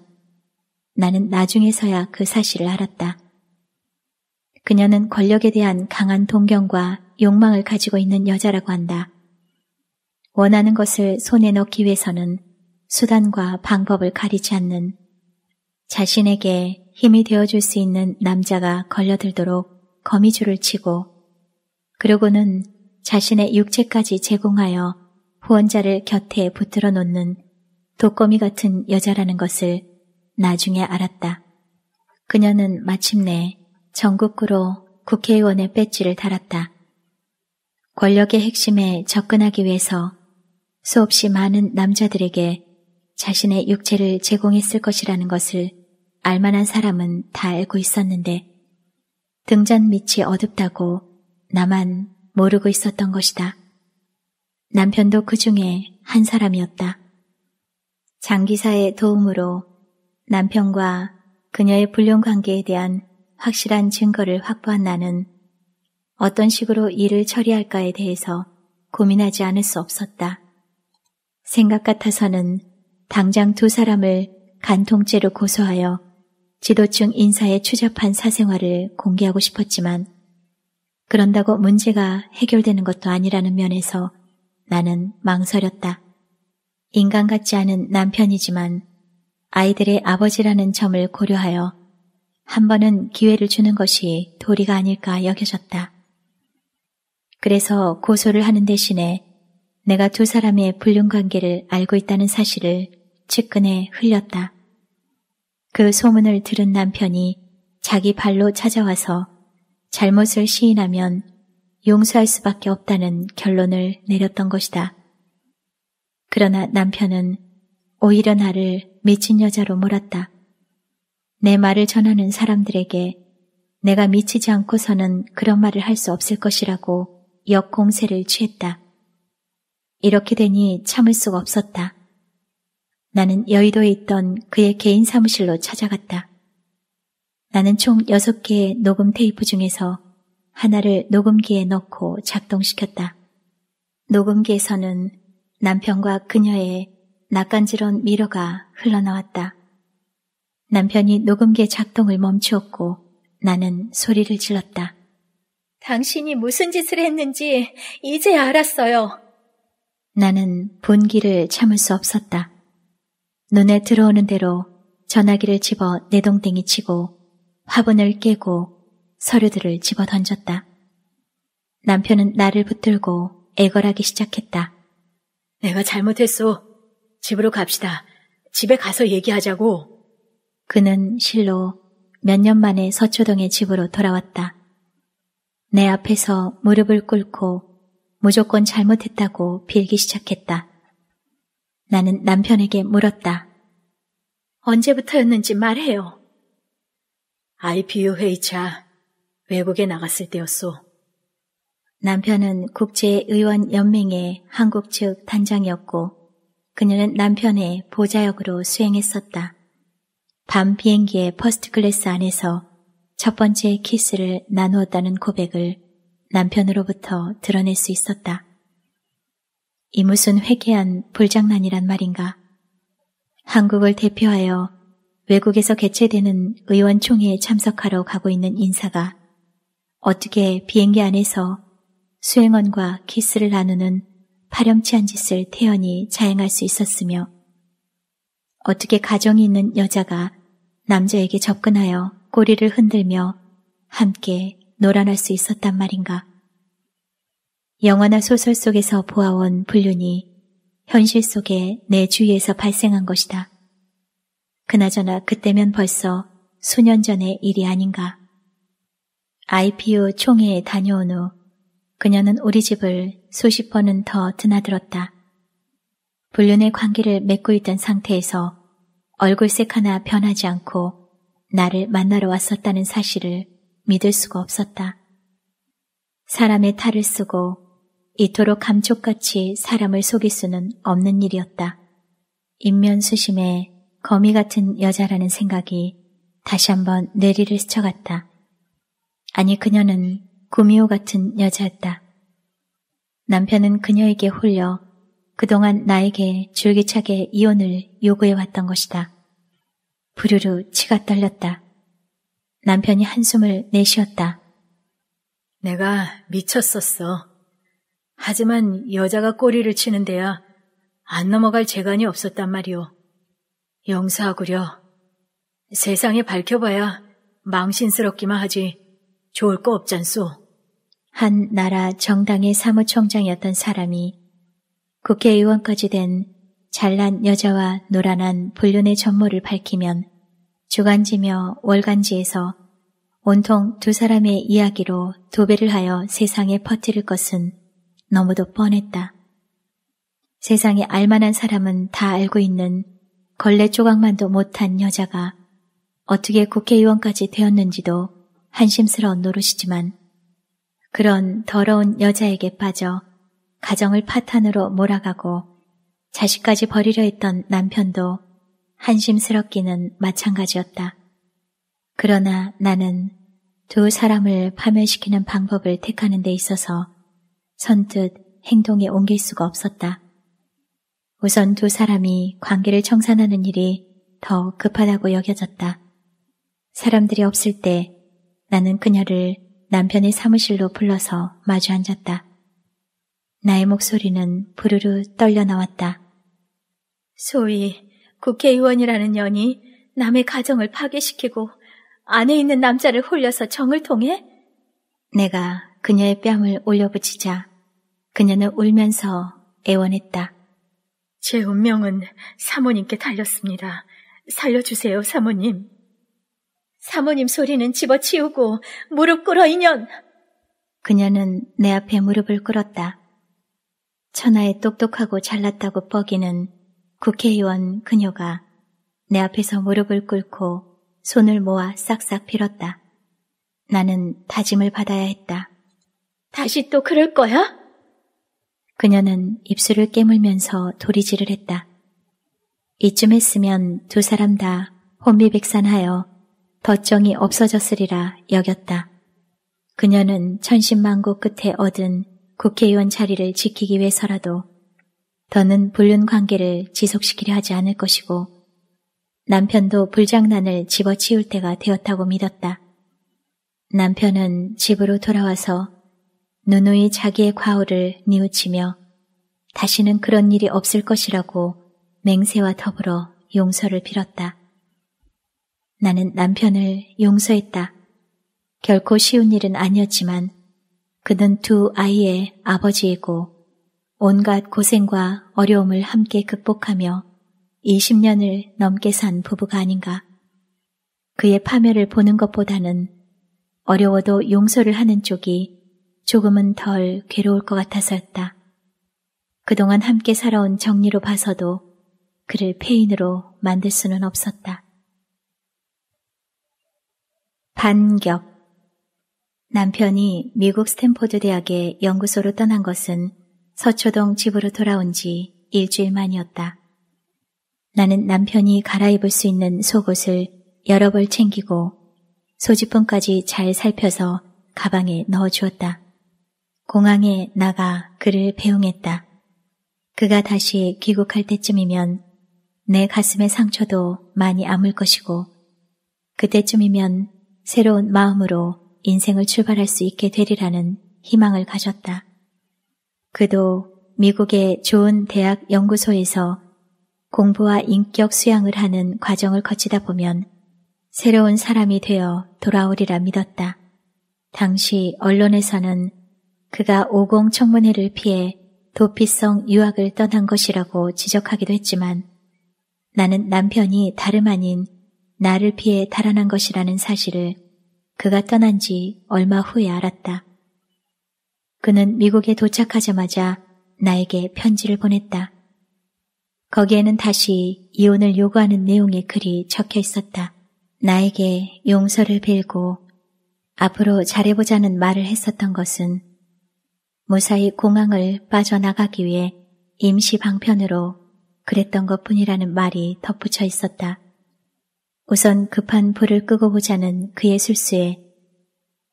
나는 나중에서야 그 사실을 알았다. 그녀는 권력에 대한 강한 동경과 욕망을 가지고 있는 여자라고 한다. 원하는 것을 손에 넣기 위해서는 수단과 방법을 가리지 않는 자신에게 힘이 되어줄 수 있는 남자가 걸려들도록 거미줄을 치고 그러고는 자신의 육체까지 제공하여 후원자를 곁에 붙들어 놓는 도꼬미 같은 여자라는 것을 나중에 알았다. 그녀는 마침내 전국구로 국회의원의 배지를 달았다. 권력의 핵심에 접근하기 위해서 수없이 많은 남자들에게 자신의 육체를 제공했을 것이라는 것을 알만한 사람은 다 알고 있었는데 등잔 밑이 어둡다고 나만 모르고 있었던 것이다. 남편도 그 중에 한 사람이었다. 장기사의 도움으로 남편과 그녀의 불륜 관계에 대한 확실한 증거를 확보한 나는 어떤 식으로 일을 처리할까에 대해서 고민하지 않을 수 없었다. 생각 같아서는 당장 두 사람을 간통죄로 고소하여 지도층 인사에 추접한 사생활을 공개하고 싶었지만 그런다고 문제가 해결되는 것도 아니라는 면에서 나는 망설였다. 인간 같지 않은 남편이지만 아이들의 아버지라는 점을 고려하여 한 번은 기회를 주는 것이 도리가 아닐까 여겨졌다. 그래서 고소를 하는 대신에 내가 두 사람의 불륜 관계를 알고 있다는 사실을 측근에 흘렸다. 그 소문을 들은 남편이 자기 발로 찾아와서 잘못을 시인하면 용서할 수밖에 없다는 결론을 내렸던 것이다. 그러나 남편은 오히려 나를 미친 여자로 몰았다. 내 말을 전하는 사람들에게 내가 미치지 않고서는 그런 말을 할 수 없을 것이라고 역공세를 취했다. 이렇게 되니 참을 수가 없었다. 나는 여의도에 있던 그의 개인 사무실로 찾아갔다. 나는 총 6개의 녹음 테이프 중에서 하나를 녹음기에 넣고 작동시켰다. 녹음기에서는 남편과 그녀의 낯간지러운 미러가 흘러나왔다. 남편이 녹음기의 작동을 멈추었고 나는 소리를 질렀다. 당신이 무슨 짓을 했는지 이제 알았어요. 나는 분기를 참을 수 없었다. 눈에 들어오는 대로 전화기를 집어 내동댕이 치고 화분을 깨고 서류들을 집어 던졌다. 남편은 나를 붙들고 애걸하기 시작했다. 내가 잘못했어. 집으로 갑시다. 집에 가서 얘기하자고. 그는 실로 몇 년 만에 서초동의 집으로 돌아왔다. 내 앞에서 무릎을 꿇고 무조건 잘못했다고 빌기 시작했다. 나는 남편에게 물었다. 언제부터였는지 말해요. IPU 회의차 외국에 나갔을 때였소. 남편은 국제의원연맹의 한국 측 단장이었고 그녀는 남편의 보좌역으로 수행했었다. 밤 비행기의 퍼스트 클래스 안에서 첫 번째 키스를 나누었다는 고백을 남편으로부터 드러낼 수 있었다. 이 무슨 회개한 불장난이란 말인가. 한국을 대표하여 외국에서 개최되는 의원총회에 참석하러 가고 있는 인사가 어떻게 비행기 안에서 수행원과 키스를 나누는 파렴치한 짓을 태연히 자행할 수 있었으며 어떻게 가정이 있는 여자가 남자에게 접근하여 꼬리를 흔들며 함께 놀아날 수 있었단 말인가. 영화나 소설 속에서 보아온 불륜이 현실 속에 내 주위에서 발생한 것이다. 그나저나 그때면 벌써 수년 전의 일이 아닌가. IPO 총회에 다녀온 후 그녀는 우리 집을 수십 번은 더 드나들었다. 불륜의 관계를 맺고 있던 상태에서 얼굴색 하나 변하지 않고 나를 만나러 왔었다는 사실을 믿을 수가 없었다. 사람의 탈을 쓰고 이토록 감촉같이 사람을 속일 수는 없는 일이었다. 인면수심에 거미 같은 여자라는 생각이 다시 한번 내리를 스쳐갔다. 아니 그녀는 구미호 같은 여자였다. 남편은 그녀에게 홀려 그동안 나에게 줄기차게 이혼을 요구해왔던 것이다. 부르르 치가 떨렸다. 남편이 한숨을 내쉬었다. 내가 미쳤었어. 하지만 여자가 꼬리를 치는 데야 안 넘어갈 재간이 없었단 말이오. 영사하구려. 세상에 밝혀봐야 망신스럽기만 하지 좋을 거 없잖소. 한 나라 정당의 사무총장이었던 사람이 국회의원까지 된 잘난 여자와 노란한 불륜의 전모를 밝히면 주간지며 월간지에서 온통 두 사람의 이야기로 도배를 하여 세상에 퍼뜨릴 것은 너무도 뻔했다. 세상에 알만한 사람은 다 알고 있는 걸레 조각만도 못한 여자가 어떻게 국회의원까지 되었는지도 한심스러운 노릇이지만 그런 더러운 여자에게 빠져 가정을 파탄으로 몰아가고 자식까지 버리려 했던 남편도 한심스럽기는 마찬가지였다. 그러나 나는 두 사람을 파멸시키는 방법을 택하는 데 있어서 선뜻 행동에 옮길 수가 없었다. 우선 두 사람이 관계를 청산하는 일이 더 급하다고 여겨졌다. 사람들이 없을 때 나는 그녀를 남편의 사무실로 불러서 마주 앉았다. 나의 목소리는 부르르 떨려 나왔다. 소위 국회의원이라는 년이 남의 가정을 파괴시키고 안에 있는 남자를 홀려서 정을 통해? 내가 그녀의 뺨을 올려붙이자 그녀는 울면서 애원했다. 제 운명은 사모님께 달렸습니다. 살려주세요, 사모님. 사모님 소리는 집어치우고 무릎 꿇어 인연. 그녀는 내 앞에 무릎을 꿇었다. 천하에 똑똑하고 잘났다고 뻐기는 국회의원 그녀가 내 앞에서 무릎을 꿇고 손을 모아 싹싹 빌었다. 나는 다짐을 받아야 했다. 다시 또 그럴 거야? 그녀는 입술을 깨물면서 도리질을 했다. 이쯤 했으면 두 사람 다 혼비백산하여 법정이 없어졌으리라 여겼다. 그녀는 천신만고 끝에 얻은 국회의원 자리를 지키기 위해서라도 더는 불륜 관계를 지속시키려 하지 않을 것이고 남편도 불장난을 집어치울 때가 되었다고 믿었다. 남편은 집으로 돌아와서 누누이 자기의 과오를 뉘우치며 다시는 그런 일이 없을 것이라고 맹세와 더불어 용서를 빌었다. 나는 남편을 용서했다. 결코 쉬운 일은 아니었지만 그는 두 아이의 아버지이고 온갖 고생과 어려움을 함께 극복하며 20년을 넘게 산 부부가 아닌가. 그의 파멸을 보는 것보다는 어려워도 용서를 하는 쪽이 조금은 덜 괴로울 것 같아서였다. 그동안 함께 살아온 정리로 봐서도 그를 폐인으로 만들 수는 없었다. 반격. 남편이 미국 스탠포드 대학의 연구소로 떠난 것은 서초동 집으로 돌아온 지 일주일 만이었다. 나는 남편이 갈아입을 수 있는 속옷을 여러 벌 챙기고 소지품까지 잘 살펴서 가방에 넣어주었다. 공항에 나가 그를 배웅했다. 그가 다시 귀국할 때쯤이면 내 가슴의 상처도 많이 아물 것이고 그때쯤이면 새로운 마음으로 인생을 출발할 수 있게 되리라는 희망을 가졌다. 그도 미국의 좋은 대학 연구소에서 공부와 인격 수양을 하는 과정을 거치다 보면 새로운 사람이 되어 돌아오리라 믿었다. 당시 언론에서는 그가 오공 청문회를 피해 도피성 유학을 떠난 것이라고 지적하기도 했지만 나는 남편이 다름 아닌 나를 피해 달아난 것이라는 사실을 그가 떠난 지 얼마 후에 알았다. 그는 미국에 도착하자마자 나에게 편지를 보냈다. 거기에는 다시 이혼을 요구하는 내용의 글이 적혀 있었다. 나에게 용서를 빌고 앞으로 잘해보자는 말을 했었던 것은 무사히 공항을 빠져나가기 위해 임시 방편으로 그랬던 것 뿐이라는 말이 덧붙여 있었다. 우선 급한 불을 끄고 보자는 그의 술수에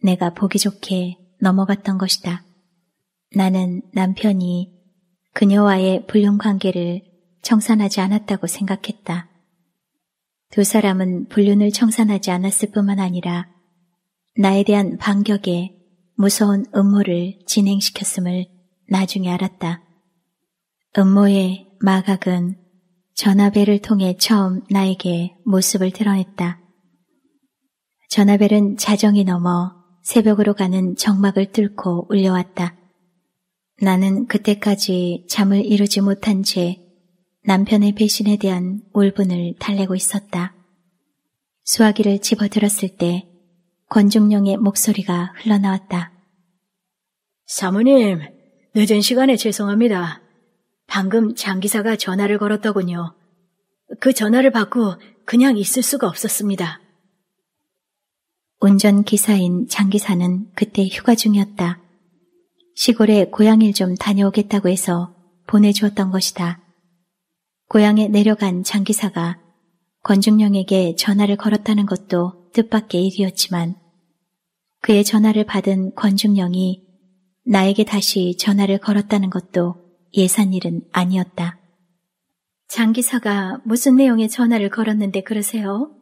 내가 보기 좋게 넘어갔던 것이다. 나는 남편이 그녀와의 불륜 관계를 청산하지 않았다고 생각했다. 두 사람은 불륜을 청산하지 않았을 뿐만 아니라 나에 대한 반격에 무서운 음모를 진행시켰음을 나중에 알았다. 음모의 마각은 전화벨을 통해 처음 나에게 모습을 드러냈다. 전화벨은 자정이 넘어 새벽으로 가는 정막을 뚫고 울려왔다. 나는 그때까지 잠을 이루지 못한 채 남편의 배신에 대한 울분을 달래고 있었다. 수화기를 집어들었을 때 권중령의 목소리가 흘러나왔다. 사모님, 늦은 시간에 죄송합니다. 방금 장기사가 전화를 걸었더군요. 그 전화를 받고 그냥 있을 수가 없었습니다. 운전기사인 장기사는 그때 휴가 중이었다. 시골에 고향일 좀 다녀오겠다고 해서 보내주었던 것이다. 고향에 내려간 장기사가 권중령에게 전화를 걸었다는 것도 뜻밖의 일이었지만 그의 전화를 받은 권중령이 나에게 다시 전화를 걸었다는 것도 예산일은 아니었다. 장 기사가 무슨 내용의 전화를 걸었는데 그러세요?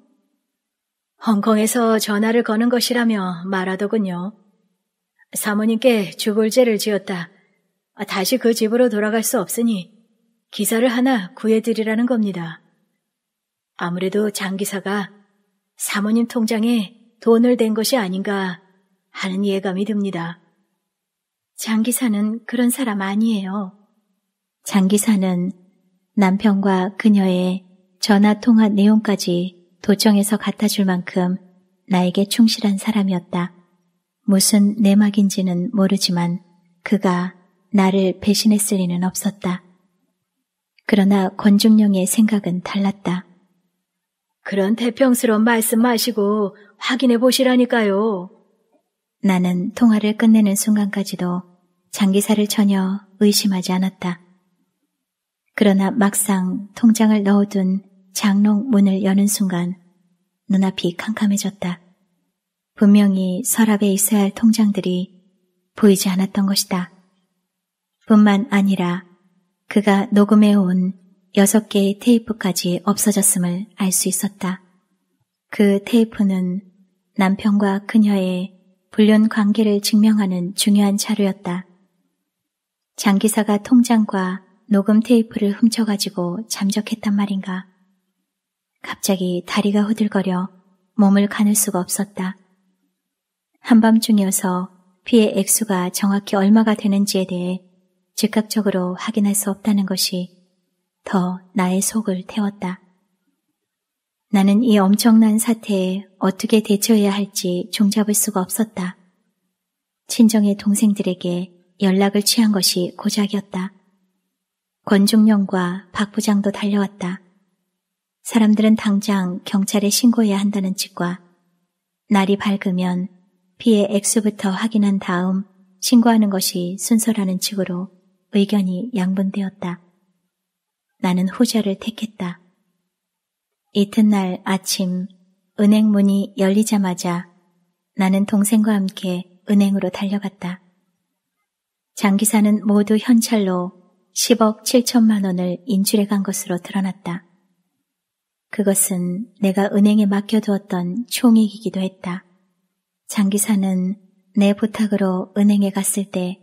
홍콩에서 전화를 거는 것이라며 말하더군요. 사모님께 주골제를 지었다. 다시 그 집으로 돌아갈 수 없으니 기사를 하나 구해드리라는 겁니다. 아무래도 장 기사가 사모님 통장에 돈을 댄 것이 아닌가 하는 예감이 듭니다. 장 기사는 그런 사람 아니에요. 장기사는 남편과 그녀의 전화 통화 내용까지 도청해서 갖다 줄 만큼 나에게 충실한 사람이었다. 무슨 내막인지는 모르지만 그가 나를 배신했을 리는 없었다. 그러나 권중령의 생각은 달랐다. 그런 태평스러운 말씀 마시고 확인해 보시라니까요. 나는 통화를 끝내는 순간까지도 장기사를 전혀 의심하지 않았다. 그러나 막상 통장을 넣어둔 장롱 문을 여는 순간 눈앞이 캄캄해졌다. 분명히 서랍에 있어야 할 통장들이 보이지 않았던 것이다. 뿐만 아니라 그가 녹음해온 여섯 개의 테이프까지 없어졌음을 알 수 있었다. 그 테이프는 남편과 그녀의 불륜 관계를 증명하는 중요한 자료였다. 장기사가 통장과 녹음 테이프를 훔쳐가지고 잠적했단 말인가. 갑자기 다리가 후들거려 몸을 가눌 수가 없었다. 한밤중이어서 피해 액수가 정확히 얼마가 되는지에 대해 즉각적으로 확인할 수 없다는 것이 더 나의 속을 태웠다. 나는 이 엄청난 사태에 어떻게 대처해야 할지 종잡을 수가 없었다. 친정의 동생들에게 연락을 취한 것이 고작이었다. 권중령과 박 부장도 달려왔다. 사람들은 당장 경찰에 신고해야 한다는 측과 날이 밝으면 피해 액수부터 확인한 다음 신고하는 것이 순서라는 측으로 의견이 양분되었다. 나는 후자를 택했다. 이튿날 아침 은행 문이 열리자마자 나는 동생과 함께 은행으로 달려갔다. 장기사는 모두 현찰로 10억 7천만 원을 인출해 간 것으로 드러났다. 그것은 내가 은행에 맡겨두었던 총액이기도 했다. 장기사는 내 부탁으로 은행에 갔을 때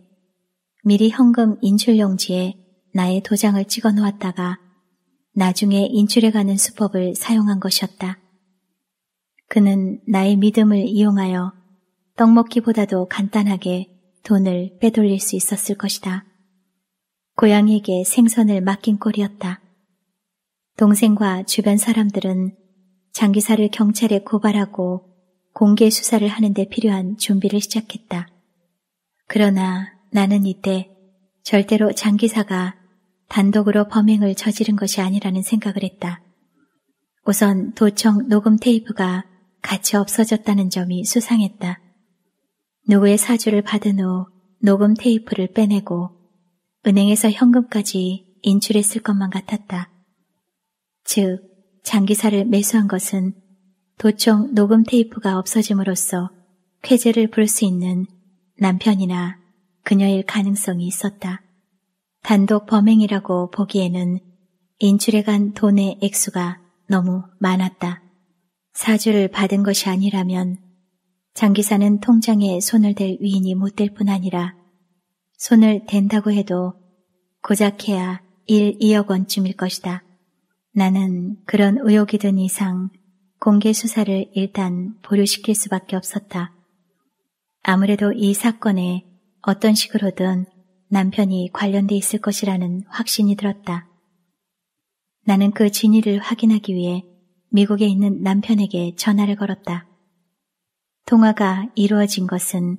미리 현금 인출용지에 나의 도장을 찍어 놓았다가 나중에 인출해가는 수법을 사용한 것이었다. 그는 나의 믿음을 이용하여 떡먹기보다도 간단하게 돈을 빼돌릴 수 있었을 것이다. 고양이에게 생선을 맡긴 꼴이었다. 동생과 주변 사람들은 장기사를 경찰에 고발하고 공개 수사를 하는데 필요한 준비를 시작했다. 그러나 나는 이때 절대로 장기사가 단독으로 범행을 저지른 것이 아니라는 생각을 했다. 우선 도청 녹음 테이프가 같이 없어졌다는 점이 수상했다. 누구의 사주를 받은 후 녹음 테이프를 빼내고 은행에서 현금까지 인출했을 것만 같았다. 즉, 장기사를 매수한 것은 도청 녹음 테이프가 없어짐으로써 쾌재를 부를 수 있는 남편이나 그녀일 가능성이 있었다. 단독 범행이라고 보기에는 인출해 간 돈의 액수가 너무 많았다. 사주를 받은 것이 아니라면 장기사는 통장에 손을 댈 위인이 못 될 뿐 아니라 손을 댄다고 해도 고작 해야 1, 2억 원쯤일 것이다. 나는 그런 의혹이 든 이상 공개 수사를 일단 보류시킬 수밖에 없었다. 아무래도 이 사건에 어떤 식으로든 남편이 관련돼 있을 것이라는 확신이 들었다. 나는 그 진위를 확인하기 위해 미국에 있는 남편에게 전화를 걸었다. 통화가 이루어진 것은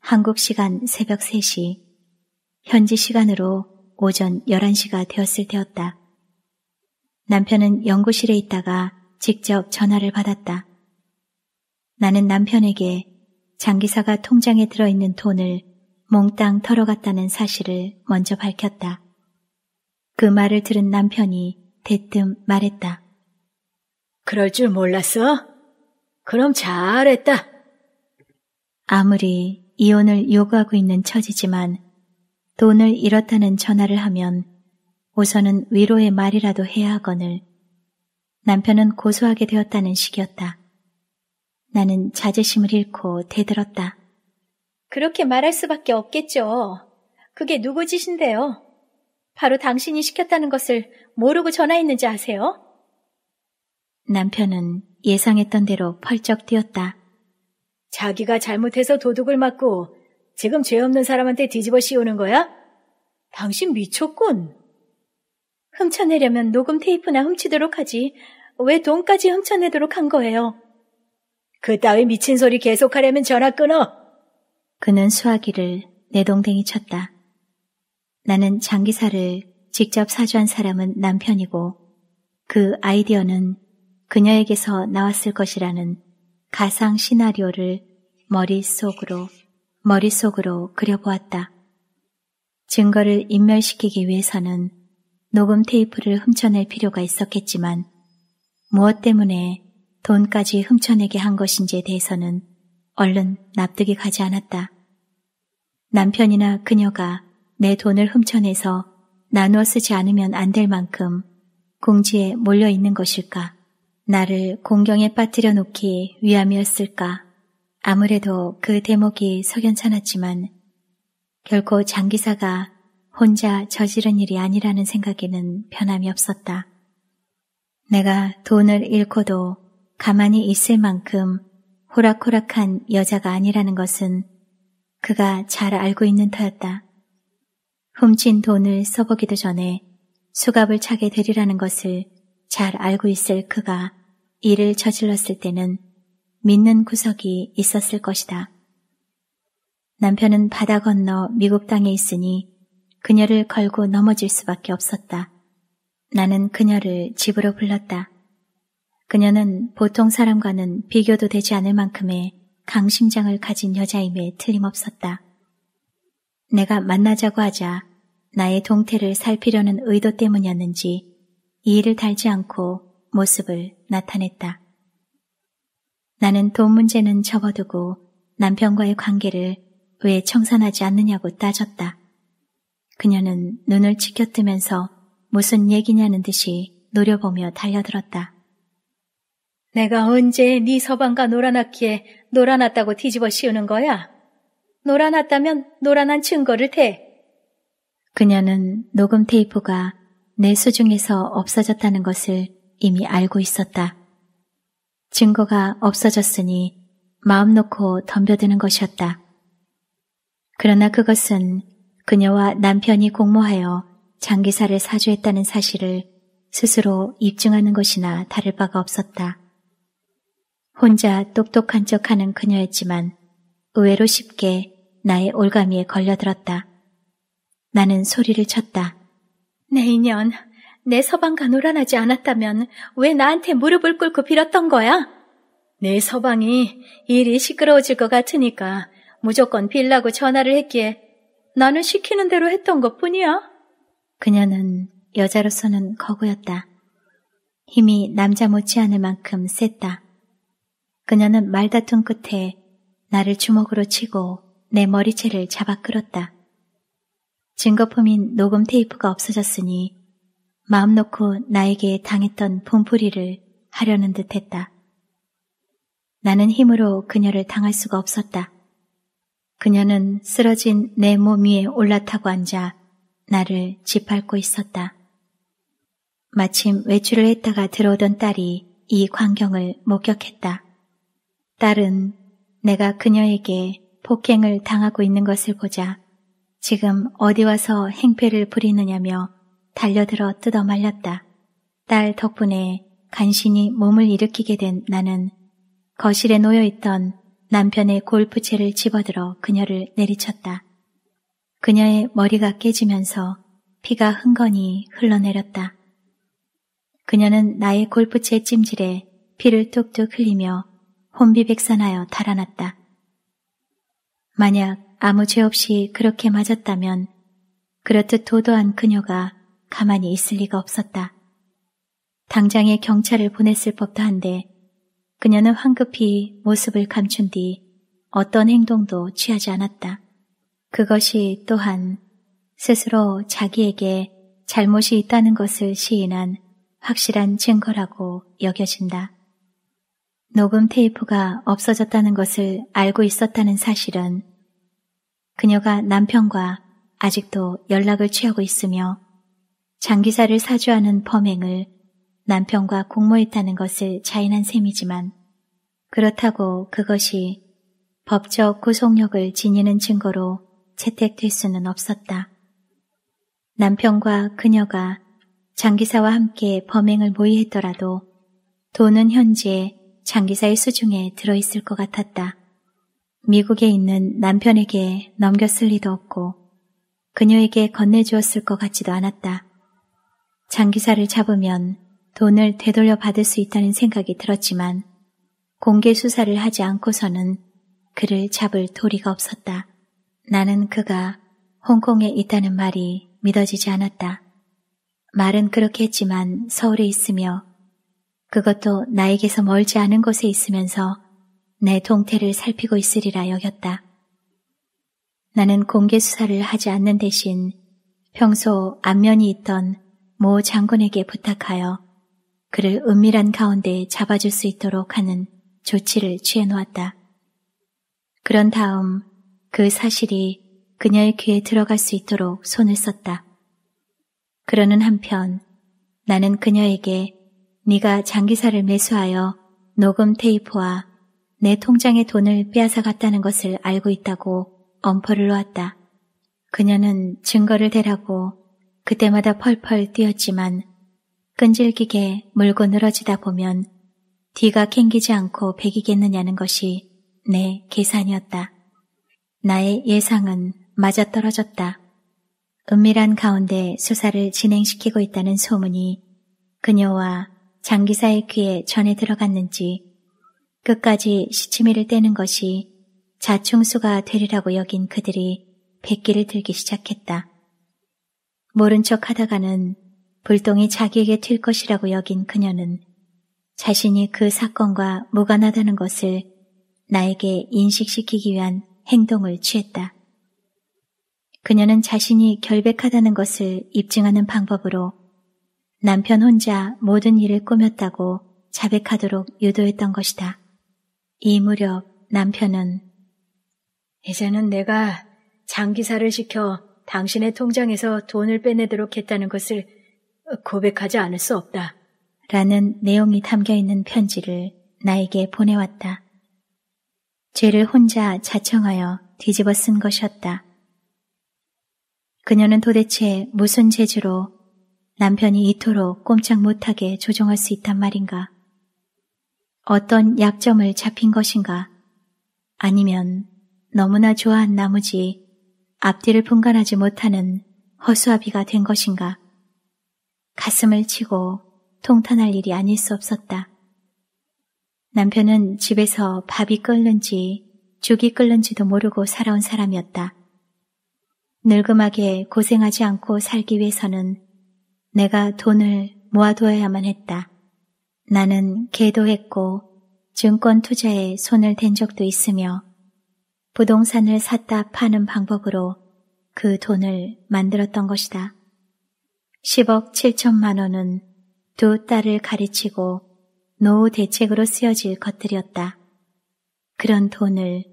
한국 시간 새벽 3시, 현지 시간으로 오전 11시가 되었을 때였다. 남편은 연구실에 있다가 직접 전화를 받았다. 나는 남편에게 장기사가 통장에 들어있는 돈을 몽땅 털어갔다는 사실을 먼저 밝혔다. 그 말을 들은 남편이 대뜸 말했다. 그럴 줄 몰랐어? 그럼 잘했다. 아무리 이혼을 요구하고 있는 처지지만 돈을 잃었다는 전화를 하면 우선은 위로의 말이라도 해야 하거늘 남편은 고소하게 되었다는 식이었다. 나는 자제심을 잃고 대들었다. 그렇게 말할 수밖에 없겠죠. 그게 누구 짓인데요? 바로 당신이 시켰다는 것을 모르고 전화했는지 아세요? 남편은 예상했던 대로 펄쩍 뛰었다. 자기가 잘못해서 도둑을 맞고 지금 죄 없는 사람한테 뒤집어 씌우는 거야? 당신 미쳤군. 훔쳐내려면 녹음 테이프나 훔치도록 하지. 왜 돈까지 훔쳐내도록 한 거예요? 그따위 미친 소리 계속하려면 전화 끊어. 그는 수화기를 내동댕이 쳤다. 나는 장기사를 직접 사주한 사람은 남편이고 그 아이디어는 그녀에게서 나왔을 것이라는 가상 시나리오를 머릿속으로 머릿속으로 그려보았다. 증거를 인멸시키기 위해서는 녹음 테이프를 훔쳐낼 필요가 있었겠지만 무엇 때문에 돈까지 훔쳐내게 한 것인지에 대해서는 얼른 납득이 가지 않았다. 남편이나 그녀가 내 돈을 훔쳐내서 나누어 쓰지 않으면 안 될 만큼 공지에 몰려 있는 것일까? 나를 공경에 빠뜨려 놓기 위함이었을까? 아무래도 그 대목이 석연찮았지만 결코 장기사가 혼자 저지른 일이 아니라는 생각에는 변함이 없었다. 내가 돈을 잃고도 가만히 있을 만큼 호락호락한 여자가 아니라는 것은 그가 잘 알고 있는 터였다. 훔친 돈을 써보기도 전에 수갑을 차게 되리라는 것을 잘 알고 있을 그가 이를 저질렀을 때는 믿는 구석이 있었을 것이다. 남편은 바다 건너 미국 땅에 있으니 그녀를 걸고 넘어질 수밖에 없었다. 나는 그녀를 집으로 불렀다. 그녀는 보통 사람과는 비교도 되지 않을 만큼의 강심장을 가진 여자임에 틀림없었다. 내가 만나자고 하자 나의 동태를 살피려는 의도 때문이었는지 이의를 달지 않고 모습을 나타냈다. 나는 돈 문제는 접어두고 남편과의 관계를 왜 청산하지 않느냐고 따졌다. 그녀는 눈을 치켜뜨면서 무슨 얘기냐는 듯이 노려보며 달려들었다. 내가 언제 네 서방과 놀아났기에 놀아났다고 뒤집어 씌우는 거야? 놀아났다면 놀아난 증거를 대. 그녀는 녹음 테이프가 내 수중에서 없어졌다는 것을 이미 알고 있었다. 증거가 없어졌으니 마음 놓고 덤벼드는 것이었다. 그러나 그것은 그녀와 남편이 공모하여 장기사를 사주했다는 사실을 스스로 입증하는 것이나 다를 바가 없었다. 혼자 똑똑한 척하는 그녀였지만 의외로 쉽게 나의 올가미에 걸려들었다. 나는 소리를 쳤다. 내 인연, 내 서방 간호란하지 않았다면 왜 나한테 무릎을 꿇고 빌었던 거야? 내 서방이 일이 시끄러워질 것 같으니까 무조건 빌라고 전화를 했기에 나는 시키는 대로 했던 것 뿐이야. 그녀는 여자로서는 거구였다. 힘이 남자 못지않을 만큼 셌다. 그녀는 말다툼 끝에 나를 주먹으로 치고 내 머리채를 잡아 끌었다. 증거품인 녹음 테이프가 없어졌으니 마음 놓고 나에게 당했던 봄풀이를 하려는 듯 했다. 나는 힘으로 그녀를 당할 수가 없었다. 그녀는 쓰러진 내 몸 위에 올라타고 앉아 나를 짓밟고 있었다. 마침 외출을 했다가 들어오던 딸이 이 광경을 목격했다. 딸은 내가 그녀에게 폭행을 당하고 있는 것을 보자 지금 어디 와서 행패를 부리느냐며 달려들어 뜯어 말렸다. 딸 덕분에 간신히 몸을 일으키게 된 나는 거실에 놓여있던 남편의 골프채를 집어들어 그녀를 내리쳤다. 그녀의 머리가 깨지면서 피가 흥건히 흘러내렸다. 그녀는 나의 골프채 찜질에 피를 뚝뚝 흘리며 혼비백산하여 달아났다. 만약 아무 죄 없이 그렇게 맞았다면 그렇듯 도도한 그녀가 가만히 있을 리가 없었다. 당장에 경찰을 보냈을 법도 한데 그녀는 황급히 모습을 감춘 뒤 어떤 행동도 취하지 않았다. 그것이 또한 스스로 자기에게 잘못이 있다는 것을 시인한 확실한 증거라고 여겨진다. 녹음 테이프가 없어졌다는 것을 알고 있었다는 사실은 그녀가 남편과 아직도 연락을 취하고 있으며 장기사를 사주하는 범행을 남편과 공모했다는 것을 자인한 셈이지만 그렇다고 그것이 법적 구속력을 지니는 증거로 채택될 수는 없었다. 남편과 그녀가 장기사와 함께 범행을 모의했더라도 돈은 현재 장기사의 수중에 들어있을 것 같았다. 미국에 있는 남편에게 넘겼을 리도 없고 그녀에게 건네주었을 것 같지도 않았다. 장기사를 잡으면 돈을 되돌려 받을 수 있다는 생각이 들었지만 공개 수사를 하지 않고서는 그를 잡을 도리가 없었다. 나는 그가 홍콩에 있다는 말이 믿어지지 않았다. 말은 그렇게 했지만 서울에 있으며 그것도 나에게서 멀지 않은 곳에 있으면서 내 동태를 살피고 있으리라 여겼다. 나는 공개 수사를 하지 않는 대신 평소 안면이 있던 모 장군에게 부탁하여 그를 은밀한 가운데 잡아줄 수 있도록 하는 조치를 취해 놓았다. 그런 다음 그 사실이 그녀의 귀에 들어갈 수 있도록 손을 썼다. 그러는 한편 나는 그녀에게 네가 장기사를 매수하여 녹음 테이프와 내통장에 돈을 빼앗아 갔다는 것을 알고 있다고 엄포를 놓았다. 그녀는 증거를 대라고 그때마다 펄펄 뛰었지만 끈질기게 물고 늘어지다 보면 뒤가 캥기지 않고 배기겠느냐는 것이 내 계산이었다. 나의 예상은 맞아떨어졌다. 은밀한 가운데 수사를 진행시키고 있다는 소문이 그녀와 장기사의 귀에 전해 들어갔는지 끝까지 시치미를 떼는 것이 자충수가 되리라고 여긴 그들이 백기를 들기 시작했다. 모른 척 하다가는 불똥이 자기에게 튈 것이라고 여긴 그녀는 자신이 그 사건과 무관하다는 것을 나에게 인식시키기 위한 행동을 취했다. 그녀는 자신이 결백하다는 것을 입증하는 방법으로 남편 혼자 모든 일을 꾸몄다고 자백하도록 유도했던 것이다. 이 무렵 남편은 이제는 내가 장기사를 시켜 당신의 통장에서 돈을 빼내도록 했다는 것을 고백하지 않을 수 없다. 라는 내용이 담겨 있는 편지를 나에게 보내왔다. 죄를 혼자 자청하여 뒤집어 쓴 것이었다. 그녀는 도대체 무슨 재주로 남편이 이토록 꼼짝 못하게 조종할 수 있단 말인가? 어떤 약점을 잡힌 것인가? 아니면 너무나 좋아한 나머지 앞뒤를 분간하지 못하는 허수아비가 된 것인가. 가슴을 치고 통탄할 일이 아닐 수 없었다. 남편은 집에서 밥이 끓는지 죽이 끓는지도 모르고 살아온 사람이었다. 늙음하게 고생하지 않고 살기 위해서는 내가 돈을 모아둬야만 했다. 나는 개도 했고 증권 투자에 손을 댄 적도 있으며 부동산을 샀다 파는 방법으로 그 돈을 만들었던 것이다. 10억 7천만 원은 두 딸을 가르치고 노후 대책으로 쓰여질 것들이었다. 그런 돈을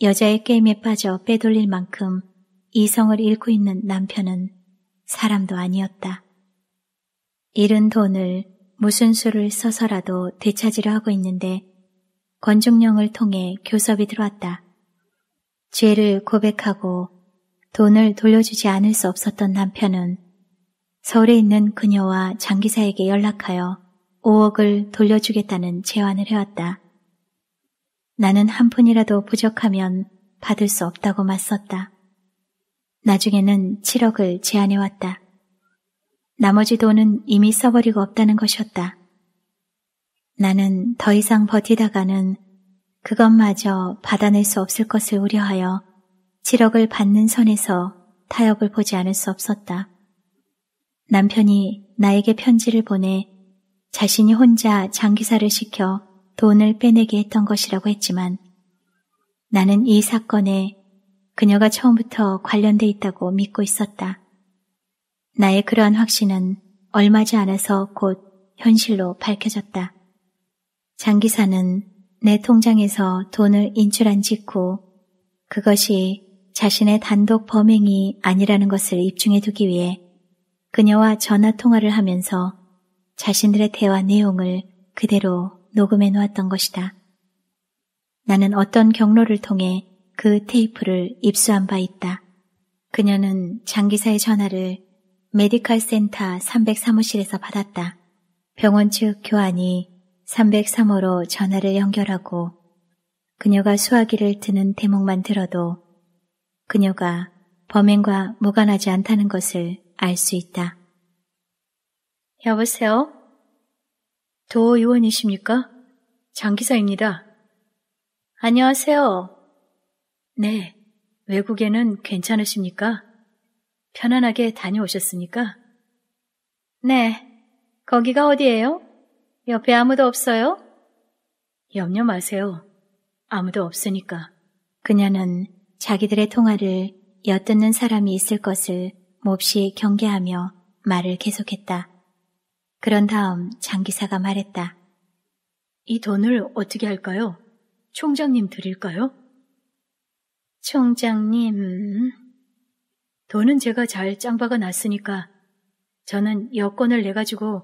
여자의 게임에 빠져 빼돌릴 만큼 이성을 잃고 있는 남편은 사람도 아니었다. 잃은 돈을 무슨 수를 써서라도 되찾으려 하고 있는데 권중령을 통해 교섭이 들어왔다. 죄를 고백하고 돈을 돌려주지 않을 수 없었던 남편은 서울에 있는 그녀와 장기사에게 연락하여 5억을 돌려주겠다는 제안을 해왔다. 나는 한 푼이라도 부족하면 받을 수 없다고 맞섰다. 나중에는 7억을 제안해왔다. 나머지 돈은 이미 써버리고 없다는 것이었다. 나는 더 이상 버티다가는 그것마저 받아낼 수 없을 것을 우려하여 7억을 받는 선에서 타협을 보지 않을 수 없었다. 남편이 나에게 편지를 보내 자신이 혼자 장기사를 시켜 돈을 빼내게 했던 것이라고 했지만 나는 이 사건에 그녀가 처음부터 관련돼 있다고 믿고 있었다. 나의 그러한 확신은 얼마지 않아서 곧 현실로 밝혀졌다. 장기사는 내 통장에서 돈을 인출한 직후 그것이 자신의 단독 범행이 아니라는 것을 입증해 두기 위해 그녀와 전화 통화를 하면서 자신들의 대화 내용을 그대로 녹음해 놓았던 것이다. 나는 어떤 경로를 통해 그 테이프를 입수한 바 있다. 그녀는 장기사의 전화를 메디컬 센터 3 0 0사무실에서 받았다. 병원 측 교환이 303호로 전화를 연결하고 그녀가 수화기를 드는 대목만 들어도 그녀가 범행과 무관하지 않다는 것을 알 수 있다. 여보세요? 도요원이십니까 장기사입니다. 안녕하세요. 네, 외국에는 괜찮으십니까? 편안하게 다녀오셨습니까? 네, 거기가 어디예요? 옆에 아무도 없어요? 염려 마세요. 아무도 없으니까. 그녀는 자기들의 통화를 엿듣는 사람이 있을 것을 몹시 경계하며 말을 계속했다. 그런 다음 장기사가 말했다. 이 돈을 어떻게 할까요? 총장님 드릴까요? 총장님. 돈은 제가 잘 짱박아 놨으니까 저는 여권을 내가지고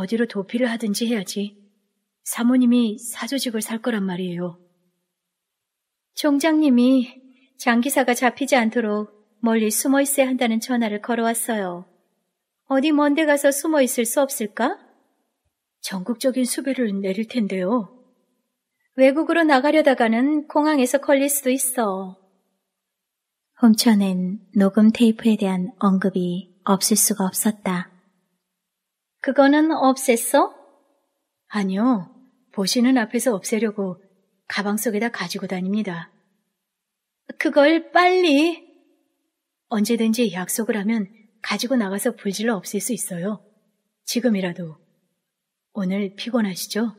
어디로 도피를 하든지 해야지. 사모님이 사조직을 살 거란 말이에요. 총장님이 장기사가 잡히지 않도록 멀리 숨어 있어야 한다는 전화를 걸어왔어요. 어디 먼데 가서 숨어 있을 수 없을까? 전국적인 수비를 내릴 텐데요. 외국으로 나가려다가는 공항에서 걸릴 수도 있어. 훔쳐낸 녹음 테이프에 대한 언급이 없을 수가 없었다. 그거는 없앴어? 아니요. 보시는 앞에서 없애려고 가방 속에다 가지고 다닙니다. 그걸 빨리! 언제든지 약속을 하면 가지고 나가서 불질러 없앨 수 있어요. 지금이라도. 오늘 피곤하시죠?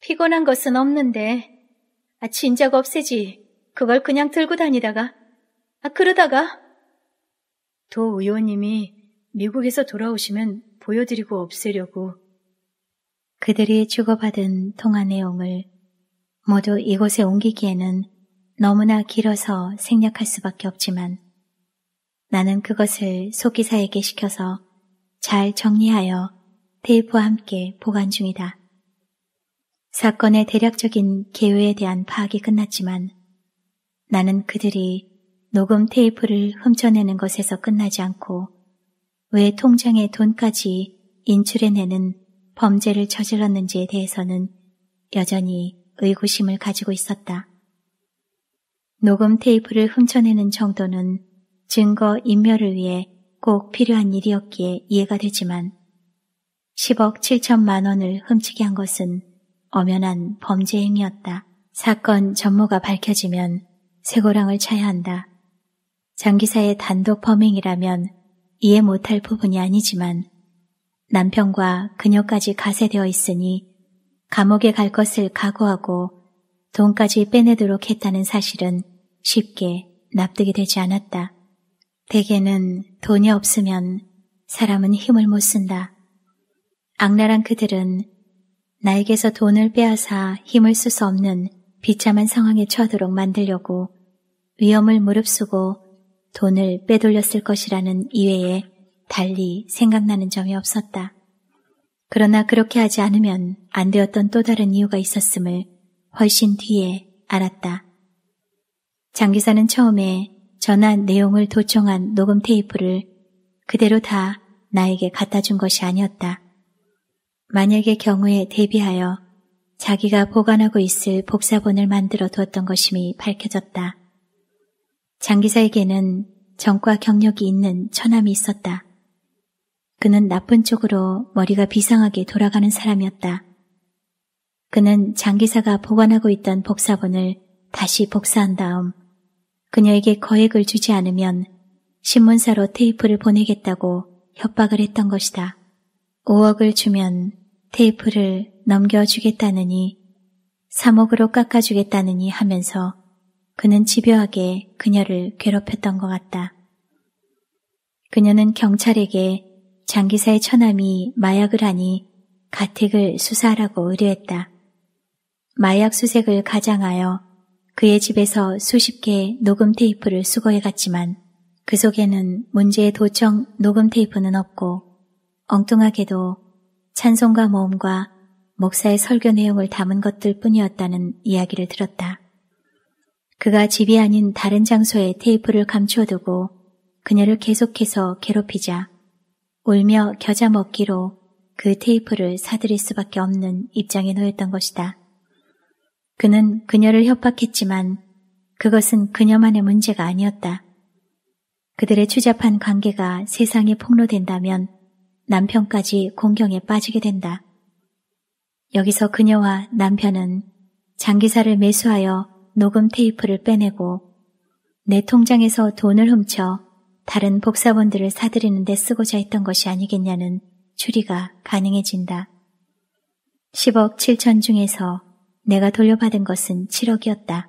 피곤한 것은 없는데, 아, 진작 없애지. 그걸 그냥 들고 다니다가, 아, 그러다가. 도 의원님이 미국에서 돌아오시면 보여드리고 없애려고 그들이 주고받은 통화 내용을 모두 이곳에 옮기기에는 너무나 길어서 생략할 수밖에 없지만 나는 그것을 소기사에게 시켜서 잘 정리하여 테이프와 함께 보관 중이다. 사건의 대략적인 개요에 대한 파악이 끝났지만 나는 그들이 녹음 테이프를 훔쳐내는 것에서 끝나지 않고 왜 통장에 돈까지 인출해내는 범죄를 저질렀는지에 대해서는 여전히 의구심을 가지고 있었다. 녹음 테이프를 훔쳐내는 정도는 증거 인멸을 위해 꼭 필요한 일이었기에 이해가 되지만 10억 7천만 원을 훔치게 한 것은 엄연한 범죄 행위였다. 사건 전모가 밝혀지면 쇠고랑을 차야 한다. 장기사의 단독 범행이라면 이해 못할 부분이 아니지만 남편과 그녀까지 가세되어 있으니 감옥에 갈 것을 각오하고 돈까지 빼내도록 했다는 사실은 쉽게 납득이 되지 않았다. 대개는 돈이 없으면 사람은 힘을 못 쓴다. 악랄한 그들은 나에게서 돈을 빼앗아 힘을 쓸 수 없는 비참한 상황에 처하도록 만들려고 위험을 무릅쓰고 돈을 빼돌렸을 것이라는 이외에 달리 생각나는 점이 없었다. 그러나 그렇게 하지 않으면 안 되었던 또 다른 이유가 있었음을 훨씬 뒤에 알았다. 장 기사는 처음에 전한 내용을 도청한 녹음 테이프를 그대로 다 나에게 갖다 준 것이 아니었다. 만약의 경우에 대비하여 자기가 보관하고 있을 복사본을 만들어 두었던 것임이 밝혀졌다. 장 기사에게는 정과 경력이 있는 처남이 있었다. 그는 나쁜 쪽으로 머리가 비상하게 돌아가는 사람이었다. 그는 장 기사가 보관하고 있던 복사본을 다시 복사한 다음 그녀에게 거액을 주지 않으면 신문사로 테이프를 보내겠다고 협박을 했던 것이다. 5억을 주면 테이프를 넘겨주겠다느니 3억으로 깎아주겠다느니 하면서 그는 집요하게 그녀를 괴롭혔던 것 같다. 그녀는 경찰에게 장기사의 처남이 마약을 하니 가택을 수사하라고 의뢰했다. 마약 수색을 가장하여 그의 집에서 수십 개의 녹음 테이프를 수거해 갔지만 그 속에는 문제의 도청 녹음 테이프는 없고 엉뚱하게도 찬송과 모음과 목사의 설교 내용을 담은 것들 뿐이었다는 이야기를 들었다. 그가 집이 아닌 다른 장소에 테이프를 감춰두고 그녀를 계속해서 괴롭히자 울며 겨자 먹기로 그 테이프를 사들일 수밖에 없는 입장에 놓였던 것이다. 그는 그녀를 협박했지만 그것은 그녀만의 문제가 아니었다. 그들의 추잡한 관계가 세상에 폭로된다면 남편까지 공경에 빠지게 된다. 여기서 그녀와 남편은 장기사를 매수하여 녹음 테이프를 빼내고 내 통장에서 돈을 훔쳐 다른 복사본들을 사들이는 데 쓰고자 했던 것이 아니겠냐는 추리가 가능해진다. 10억 7천 중에서 내가 돌려받은 것은 7억이었다.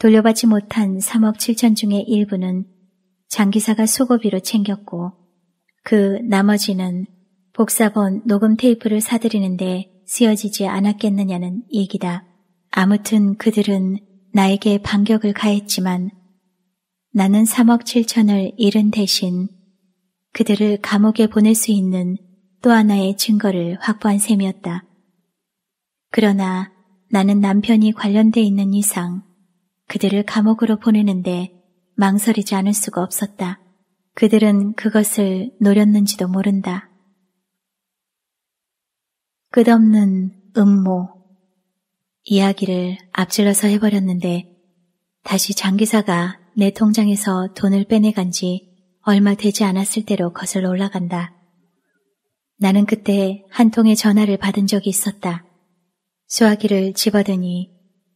돌려받지 못한 3억 7천 중의 일부는 장기사가 수고비로 챙겼고 그 나머지는 복사본 녹음 테이프를 사들이는데 쓰여지지 않았겠느냐는 얘기다. 아무튼 그들은 나에게 반격을 가했지만 나는 3억 7천을 잃은 대신 그들을 감옥에 보낼 수 있는 또 하나의 증거를 확보한 셈이었다. 그러나 나는 남편이 관련돼 있는 이상 그들을 감옥으로 보내는데 망설이지 않을 수가 없었다. 그들은 그것을 노렸는지도 모른다. 끝없는 음모 이야기를 앞질러서 해버렸는데 다시 장기사가 내 통장에서 돈을 빼내간 지 얼마 되지 않았을 때로 거슬러 올라간다. 나는 그때 한 통의 전화를 받은 적이 있었다. 수화기를 집어드니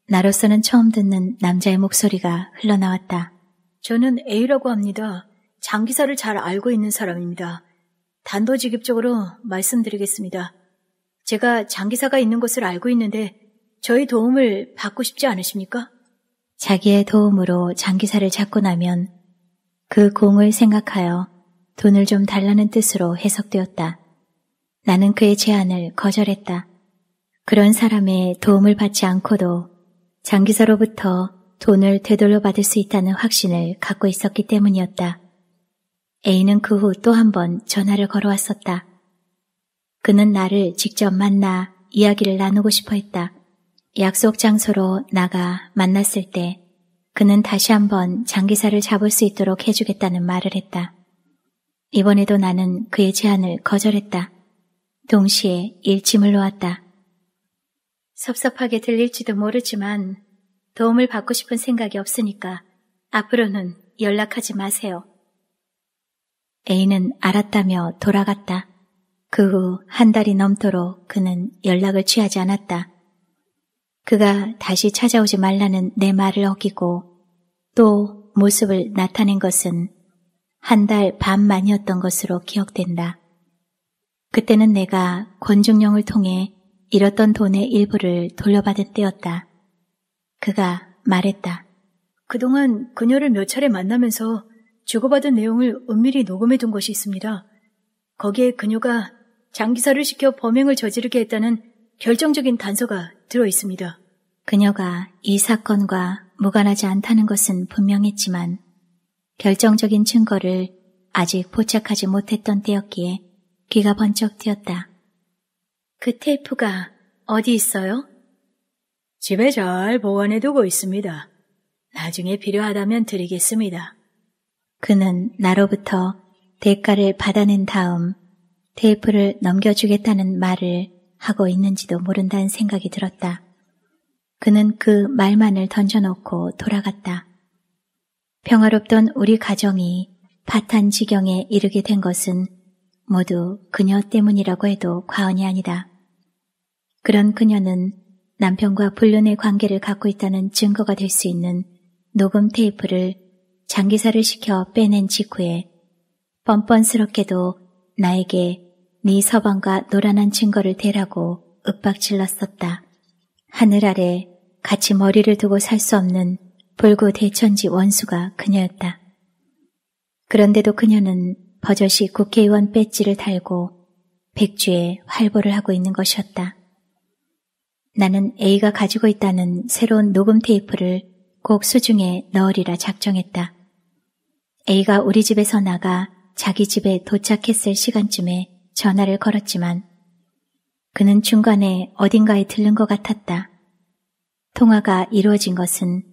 나로서는 처음 듣는 남자의 목소리가 흘러나왔다. 저는 A라고 합니다. 장기사를 잘 알고 있는 사람입니다. 단도직입적으로 말씀드리겠습니다. 제가 장기사가 있는 것을 알고 있는데 저희 도움을 받고 싶지 않으십니까? 자기의 도움으로 장기사를 잡고 나면 그 공을 생각하여 돈을 좀 달라는 뜻으로 해석되었다. 나는 그의 제안을 거절했다. 그런 사람의 도움을 받지 않고도 장기사로부터 돈을 되돌려 받을 수 있다는 확신을 갖고 있었기 때문이었다. A는 그 후 또 한 번 전화를 걸어왔었다. 그는 나를 직접 만나 이야기를 나누고 싶어 했다. 약속 장소로 나가 만났을 때 그는 다시 한번 장기사를 잡을 수 있도록 해주겠다는 말을 했다. 이번에도 나는 그의 제안을 거절했다. 동시에 일침을 놓았다. 섭섭하게 들릴지도 모르지만 도움을 받고 싶은 생각이 없으니까 앞으로는 연락하지 마세요. A는 알았다며 돌아갔다. 그 후 한 달이 넘도록 그는 연락을 취하지 않았다. 그가 다시 찾아오지 말라는 내 말을 어기고 또 모습을 나타낸 것은 한 달 반 만이었던 것으로 기억된다. 그때는 내가 권중령을 통해 잃었던 돈의 일부를 돌려받은 때였다. 그가 말했다. 그동안 그녀를 몇 차례 만나면서 주고받은 내용을 은밀히 녹음해 둔 것이 있습니다. 거기에 그녀가 장기사를 시켜 범행을 저지르게 했다는 결정적인 단서가 들어 있습니다. 그녀가 이 사건과 무관하지 않다는 것은 분명했지만 결정적인 증거를 아직 포착하지 못했던 때였기에 귀가 번쩍 뛰었다. 그 테이프가 어디 있어요? 집에 잘 보관해두고 있습니다. 나중에 필요하다면 드리겠습니다. 그는 나로부터 대가를 받아낸 다음 테이프를 넘겨주겠다는 말을 하고 있는지도 모른다는 생각이 들었다. 그는 그 말만을 던져놓고 돌아갔다. 평화롭던 우리 가정이 파탄 지경에 이르게 된 것은 모두 그녀 때문이라고 해도 과언이 아니다. 그런 그녀는 남편과 불륜의 관계를 갖고 있다는 증거가 될 수 있는 녹음 테이프를 장기사를 시켜 빼낸 직후에 뻔뻔스럽게도 나에게 네 서방과 노란한 친구를 대라고 윽박질렀었다. 하늘 아래 같이 머리를 두고 살 수 없는 불구 대천지 원수가 그녀였다. 그런데도 그녀는 버젓이 국회의원 배지를 달고 백주에 활보를 하고 있는 것이었다. 나는 A가 가지고 있다는 새로운 녹음 테이프를 곡 수중에 넣으리라 작정했다. A가 우리 집에서 나가 자기 집에 도착했을 시간쯤에 전화를 걸었지만 그는 중간에 어딘가에 들른 것 같았다. 통화가 이루어진 것은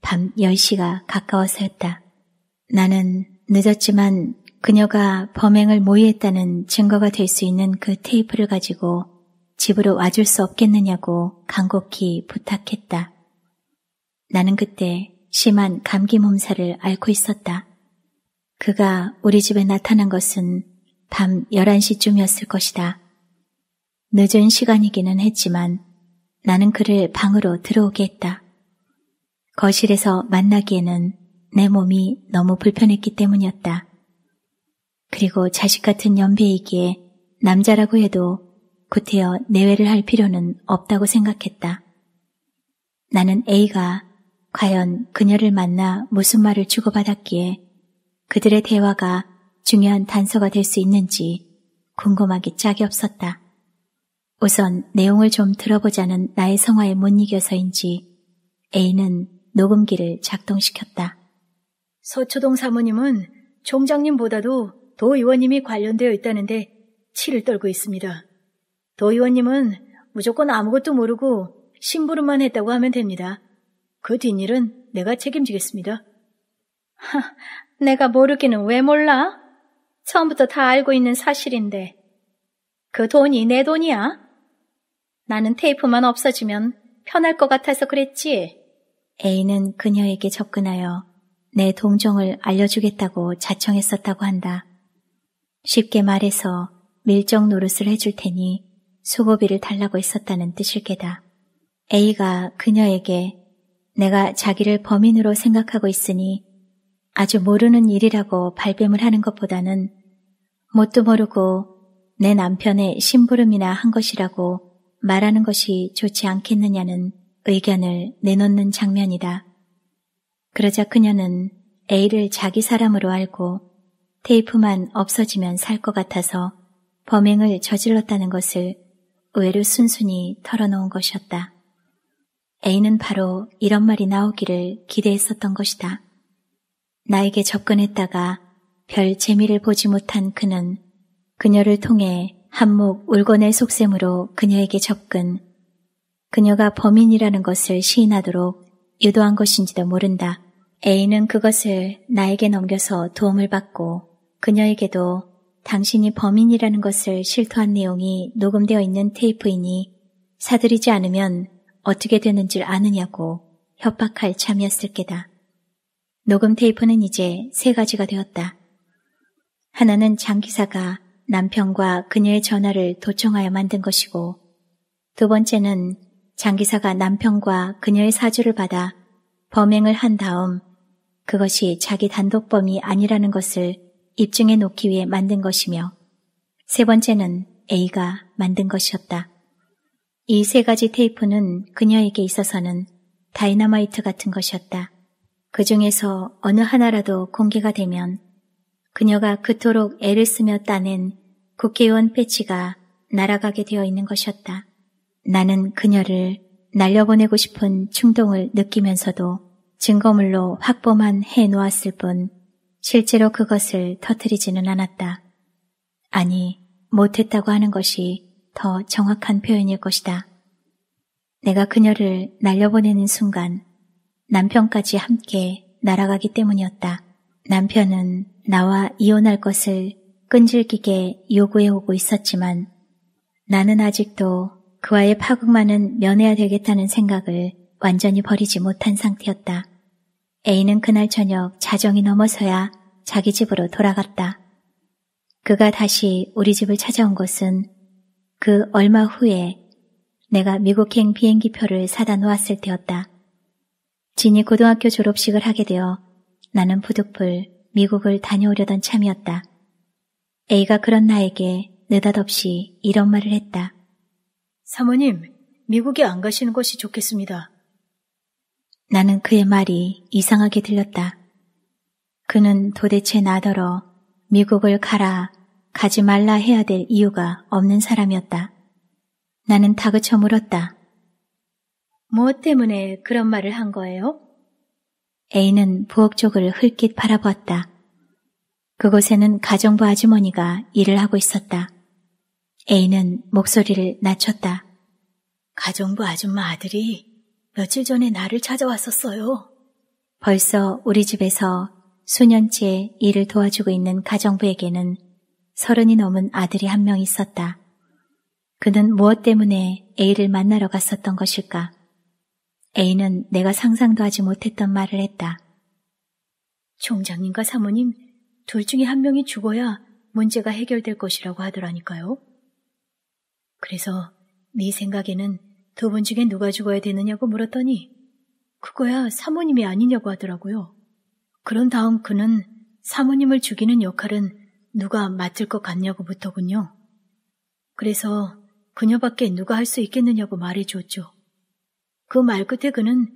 밤 10시가 가까워서였다. 나는 늦었지만 그녀가 범행을 모의했다는 증거가 될 수 있는 그 테이프를 가지고 집으로 와줄 수 없겠느냐고 간곡히 부탁했다. 나는 그때 심한 감기 몸살을 앓고 있었다. 그가 우리 집에 나타난 것은 밤 11시쯤이었을 것이다. 늦은 시간이기는 했지만 나는 그를 방으로 들어오게 했다. 거실에서 만나기에는 내 몸이 너무 불편했기 때문이었다. 그리고 자식 같은 연배이기에 남자라고 해도 구태여 내외를 할 필요는 없다고 생각했다. 나는 A가 과연 그녀를 만나 무슨 말을 주고받았기에 그들의 대화가 중요한 단서가 될 수 있는지 궁금하기 짝이 없었다. 우선 내용을 좀 들어보자는 나의 성화에 못 이겨서인지 A는 녹음기를 작동시켰다. 서초동 사모님은 총장님보다도 도의원님이 관련되어 있다는데 치를 떨고 있습니다. 도의원님은 무조건 아무것도 모르고 심부름만 했다고 하면 됩니다. 그 뒷일은 내가 책임지겠습니다. 하, 내가 모르기는 왜 몰라? 처음부터 다 알고 있는 사실인데 그 돈이 내 돈이야? 나는 테이프만 없어지면 편할 것 같아서 그랬지. A는 그녀에게 접근하여 내 동정을 알려주겠다고 자청했었다고 한다. 쉽게 말해서 밀정 노릇을 해줄 테니 수고비를 달라고 했었다는 뜻일 게다. A가 그녀에게 내가 자기를 범인으로 생각하고 있으니 아주 모르는 일이라고 발뺌을 하는 것보다는 뭣도 모르고 내 남편의 심부름이나 한 것이라고 말하는 것이 좋지 않겠느냐는 의견을 내놓는 장면이다. 그러자 그녀는 A를 자기 사람으로 알고 테이프만 없어지면 살 것 같아서 범행을 저질렀다는 것을 의외로 순순히 털어놓은 것이었다. A는 바로 이런 말이 나오기를 기대했었던 것이다. 나에게 접근했다가 별 재미를 보지 못한 그는 그녀를 통해 한몫 울건의 속셈으로 그녀에게 접근, 그녀가 범인이라는 것을 시인하도록 유도한 것인지도 모른다. A는 그것을 나에게 넘겨서 도움을 받고 그녀에게도 당신이 범인이라는 것을 실토한 내용이 녹음되어 있는 테이프이니 사들이지 않으면 어떻게 되는 줄 아느냐고 협박할 참이었을 게다. 녹음 테이프는 이제 세 가지가 되었다. 하나는 장기사가 남편과 그녀의 전화를 도청하여 만든 것이고 두 번째는 장기사가 남편과 그녀의 사주를 받아 범행을 한 다음 그것이 자기 단독범이 아니라는 것을 입증해 놓기 위해 만든 것이며 세 번째는 A가 만든 것이었다. 이 세 가지 테이프는 그녀에게 있어서는 다이너마이트 같은 것이었다. 그 중에서 어느 하나라도 공개가 되면 그녀가 그토록 애를 쓰며 따낸 국회의원 패치가 날아가게 되어 있는 것이었다. 나는 그녀를 날려보내고 싶은 충동을 느끼면서도 증거물로 확보만 해 놓았을 뿐 실제로 그것을 터뜨리지는 않았다. 아니, 못했다고 하는 것이 더 정확한 표현일 것이다. 내가 그녀를 날려보내는 순간 남편까지 함께 날아가기 때문이었다. 남편은 나와 이혼할 것을 끈질기게 요구해 오고 있었지만 나는 아직도 그와의 파국만은 면해야 되겠다는 생각을 완전히 버리지 못한 상태였다. A는 그날 저녁 자정이 넘어서야 자기 집으로 돌아갔다. 그가 다시 우리 집을 찾아온 것은 그 얼마 후에 내가 미국행 비행기표를 사다 놓았을 때였다. 진이 고등학교 졸업식을 하게 되어 나는 부득불 미국을 다녀오려던 참이었다. A가 그런 나에게 느닷없이 이런 말을 했다. 사모님, 미국에 안 가시는 것이 좋겠습니다. 나는 그의 말이 이상하게 들렸다. 그는 도대체 나더러 미국을 가라, 가지 말라 해야 될 이유가 없는 사람이었다. 나는 다그쳐 물었다. 뭐 때문에 그런 말을 한 거예요? A는 부엌 쪽을 흘낏 바라보았다. 그곳에는 가정부 아주머니가 일을 하고 있었다. A는 목소리를 낮췄다. 가정부 아줌마 아들이 며칠 전에 나를 찾아왔었어요. 벌써 우리 집에서 수년째 일을 도와주고 있는 가정부에게는 서른이 넘은 아들이 한 명 있었다. 그는 무엇 때문에 A를 만나러 갔었던 것일까? A는 내가 상상도 하지 못했던 말을 했다. 총장님과 사모님, 둘 중에 한 명이 죽어야 문제가 해결될 것이라고 하더라니까요. 그래서 네 생각에는 두 분 중에 누가 죽어야 되느냐고 물었더니 그거야 사모님이 아니냐고 하더라고요. 그런 다음 그는 사모님을 죽이는 역할은 누가 맡을 것 같냐고 묻더군요. 그래서 그녀밖에 누가 할 수 있겠느냐고 말해 줬죠 그말 끝에 그는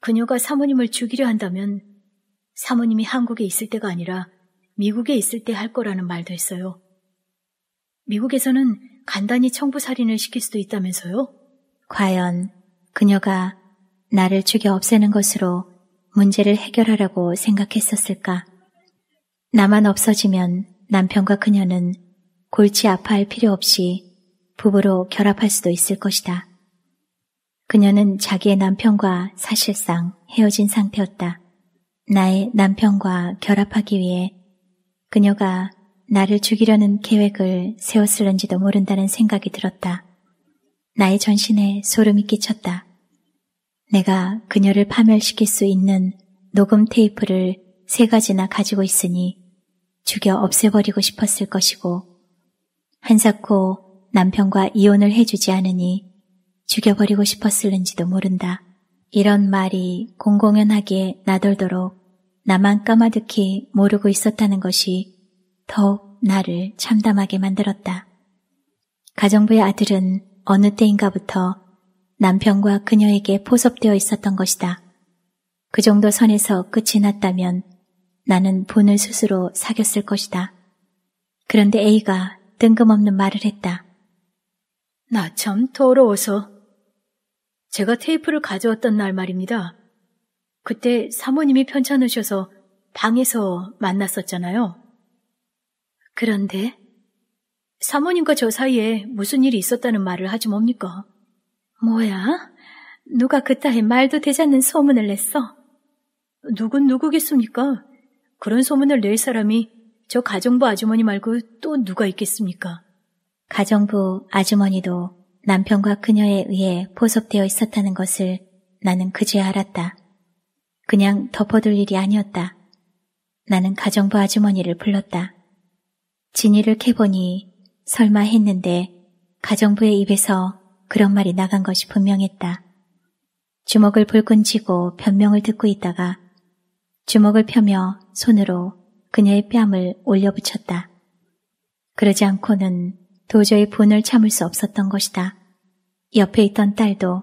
그녀가 사모님을 죽이려 한다면 사모님이 한국에 있을 때가 아니라 미국에 있을 때 할 거라는 말도 했어요. 미국에서는 간단히 청부살인을 시킬 수도 있다면서요? 과연 그녀가 나를 죽여 없애는 것으로 문제를 해결하라고 생각했었을까? 나만 없어지면 남편과 그녀는 골치 아파할 필요 없이 부부로 결합할 수도 있을 것이다. 그녀는 자기의 남편과 사실상 헤어진 상태였다. 나의 남편과 결합하기 위해 그녀가 나를 죽이려는 계획을 세웠을런지도 모른다는 생각이 들었다. 나의 전신에 소름이 끼쳤다. 내가 그녀를 파멸시킬 수 있는 녹음 테이프를 세 가지나 가지고 있으니 죽여 없애버리고 싶었을 것이고 한사코 남편과 이혼을 해주지 않으니 죽여버리고 싶었을는지도 모른다. 이런 말이 공공연하게 나돌도록 나만 까마득히 모르고 있었다는 것이 더욱 나를 참담하게 만들었다. 가정부의 아들은 어느 때인가부터 남편과 그녀에게 포섭되어 있었던 것이다. 그 정도 선에서 끝이 났다면 나는 본을 스스로 사귀었을 것이다. 그런데 A가 뜬금없는 말을 했다. 나 참 더러워서 제가 테이프를 가져왔던 날 말입니다. 그때 사모님이 편찮으셔서 방에서 만났었잖아요. 그런데 사모님과 저 사이에 무슨 일이 있었다는 말을 하지 뭡니까? 뭐야? 누가 그따위 말도 되지 않는 소문을 냈어? 누군 누구겠습니까? 그런 소문을 낼 사람이 저 가정부 아주머니 말고 또 누가 있겠습니까? 가정부 아주머니도 남편과 그녀에 의해 포섭되어 있었다는 것을 나는 그제야 알았다. 그냥 덮어둘 일이 아니었다. 나는 가정부 아주머니를 불렀다. 진이를 캐보니 설마 했는데 가정부의 입에서 그런 말이 나간 것이 분명했다. 주먹을 불끈 쥐고 변명을 듣고 있다가 주먹을 펴며 손으로 그녀의 뺨을 올려붙였다. 그러지 않고는 도저히 본을 참을 수 없었던 것이다. 옆에 있던 딸도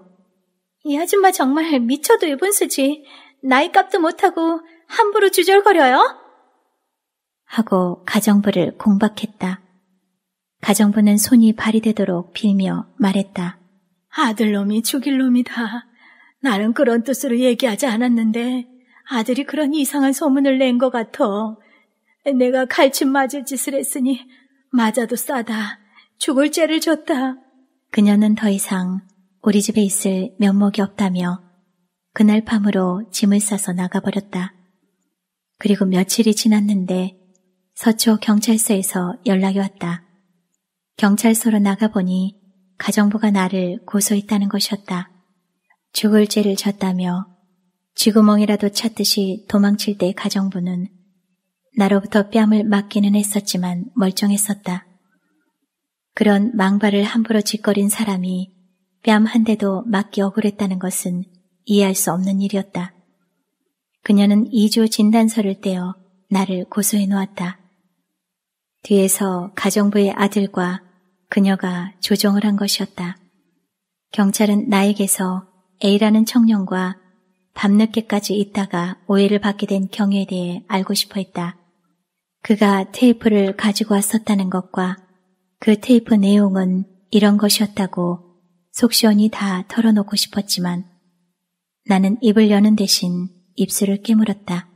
이 아줌마 정말 미쳐도 일본수지. 나이 값도 못하고 함부로 주절거려요? 하고 가정부를 공박했다. 가정부는 손이 발이 되도록 빌며 말했다. 아들놈이 죽일 놈이다. 나는 그런 뜻으로 얘기하지 않았는데 아들이 그런 이상한 소문을 낸 것같아 내가 갈침 맞을 짓을 했으니 맞아도 싸다. 죽을 죄를 줬다. 그녀는 더 이상 우리 집에 있을 면목이 없다며 그날 밤으로 짐을 싸서 나가버렸다. 그리고 며칠이 지났는데 서초 경찰서에서 연락이 왔다. 경찰서로 나가보니 가정부가 나를 고소했다는 것이었다. 죽을 죄를 졌다며 쥐구멍이라도 찾듯이 도망칠 때 가정부는 나로부터 뺨을 맞기는 했었지만 멀쩡했었다. 그런 망발을 함부로 짓거린 사람이 뺨 한 대도 맞기 억울했다는 것은 이해할 수 없는 일이었다. 그녀는 2주 진단서를 떼어 나를 고소해 놓았다. 뒤에서 가정부의 아들과 그녀가 조정을 한 것이었다. 경찰은 나에게서 A라는 청년과 밤늦게까지 있다가 오해를 받게 된 경위에 대해 알고 싶어 했다. 그가 테이프를 가지고 왔었다는 것과 그 테이프 내용은 이런 것이었다고 속 시원히 다 털어놓고 싶었지만 나는 입을 여는 대신 입술을 깨물었다.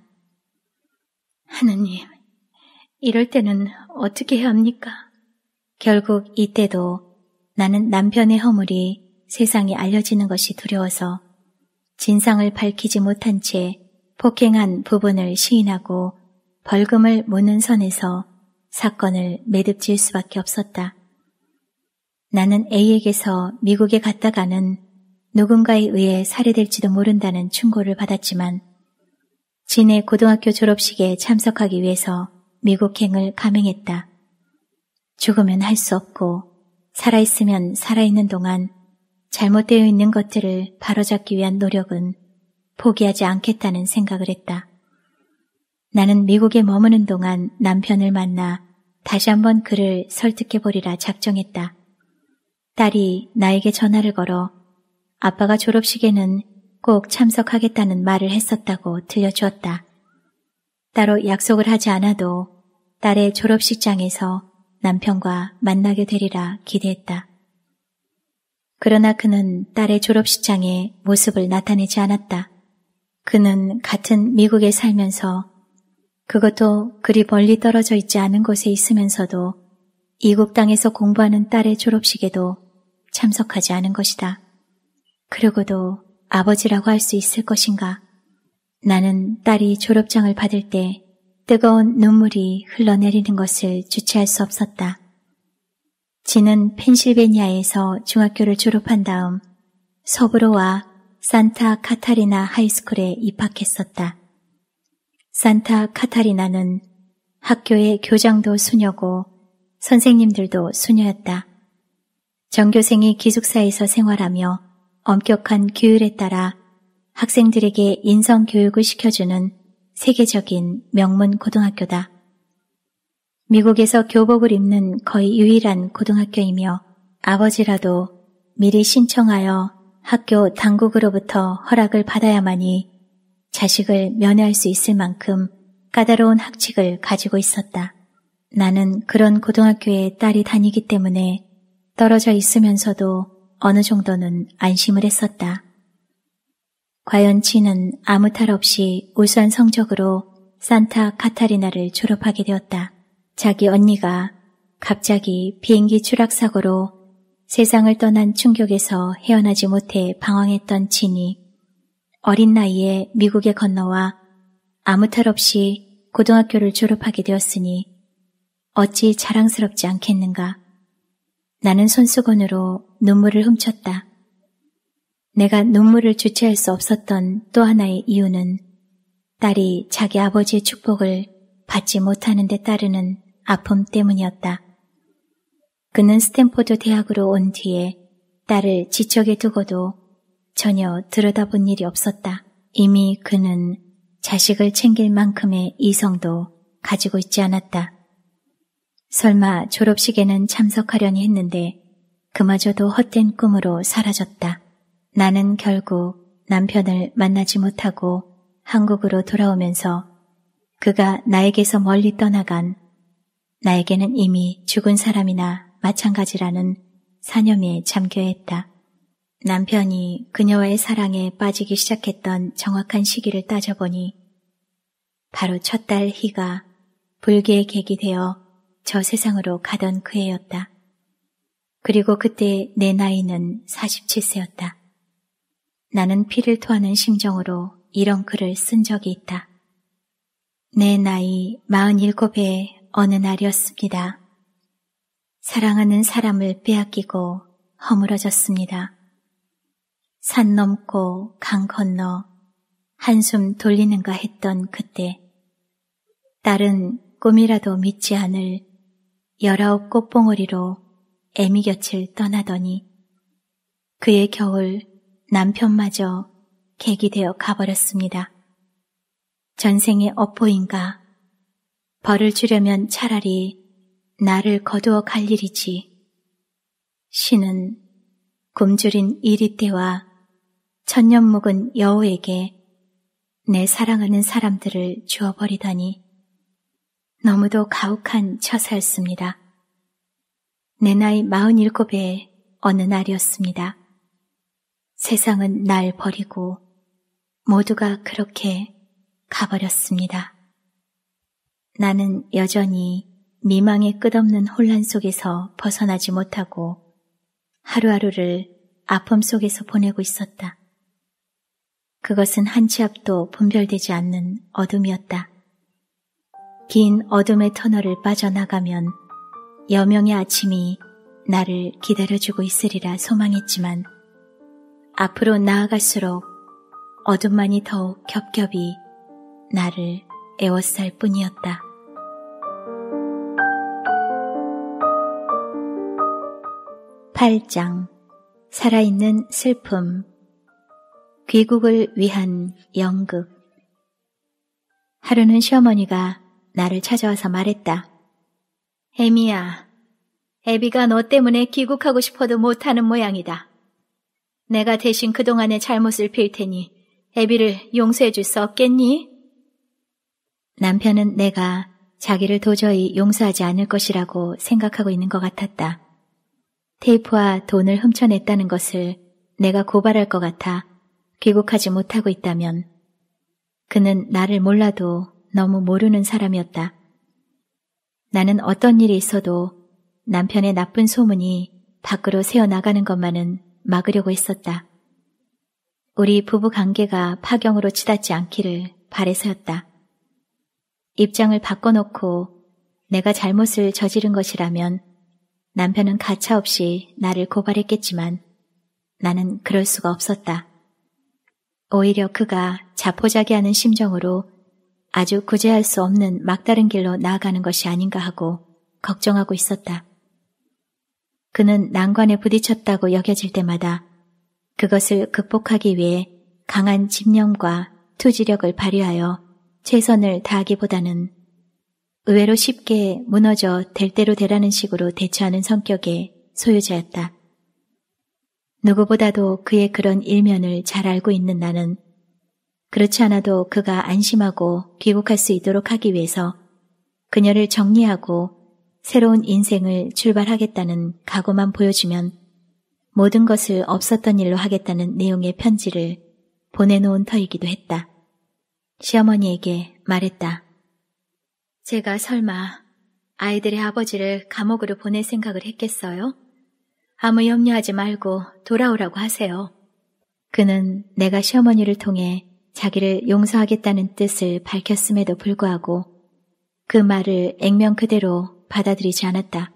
하느님, 이럴 때는 어떻게 해야 합니까? 결국 이때도 나는 남편의 허물이 세상에 알려지는 것이 두려워서 진상을 밝히지 못한 채 폭행한 부분을 시인하고 벌금을 무는 선에서 사건을 매듭질 수밖에 없었다. 나는 A에게서 미국에 갔다가는 누군가에 의해 살해될지도 모른다는 충고를 받았지만 진의 고등학교 졸업식에 참석하기 위해서 미국행을 감행했다. 죽으면 할 수 없고 살아있으면 살아있는 동안 잘못되어 있는 것들을 바로잡기 위한 노력은 포기하지 않겠다는 생각을 했다. 나는 미국에 머무는 동안 남편을 만나 다시 한번 그를 설득해보리라 작정했다. 딸이 나에게 전화를 걸어 아빠가 졸업식에는 꼭 참석하겠다는 말을 했었다고 들려주었다. 따로 약속을 하지 않아도 딸의 졸업식장에서 남편과 만나게 되리라 기대했다. 그러나 그는 딸의 졸업식장에 모습을 나타내지 않았다. 그는 같은 미국에 살면서 그것도 그리 멀리 떨어져 있지 않은 곳에 있으면서도 이국 땅에서 공부하는 딸의 졸업식에도 참석하지 않은 것이다. 그러고도 아버지라고 할 수 있을 것인가? 나는 딸이 졸업장을 받을 때 뜨거운 눈물이 흘러내리는 것을 주체할 수 없었다. 지는 펜실베니아에서 중학교를 졸업한 다음 서부로 와 산타 카타리나 하이스쿨에 입학했었다. 산타 카타리나는 학교의 교장도 수녀고 선생님들도 수녀였다. 전교생이 기숙사에서 생활하며 엄격한 규율에 따라 학생들에게 인성 교육을 시켜주는 세계적인 명문 고등학교다. 미국에서 교복을 입는 거의 유일한 고등학교이며 아버지라도 미리 신청하여 학교 당국으로부터 허락을 받아야만이 자식을 면회할 수 있을 만큼 까다로운 학칙을 가지고 있었다. 나는 그런 고등학교에 딸이 다니기 때문에 떨어져 있으면서도 어느 정도는 안심을 했었다. 과연 치는 아무 탈 없이 우수한 성적으로 산타 카타리나를 졸업하게 되었다. 자기 언니가 갑자기 비행기 추락사고로 세상을 떠난 충격에서 헤어나지 못해 방황했던 친이 어린 나이에 미국에 건너와 아무 탈 없이 고등학교를 졸업하게 되었으니 어찌 자랑스럽지 않겠는가. 나는 손수건으로 눈물을 훔쳤다. 내가 눈물을 주체할 수 없었던 또 하나의 이유는 딸이 자기 아버지의 축복을 받지 못하는 데 따르는 아픔 때문이었다. 그는 스탠포드 대학으로 온 뒤에 딸을 지척에 두고도 전혀 들여다본 일이 없었다. 이미 그는 자식을 챙길 만큼의 이성도 가지고 있지 않았다. 설마 졸업식에는 참석하려니 했는데 그마저도 헛된 꿈으로 사라졌다. 나는 결국 남편을 만나지 못하고 한국으로 돌아오면서 그가 나에게서 멀리 떠나간 나에게는 이미 죽은 사람이나 마찬가지라는 사념에 잠겨 했다. 남편이 그녀와의 사랑에 빠지기 시작했던 정확한 시기를 따져보니 바로 첫딸 희가 불기의 객이 되어 저 세상으로 가던 그 해였다. 그리고 그때 내 나이는 47세였다. 나는 피를 토하는 심정으로 이런 글을 쓴 적이 있다. 내 나이 47의 어느 날이었습니다. 사랑하는 사람을 빼앗기고 허물어졌습니다. 산 넘고 강 건너 한숨 돌리는가 했던 그때 딸은 꿈이라도 믿지 않을 열아홉 꽃봉오리로 애미 곁을 떠나더니 그의 겨울 남편마저 객기 되어 가버렸습니다. 전생의 업보인가 벌을 주려면 차라리 나를 거두어 갈 일이지. 신은 굶주린 이리 때와 천년 묵은 여우에게 내 사랑하는 사람들을 주어버리다니 너무도 가혹한 처사였습니다. 내 나이 마흔일곱의 어느 날이었습니다. 세상은 날 버리고 모두가 그렇게 가버렸습니다. 나는 여전히 미망의 끝없는 혼란 속에서 벗어나지 못하고 하루하루를 아픔 속에서 보내고 있었다. 그것은 한 치 앞도 분별되지 않는 어둠이었다. 긴 어둠의 터널을 빠져나가면 여명의 아침이 나를 기다려주고 있으리라 소망했지만 앞으로 나아갈수록 어둠만이 더욱 겹겹이 나를 애워쌀 뿐이었다. 팔장 살아있는 슬픔 귀국을 위한 연극. 하루는 시어머니가 나를 찾아와서 말했다. 에미야에비가너 때문에 귀국하고 싶어도 못하는 모양이다. 내가 대신 그동안의 잘못을 빌 테니 에비를 용서해 줄 수 없겠니? 남편은 내가 자기를 도저히 용서하지 않을 것이라고 생각하고 있는 것 같았다. 테이프와 돈을 훔쳐냈다는 것을 내가 고발할 것 같아 귀국하지 못하고 있다면 그는 나를 몰라도 너무 모르는 사람이었다. 나는 어떤 일이 있어도 남편의 나쁜 소문이 밖으로 새어나가는 것만은 막으려고 했었다. 우리 부부 관계가 파경으로 치닫지 않기를 바래서였다. 입장을 바꿔놓고 내가 잘못을 저지른 것이라면 남편은 가차없이 나를 고발했겠지만 나는 그럴 수가 없었다. 오히려 그가 자포자기하는 심정으로 아주 구제할 수 없는 막다른 길로 나아가는 것이 아닌가 하고 걱정하고 있었다. 그는 난관에 부딪혔다고 여겨질 때마다 그것을 극복하기 위해 강한 집념과 투지력을 발휘하여 최선을 다하기보다는 의외로 쉽게 무너져 될 대로 되라는 식으로 대처하는 성격의 소유자였다. 누구보다도 그의 그런 일면을 잘 알고 있는 나는 그렇지 않아도 그가 안심하고 귀국할 수 있도록 하기 위해서 그녀를 정리하고 새로운 인생을 출발하겠다는 각오만 보여주면 모든 것을 없었던 일로 하겠다는 내용의 편지를 보내놓은 터이기도 했다. 시어머니에게 말했다. 제가 설마 아이들의 아버지를 감옥으로 보낼 생각을 했겠어요? 아무 염려하지 말고 돌아오라고 하세요. 그는 내가 시어머니를 통해 자기를 용서하겠다는 뜻을 밝혔음에도 불구하고 그 말을 액면 그대로 받아들이지 않았다.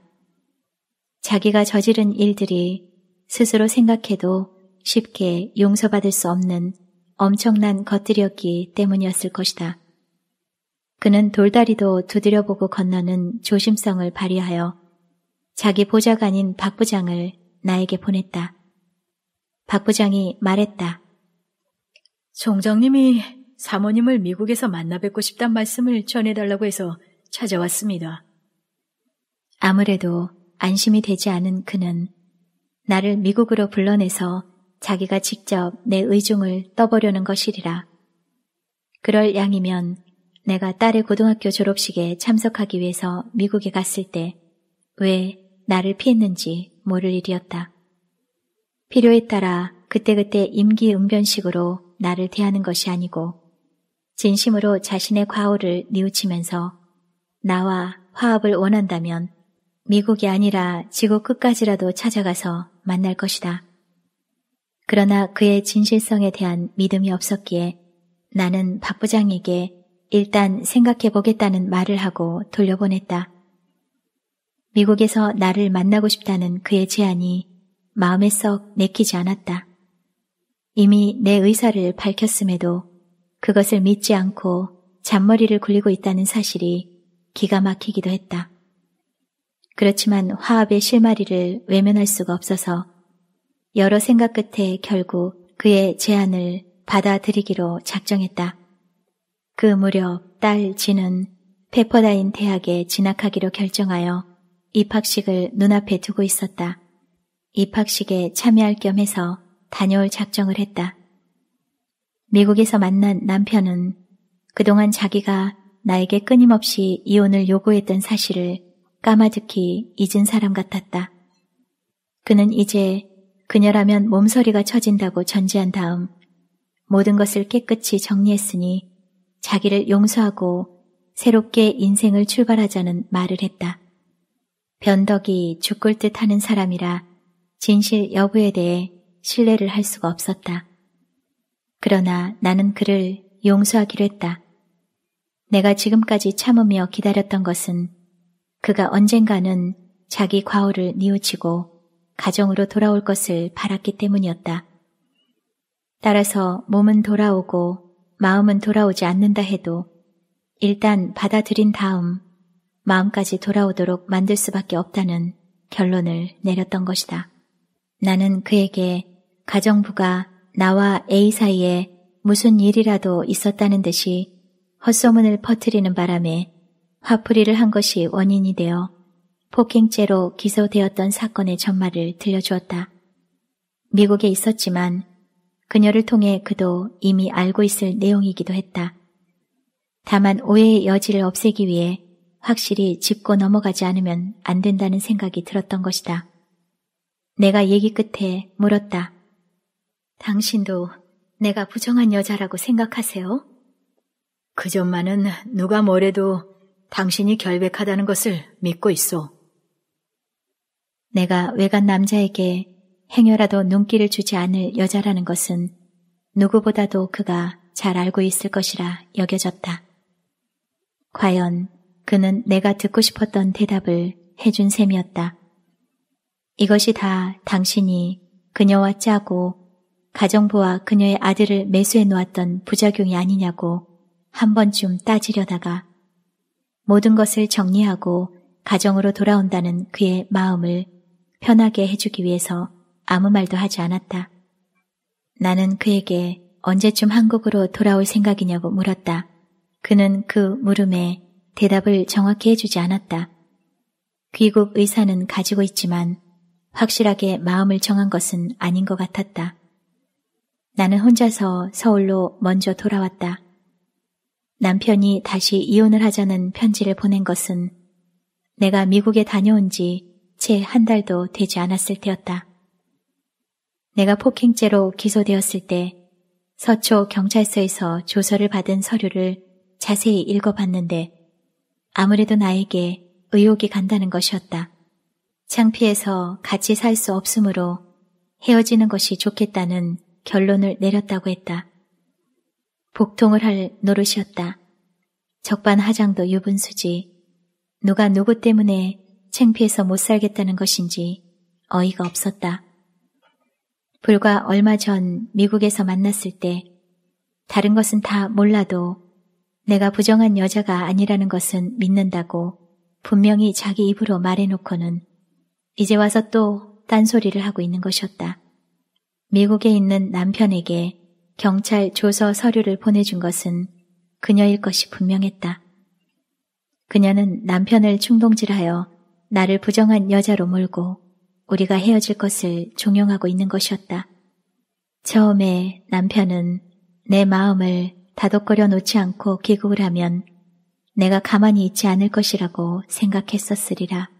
자기가 저지른 일들이 스스로 생각해도 쉽게 용서받을 수 없는 엄청난 것들이었기 때문이었을 것이다. 그는 돌다리도 두드려보고 건너는 조심성을 발휘하여 자기 보좌관인 박 부장을 나에게 보냈다. 박 부장이 말했다. 총장님이 사모님을 미국에서 만나 뵙고 싶단 말씀을 전해달라고 해서 찾아왔습니다. 아무래도 안심이 되지 않은 그는 나를 미국으로 불러내서 자기가 직접 내 의중을 떠보려는 것이리라. 그럴 양이면 내가 딸의 고등학교 졸업식에 참석하기 위해서 미국에 갔을 때왜 나를 피했는지 모를 일이었다. 필요에 따라 그때그때 임기응변식으로 나를 대하는 것이 아니고 진심으로 자신의 과오를 뉘우치면서 나와 화합을 원한다면 미국이 아니라 지구 끝까지라도 찾아가서 만날 것이다. 그러나 그의 진실성에 대한 믿음이 없었기에 나는 박 부장에게 일단 생각해 보겠다는 말을 하고 돌려보냈다. 미국에서 나를 만나고 싶다는 그의 제안이 마음에 썩 내키지 않았다. 이미 내 의사를 밝혔음에도 그것을 믿지 않고 잔머리를 굴리고 있다는 사실이 기가 막히기도 했다. 그렇지만 화합의 실마리를 외면할 수가 없어서 여러 생각 끝에 결국 그의 제안을 받아들이기로 작정했다. 그 무렵 딸 진은 페퍼다인 대학에 진학하기로 결정하여 입학식을 눈앞에 두고 있었다. 입학식에 참여할 겸 해서 다녀올 작정을 했다. 미국에서 만난 남편은 그동안 자기가 나에게 끊임없이 이혼을 요구했던 사실을 까마득히 잊은 사람 같았다. 그는 이제 그녀라면 몸서리가 처진다고 전제한 다음 모든 것을 깨끗이 정리했으니 자기를 용서하고 새롭게 인생을 출발하자는 말을 했다. 변덕이 죽을 듯 하는 사람이라 진실 여부에 대해 신뢰를 할 수가 없었다. 그러나 나는 그를 용서하기로 했다. 내가 지금까지 참으며 기다렸던 것은 그가 언젠가는 자기 과오를 뉘우치고 가정으로 돌아올 것을 바랐기 때문이었다. 따라서 몸은 돌아오고 마음은 돌아오지 않는다 해도 일단 받아들인 다음 마음까지 돌아오도록 만들 수밖에 없다는 결론을 내렸던 것이다. 나는 그에게 가정부가 나와 A 사이에 무슨 일이라도 있었다는 듯이 헛소문을 퍼뜨리는 바람에 화풀이를 한 것이 원인이 되어 폭행죄로 기소되었던 사건의 전말을 들려주었다. 미국에 있었지만 그녀를 통해 그도 이미 알고 있을 내용이기도 했다. 다만 오해의 여지를 없애기 위해 확실히 짚고 넘어가지 않으면 안 된다는 생각이 들었던 것이다. 내가 얘기 끝에 물었다. 당신도 내가 부정한 여자라고 생각하세요? 그 점만은 누가 뭐래도 당신이 결백하다는 것을 믿고 있어. 내가 외간 남자에게 행여라도 눈길을 주지 않을 여자라는 것은 누구보다도 그가 잘 알고 있을 것이라 여겨졌다. 과연 그는 내가 듣고 싶었던 대답을 해준 셈이었다. 이것이 다 당신이 그녀와 짜고 가정부와 그녀의 아들을 매수해 놓았던 부작용이 아니냐고 한 번쯤 따지려다가 모든 것을 정리하고 가정으로 돌아온다는 그의 마음을 편하게 해주기 위해서 아무 말도 하지 않았다. 나는 그에게 언제쯤 한국으로 돌아올 생각이냐고 물었다. 그는 그 물음에 대답을 정확히 해주지 않았다. 귀국 의사는 가지고 있지만 확실하게 마음을 정한 것은 아닌 것 같았다. 나는 혼자서 서울로 먼저 돌아왔다. 남편이 다시 이혼을 하자는 편지를 보낸 것은 내가 미국에 다녀온 지 채 한 달도 되지 않았을 때였다. 내가 폭행죄로 기소되었을 때 서초 경찰서에서 조서를 받은 서류를 자세히 읽어봤는데 아무래도 나에게 의혹이 간다는 것이었다. 창피해서 같이 살 수 없으므로 헤어지는 것이 좋겠다는 결론을 내렸다고 했다. 복통을 할 노릇이었다. 적반하장도 유분수지. 누가 누구 때문에 창피해서 못 살겠다는 것인지 어이가 없었다. 불과 얼마 전 미국에서 만났을 때 다른 것은 다 몰라도 내가 부정한 여자가 아니라는 것은 믿는다고 분명히 자기 입으로 말해놓고는 이제 와서 또 딴소리를 하고 있는 것이었다. 미국에 있는 남편에게 경찰 조서 서류를 보내준 것은 그녀일 것이 분명했다. 그녀는 남편을 충동질하여 나를 부정한 여자로 몰고 우리가 헤어질 것을 종용하고 있는 것이었다. 처음에 남편은 내 마음을 다독거려 놓지 않고 기국을 하면 내가 가만히 있지 않을 것이라고 생각했었으리라.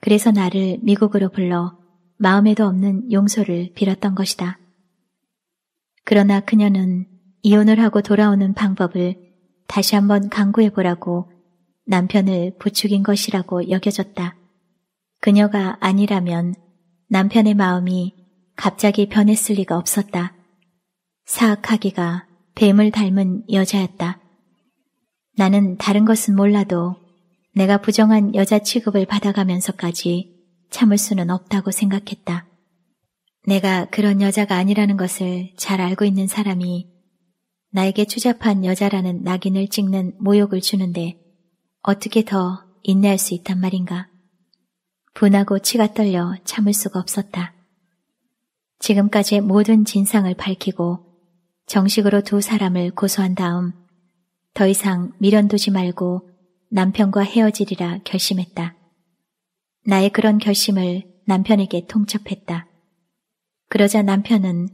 그래서 나를 미국으로 불러 마음에도 없는 용서를 빌었던 것이다. 그러나 그녀는 이혼을 하고 돌아오는 방법을 다시 한번 강구해 보라고 남편을 부추긴 것이라고 여겨졌다. 그녀가 아니라면 남편의 마음이 갑자기 변했을 리가 없었다. 사악하기가 뱀을 닮은 여자였다. 나는 다른 것은 몰라도 내가 부정한 여자 취급을 받아가면서까지 참을 수는 없다고 생각했다. 내가 그런 여자가 아니라는 것을 잘 알고 있는 사람이 나에게 추잡한 여자라는 낙인을 찍는 모욕을 주는데 어떻게 더 인내할 수 있단 말인가. 분하고 치가 떨려 참을 수가 없었다. 지금까지의 모든 진상을 밝히고 정식으로 두 사람을 고소한 다음 더 이상 미련두지 말고 남편과 헤어지리라 결심했다. 나의 그런 결심을 남편에게 통첩했다. 그러자 남편은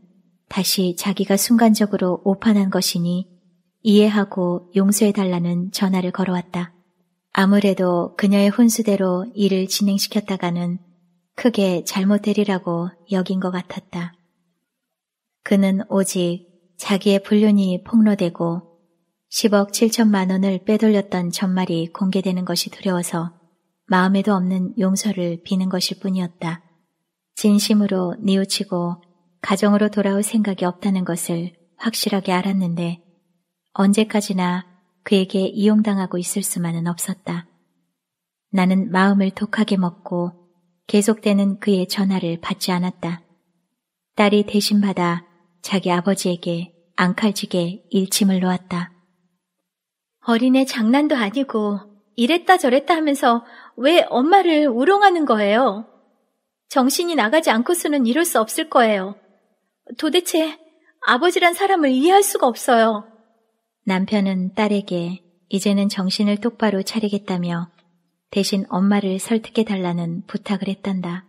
다시 자기가 순간적으로 오판한 것이니 이해하고 용서해달라는 전화를 걸어왔다. 아무래도 그녀의 혼수대로 일을 진행시켰다가는 크게 잘못되리라고 여긴 것 같았다. 그는 오직 자기의 불륜이 폭로되고 10억 7천만 원을 빼돌렸던 전말이 공개되는 것이 두려워서 마음에도 없는 용서를 비는 것일 뿐이었다. 진심으로 니우치고 가정으로 돌아올 생각이 없다는 것을 확실하게 알았는데 언제까지나 그에게 이용당하고 있을 수만은 없었다. 나는 마음을 독하게 먹고 계속되는 그의 전화를 받지 않았다. 딸이 대신 받아 자기 아버지에게 앙칼지게 일침을 놓았다. 어린애 장난도 아니고 이랬다 저랬다 하면서 왜 엄마를 우롱하는 거예요? 정신이 나가지 않고서는 이럴 수 없을 거예요. 도대체 아버지란 사람을 이해할 수가 없어요. 남편은 딸에게 이제는 정신을 똑바로 차리겠다며 대신 엄마를 설득해달라는 부탁을 했단다.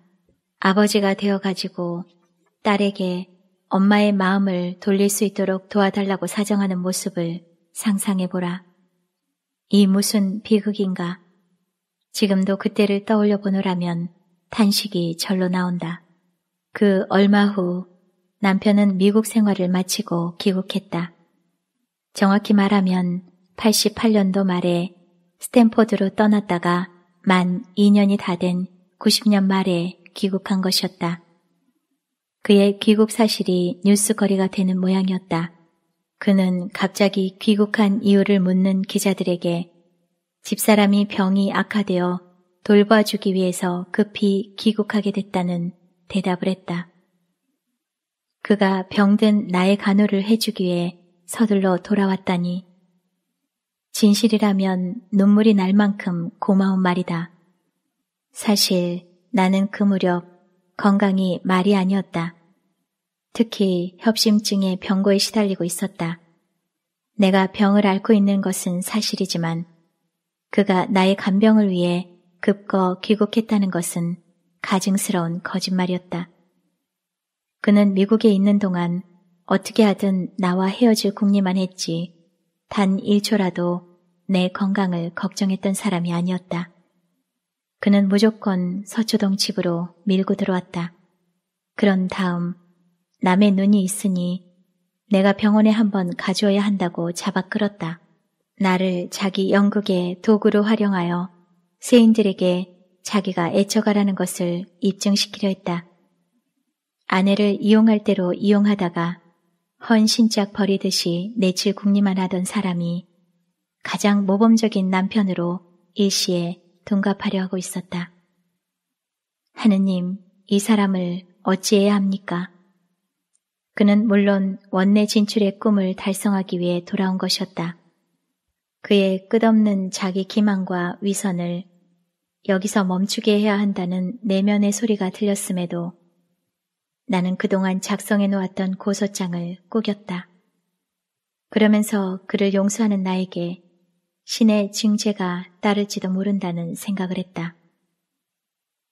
아버지가 되어가지고 딸에게 엄마의 마음을 돌릴 수 있도록 도와달라고 사정하는 모습을 상상해보라. 이 무슨 비극인가? 지금도 그때를 떠올려 보노라면 탄식이 절로 나온다. 그 얼마 후 남편은 미국 생활을 마치고 귀국했다. 정확히 말하면 88년도 말에 스탠포드로 떠났다가 만 2년이 다 된 90년 말에 귀국한 것이었다. 그의 귀국 사실이 뉴스거리가 되는 모양이었다. 그는 갑자기 귀국한 이유를 묻는 기자들에게 집사람이 병이 악화되어 돌봐주기 위해서 급히 귀국하게 됐다는 대답을 했다. 그가 병든 나의 간호를 해주기 위해 서둘러 돌아왔다니. 진실이라면 눈물이 날 만큼 고마운 말이다. 사실 나는 그 무렵 건강이 말이 아니었다. 특히 협심증에 병고에 시달리고 있었다. 내가 병을 앓고 있는 것은 사실이지만 그가 나의 간병을 위해 급거 귀국했다는 것은 가증스러운 거짓말이었다. 그는 미국에 있는 동안 어떻게 하든 나와 헤어질 궁리만 했지 단 1초라도 내 건강을 걱정했던 사람이 아니었다. 그는 무조건 서초동 집으로 밀고 들어왔다. 그런 다음 남의 눈이 있으니 내가 병원에 한번 가져야 와 한다고 잡아 끌었다. 나를 자기 연극의 도구로 활용하여 세인들에게 자기가 애처가라는 것을 입증시키려 했다. 아내를 이용할 대로 이용하다가 헌신짝 버리듯이 내칠 궁리만 하던 사람이 가장 모범적인 남편으로 일시에 동갑하려 하고 있었다. 하느님, 이 사람을 어찌해야 합니까? 그는 물론 원내 진출의 꿈을 달성하기 위해 돌아온 것이었다. 그의 끝없는 자기 기만과 위선을 여기서 멈추게 해야 한다는 내면의 소리가 들렸음에도 나는 그동안 작성해 놓았던 고소장을 꾸겼다. 그러면서 그를 용서하는 나에게 신의 징제가 따를지도 모른다는 생각을 했다.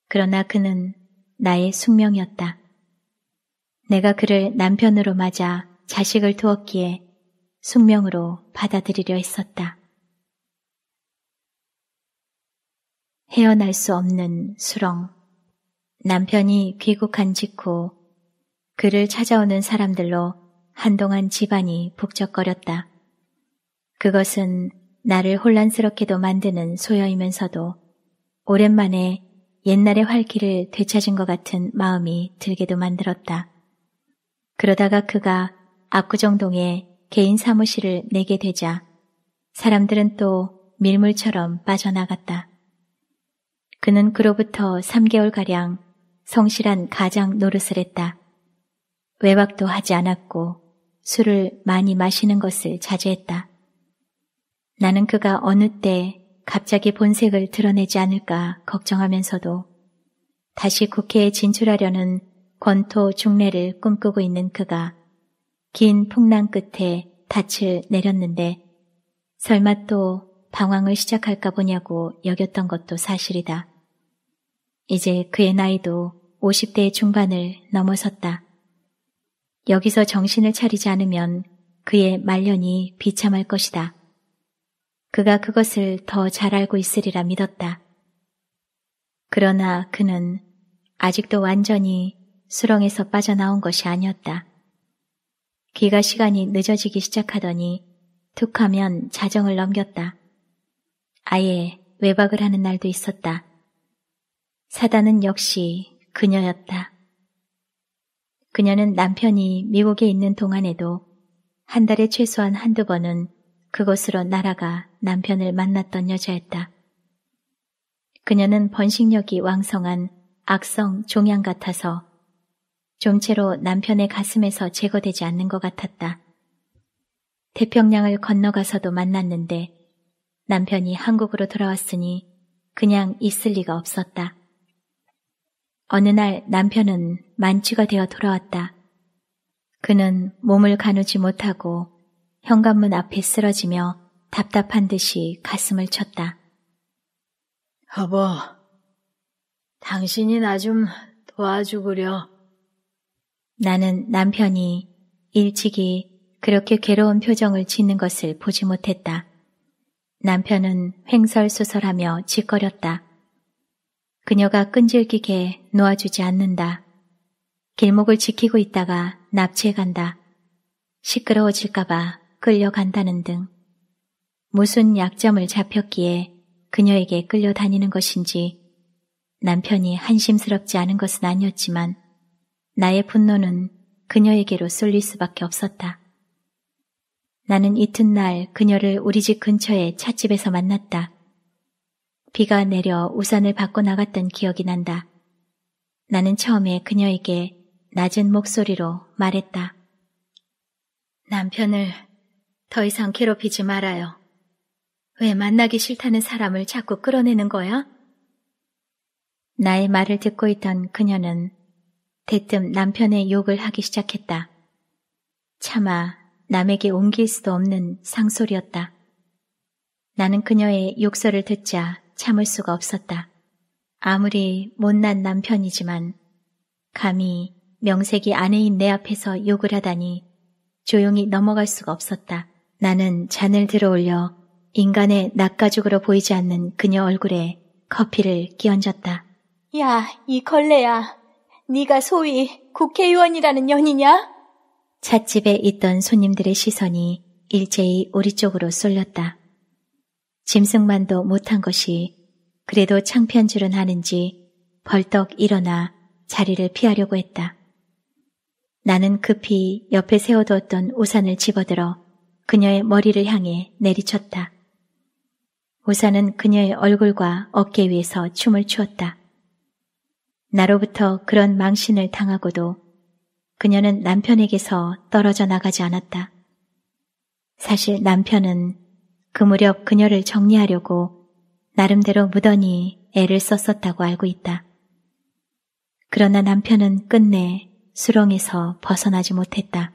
그러나 그는 나의 숙명이었다. 내가 그를 남편으로 맞아 자식을 두었기에 숙명으로 받아들이려 했었다. 헤어날 수 없는 수렁. 남편이 귀국한 직후 그를 찾아오는 사람들로 한동안 집안이 북적거렸다. 그것은 나를 혼란스럽게도 만드는 소여이면서도 오랜만에 옛날의 활기를 되찾은 것 같은 마음이 들게도 만들었다. 그러다가 그가 압구정동에 개인 사무실을 내게 되자 사람들은 또 밀물처럼 빠져나갔다. 그는 그로부터 3개월가량 성실한 가장 노릇을 했다. 외박도 하지 않았고 술을 많이 마시는 것을 자제했다. 나는 그가 어느 때 갑자기 본색을 드러내지 않을까 걱정하면서도 다시 국회에 진출하려는 권토 중례를 꿈꾸고 있는 그가 긴 풍랑 끝에 닻을 내렸는데 설마 또 방황을 시작할까 보냐고 여겼던 것도 사실이다. 이제 그의 나이도 50대 중반을 넘어섰다. 여기서 정신을 차리지 않으면 그의 말년이 비참할 것이다. 그가 그것을 더 잘 알고 있으리라 믿었다. 그러나 그는 아직도 완전히 수렁에서 빠져나온 것이 아니었다. 귀가 시간이 늦어지기 시작하더니 툭하면 자정을 넘겼다. 아예 외박을 하는 날도 있었다. 사단은 역시 그녀였다. 그녀는 남편이 미국에 있는 동안에도 한 달에 최소한 한두 번은 그곳으로 날아가 남편을 만났던 여자였다. 그녀는 번식력이 왕성한 악성 종양 같아서 좀채로 남편의 가슴에서 제거되지 않는 것 같았다. 태평양을 건너가서도 만났는데 남편이 한국으로 돌아왔으니 그냥 있을 리가 없었다. 어느 날 남편은 만취가 되어 돌아왔다. 그는 몸을 가누지 못하고 현관문 앞에 쓰러지며 답답한 듯이 가슴을 쳤다. 여보, 당신이 나 좀 도와주구려. 나는 남편이 일찍이 그렇게 괴로운 표정을 짓는 것을 보지 못했다. 남편은 횡설수설하며 짓거렸다. 그녀가 끈질기게 놓아주지 않는다. 길목을 지키고 있다가 납치해 간다. 시끄러워질까봐 끌려간다는 등. 무슨 약점을 잡혔기에 그녀에게 끌려다니는 것인지 남편이 한심스럽지 않은 것은 아니었지만 나의 분노는 그녀에게로 쏠릴 수밖에 없었다. 나는 이튿날 그녀를 우리 집 근처의 찻집에서 만났다. 비가 내려 우산을 받고 나갔던 기억이 난다. 나는 처음에 그녀에게 낮은 목소리로 말했다. 남편을 더 이상 괴롭히지 말아요. 왜 만나기 싫다는 사람을 자꾸 끌어내는 거야? 나의 말을 듣고 있던 그녀는 대뜸 남편의 욕을 하기 시작했다. 차마 남에게 옮길 수도 없는 상소리였다. 나는 그녀의 욕설을 듣자 참을 수가 없었다. 아무리 못난 남편이지만 감히 명색이 아내인 내 앞에서 욕을 하다니 조용히 넘어갈 수가 없었다. 나는 잔을 들어 올려 인간의 낯가죽으로 보이지 않는 그녀 얼굴에 커피를 끼얹었다. 야, 이 걸레야. 네가 소위 국회의원이라는 년이냐? 찻집에 있던 손님들의 시선이 일제히 우리 쪽으로 쏠렸다. 짐승만도 못한 것이 그래도 창피한줄은 하는지 벌떡 일어나 자리를 피하려고 했다. 나는 급히 옆에 세워두었던 우산을 집어들어 그녀의 머리를 향해 내리쳤다. 우산은 그녀의 얼굴과 어깨 위에서 춤을 추었다. 나로부터 그런 망신을 당하고도 그녀는 남편에게서 떨어져 나가지 않았다. 사실 남편은 그 무렵 그녀를 정리하려고 나름대로 무던히 애를 썼었다고 알고 있다. 그러나 남편은 끝내 수렁에서 벗어나지 못했다.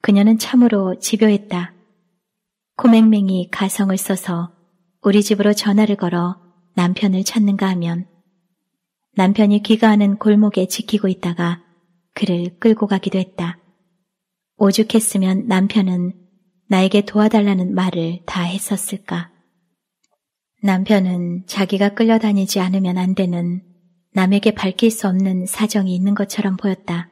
그녀는 참으로 집요했다. 코맹맹이 가성을 써서 우리 집으로 전화를 걸어 남편을 찾는가 하면 남편이 귀가하는 골목에 지키고 있다가 그를 끌고 가기도 했다. 오죽했으면 남편은 나에게 도와달라는 말을 다 했었을까. 남편은 자기가 끌려다니지 않으면 안 되는 남에게 밝힐 수 없는 사정이 있는 것처럼 보였다.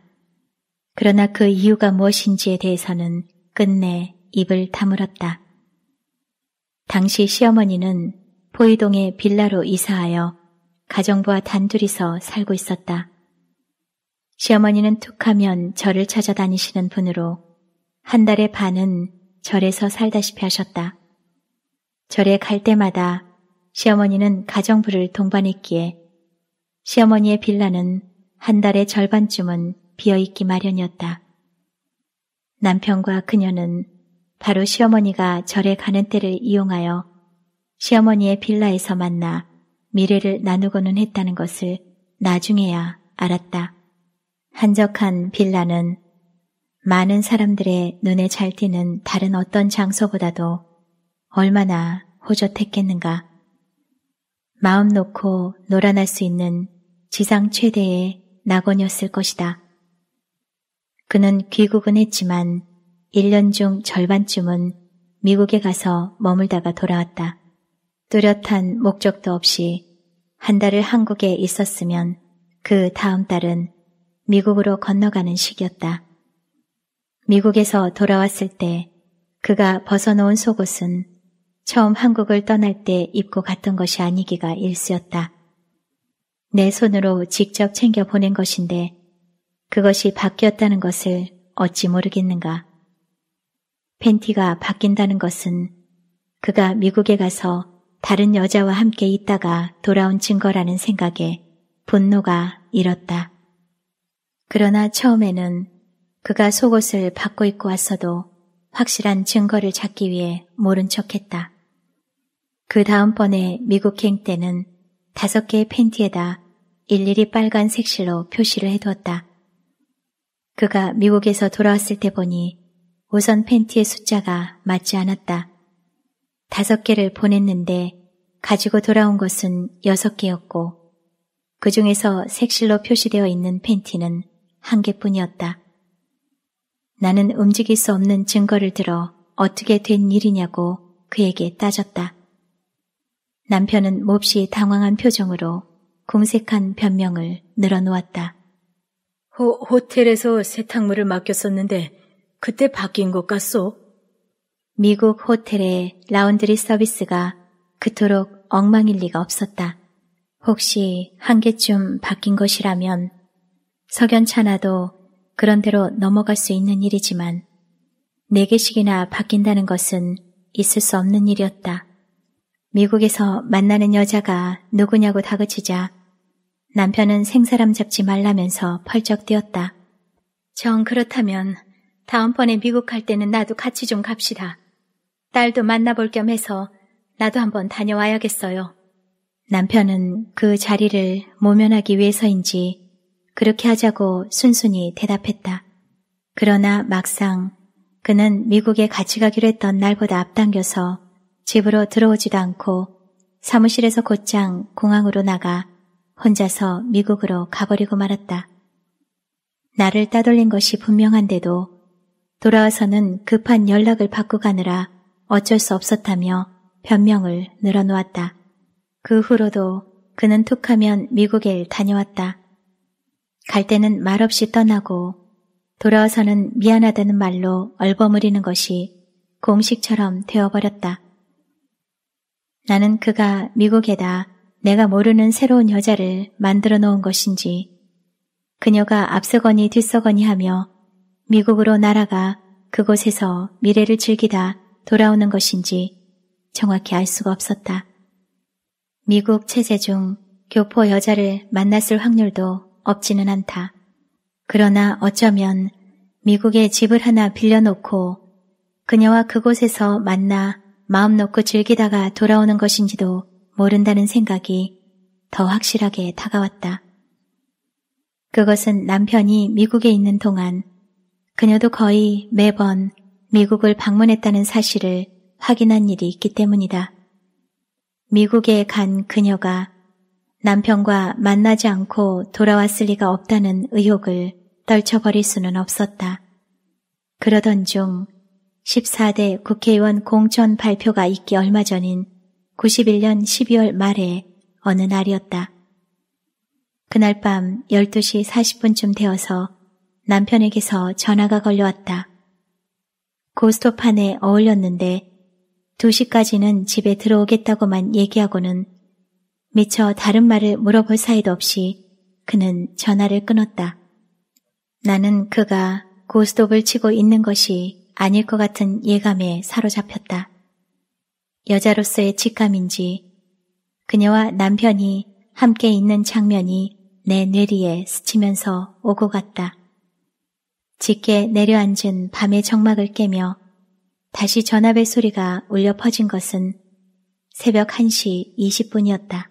그러나 그 이유가 무엇인지에 대해서는 끝내 입을 다물었다. 당시 시어머니는 포이동의 빌라로 이사하여 가정부와 단둘이서 살고 있었다. 시어머니는 툭하면 절을 찾아다니시는 분으로 한 달의 반은 절에서 살다시피 하셨다. 절에 갈 때마다 시어머니는 가정부를 동반했기에 시어머니의 빌라는 한 달의 절반쯤은 비어있기 마련이었다. 남편과 그녀는 바로 시어머니가 절에 가는 때를 이용하여 시어머니의 빌라에서 만나 미래를 나누고는 했다는 것을 나중에야 알았다. 한적한 빌라는 많은 사람들의 눈에 잘 띄는 다른 어떤 장소보다도 얼마나 호젓했겠는가. 마음 놓고 놀아날 수 있는 지상 최대의 낙원이었을 것이다. 그는 귀국은 했지만 1년 중 절반쯤은 미국에 가서 머물다가 돌아왔다. 뚜렷한 목적도 없이 한 달을 한국에 있었으면 그 다음 달은 미국으로 건너가는 시기였다. 미국에서 돌아왔을 때 그가 벗어놓은 속옷은 처음 한국을 떠날 때 입고 갔던 것이 아니기가 일쑤였다. 내 손으로 직접 챙겨 보낸 것인데 그것이 바뀌었다는 것을 어찌 모르겠는가. 팬티가 바뀐다는 것은 그가 미국에 가서 다른 여자와 함께 있다가 돌아온 증거라는 생각에 분노가 일었다. 그러나 처음에는 그가 속옷을 바꿔 입고 왔어도 확실한 증거를 찾기 위해 모른 척했다. 그 다음번에 미국행 때는 다섯 개의 팬티에다 일일이 빨간 색실로 표시를 해두었다. 그가 미국에서 돌아왔을 때 보니 우선 팬티의 숫자가 맞지 않았다. 다섯 개를 보냈는데 가지고 돌아온 것은 여섯 개였고 그 중에서 색실로 표시되어 있는 팬티는 한 개뿐이었다. 나는 움직일 수 없는 증거를 들어 어떻게 된 일이냐고 그에게 따졌다. 남편은 몹시 당황한 표정으로 궁색한 변명을 늘어놓았다. 호, 호텔에서 세탁물을 맡겼었는데 그때 바뀐 것 같소. 미국 호텔의 라운드리 서비스가 그토록 엉망일 리가 없었다. 혹시 한 개쯤 바뀐 것이라면 석연차나도 그런대로 넘어갈 수 있는 일이지만 네 개씩이나 바뀐다는 것은 있을 수 없는 일이었다. 미국에서 만나는 여자가 누구냐고 다그치자 남편은 생사람 잡지 말라면서 펄쩍 뛰었다. 정 그렇다면 다음번에 미국 갈 때는 나도 같이 좀 갑시다. 딸도 만나볼 겸 해서 나도 한번 다녀와야겠어요. 남편은 그 자리를 모면하기 위해서인지 그렇게 하자고 순순히 대답했다. 그러나 막상 그는 미국에 같이 가기로 했던 날보다 앞당겨서 집으로 들어오지도 않고 사무실에서 곧장 공항으로 나가 혼자서 미국으로 가버리고 말았다. 나를 따돌린 것이 분명한데도 돌아와서는 급한 연락을 받고 가느라 어쩔 수 없었다며 변명을 늘어놓았다. 그 후로도 그는 툭하면 미국에 다녀왔다. 갈 때는 말없이 떠나고 돌아와서는 미안하다는 말로 얼버무리는 것이 공식처럼 되어버렸다. 나는 그가 미국에다 내가 모르는 새로운 여자를 만들어 놓은 것인지 그녀가 앞서거니 뒤서거니 하며 미국으로 날아가 그곳에서 미래를 즐기다 돌아오는 것인지 정확히 알 수가 없었다. 미국 체제 중 교포 여자를 만났을 확률도 없지는 않다. 그러나 어쩌면 미국에 집을 하나 빌려놓고 그녀와 그곳에서 만나 마음 놓고 즐기다가 돌아오는 것인지도 모른다는 생각이 더 확실하게 다가왔다. 그것은 남편이 미국에 있는 동안 그녀도 거의 매번 미국을 방문했다는 사실을 확인한 일이 있기 때문이다. 미국에 간 그녀가 남편과 만나지 않고 돌아왔을 리가 없다는 의혹을 떨쳐버릴 수는 없었다. 그러던 중 14대 국회의원 공천 발표가 있기 얼마 전인 91년 12월 말에 어느 날이었다. 그날 밤 12시 40분쯤 되어서 남편에게서 전화가 걸려왔다. 고스톱판에 어울렸는데 2시까지는 집에 들어오겠다고만 얘기하고는 미처 다른 말을 물어볼 사이도 없이 그는 전화를 끊었다. 나는 그가 고스톱을 치고 있는 것이 아닐 것 같은 예감에 사로잡혔다. 여자로서의 직감인지 그녀와 남편이 함께 있는 장면이 내 뇌리에 스치면서 오고 갔다. 짙게 내려앉은 밤의 정막을 깨며 다시 전압의 소리가 울려 퍼진 것은 새벽 1시 20분이었다.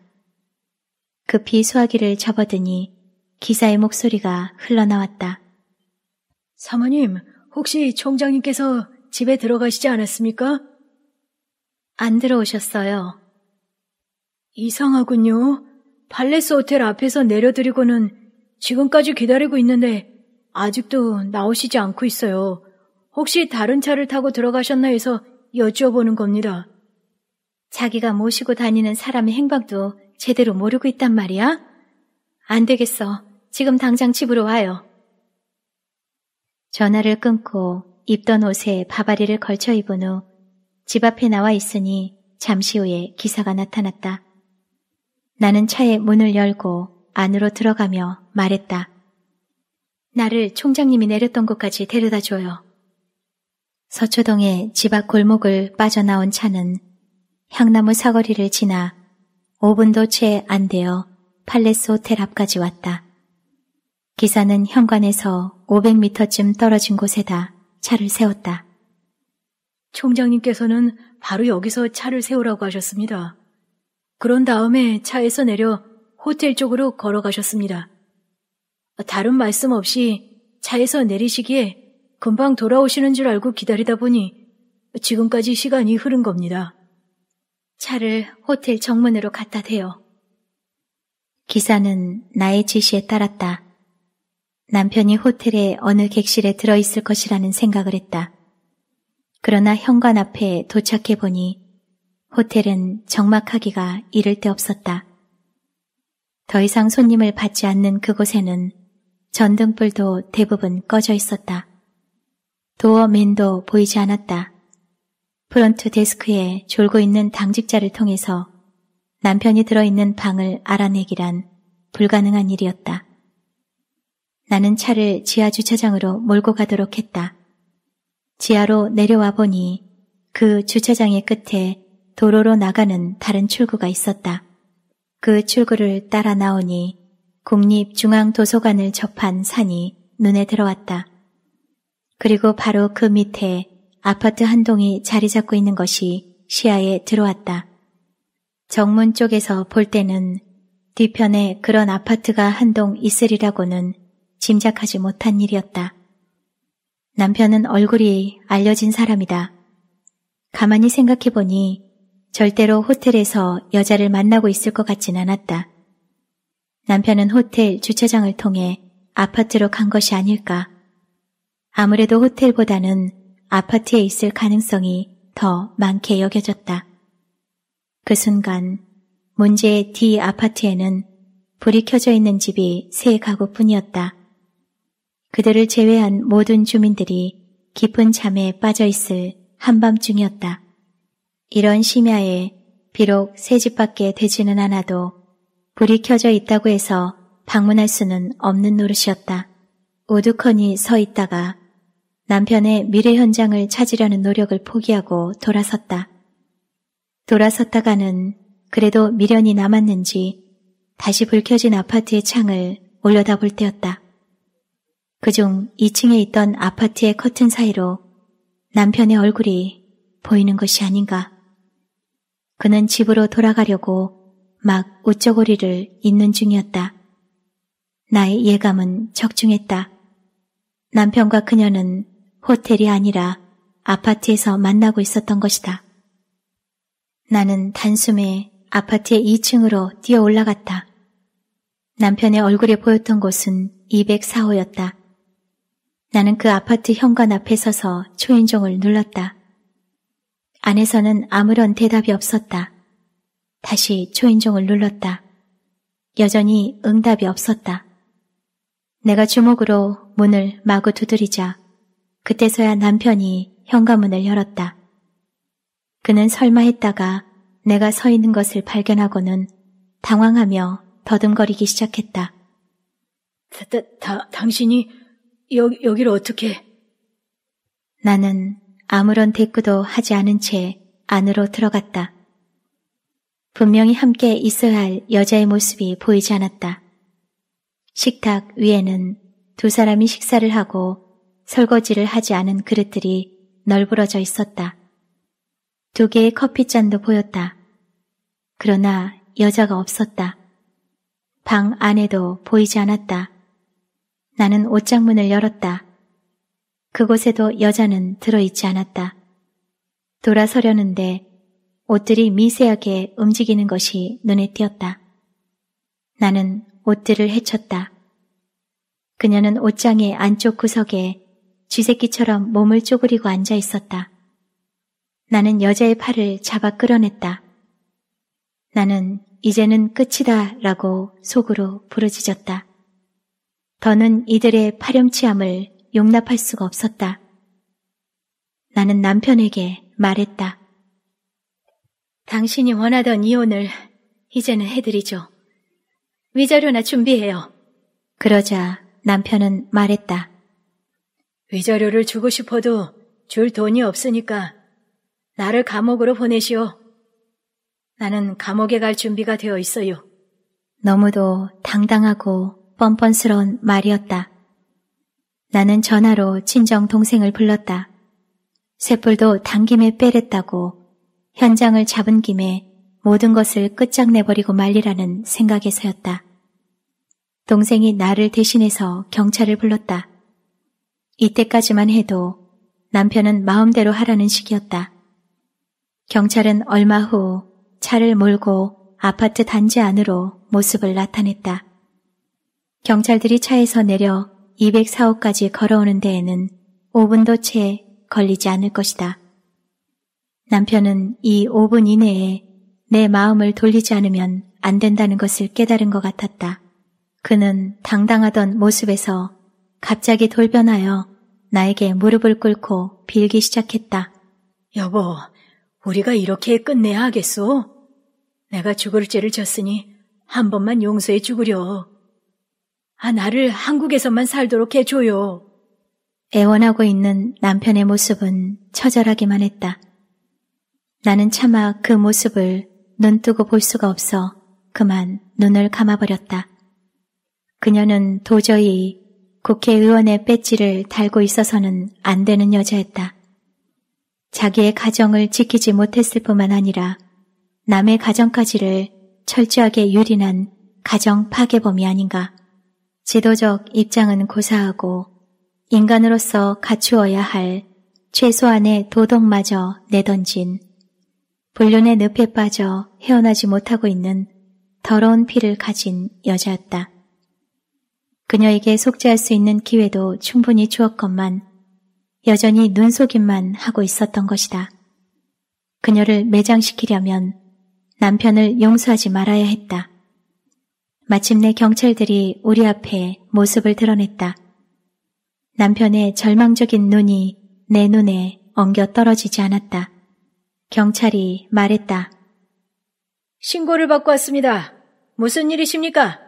급히 수화기를 접어드니 기사의 목소리가 흘러나왔다. 사모님, 혹시 총장님께서 집에 들어가시지 않았습니까? 안 들어오셨어요. 이상하군요. 팔레스 호텔 앞에서 내려드리고는 지금까지 기다리고 있는데 아직도 나오시지 않고 있어요. 혹시 다른 차를 타고 들어가셨나 해서 여쭈어보는 겁니다. 자기가 모시고 다니는 사람의 행방도 제대로 모르고 있단 말이야? 안 되겠어. 지금 당장 집으로 와요. 전화를 끊고 입던 옷에 바바리를 걸쳐 입은 후 집 앞에 나와 있으니 잠시 후에 기사가 나타났다. 나는 차의 문을 열고 안으로 들어가며 말했다. 나를 총장님이 내렸던 곳까지 데려다 줘요. 서초동의 집 앞 골목을 빠져나온 차는 향나무 사거리를 지나 5분도 채 안 되어 팔레스 호텔 앞까지 왔다. 기사는 현관에서 500m쯤 떨어진 곳에다 차를 세웠다. 총장님께서는 바로 여기서 차를 세우라고 하셨습니다. 그런 다음에 차에서 내려 호텔 쪽으로 걸어가셨습니다. 다른 말씀 없이 차에서 내리시기에 금방 돌아오시는 줄 알고 기다리다 보니 지금까지 시간이 흐른 겁니다. 차를 호텔 정문으로 갖다 대요. 기사는 나의 지시에 따랐다. 남편이 호텔의 어느 객실에 들어있을 것이라는 생각을 했다. 그러나 현관 앞에 도착해 보니 호텔은 적막하기가 이를 데 없었다. 더 이상 손님을 받지 않는 그곳에는 전등불도 대부분 꺼져 있었다. 도어맨도 보이지 않았다. 프런트 데스크에 졸고 있는 당직자를 통해서 남편이 들어있는 방을 알아내기란 불가능한 일이었다. 나는 차를 지하 주차장으로 몰고 가도록 했다. 지하로 내려와 보니 그 주차장의 끝에 도로로 나가는 다른 출구가 있었다. 그 출구를 따라 나오니 국립중앙도서관을 접한 산이 눈에 들어왔다. 그리고 바로 그 밑에 아파트 한 동이 자리 잡고 있는 것이 시야에 들어왔다. 정문 쪽에서 볼 때는 뒤편에 그런 아파트가 한 동 있으리라고는 짐작하지 못한 일이었다. 남편은 얼굴이 알려진 사람이다. 가만히 생각해보니 절대로 호텔에서 여자를 만나고 있을 것 같진 않았다. 남편은 호텔 주차장을 통해 아파트로 간 것이 아닐까. 아무래도 호텔보다는 아파트에 있을 가능성이 더 많게 여겨졌다. 그 순간 문제의 D 아파트에는 불이 켜져 있는 집이 세 가구뿐이었다. 그들을 제외한 모든 주민들이 깊은 잠에 빠져 있을 한밤중이었다. 이런 심야에 비록 새집 밖에 되지는 않아도 불이 켜져 있다고 해서 방문할 수는 없는 노릇이었다. 오두커니 서 있다가 남편의 미래 현장을 찾으려는 노력을 포기하고 돌아섰다. 돌아섰다가는 그래도 미련이 남았는지 다시 불 켜진 아파트의 창을 올려다볼 때였다. 그 중 2층에 있던 아파트의 커튼 사이로 남편의 얼굴이 보이는 것이 아닌가. 그는 집으로 돌아가려고 막우저고리를 잇는 중이었다. 나의 예감은 적중했다. 남편과 그녀는 호텔이 아니라 아파트에서 만나고 있었던 것이다. 나는 단숨에 아파트의 2층으로 뛰어 올라갔다. 남편의 얼굴에 보였던 곳은 204호였다. 나는 그 아파트 현관 앞에 서서 초인종을 눌렀다. 안에서는 아무런 대답이 없었다. 다시 초인종을 눌렀다. 여전히 응답이 없었다. 내가 주먹으로 문을 마구 두드리자 그때서야 남편이 현관문을 열었다. 그는 설마 했다가 내가 서 있는 것을 발견하고는 당황하며 더듬거리기 시작했다. 다, 다, 다 당신이 여, 여기를 어떻게... 나는 아무런 대꾸도 하지 않은 채 안으로 들어갔다. 분명히 함께 있어야 할 여자의 모습이 보이지 않았다. 식탁 위에는 두 사람이 식사를 하고 설거지를 하지 않은 그릇들이 널브러져 있었다. 두 개의 커피잔도 보였다. 그러나 여자가 없었다. 방 안에도 보이지 않았다. 나는 옷장문을 열었다. 그곳에도 여자는 들어있지 않았다. 돌아서려는데 옷들이 미세하게 움직이는 것이 눈에 띄었다. 나는 옷들을 헤쳤다. 그녀는 옷장의 안쪽 구석에 쥐새끼처럼 몸을 쪼그리고 앉아 있었다. 나는 여자의 팔을 잡아 끌어냈다. 나는 이제는 끝이다 라고 속으로 부르짖었다. 더는 이들의 파렴치함을 용납할 수가 없었다. 나는 남편에게 말했다. 당신이 원하던 이혼을 이제는 해드리죠. 위자료나 준비해요. 그러자 남편은 말했다. 위자료를 주고 싶어도 줄 돈이 없으니까 나를 감옥으로 보내시오. 나는 감옥에 갈 준비가 되어 있어요. 너무도 당당하고 뻔뻔스러운 말이었다. 나는 전화로 친정 동생을 불렀다. 쇳불도 당김에 빼랬다고 현장을 잡은 김에 모든 것을 끝장내버리고 말리라는 생각에서였다. 동생이 나를 대신해서 경찰을 불렀다. 이때까지만 해도 남편은 마음대로 하라는 식이었다. 경찰은 얼마 후 차를 몰고 아파트 단지 안으로 모습을 나타냈다. 경찰들이 차에서 내려 204호까지 걸어오는 데에는 5분도 채 걸리지 않을 것이다. 남편은 이 5분 이내에 내 마음을 돌리지 않으면 안 된다는 것을 깨달은 것 같았다. 그는 당당하던 모습에서 갑자기 돌변하여 나에게 무릎을 꿇고 빌기 시작했다. 여보, 우리가 이렇게 끝내야 하겠소? 내가 죽을 죄를 졌으니 한 번만 용서해 죽으려 아, 나를 한국에서만 살도록 해줘요. 애원하고 있는 남편의 모습은 처절하기만 했다. 나는 차마 그 모습을 눈뜨고 볼 수가 없어 그만 눈을 감아버렸다. 그녀는 도저히 국회의원의 배지를 달고 있어서는 안 되는 여자였다. 자기의 가정을 지키지 못했을 뿐만 아니라 남의 가정까지를 철저하게 유린한 가정 파괴범이 아닌가. 지도적 입장은 고사하고 인간으로서 갖추어야 할 최소한의 도덕마저 내던진 불륜의 늪에 빠져 헤어나지 못하고 있는 더러운 피를 가진 여자였다. 그녀에게 속죄할 수 있는 기회도 충분히 주었건만 여전히 눈속임만 하고 있었던 것이다. 그녀를 매장시키려면 남편을 용서하지 말아야 했다. 마침내 경찰들이 우리 앞에 모습을 드러냈다. 남편의 절망적인 눈이 내 눈에 엉겨 떨어지지 않았다. 경찰이 말했다. 신고를 받고 왔습니다. 무슨 일이십니까?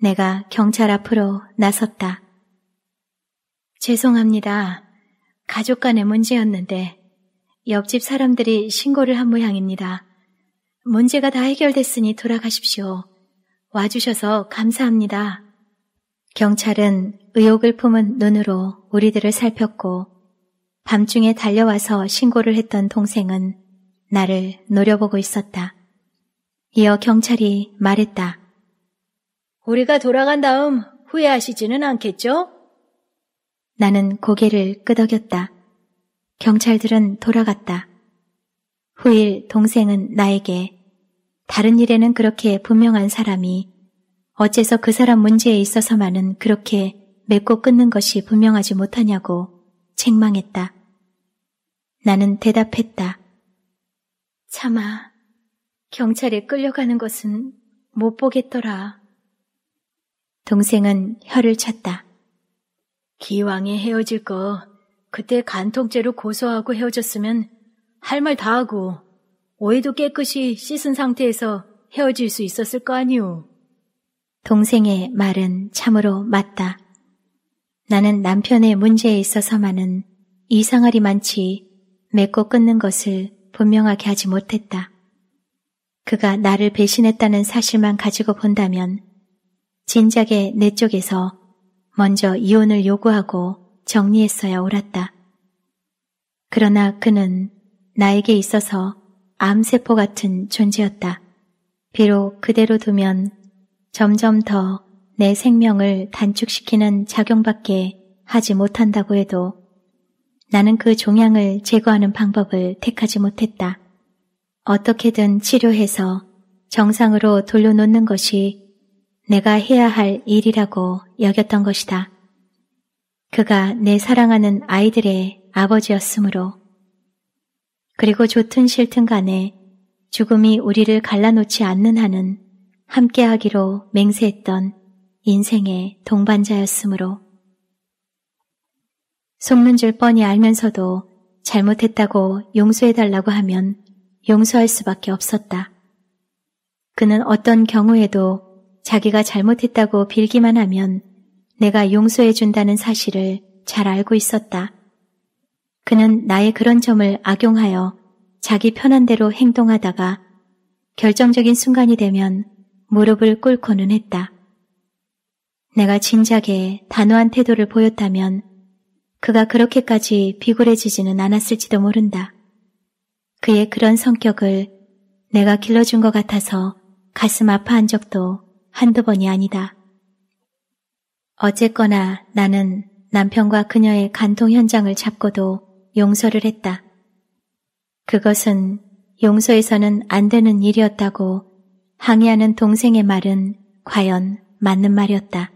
내가 경찰 앞으로 나섰다. 죄송합니다. 가족 간의 문제였는데 옆집 사람들이 신고를 한 모양입니다. 문제가 다 해결됐으니 돌아가십시오. 와주셔서 감사합니다. 경찰은 의혹을 품은 눈으로 우리들을 살폈고 밤중에 달려와서 신고를 했던 동생은 나를 노려보고 있었다. 이어 경찰이 말했다. 우리가 돌아간 다음 후회하시지는 않겠죠? 나는 고개를 끄덕였다. 경찰들은 돌아갔다. 후일 동생은 나에게 다른 일에는 그렇게 분명한 사람이 어째서 그 사람 문제에 있어서만은 그렇게 맺고 끊는 것이 분명하지 못하냐고 책망했다. 나는 대답했다. 차마 경찰에 끌려가는 것은 못 보겠더라. 동생은 혀를 찼다. 기왕에 헤어질 거 그때 간통죄로 고소하고 헤어졌으면 할 말 다 하고 오해도 깨끗이 씻은 상태에서 헤어질 수 있었을 거 아니오. 동생의 말은 참으로 맞다. 나는 남편의 문제에 있어서만은 이상하리 많지 맺고 끊는 것을 분명하게 하지 못했다. 그가 나를 배신했다는 사실만 가지고 본다면 진작에 내 쪽에서 먼저 이혼을 요구하고 정리했어야 옳았다. 그러나 그는 나에게 있어서 암세포 같은 존재였다. 비록 그대로 두면 점점 더 내 생명을 단축시키는 작용밖에 하지 못한다고 해도 나는 그 종양을 제거하는 방법을 택하지 못했다. 어떻게든 치료해서 정상으로 돌려놓는 것이 내가 해야 할 일이라고 여겼던 것이다. 그가 내 사랑하는 아이들의 아버지였으므로. 그리고 좋든 싫든 간에 죽음이 우리를 갈라놓지 않는 한은 함께하기로 맹세했던 인생의 동반자였으므로. 속는 줄 뻔히 알면서도 잘못했다고 용서해달라고 하면 용서할 수밖에 없었다. 그는 어떤 경우에도 자기가 잘못했다고 빌기만 하면 내가 용서해준다는 사실을 잘 알고 있었다. 그는 나의 그런 점을 악용하여 자기 편한 대로 행동하다가 결정적인 순간이 되면 무릎을 꿇고는 했다. 내가 진작에 단호한 태도를 보였다면 그가 그렇게까지 비굴해지지는 않았을지도 모른다. 그의 그런 성격을 내가 길러준 것 같아서 가슴 아파한 적도 한두 번이 아니다. 어쨌거나 나는 남편과 그녀의 간통 현장을 잡고도 용서를 했다. 그것은 용서해서는 안 되는 일이었다고 항의하는 동생의 말은 과연 맞는 말이었다.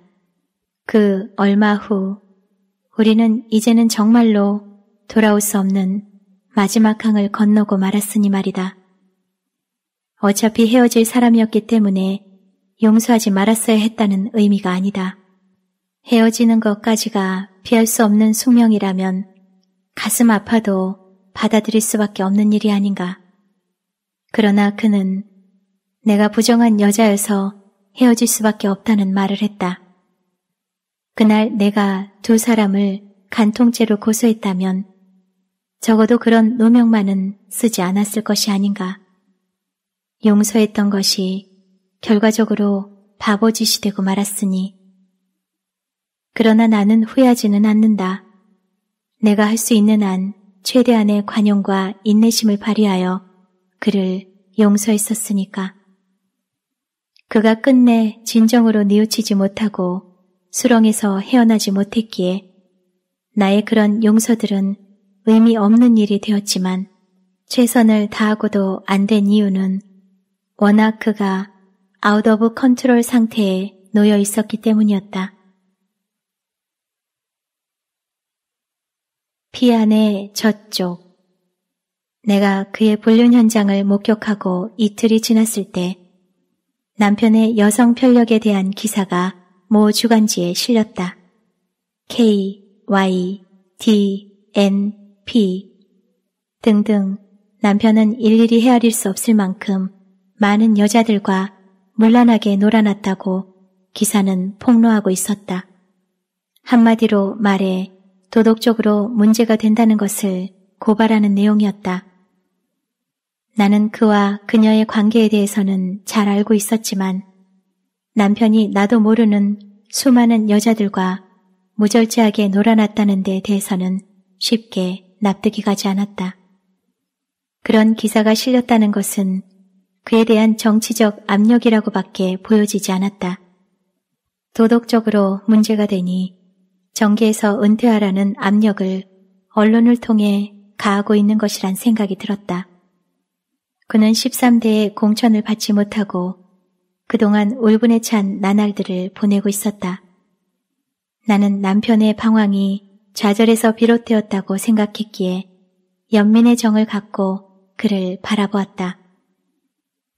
그 얼마 후 우리는 이제는 정말로 돌아올 수 없는 마지막 항을 건너고 말았으니 말이다. 어차피 헤어질 사람이었기 때문에 용서하지 말았어야 했다는 의미가 아니다. 헤어지는 것까지가 피할 수 없는 숙명이라면 가슴 아파도 받아들일 수밖에 없는 일이 아닌가. 그러나 그는 내가 부정한 여자여서 헤어질 수밖에 없다는 말을 했다. 그날 내가 두 사람을 간통죄로 고소했다면 적어도 그런 노명만은 쓰지 않았을 것이 아닌가. 용서했던 것이 결과적으로 바보짓이 되고 말았으니. 그러나 나는 후회하지는 않는다. 내가 할 수 있는 한 최대한의 관용과 인내심을 발휘하여 그를 용서했었으니까. 그가 끝내 진정으로 뉘우치지 못하고 수렁에서 헤어나지 못했기에 나의 그런 용서들은 의미 없는 일이 되었지만 최선을 다하고도 안 된 이유는 워낙 그가 아웃 오브 컨트롤 상태에 놓여 있었기 때문이었다. 피안의 저쪽 내가 그의 불륜 현장을 목격하고 이틀이 지났을 때 남편의 여성 편력에 대한 기사가 모 주간지에 실렸다. K, Y, D, N, P 등등 남편은 일일이 헤아릴 수 없을 만큼 많은 여자들과 물란하게 놀아났다고 기사는 폭로하고 있었다. 한마디로 말해 도덕적으로 문제가 된다는 것을 고발하는 내용이었다. 나는 그와 그녀의 관계에 대해서는 잘 알고 있었지만 남편이 나도 모르는 수많은 여자들과 무절제하게 놀아났다는 데 대해서는 쉽게 납득이 가지 않았다. 그런 기사가 실렸다는 것은 그에 대한 정치적 압력이라고 밖에 보여지지 않았다. 도덕적으로 문제가 되니 정계에서 은퇴하라는 압력을 언론을 통해 가하고 있는 것이란 생각이 들었다. 그는 13대의 공천을 받지 못하고 그동안 울분에 찬 나날들을 보내고 있었다. 나는 남편의 방황이 좌절에서 비롯되었다고 생각했기에 연민의 정을 갖고 그를 바라보았다.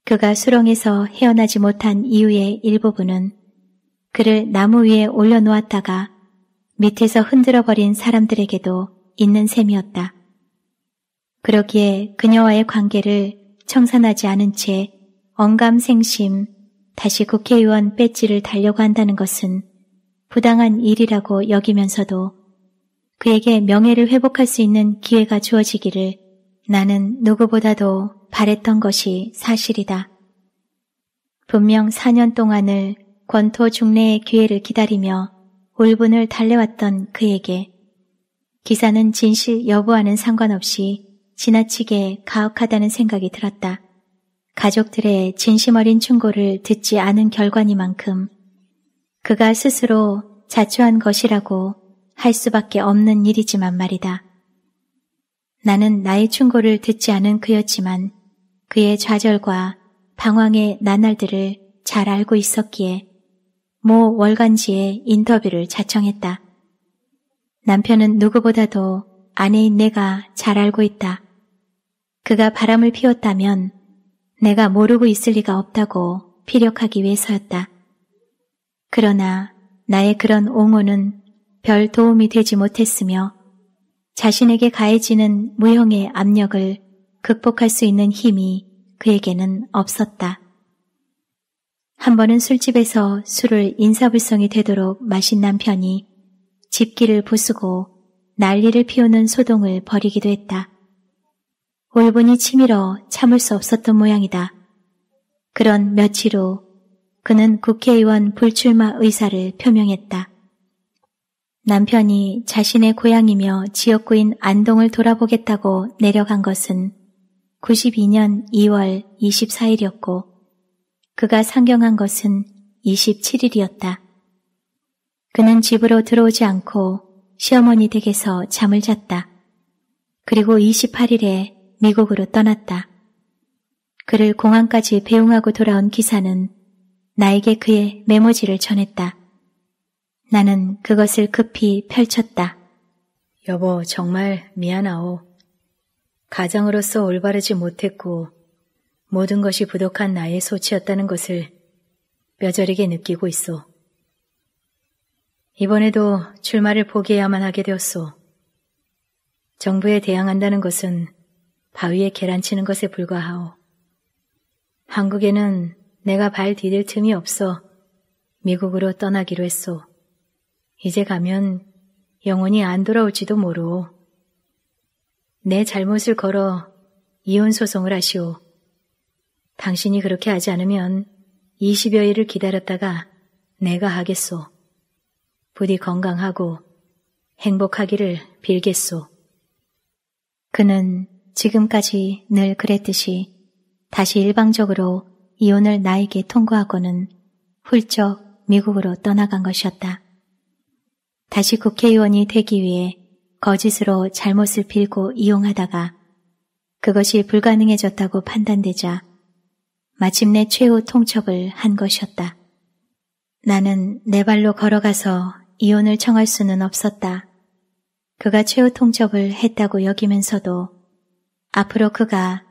그가 수렁에서 헤어나지 못한 이유의 일부분은 그를 나무 위에 올려놓았다가 밑에서 흔들어버린 사람들에게도 있는 셈이었다. 그러기에 그녀와의 관계를 청산하지 않은 채 언감생심 다시 국회의원 배지를 달려고 한다는 것은 부당한 일이라고 여기면서도 그에게 명예를 회복할 수 있는 기회가 주어지기를 나는 누구보다도 바랬던 것이 사실이다. 분명 4년 동안을 권토 중례의 기회를 기다리며 울분을 달래왔던 그에게 기사는 진실 여부와는 상관없이 지나치게 가혹하다는 생각이 들었다. 가족들의 진심 어린 충고를 듣지 않은 결과니만큼 그가 스스로 자초한 것이라고 할 수밖에 없는 일이지만 말이다. 나는 나의 충고를 듣지 않은 그였지만 그의 좌절과 방황의 나날들을 잘 알고 있었기에 모 월간지에 인터뷰를 자청했다. 남편은 누구보다도 아내인 내가 잘 알고 있다. 그가 바람을 피웠다면 내가 모르고 있을 리가 없다고 피력하기 위해서였다. 그러나 나의 그런 옹호는 별 도움이 되지 못했으며 자신에게 가해지는 무형의 압력을 극복할 수 있는 힘이 그에게는 없었다. 한 번은 술집에서 술을 인사불성이 되도록 마신 남편이 집기를 부수고 난리를 피우는 소동을 벌이기도 했다. 울분이 치밀어 참을 수 없었던 모양이다. 그런 며칠 후 그는 국회의원 불출마 의사를 표명했다. 남편이 자신의 고향이며 지역구인 안동을 돌아보겠다고 내려간 것은 92년 2월 24일이었고 그가 상경한 것은 27일이었다. 그는 집으로 들어오지 않고 시어머니 댁에서 잠을 잤다. 그리고 28일에 미국으로 떠났다. 그를 공항까지 배웅하고 돌아온 기사는 나에게 그의 메모지를 전했다. 나는 그것을 급히 펼쳤다. 여보, 정말 미안하오. 가장으로서 올바르지 못했고 모든 것이 부족한 나의 소치였다는 것을 뼈저리게 느끼고 있어. 이번에도 출마를 포기해야만 하게 되었소. 정부에 대항한다는 것은 바위에 계란 치는 것에 불과하오. 한국에는 내가 발 디딜 틈이 없어 미국으로 떠나기로 했소. 이제 가면 영원히 안 돌아올지도 모르오. 내 잘못을 걸어 이혼 소송을 하시오. 당신이 그렇게 하지 않으면 20여일을 기다렸다가 내가 하겠소. 부디 건강하고 행복하기를 빌겠소. 그는 지금까지 늘 그랬듯이 다시 일방적으로 이혼을 나에게 통과하고는 훌쩍 미국으로 떠나간 것이었다. 다시 국회의원이 되기 위해 거짓으로 잘못을 빌고 이용하다가 그것이 불가능해졌다고 판단되자 마침내 최후 통첩을 한 것이었다. 나는 내 발로 걸어가서 이혼을 청할 수는 없었다. 그가 최후 통첩을 했다고 여기면서도 앞으로 그가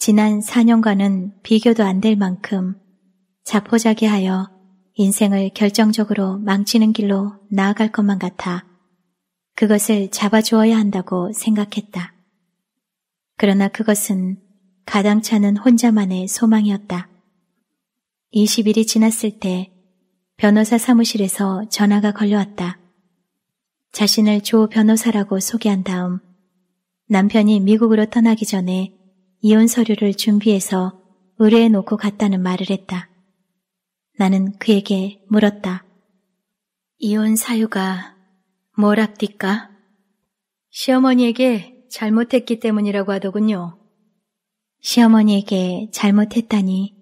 지난 4년과는 비교도 안 될 만큼 자포자기하여 인생을 결정적으로 망치는 길로 나아갈 것만 같아 그것을 잡아주어야 한다고 생각했다. 그러나 그것은 가당차는 혼자만의 소망이었다. 20일이 지났을 때 변호사 사무실에서 전화가 걸려왔다. 자신을 조 변호사라고 소개한 다음 남편이 미국으로 떠나기 전에 이혼 서류를 준비해서 의뢰해 놓고 갔다는 말을 했다. 나는 그에게 물었다. 이혼 사유가 뭐랍디까 시어머니에게 잘못했기 때문이라고 하더군요. 시어머니에게 잘못했다니.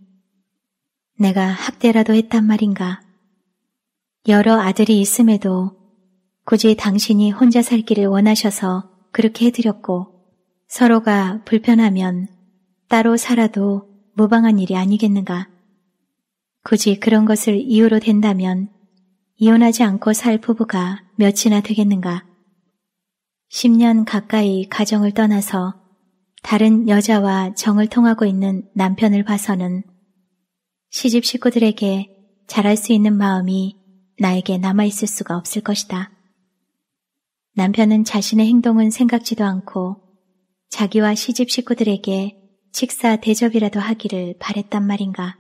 내가 학대라도 했단 말인가. 여러 아들이 있음에도 굳이 당신이 혼자 살기를 원하셔서 그렇게 해드렸고 서로가 불편하면 따로 살아도 무방한 일이 아니겠는가. 굳이 그런 것을 이유로 된다면 이혼하지 않고 살 부부가 몇이나 되겠는가. 10년 가까이 가정을 떠나서 다른 여자와 정을 통하고 있는 남편을 봐서는 시집 식구들에게 잘할 수 있는 마음이 나에게 남아있을 수가 없을 것이다. 남편은 자신의 행동은 생각지도 않고 자기와 시집 식구들에게 식사 대접이라도 하기를 바랬단 말인가.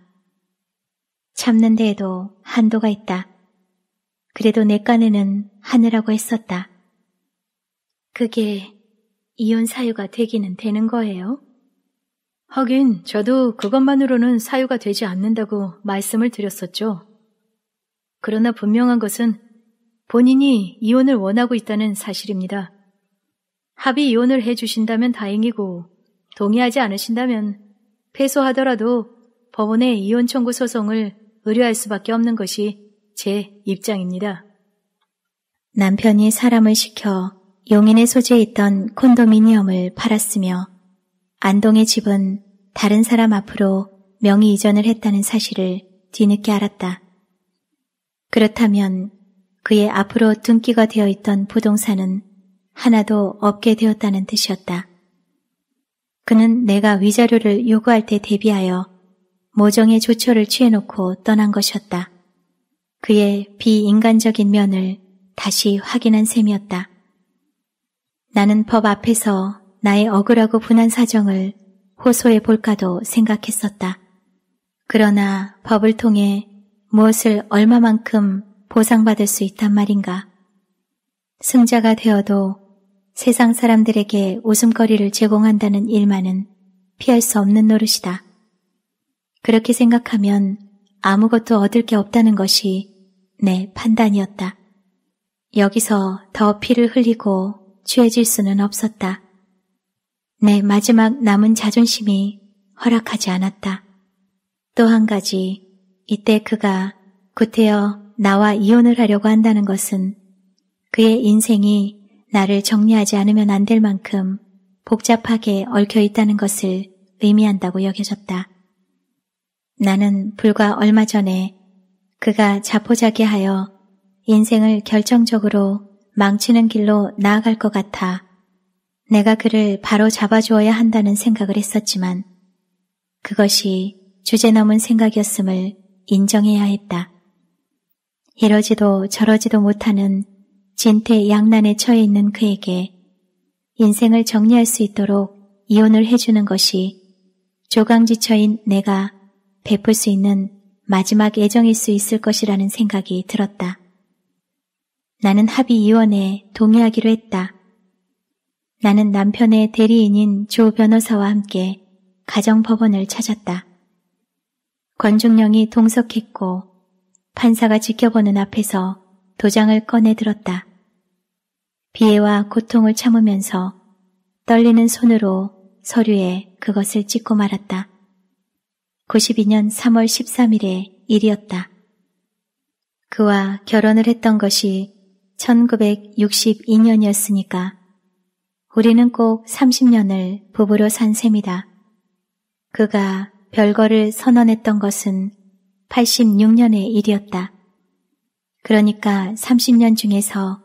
참는 데에도 한도가 있다. 그래도 내깐내는 하느라고 했었다. 그게 이혼 사유가 되기는 되는 거예요? 하긴 저도 그것만으로는 사유가 되지 않는다고 말씀을 드렸었죠. 그러나 분명한 것은 본인이 이혼을 원하고 있다는 사실입니다. 합의 이혼을 해주신다면 다행이고 동의하지 않으신다면 패소하더라도 법원에 이혼 청구 소송을 의뢰할 수밖에 없는 것이 제 입장입니다. 남편이 사람을 시켜 용인에 소재해 있던 콘도미니엄을 팔았으며 안동의 집은 다른 사람 앞으로 명의 이전을 했다는 사실을 뒤늦게 알았다. 그렇다면 그의 앞으로 등기가 되어 있던 부동산은 하나도 없게 되었다는 뜻이었다. 그는 내가 위자료를 요구할 때 대비하여 모종의 조처를 취해놓고 떠난 것이었다. 그의 비인간적인 면을 다시 확인한 셈이었다. 나는 법 앞에서 나의 억울하고 분한 사정을 호소해 볼까도 생각했었다. 그러나 법을 통해 무엇을 얼마만큼 보상받을 수 있단 말인가. 승자가 되어도 세상 사람들에게 웃음거리를 제공한다는 일만은 피할 수 없는 노릇이다. 그렇게 생각하면 아무것도 얻을 게 없다는 것이 내 판단이었다. 여기서 더 피를 흘리고 취해질 수는 없었다. 내 마지막 남은 자존심이 허락하지 않았다. 또 한 가지, 이때 그가 구태여 나와 이혼을 하려고 한다는 것은 그의 인생이 나를 정리하지 않으면 안 될 만큼 복잡하게 얽혀 있다는 것을 의미한다고 여겨졌다. 나는 불과 얼마 전에 그가 자포자기하여 인생을 결정적으로 망치는 길로 나아갈 것 같아 내가 그를 바로 잡아주어야 한다는 생각을 했었지만 그것이 주제 넘은 생각이었음을 인정해야 했다. 이러지도 저러지도 못하는 진퇴 양난에 처해 있는 그에게 인생을 정리할 수 있도록 이혼을 해주는 것이 조강지처인 내가 베풀 수 있는 마지막 애정일 수 있을 것이라는 생각이 들었다. 나는 합의위원회에 동의하기로 했다. 나는 남편의 대리인인 조 변호사와 함께 가정법원을 찾았다. 권중령이 동석했고 판사가 지켜보는 앞에서 도장을 꺼내 들었다. 비애와 고통을 참으면서 떨리는 손으로 서류에 그것을 찍고 말았다. 92년 3월 13일의 일이었다. 그와 결혼을 했던 것이 1962년이었으니까 우리는 꼭 30년을 부부로 산 셈이다. 그가 별거를 선언했던 것은 86년의 일이었다. 그러니까 30년 중에서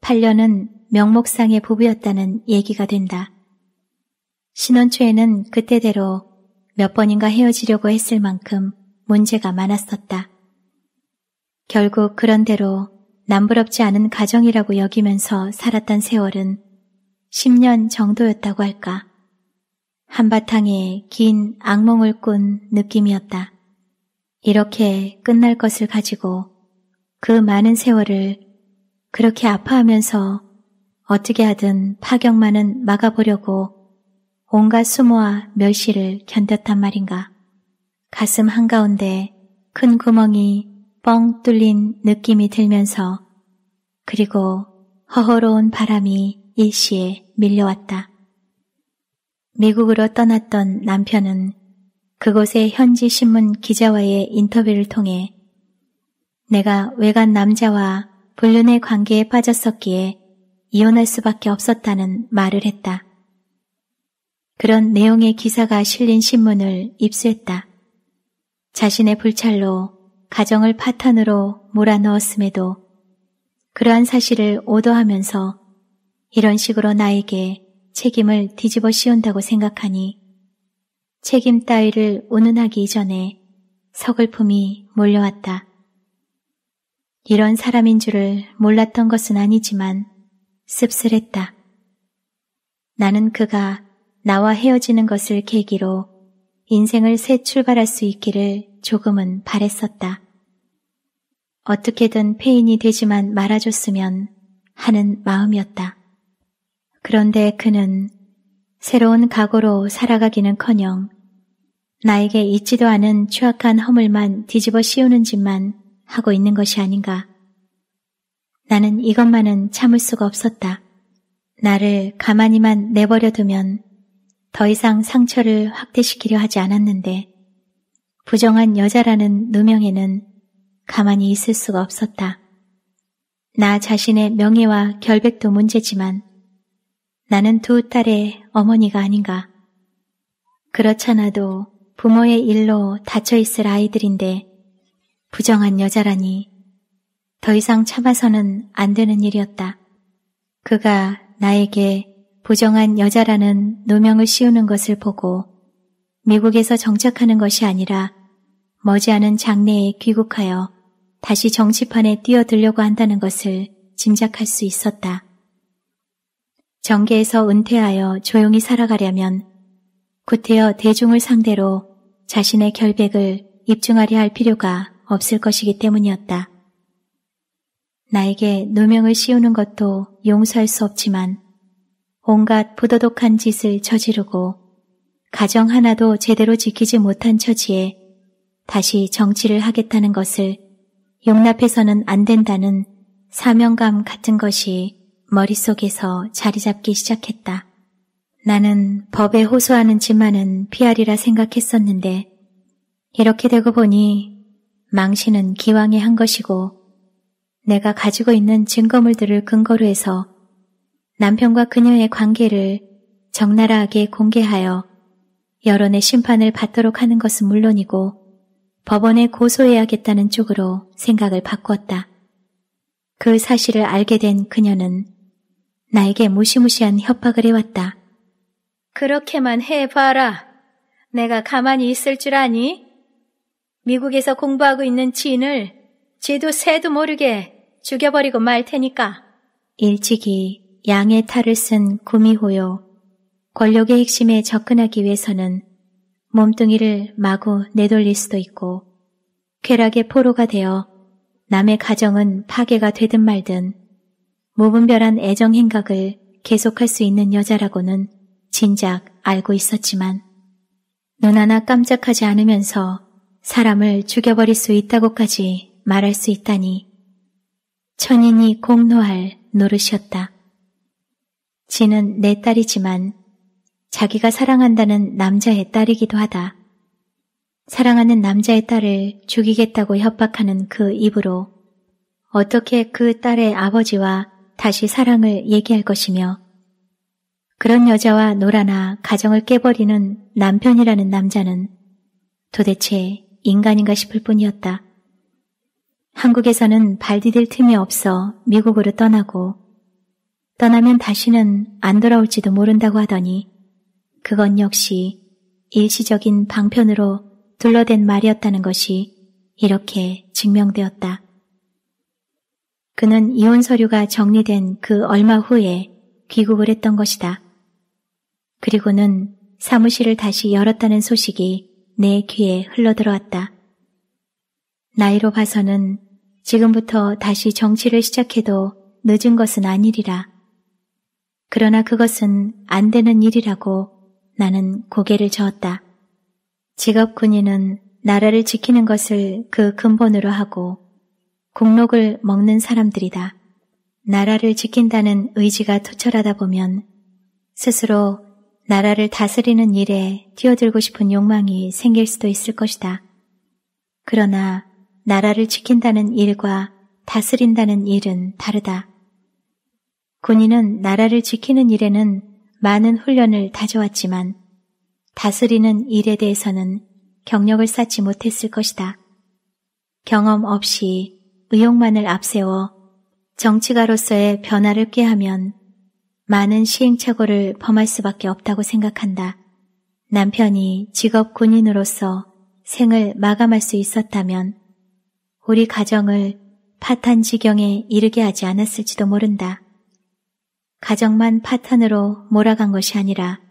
8년은 명목상의 부부였다는 얘기가 된다. 신혼초에는 그때대로 몇 번인가 헤어지려고 했을 만큼 문제가 많았었다. 결국 그런대로 남부럽지 않은 가정이라고 여기면서 살았던 세월은 10년 정도였다고 할까. 한바탕에 긴 악몽을 꾼 느낌이었다. 이렇게 끝날 것을 가지고 그 많은 세월을 그렇게 아파하면서 어떻게 하든 파격만은 막아보려고 온갖 수모와 멸시를 견뎠단 말인가. 가슴 한가운데 큰 구멍이 뻥 뚫린 느낌이 들면서 그리고 허허로운 바람이 일시에 밀려왔다. 미국으로 떠났던 남편은 그곳의 현지 신문 기자와의 인터뷰를 통해 내가 외간 남자와 불륜의 관계에 빠졌었기에 이혼할 수밖에 없었다는 말을 했다. 그런 내용의 기사가 실린 신문을 입수했다. 자신의 불찰로 가정을 파탄으로 몰아넣었음에도 그러한 사실을 오도하면서 이런 식으로 나에게 책임을 뒤집어 씌운다고 생각하니 책임 따위를 운운하기 이전에 서글픔이 몰려왔다. 이런 사람인 줄을 몰랐던 것은 아니지만 씁쓸했다. 나는 그가 나와 헤어지는 것을 계기로 인생을 새 출발할 수 있기를 조금은 바랬었다. 어떻게든 폐인이 되지만 말아줬으면 하는 마음이었다. 그런데 그는 새로운 각오로 살아가기는커녕 나에게 있지도 않은 추악한 허물만 뒤집어 씌우는 짓만 하고 있는 것이 아닌가. 나는 이것만은 참을 수가 없었다. 나를 가만히만 내버려 두면 더 이상 상처를 확대시키려 하지 않았는데 부정한 여자라는 누명에는 가만히 있을 수가 없었다. 나 자신의 명예와 결백도 문제지만 나는 두 딸의 어머니가 아닌가. 그렇잖아도 부모의 일로 닫혀있을 아이들인데 부정한 여자라니 더 이상 참아서는 안 되는 일이었다. 그가 나에게 부정한 여자라는 노명을 씌우는 것을 보고 미국에서 정착하는 것이 아니라 머지않은 장래에 귀국하여 다시 정치판에 뛰어들려고 한다는 것을 짐작할 수 있었다. 정계에서 은퇴하여 조용히 살아가려면 구태여 대중을 상대로 자신의 결백을 입증하려 할 필요가 없을 것이기 때문이었다. 나에게 누명을 씌우는 것도 용서할 수 없지만 온갖 부도덕한 짓을 저지르고 가정 하나도 제대로 지키지 못한 처지에 다시 정치를 하겠다는 것을 용납해서는 안 된다는 사명감 같은 것이 머릿속에서 자리 잡기 시작했다. 나는 법에 호소하는 짓만은 피하리라 생각했었는데 이렇게 되고 보니 망신은 기왕에 한 것이고 내가 가지고 있는 증거물들을 근거로 해서 남편과 그녀의 관계를 적나라하게 공개하여 여론의 심판을 받도록 하는 것은 물론이고 법원에 고소해야겠다는 쪽으로 생각을 바꿨다. 그 사실을 알게 된 그녀는 나에게 무시무시한 협박을 해왔다. 그렇게만 해봐라. 내가 가만히 있을 줄 아니? 미국에서 공부하고 있는 지인을 쟤도 새도 모르게 죽여버리고 말 테니까. 일찍이 양의 탈을 쓴 구미호요. 권력의 핵심에 접근하기 위해서는 몸뚱이를 마구 내돌릴 수도 있고 괴락의 포로가 되어 남의 가정은 파괴가 되든 말든 무분별한 애정 행각을 계속할 수 있는 여자라고는 진작 알고 있었지만 눈 하나 깜짝하지 않으면서 사람을 죽여버릴 수 있다고까지 말할 수 있다니 천인이 공로할 노릇이었다. 지는 내 딸이지만 자기가 사랑한다는 남자의 딸이기도 하다. 사랑하는 남자의 딸을 죽이겠다고 협박하는 그 입으로 어떻게 그 딸의 아버지와 다시 사랑을 얘기할 것이며 그런 여자와 놀아나 가정을 깨버리는 남편이라는 남자는 도대체 인간인가 싶을 뿐이었다. 한국에서는 발 디딜 틈이 없어 미국으로 떠나고 떠나면 다시는 안 돌아올지도 모른다고 하더니 그건 역시 일시적인 방편으로 둘러댄 말이었다는 것이 이렇게 증명되었다. 그는 이혼 서류가 정리된 그 얼마 후에 귀국을 했던 것이다. 그리고는 사무실을 다시 열었다는 소식이 내 귀에 흘러들어왔다. 나이로 봐서는 지금부터 다시 정치를 시작해도 늦은 것은 아니리라. 그러나 그것은 안 되는 일이라고 나는 고개를 저었다. 직업 군인은 나라를 지키는 것을 그 근본으로 하고 공록을 먹는 사람들이다. 나라를 지킨다는 의지가 투철하다 보면 스스로 나라를 다스리는 일에 뛰어들고 싶은 욕망이 생길 수도 있을 것이다. 그러나 나라를 지킨다는 일과 다스린다는 일은 다르다. 군인은 나라를 지키는 일에는 많은 훈련을 다져왔지만 다스리는 일에 대해서는 경력을 쌓지 못했을 것이다. 경험 없이 의욕만을 앞세워 정치가로서의 변화를 꾀하면 많은 시행착오를 범할 수밖에 없다고 생각한다. 남편이 직업 군인으로서 생을 마감할 수 있었다면 우리 가정을 파탄 지경에 이르게 하지 않았을지도 모른다. 가정만 파탄으로 몰아간 것이 아니라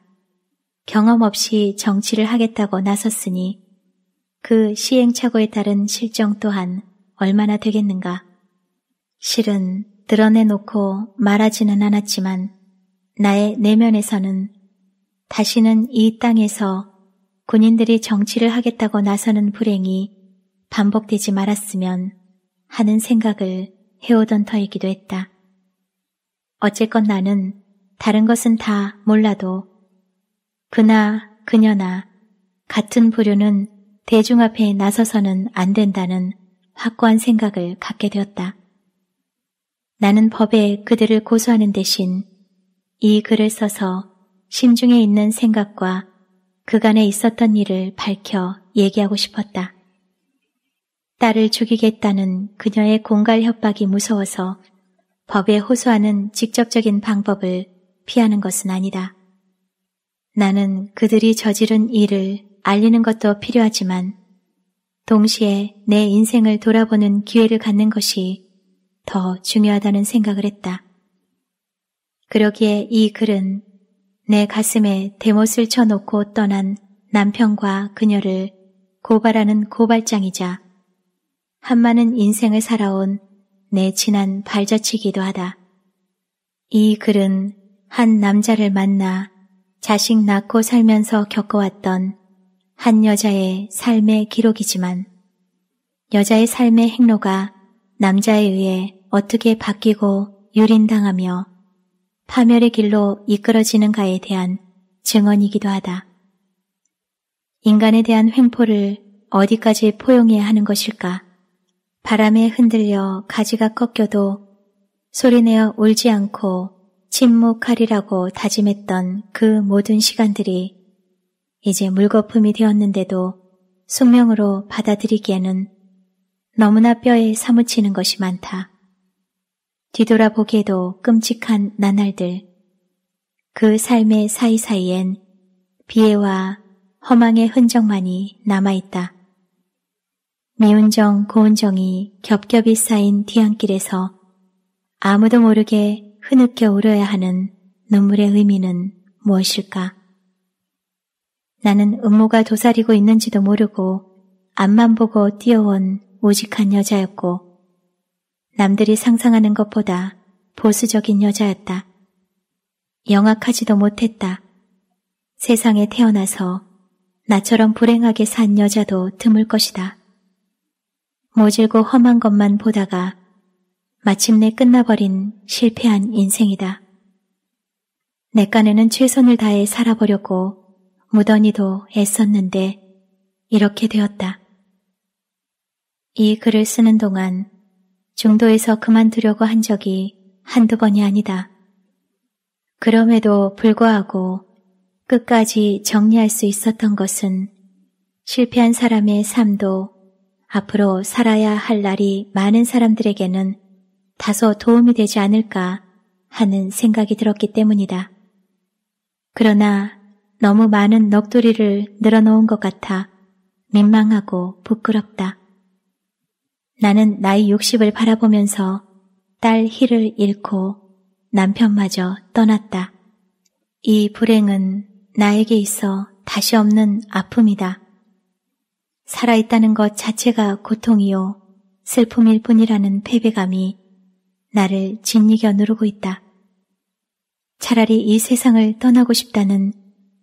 경험 없이 정치를 하겠다고 나섰으니 그 시행착오에 따른 실정 또한 얼마나 되겠는가. 실은 드러내놓고 말하지는 않았지만 나의 내면에서는 다시는 이 땅에서 군인들이 정치를 하겠다고 나서는 불행이 반복되지 말았으면 하는 생각을 해오던 터이기도 했다. 어쨌건 나는 다른 것은 다 몰라도 그나 그녀나 같은 부류는 대중 앞에 나서서는 안 된다는 확고한 생각을 갖게 되었다. 나는 법에 그들을 고소하는 대신 이 글을 써서 심중에 있는 생각과 그간에 있었던 일을 밝혀 얘기하고 싶었다. 딸을 죽이겠다는 그녀의 공갈 협박이 무서워서 법에 호소하는 직접적인 방법을 피하는 것은 아니다. 나는 그들이 저지른 일을 알리는 것도 필요하지만 동시에 내 인생을 돌아보는 기회를 갖는 것이 더 중요하다는 생각을 했다. 그러기에 이 글은 내 가슴에 대못을 쳐놓고 떠난 남편과 그녀를 고발하는 고발장이자 한많은 인생을 살아온 내 지난 발자취기도 하다. 이 글은 한 남자를 만나 자식 낳고 살면서 겪어왔던 한 여자의 삶의 기록이지만 여자의 삶의 행로가 남자에 의해 어떻게 바뀌고 유린당하며 파멸의 길로 이끌어지는가에 대한 증언이기도 하다. 인간에 대한 횡포를 어디까지 포용해야 하는 것일까? 바람에 흔들려 가지가 꺾여도 소리내어 울지 않고 침묵하리라고 다짐했던 그 모든 시간들이 이제 물거품이 되었는데도 숙명으로 받아들이기에는 너무나 뼈에 사무치는 것이 많다. 뒤돌아보기에도 끔찍한 나날들. 그 삶의 사이사이엔 비애와 허망의 흔적만이 남아있다. 미운정, 고운정이 겹겹이 쌓인 뒤안길에서 아무도 모르게 흐느껴 울어야 하는 눈물의 의미는 무엇일까? 나는 음모가 도사리고 있는지도 모르고 앞만 보고 뛰어온 오직한 여자였고 남들이 상상하는 것보다 보수적인 여자였다. 영악하지도 못했다. 세상에 태어나서 나처럼 불행하게 산 여자도 드물 것이다. 모질고 험한 것만 보다가 마침내 끝나버린 실패한 인생이다. 내간에는 최선을 다해 살아보려고 무던히도 애썼는데 이렇게 되었다. 이 글을 쓰는 동안 중도에서 그만두려고 한 적이 한두 번이 아니다. 그럼에도 불구하고 끝까지 정리할 수 있었던 것은 실패한 사람의 삶도 앞으로 살아야 할 날이 많은 사람들에게는 다소 도움이 되지 않을까 하는 생각이 들었기 때문이다. 그러나 너무 많은 넋두리를 늘어놓은 것 같아 민망하고 부끄럽다. 나는 나이 60을 바라보면서 딸 힐을 잃고 남편마저 떠났다. 이 불행은 나에게 있어 다시 없는 아픔이다. 살아있다는 것 자체가 고통이요 슬픔일 뿐이라는 패배감이 나를 짓이겨 누르고 있다. 차라리 이 세상을 떠나고 싶다는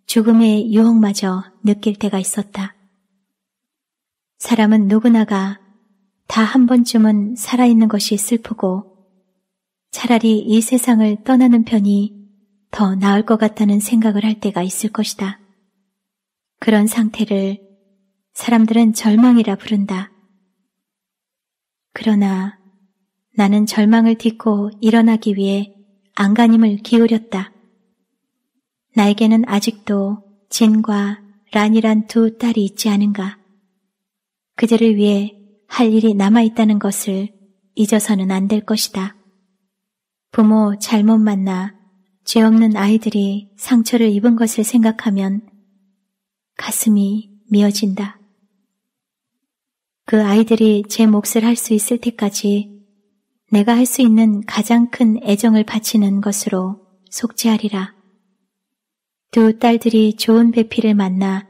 죽음의 유혹마저 느낄 때가 있었다. 사람은 누구나가 다 한 번쯤은 살아있는 것이 슬프고 차라리 이 세상을 떠나는 편이 더 나을 것 같다는 생각을 할 때가 있을 것이다. 그런 상태를 사람들은 절망이라 부른다. 그러나 나는 절망을 딛고 일어나기 위해 안간힘을 기울였다. 나에게는 아직도 진과 란이란 두 딸이 있지 않은가. 그들을 위해 할 일이 남아있다는 것을 잊어서는 안 될 것이다. 부모 잘못 만나 죄 없는 아이들이 상처를 입은 것을 생각하면 가슴이 미어진다. 그 아이들이 제 몫을 할 수 있을 때까지 내가 할 수 있는 가장 큰 애정을 바치는 것으로 속죄하리라. 두 딸들이 좋은 배필을 만나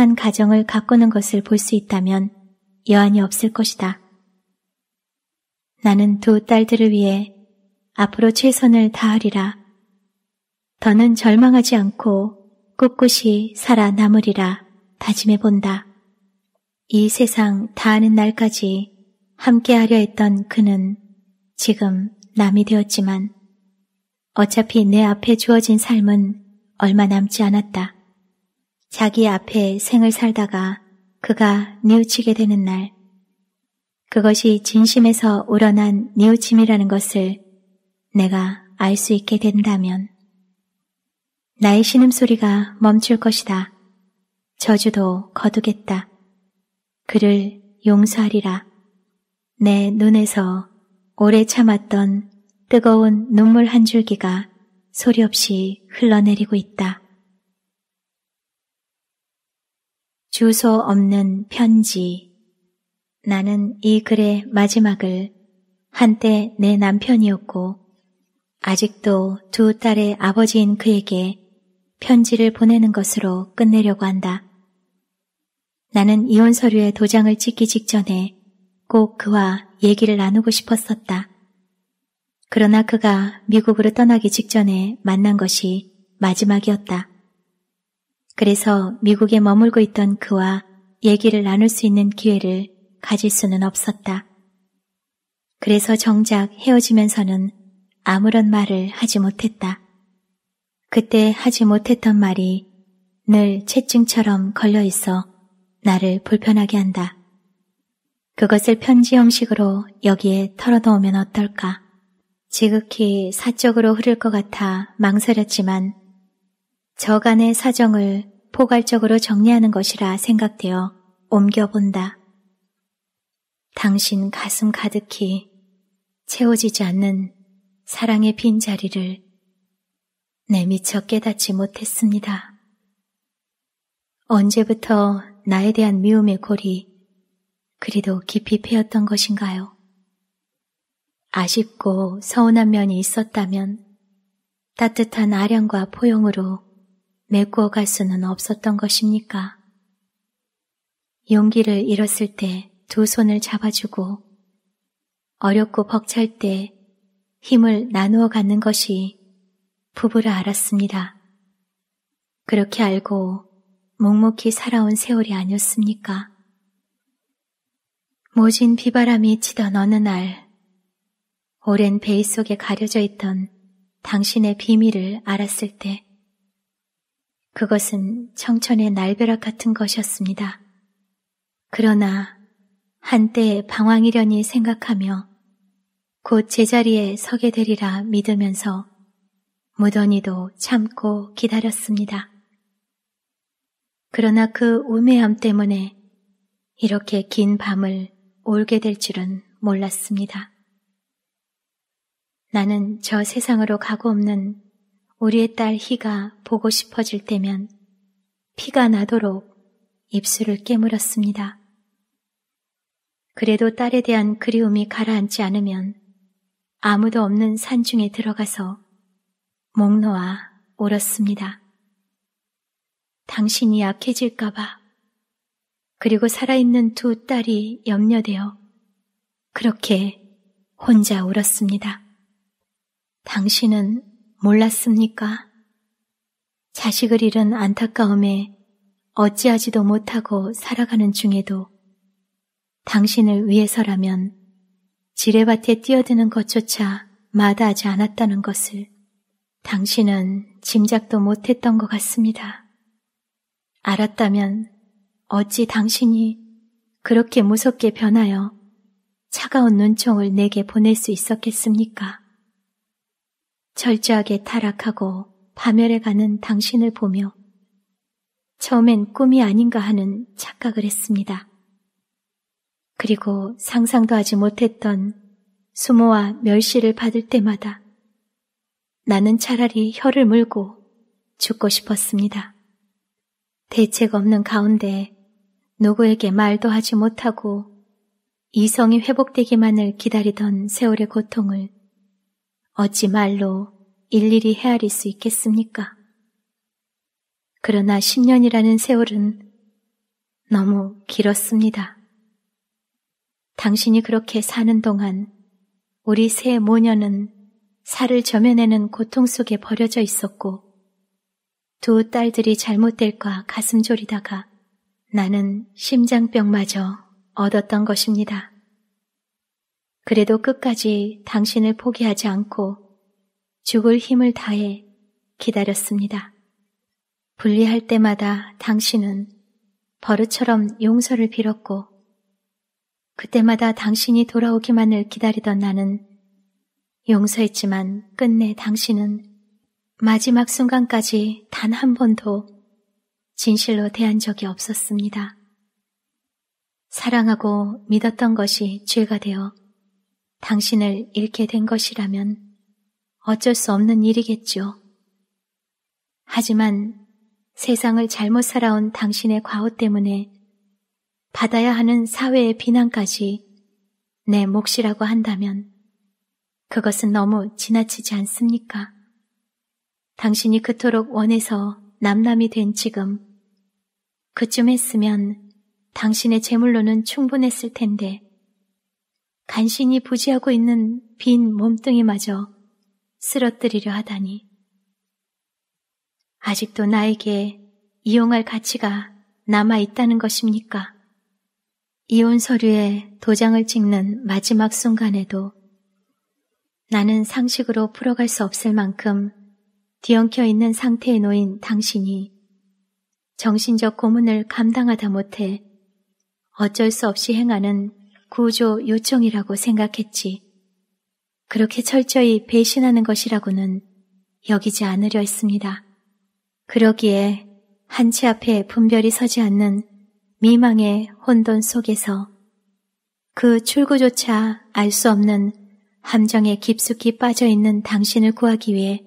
행복한 가정을 가꾸는 것을 볼 수 있다면 여한이 없을 것이다. 나는 두 딸들을 위해 앞으로 최선을 다하리라. 더는 절망하지 않고 꿋꿋이 살아남으리라 다짐해 본다. 이 세상 다하는 날까지 함께하려 했던 그는 지금 남이 되었지만 어차피 내 앞에 주어진 삶은 얼마 남지 않았다. 자기 앞에 생을 살다가 그가 뉘우치게 되는 날, 그것이 진심에서 우러난 뉘우침이라는 것을 내가 알 수 있게 된다면 나의 신음소리가 멈출 것이다. 저주도 거두겠다. 그를 용서하리라. 내 눈에서 오래 참았던 뜨거운 눈물 한 줄기가 소리 없이 흘러내리고 있다. 주소 없는 편지. 나는 이 글의 마지막을 한때 내 남편이었고 아직도 두 딸의 아버지인 그에게 편지를 보내는 것으로 끝내려고 한다. 나는 이혼 서류에 도장을 찍기 직전에 꼭 그와 얘기를 나누고 싶었었다. 그러나 그가 미국으로 떠나기 직전에 만난 것이 마지막이었다. 그래서 미국에 머물고 있던 그와 얘기를 나눌 수 있는 기회를 가질 수는 없었다. 그래서 정작 헤어지면서는 아무런 말을 하지 못했다. 그때 하지 못했던 말이 늘 채증처럼 걸려 있어 나를 불편하게 한다. 그것을 편지 형식으로 여기에 털어놓으면 어떨까? 지극히 사적으로 흐를 것 같아 망설였지만 저간의 사정을 포괄적으로 정리하는 것이라 생각되어 옮겨본다. 당신 가슴 가득히 채워지지 않는 사랑의 빈자리를 내 미처 깨닫지 못했습니다. 언제부터 나에 대한 미움의 골이 그리도 깊이 패였던 것인가요? 아쉽고 서운한 면이 있었다면 따뜻한 아량과 포용으로 메꾸어 갈 수는 없었던 것입니까? 용기를 잃었을 때 두 손을 잡아주고 어렵고 벅찰 때 힘을 나누어 갖는 것이 부부를 알았습니다. 그렇게 알고 묵묵히 살아온 세월이 아니었습니까? 모진 비바람이 치던 어느 날 오랜 베이 속에 가려져 있던 당신의 비밀을 알았을 때 그것은 청천의 날벼락 같은 것이었습니다. 그러나 한때 방황이려니 생각하며 곧 제자리에 서게 되리라 믿으면서 무더니도 참고 기다렸습니다. 그러나 그 우매함 때문에 이렇게 긴 밤을 올게 될 줄은 몰랐습니다. 나는 저 세상으로 가고 없는 우리의 딸 희가 보고 싶어질 때면 피가 나도록 입술을 깨물었습니다. 그래도 딸에 대한 그리움이 가라앉지 않으면 아무도 없는 산중에 들어가서 목 놓아 울었습니다. 당신이 약해질까봐 그리고 살아있는 두 딸이 염려되어 그렇게 혼자 울었습니다. 당신은 몰랐습니까? 자식을 잃은 안타까움에 어찌하지도 못하고 살아가는 중에도 당신을 위해서라면 지뢰밭에 뛰어드는 것조차 마다하지 않았다는 것을 당신은 짐작도 못했던 것 같습니다. 알았다면 어찌 당신이 그렇게 무섭게 변하여 차가운 눈총을 내게 보낼 수 있었겠습니까? 철저하게 타락하고 파멸해 가는 당신을 보며 처음엔 꿈이 아닌가 하는 착각을 했습니다. 그리고 상상도 하지 못했던 수모와 멸시를 받을 때마다 나는 차라리 혀를 물고 죽고 싶었습니다. 대책 없는 가운데 누구에게 말도 하지 못하고 이성이 회복되기만을 기다리던 세월의 고통을 어찌 말로 일일이 헤아릴 수 있겠습니까? 그러나 10년이라는 세월은 너무 길었습니다. 당신이 그렇게 사는 동안 우리 새 모녀는 살을 저면에는 고통 속에 버려져 있었고 두 딸들이 잘못될까 가슴 졸이다가 나는 심장병마저 얻었던 것입니다. 그래도 끝까지 당신을 포기하지 않고 죽을 힘을 다해 기다렸습니다. 분리할 때마다 당신은 버릇처럼 용서를 빌었고 그때마다 당신이 돌아오기만을 기다리던 나는 용서했지만 끝내 당신은 마지막 순간까지 단 한 번도 진실로 대한 적이 없었습니다. 사랑하고 믿었던 것이 죄가 되어 당신을 잃게 된 것이라면 어쩔 수 없는 일이겠죠. 하지만 세상을 잘못 살아온 당신의 과오 때문에 받아야 하는 사회의 비난까지 내 몫이라고 한다면 그것은 너무 지나치지 않습니까? 당신이 그토록 원해서 남남이 된 지금 그쯤 했으면 당신의 재물로는 충분했을 텐데 간신히 부지하고 있는 빈 몸뚱이마저 쓰러뜨리려 하다니. 아직도 나에게 이용할 가치가 남아 있다는 것입니까? 이혼 서류에 도장을 찍는 마지막 순간에도 나는 상식으로 풀어갈 수 없을 만큼 뒤엉켜 있는 상태에 놓인 당신이 정신적 고문을 감당하다 못해 어쩔 수 없이 행하는 구조 요청이라고 생각했지. 그렇게 철저히 배신하는 것이라고는 여기지 않으려 했습니다. 그러기에 한치 앞에 분별이 서지 않는 미망의 혼돈 속에서 그 출구조차 알 수 없는 함정에 깊숙이 빠져 있는 당신을 구하기 위해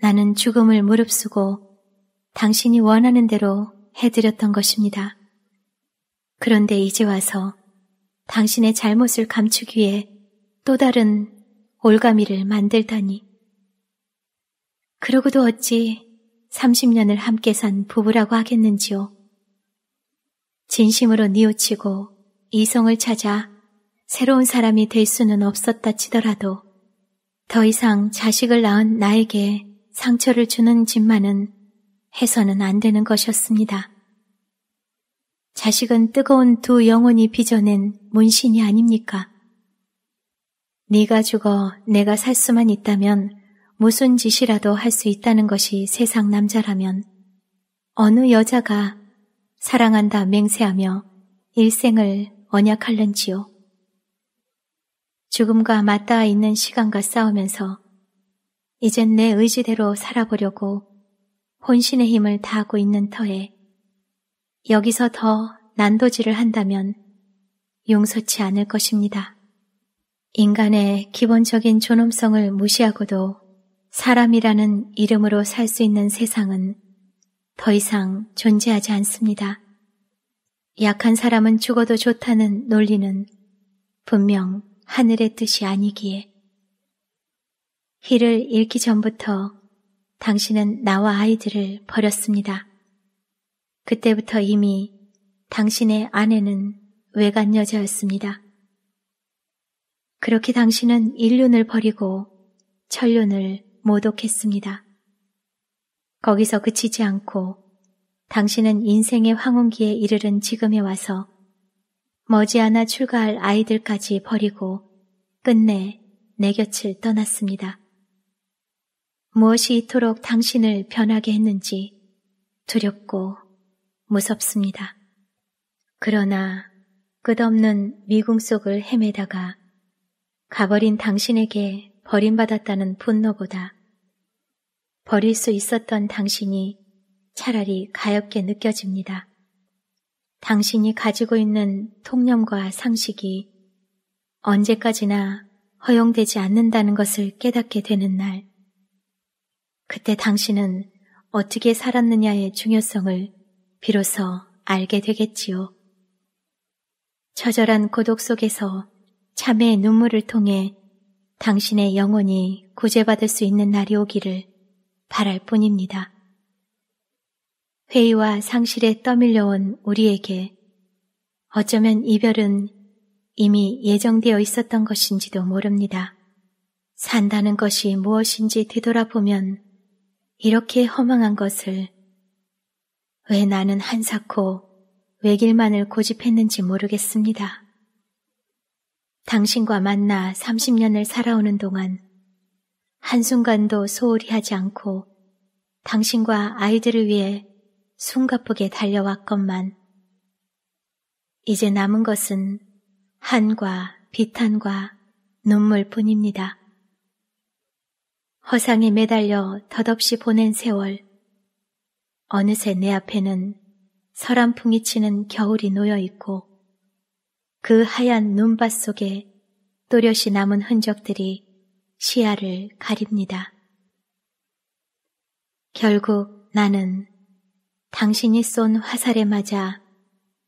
나는 죽음을 무릅쓰고 당신이 원하는 대로 해드렸던 것입니다. 그런데 이제 와서 당신의 잘못을 감추기 위해 또 다른 올가미를 만들다니. 그러고도 어찌 30년을 함께 산 부부라고 하겠는지요. 진심으로 뉘우치고 이성을 찾아 새로운 사람이 될 수는 없었다 치더라도 더 이상 자식을 낳은 나에게 상처를 주는 짓만은 해서는 안 되는 것이었습니다. 자식은 뜨거운 두 영혼이 빚어낸 문신이 아닙니까? 네가 죽어 내가 살 수만 있다면 무슨 짓이라도 할 수 있다는 것이 세상 남자라면 어느 여자가 사랑한다 맹세하며 일생을 언약할는지요. 죽음과 맞닿아 있는 시간과 싸우면서 이젠 내 의지대로 살아보려고 혼신의 힘을 다하고 있는 터에 여기서 더 난도질을 한다면 용서치 않을 것입니다. 인간의 기본적인 존엄성을 무시하고도 사람이라는 이름으로 살 수 있는 세상은 더 이상 존재하지 않습니다. 약한 사람은 죽어도 좋다는 논리는 분명 하늘의 뜻이 아니기에 힐을 잃기 전부터 당신은 나와 아이들을 버렸습니다. 그때부터 이미 당신의 아내는 외간 여자였습니다. 그렇게 당신은 인륜을 버리고 천륜을 모독했습니다. 거기서 그치지 않고 당신은 인생의 황혼기에 이르른 지금에 와서 머지않아 출가할 아이들까지 버리고 끝내 내 곁을 떠났습니다. 무엇이 이토록 당신을 변하게 했는지 두렵고 무섭습니다. 그러나 끝없는 미궁 속을 헤매다가 가버린 당신에게 버림받았다는 분노보다 버릴 수 있었던 당신이 차라리 가엽게 느껴집니다. 당신이 가지고 있는 통념과 상식이 언제까지나 허용되지 않는다는 것을 깨닫게 되는 날, 그때 당신은 어떻게 살았느냐의 중요성을 비로소 알게 되겠지요. 처절한 고독 속에서 참의 눈물을 통해 당신의 영혼이 구제받을 수 있는 날이 오기를 바랄 뿐입니다. 회의와 상실에 떠밀려온 우리에게 어쩌면 이별은 이미 예정되어 있었던 것인지도 모릅니다. 산다는 것이 무엇인지 되돌아보면 이렇게 허망한 것을 왜 나는 한사코 외길만을 고집했는지 모르겠습니다. 당신과 만나 30년을 살아오는 동안 한순간도 소홀히 하지 않고 당신과 아이들을 위해 숨가쁘게 달려왔건만 이제 남은 것은 한과 비탄과 눈물뿐입니다. 허상에 매달려 덧없이 보낸 세월 어느새 내 앞에는 서란풍이 치는 겨울이 놓여 있고 그 하얀 눈밭 속에 또렷이 남은 흔적들이 시야를 가립니다. 결국 나는 당신이 쏜 화살에 맞아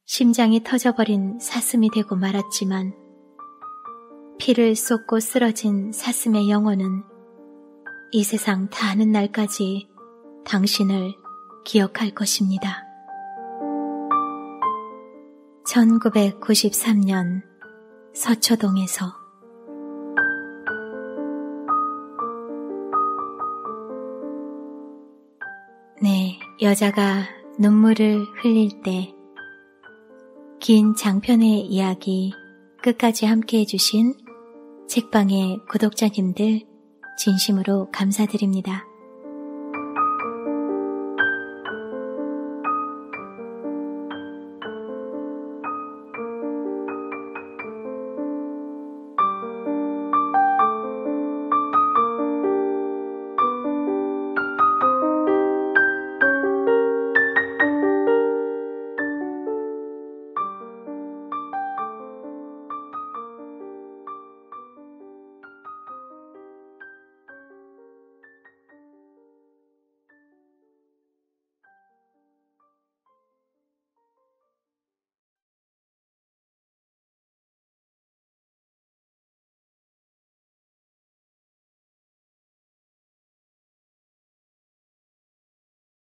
심장이 터져버린 사슴이 되고 말았지만 피를 쏟고 쓰러진 사슴의 영혼은 이 세상 다하는 날까지 당신을 기억할 것입니다. 1993년 서초동에서 네, 여자가 눈물을 흘릴 때 긴 장편의 이야기 끝까지 함께 해주신 책방의 구독자님들 진심으로 감사드립니다.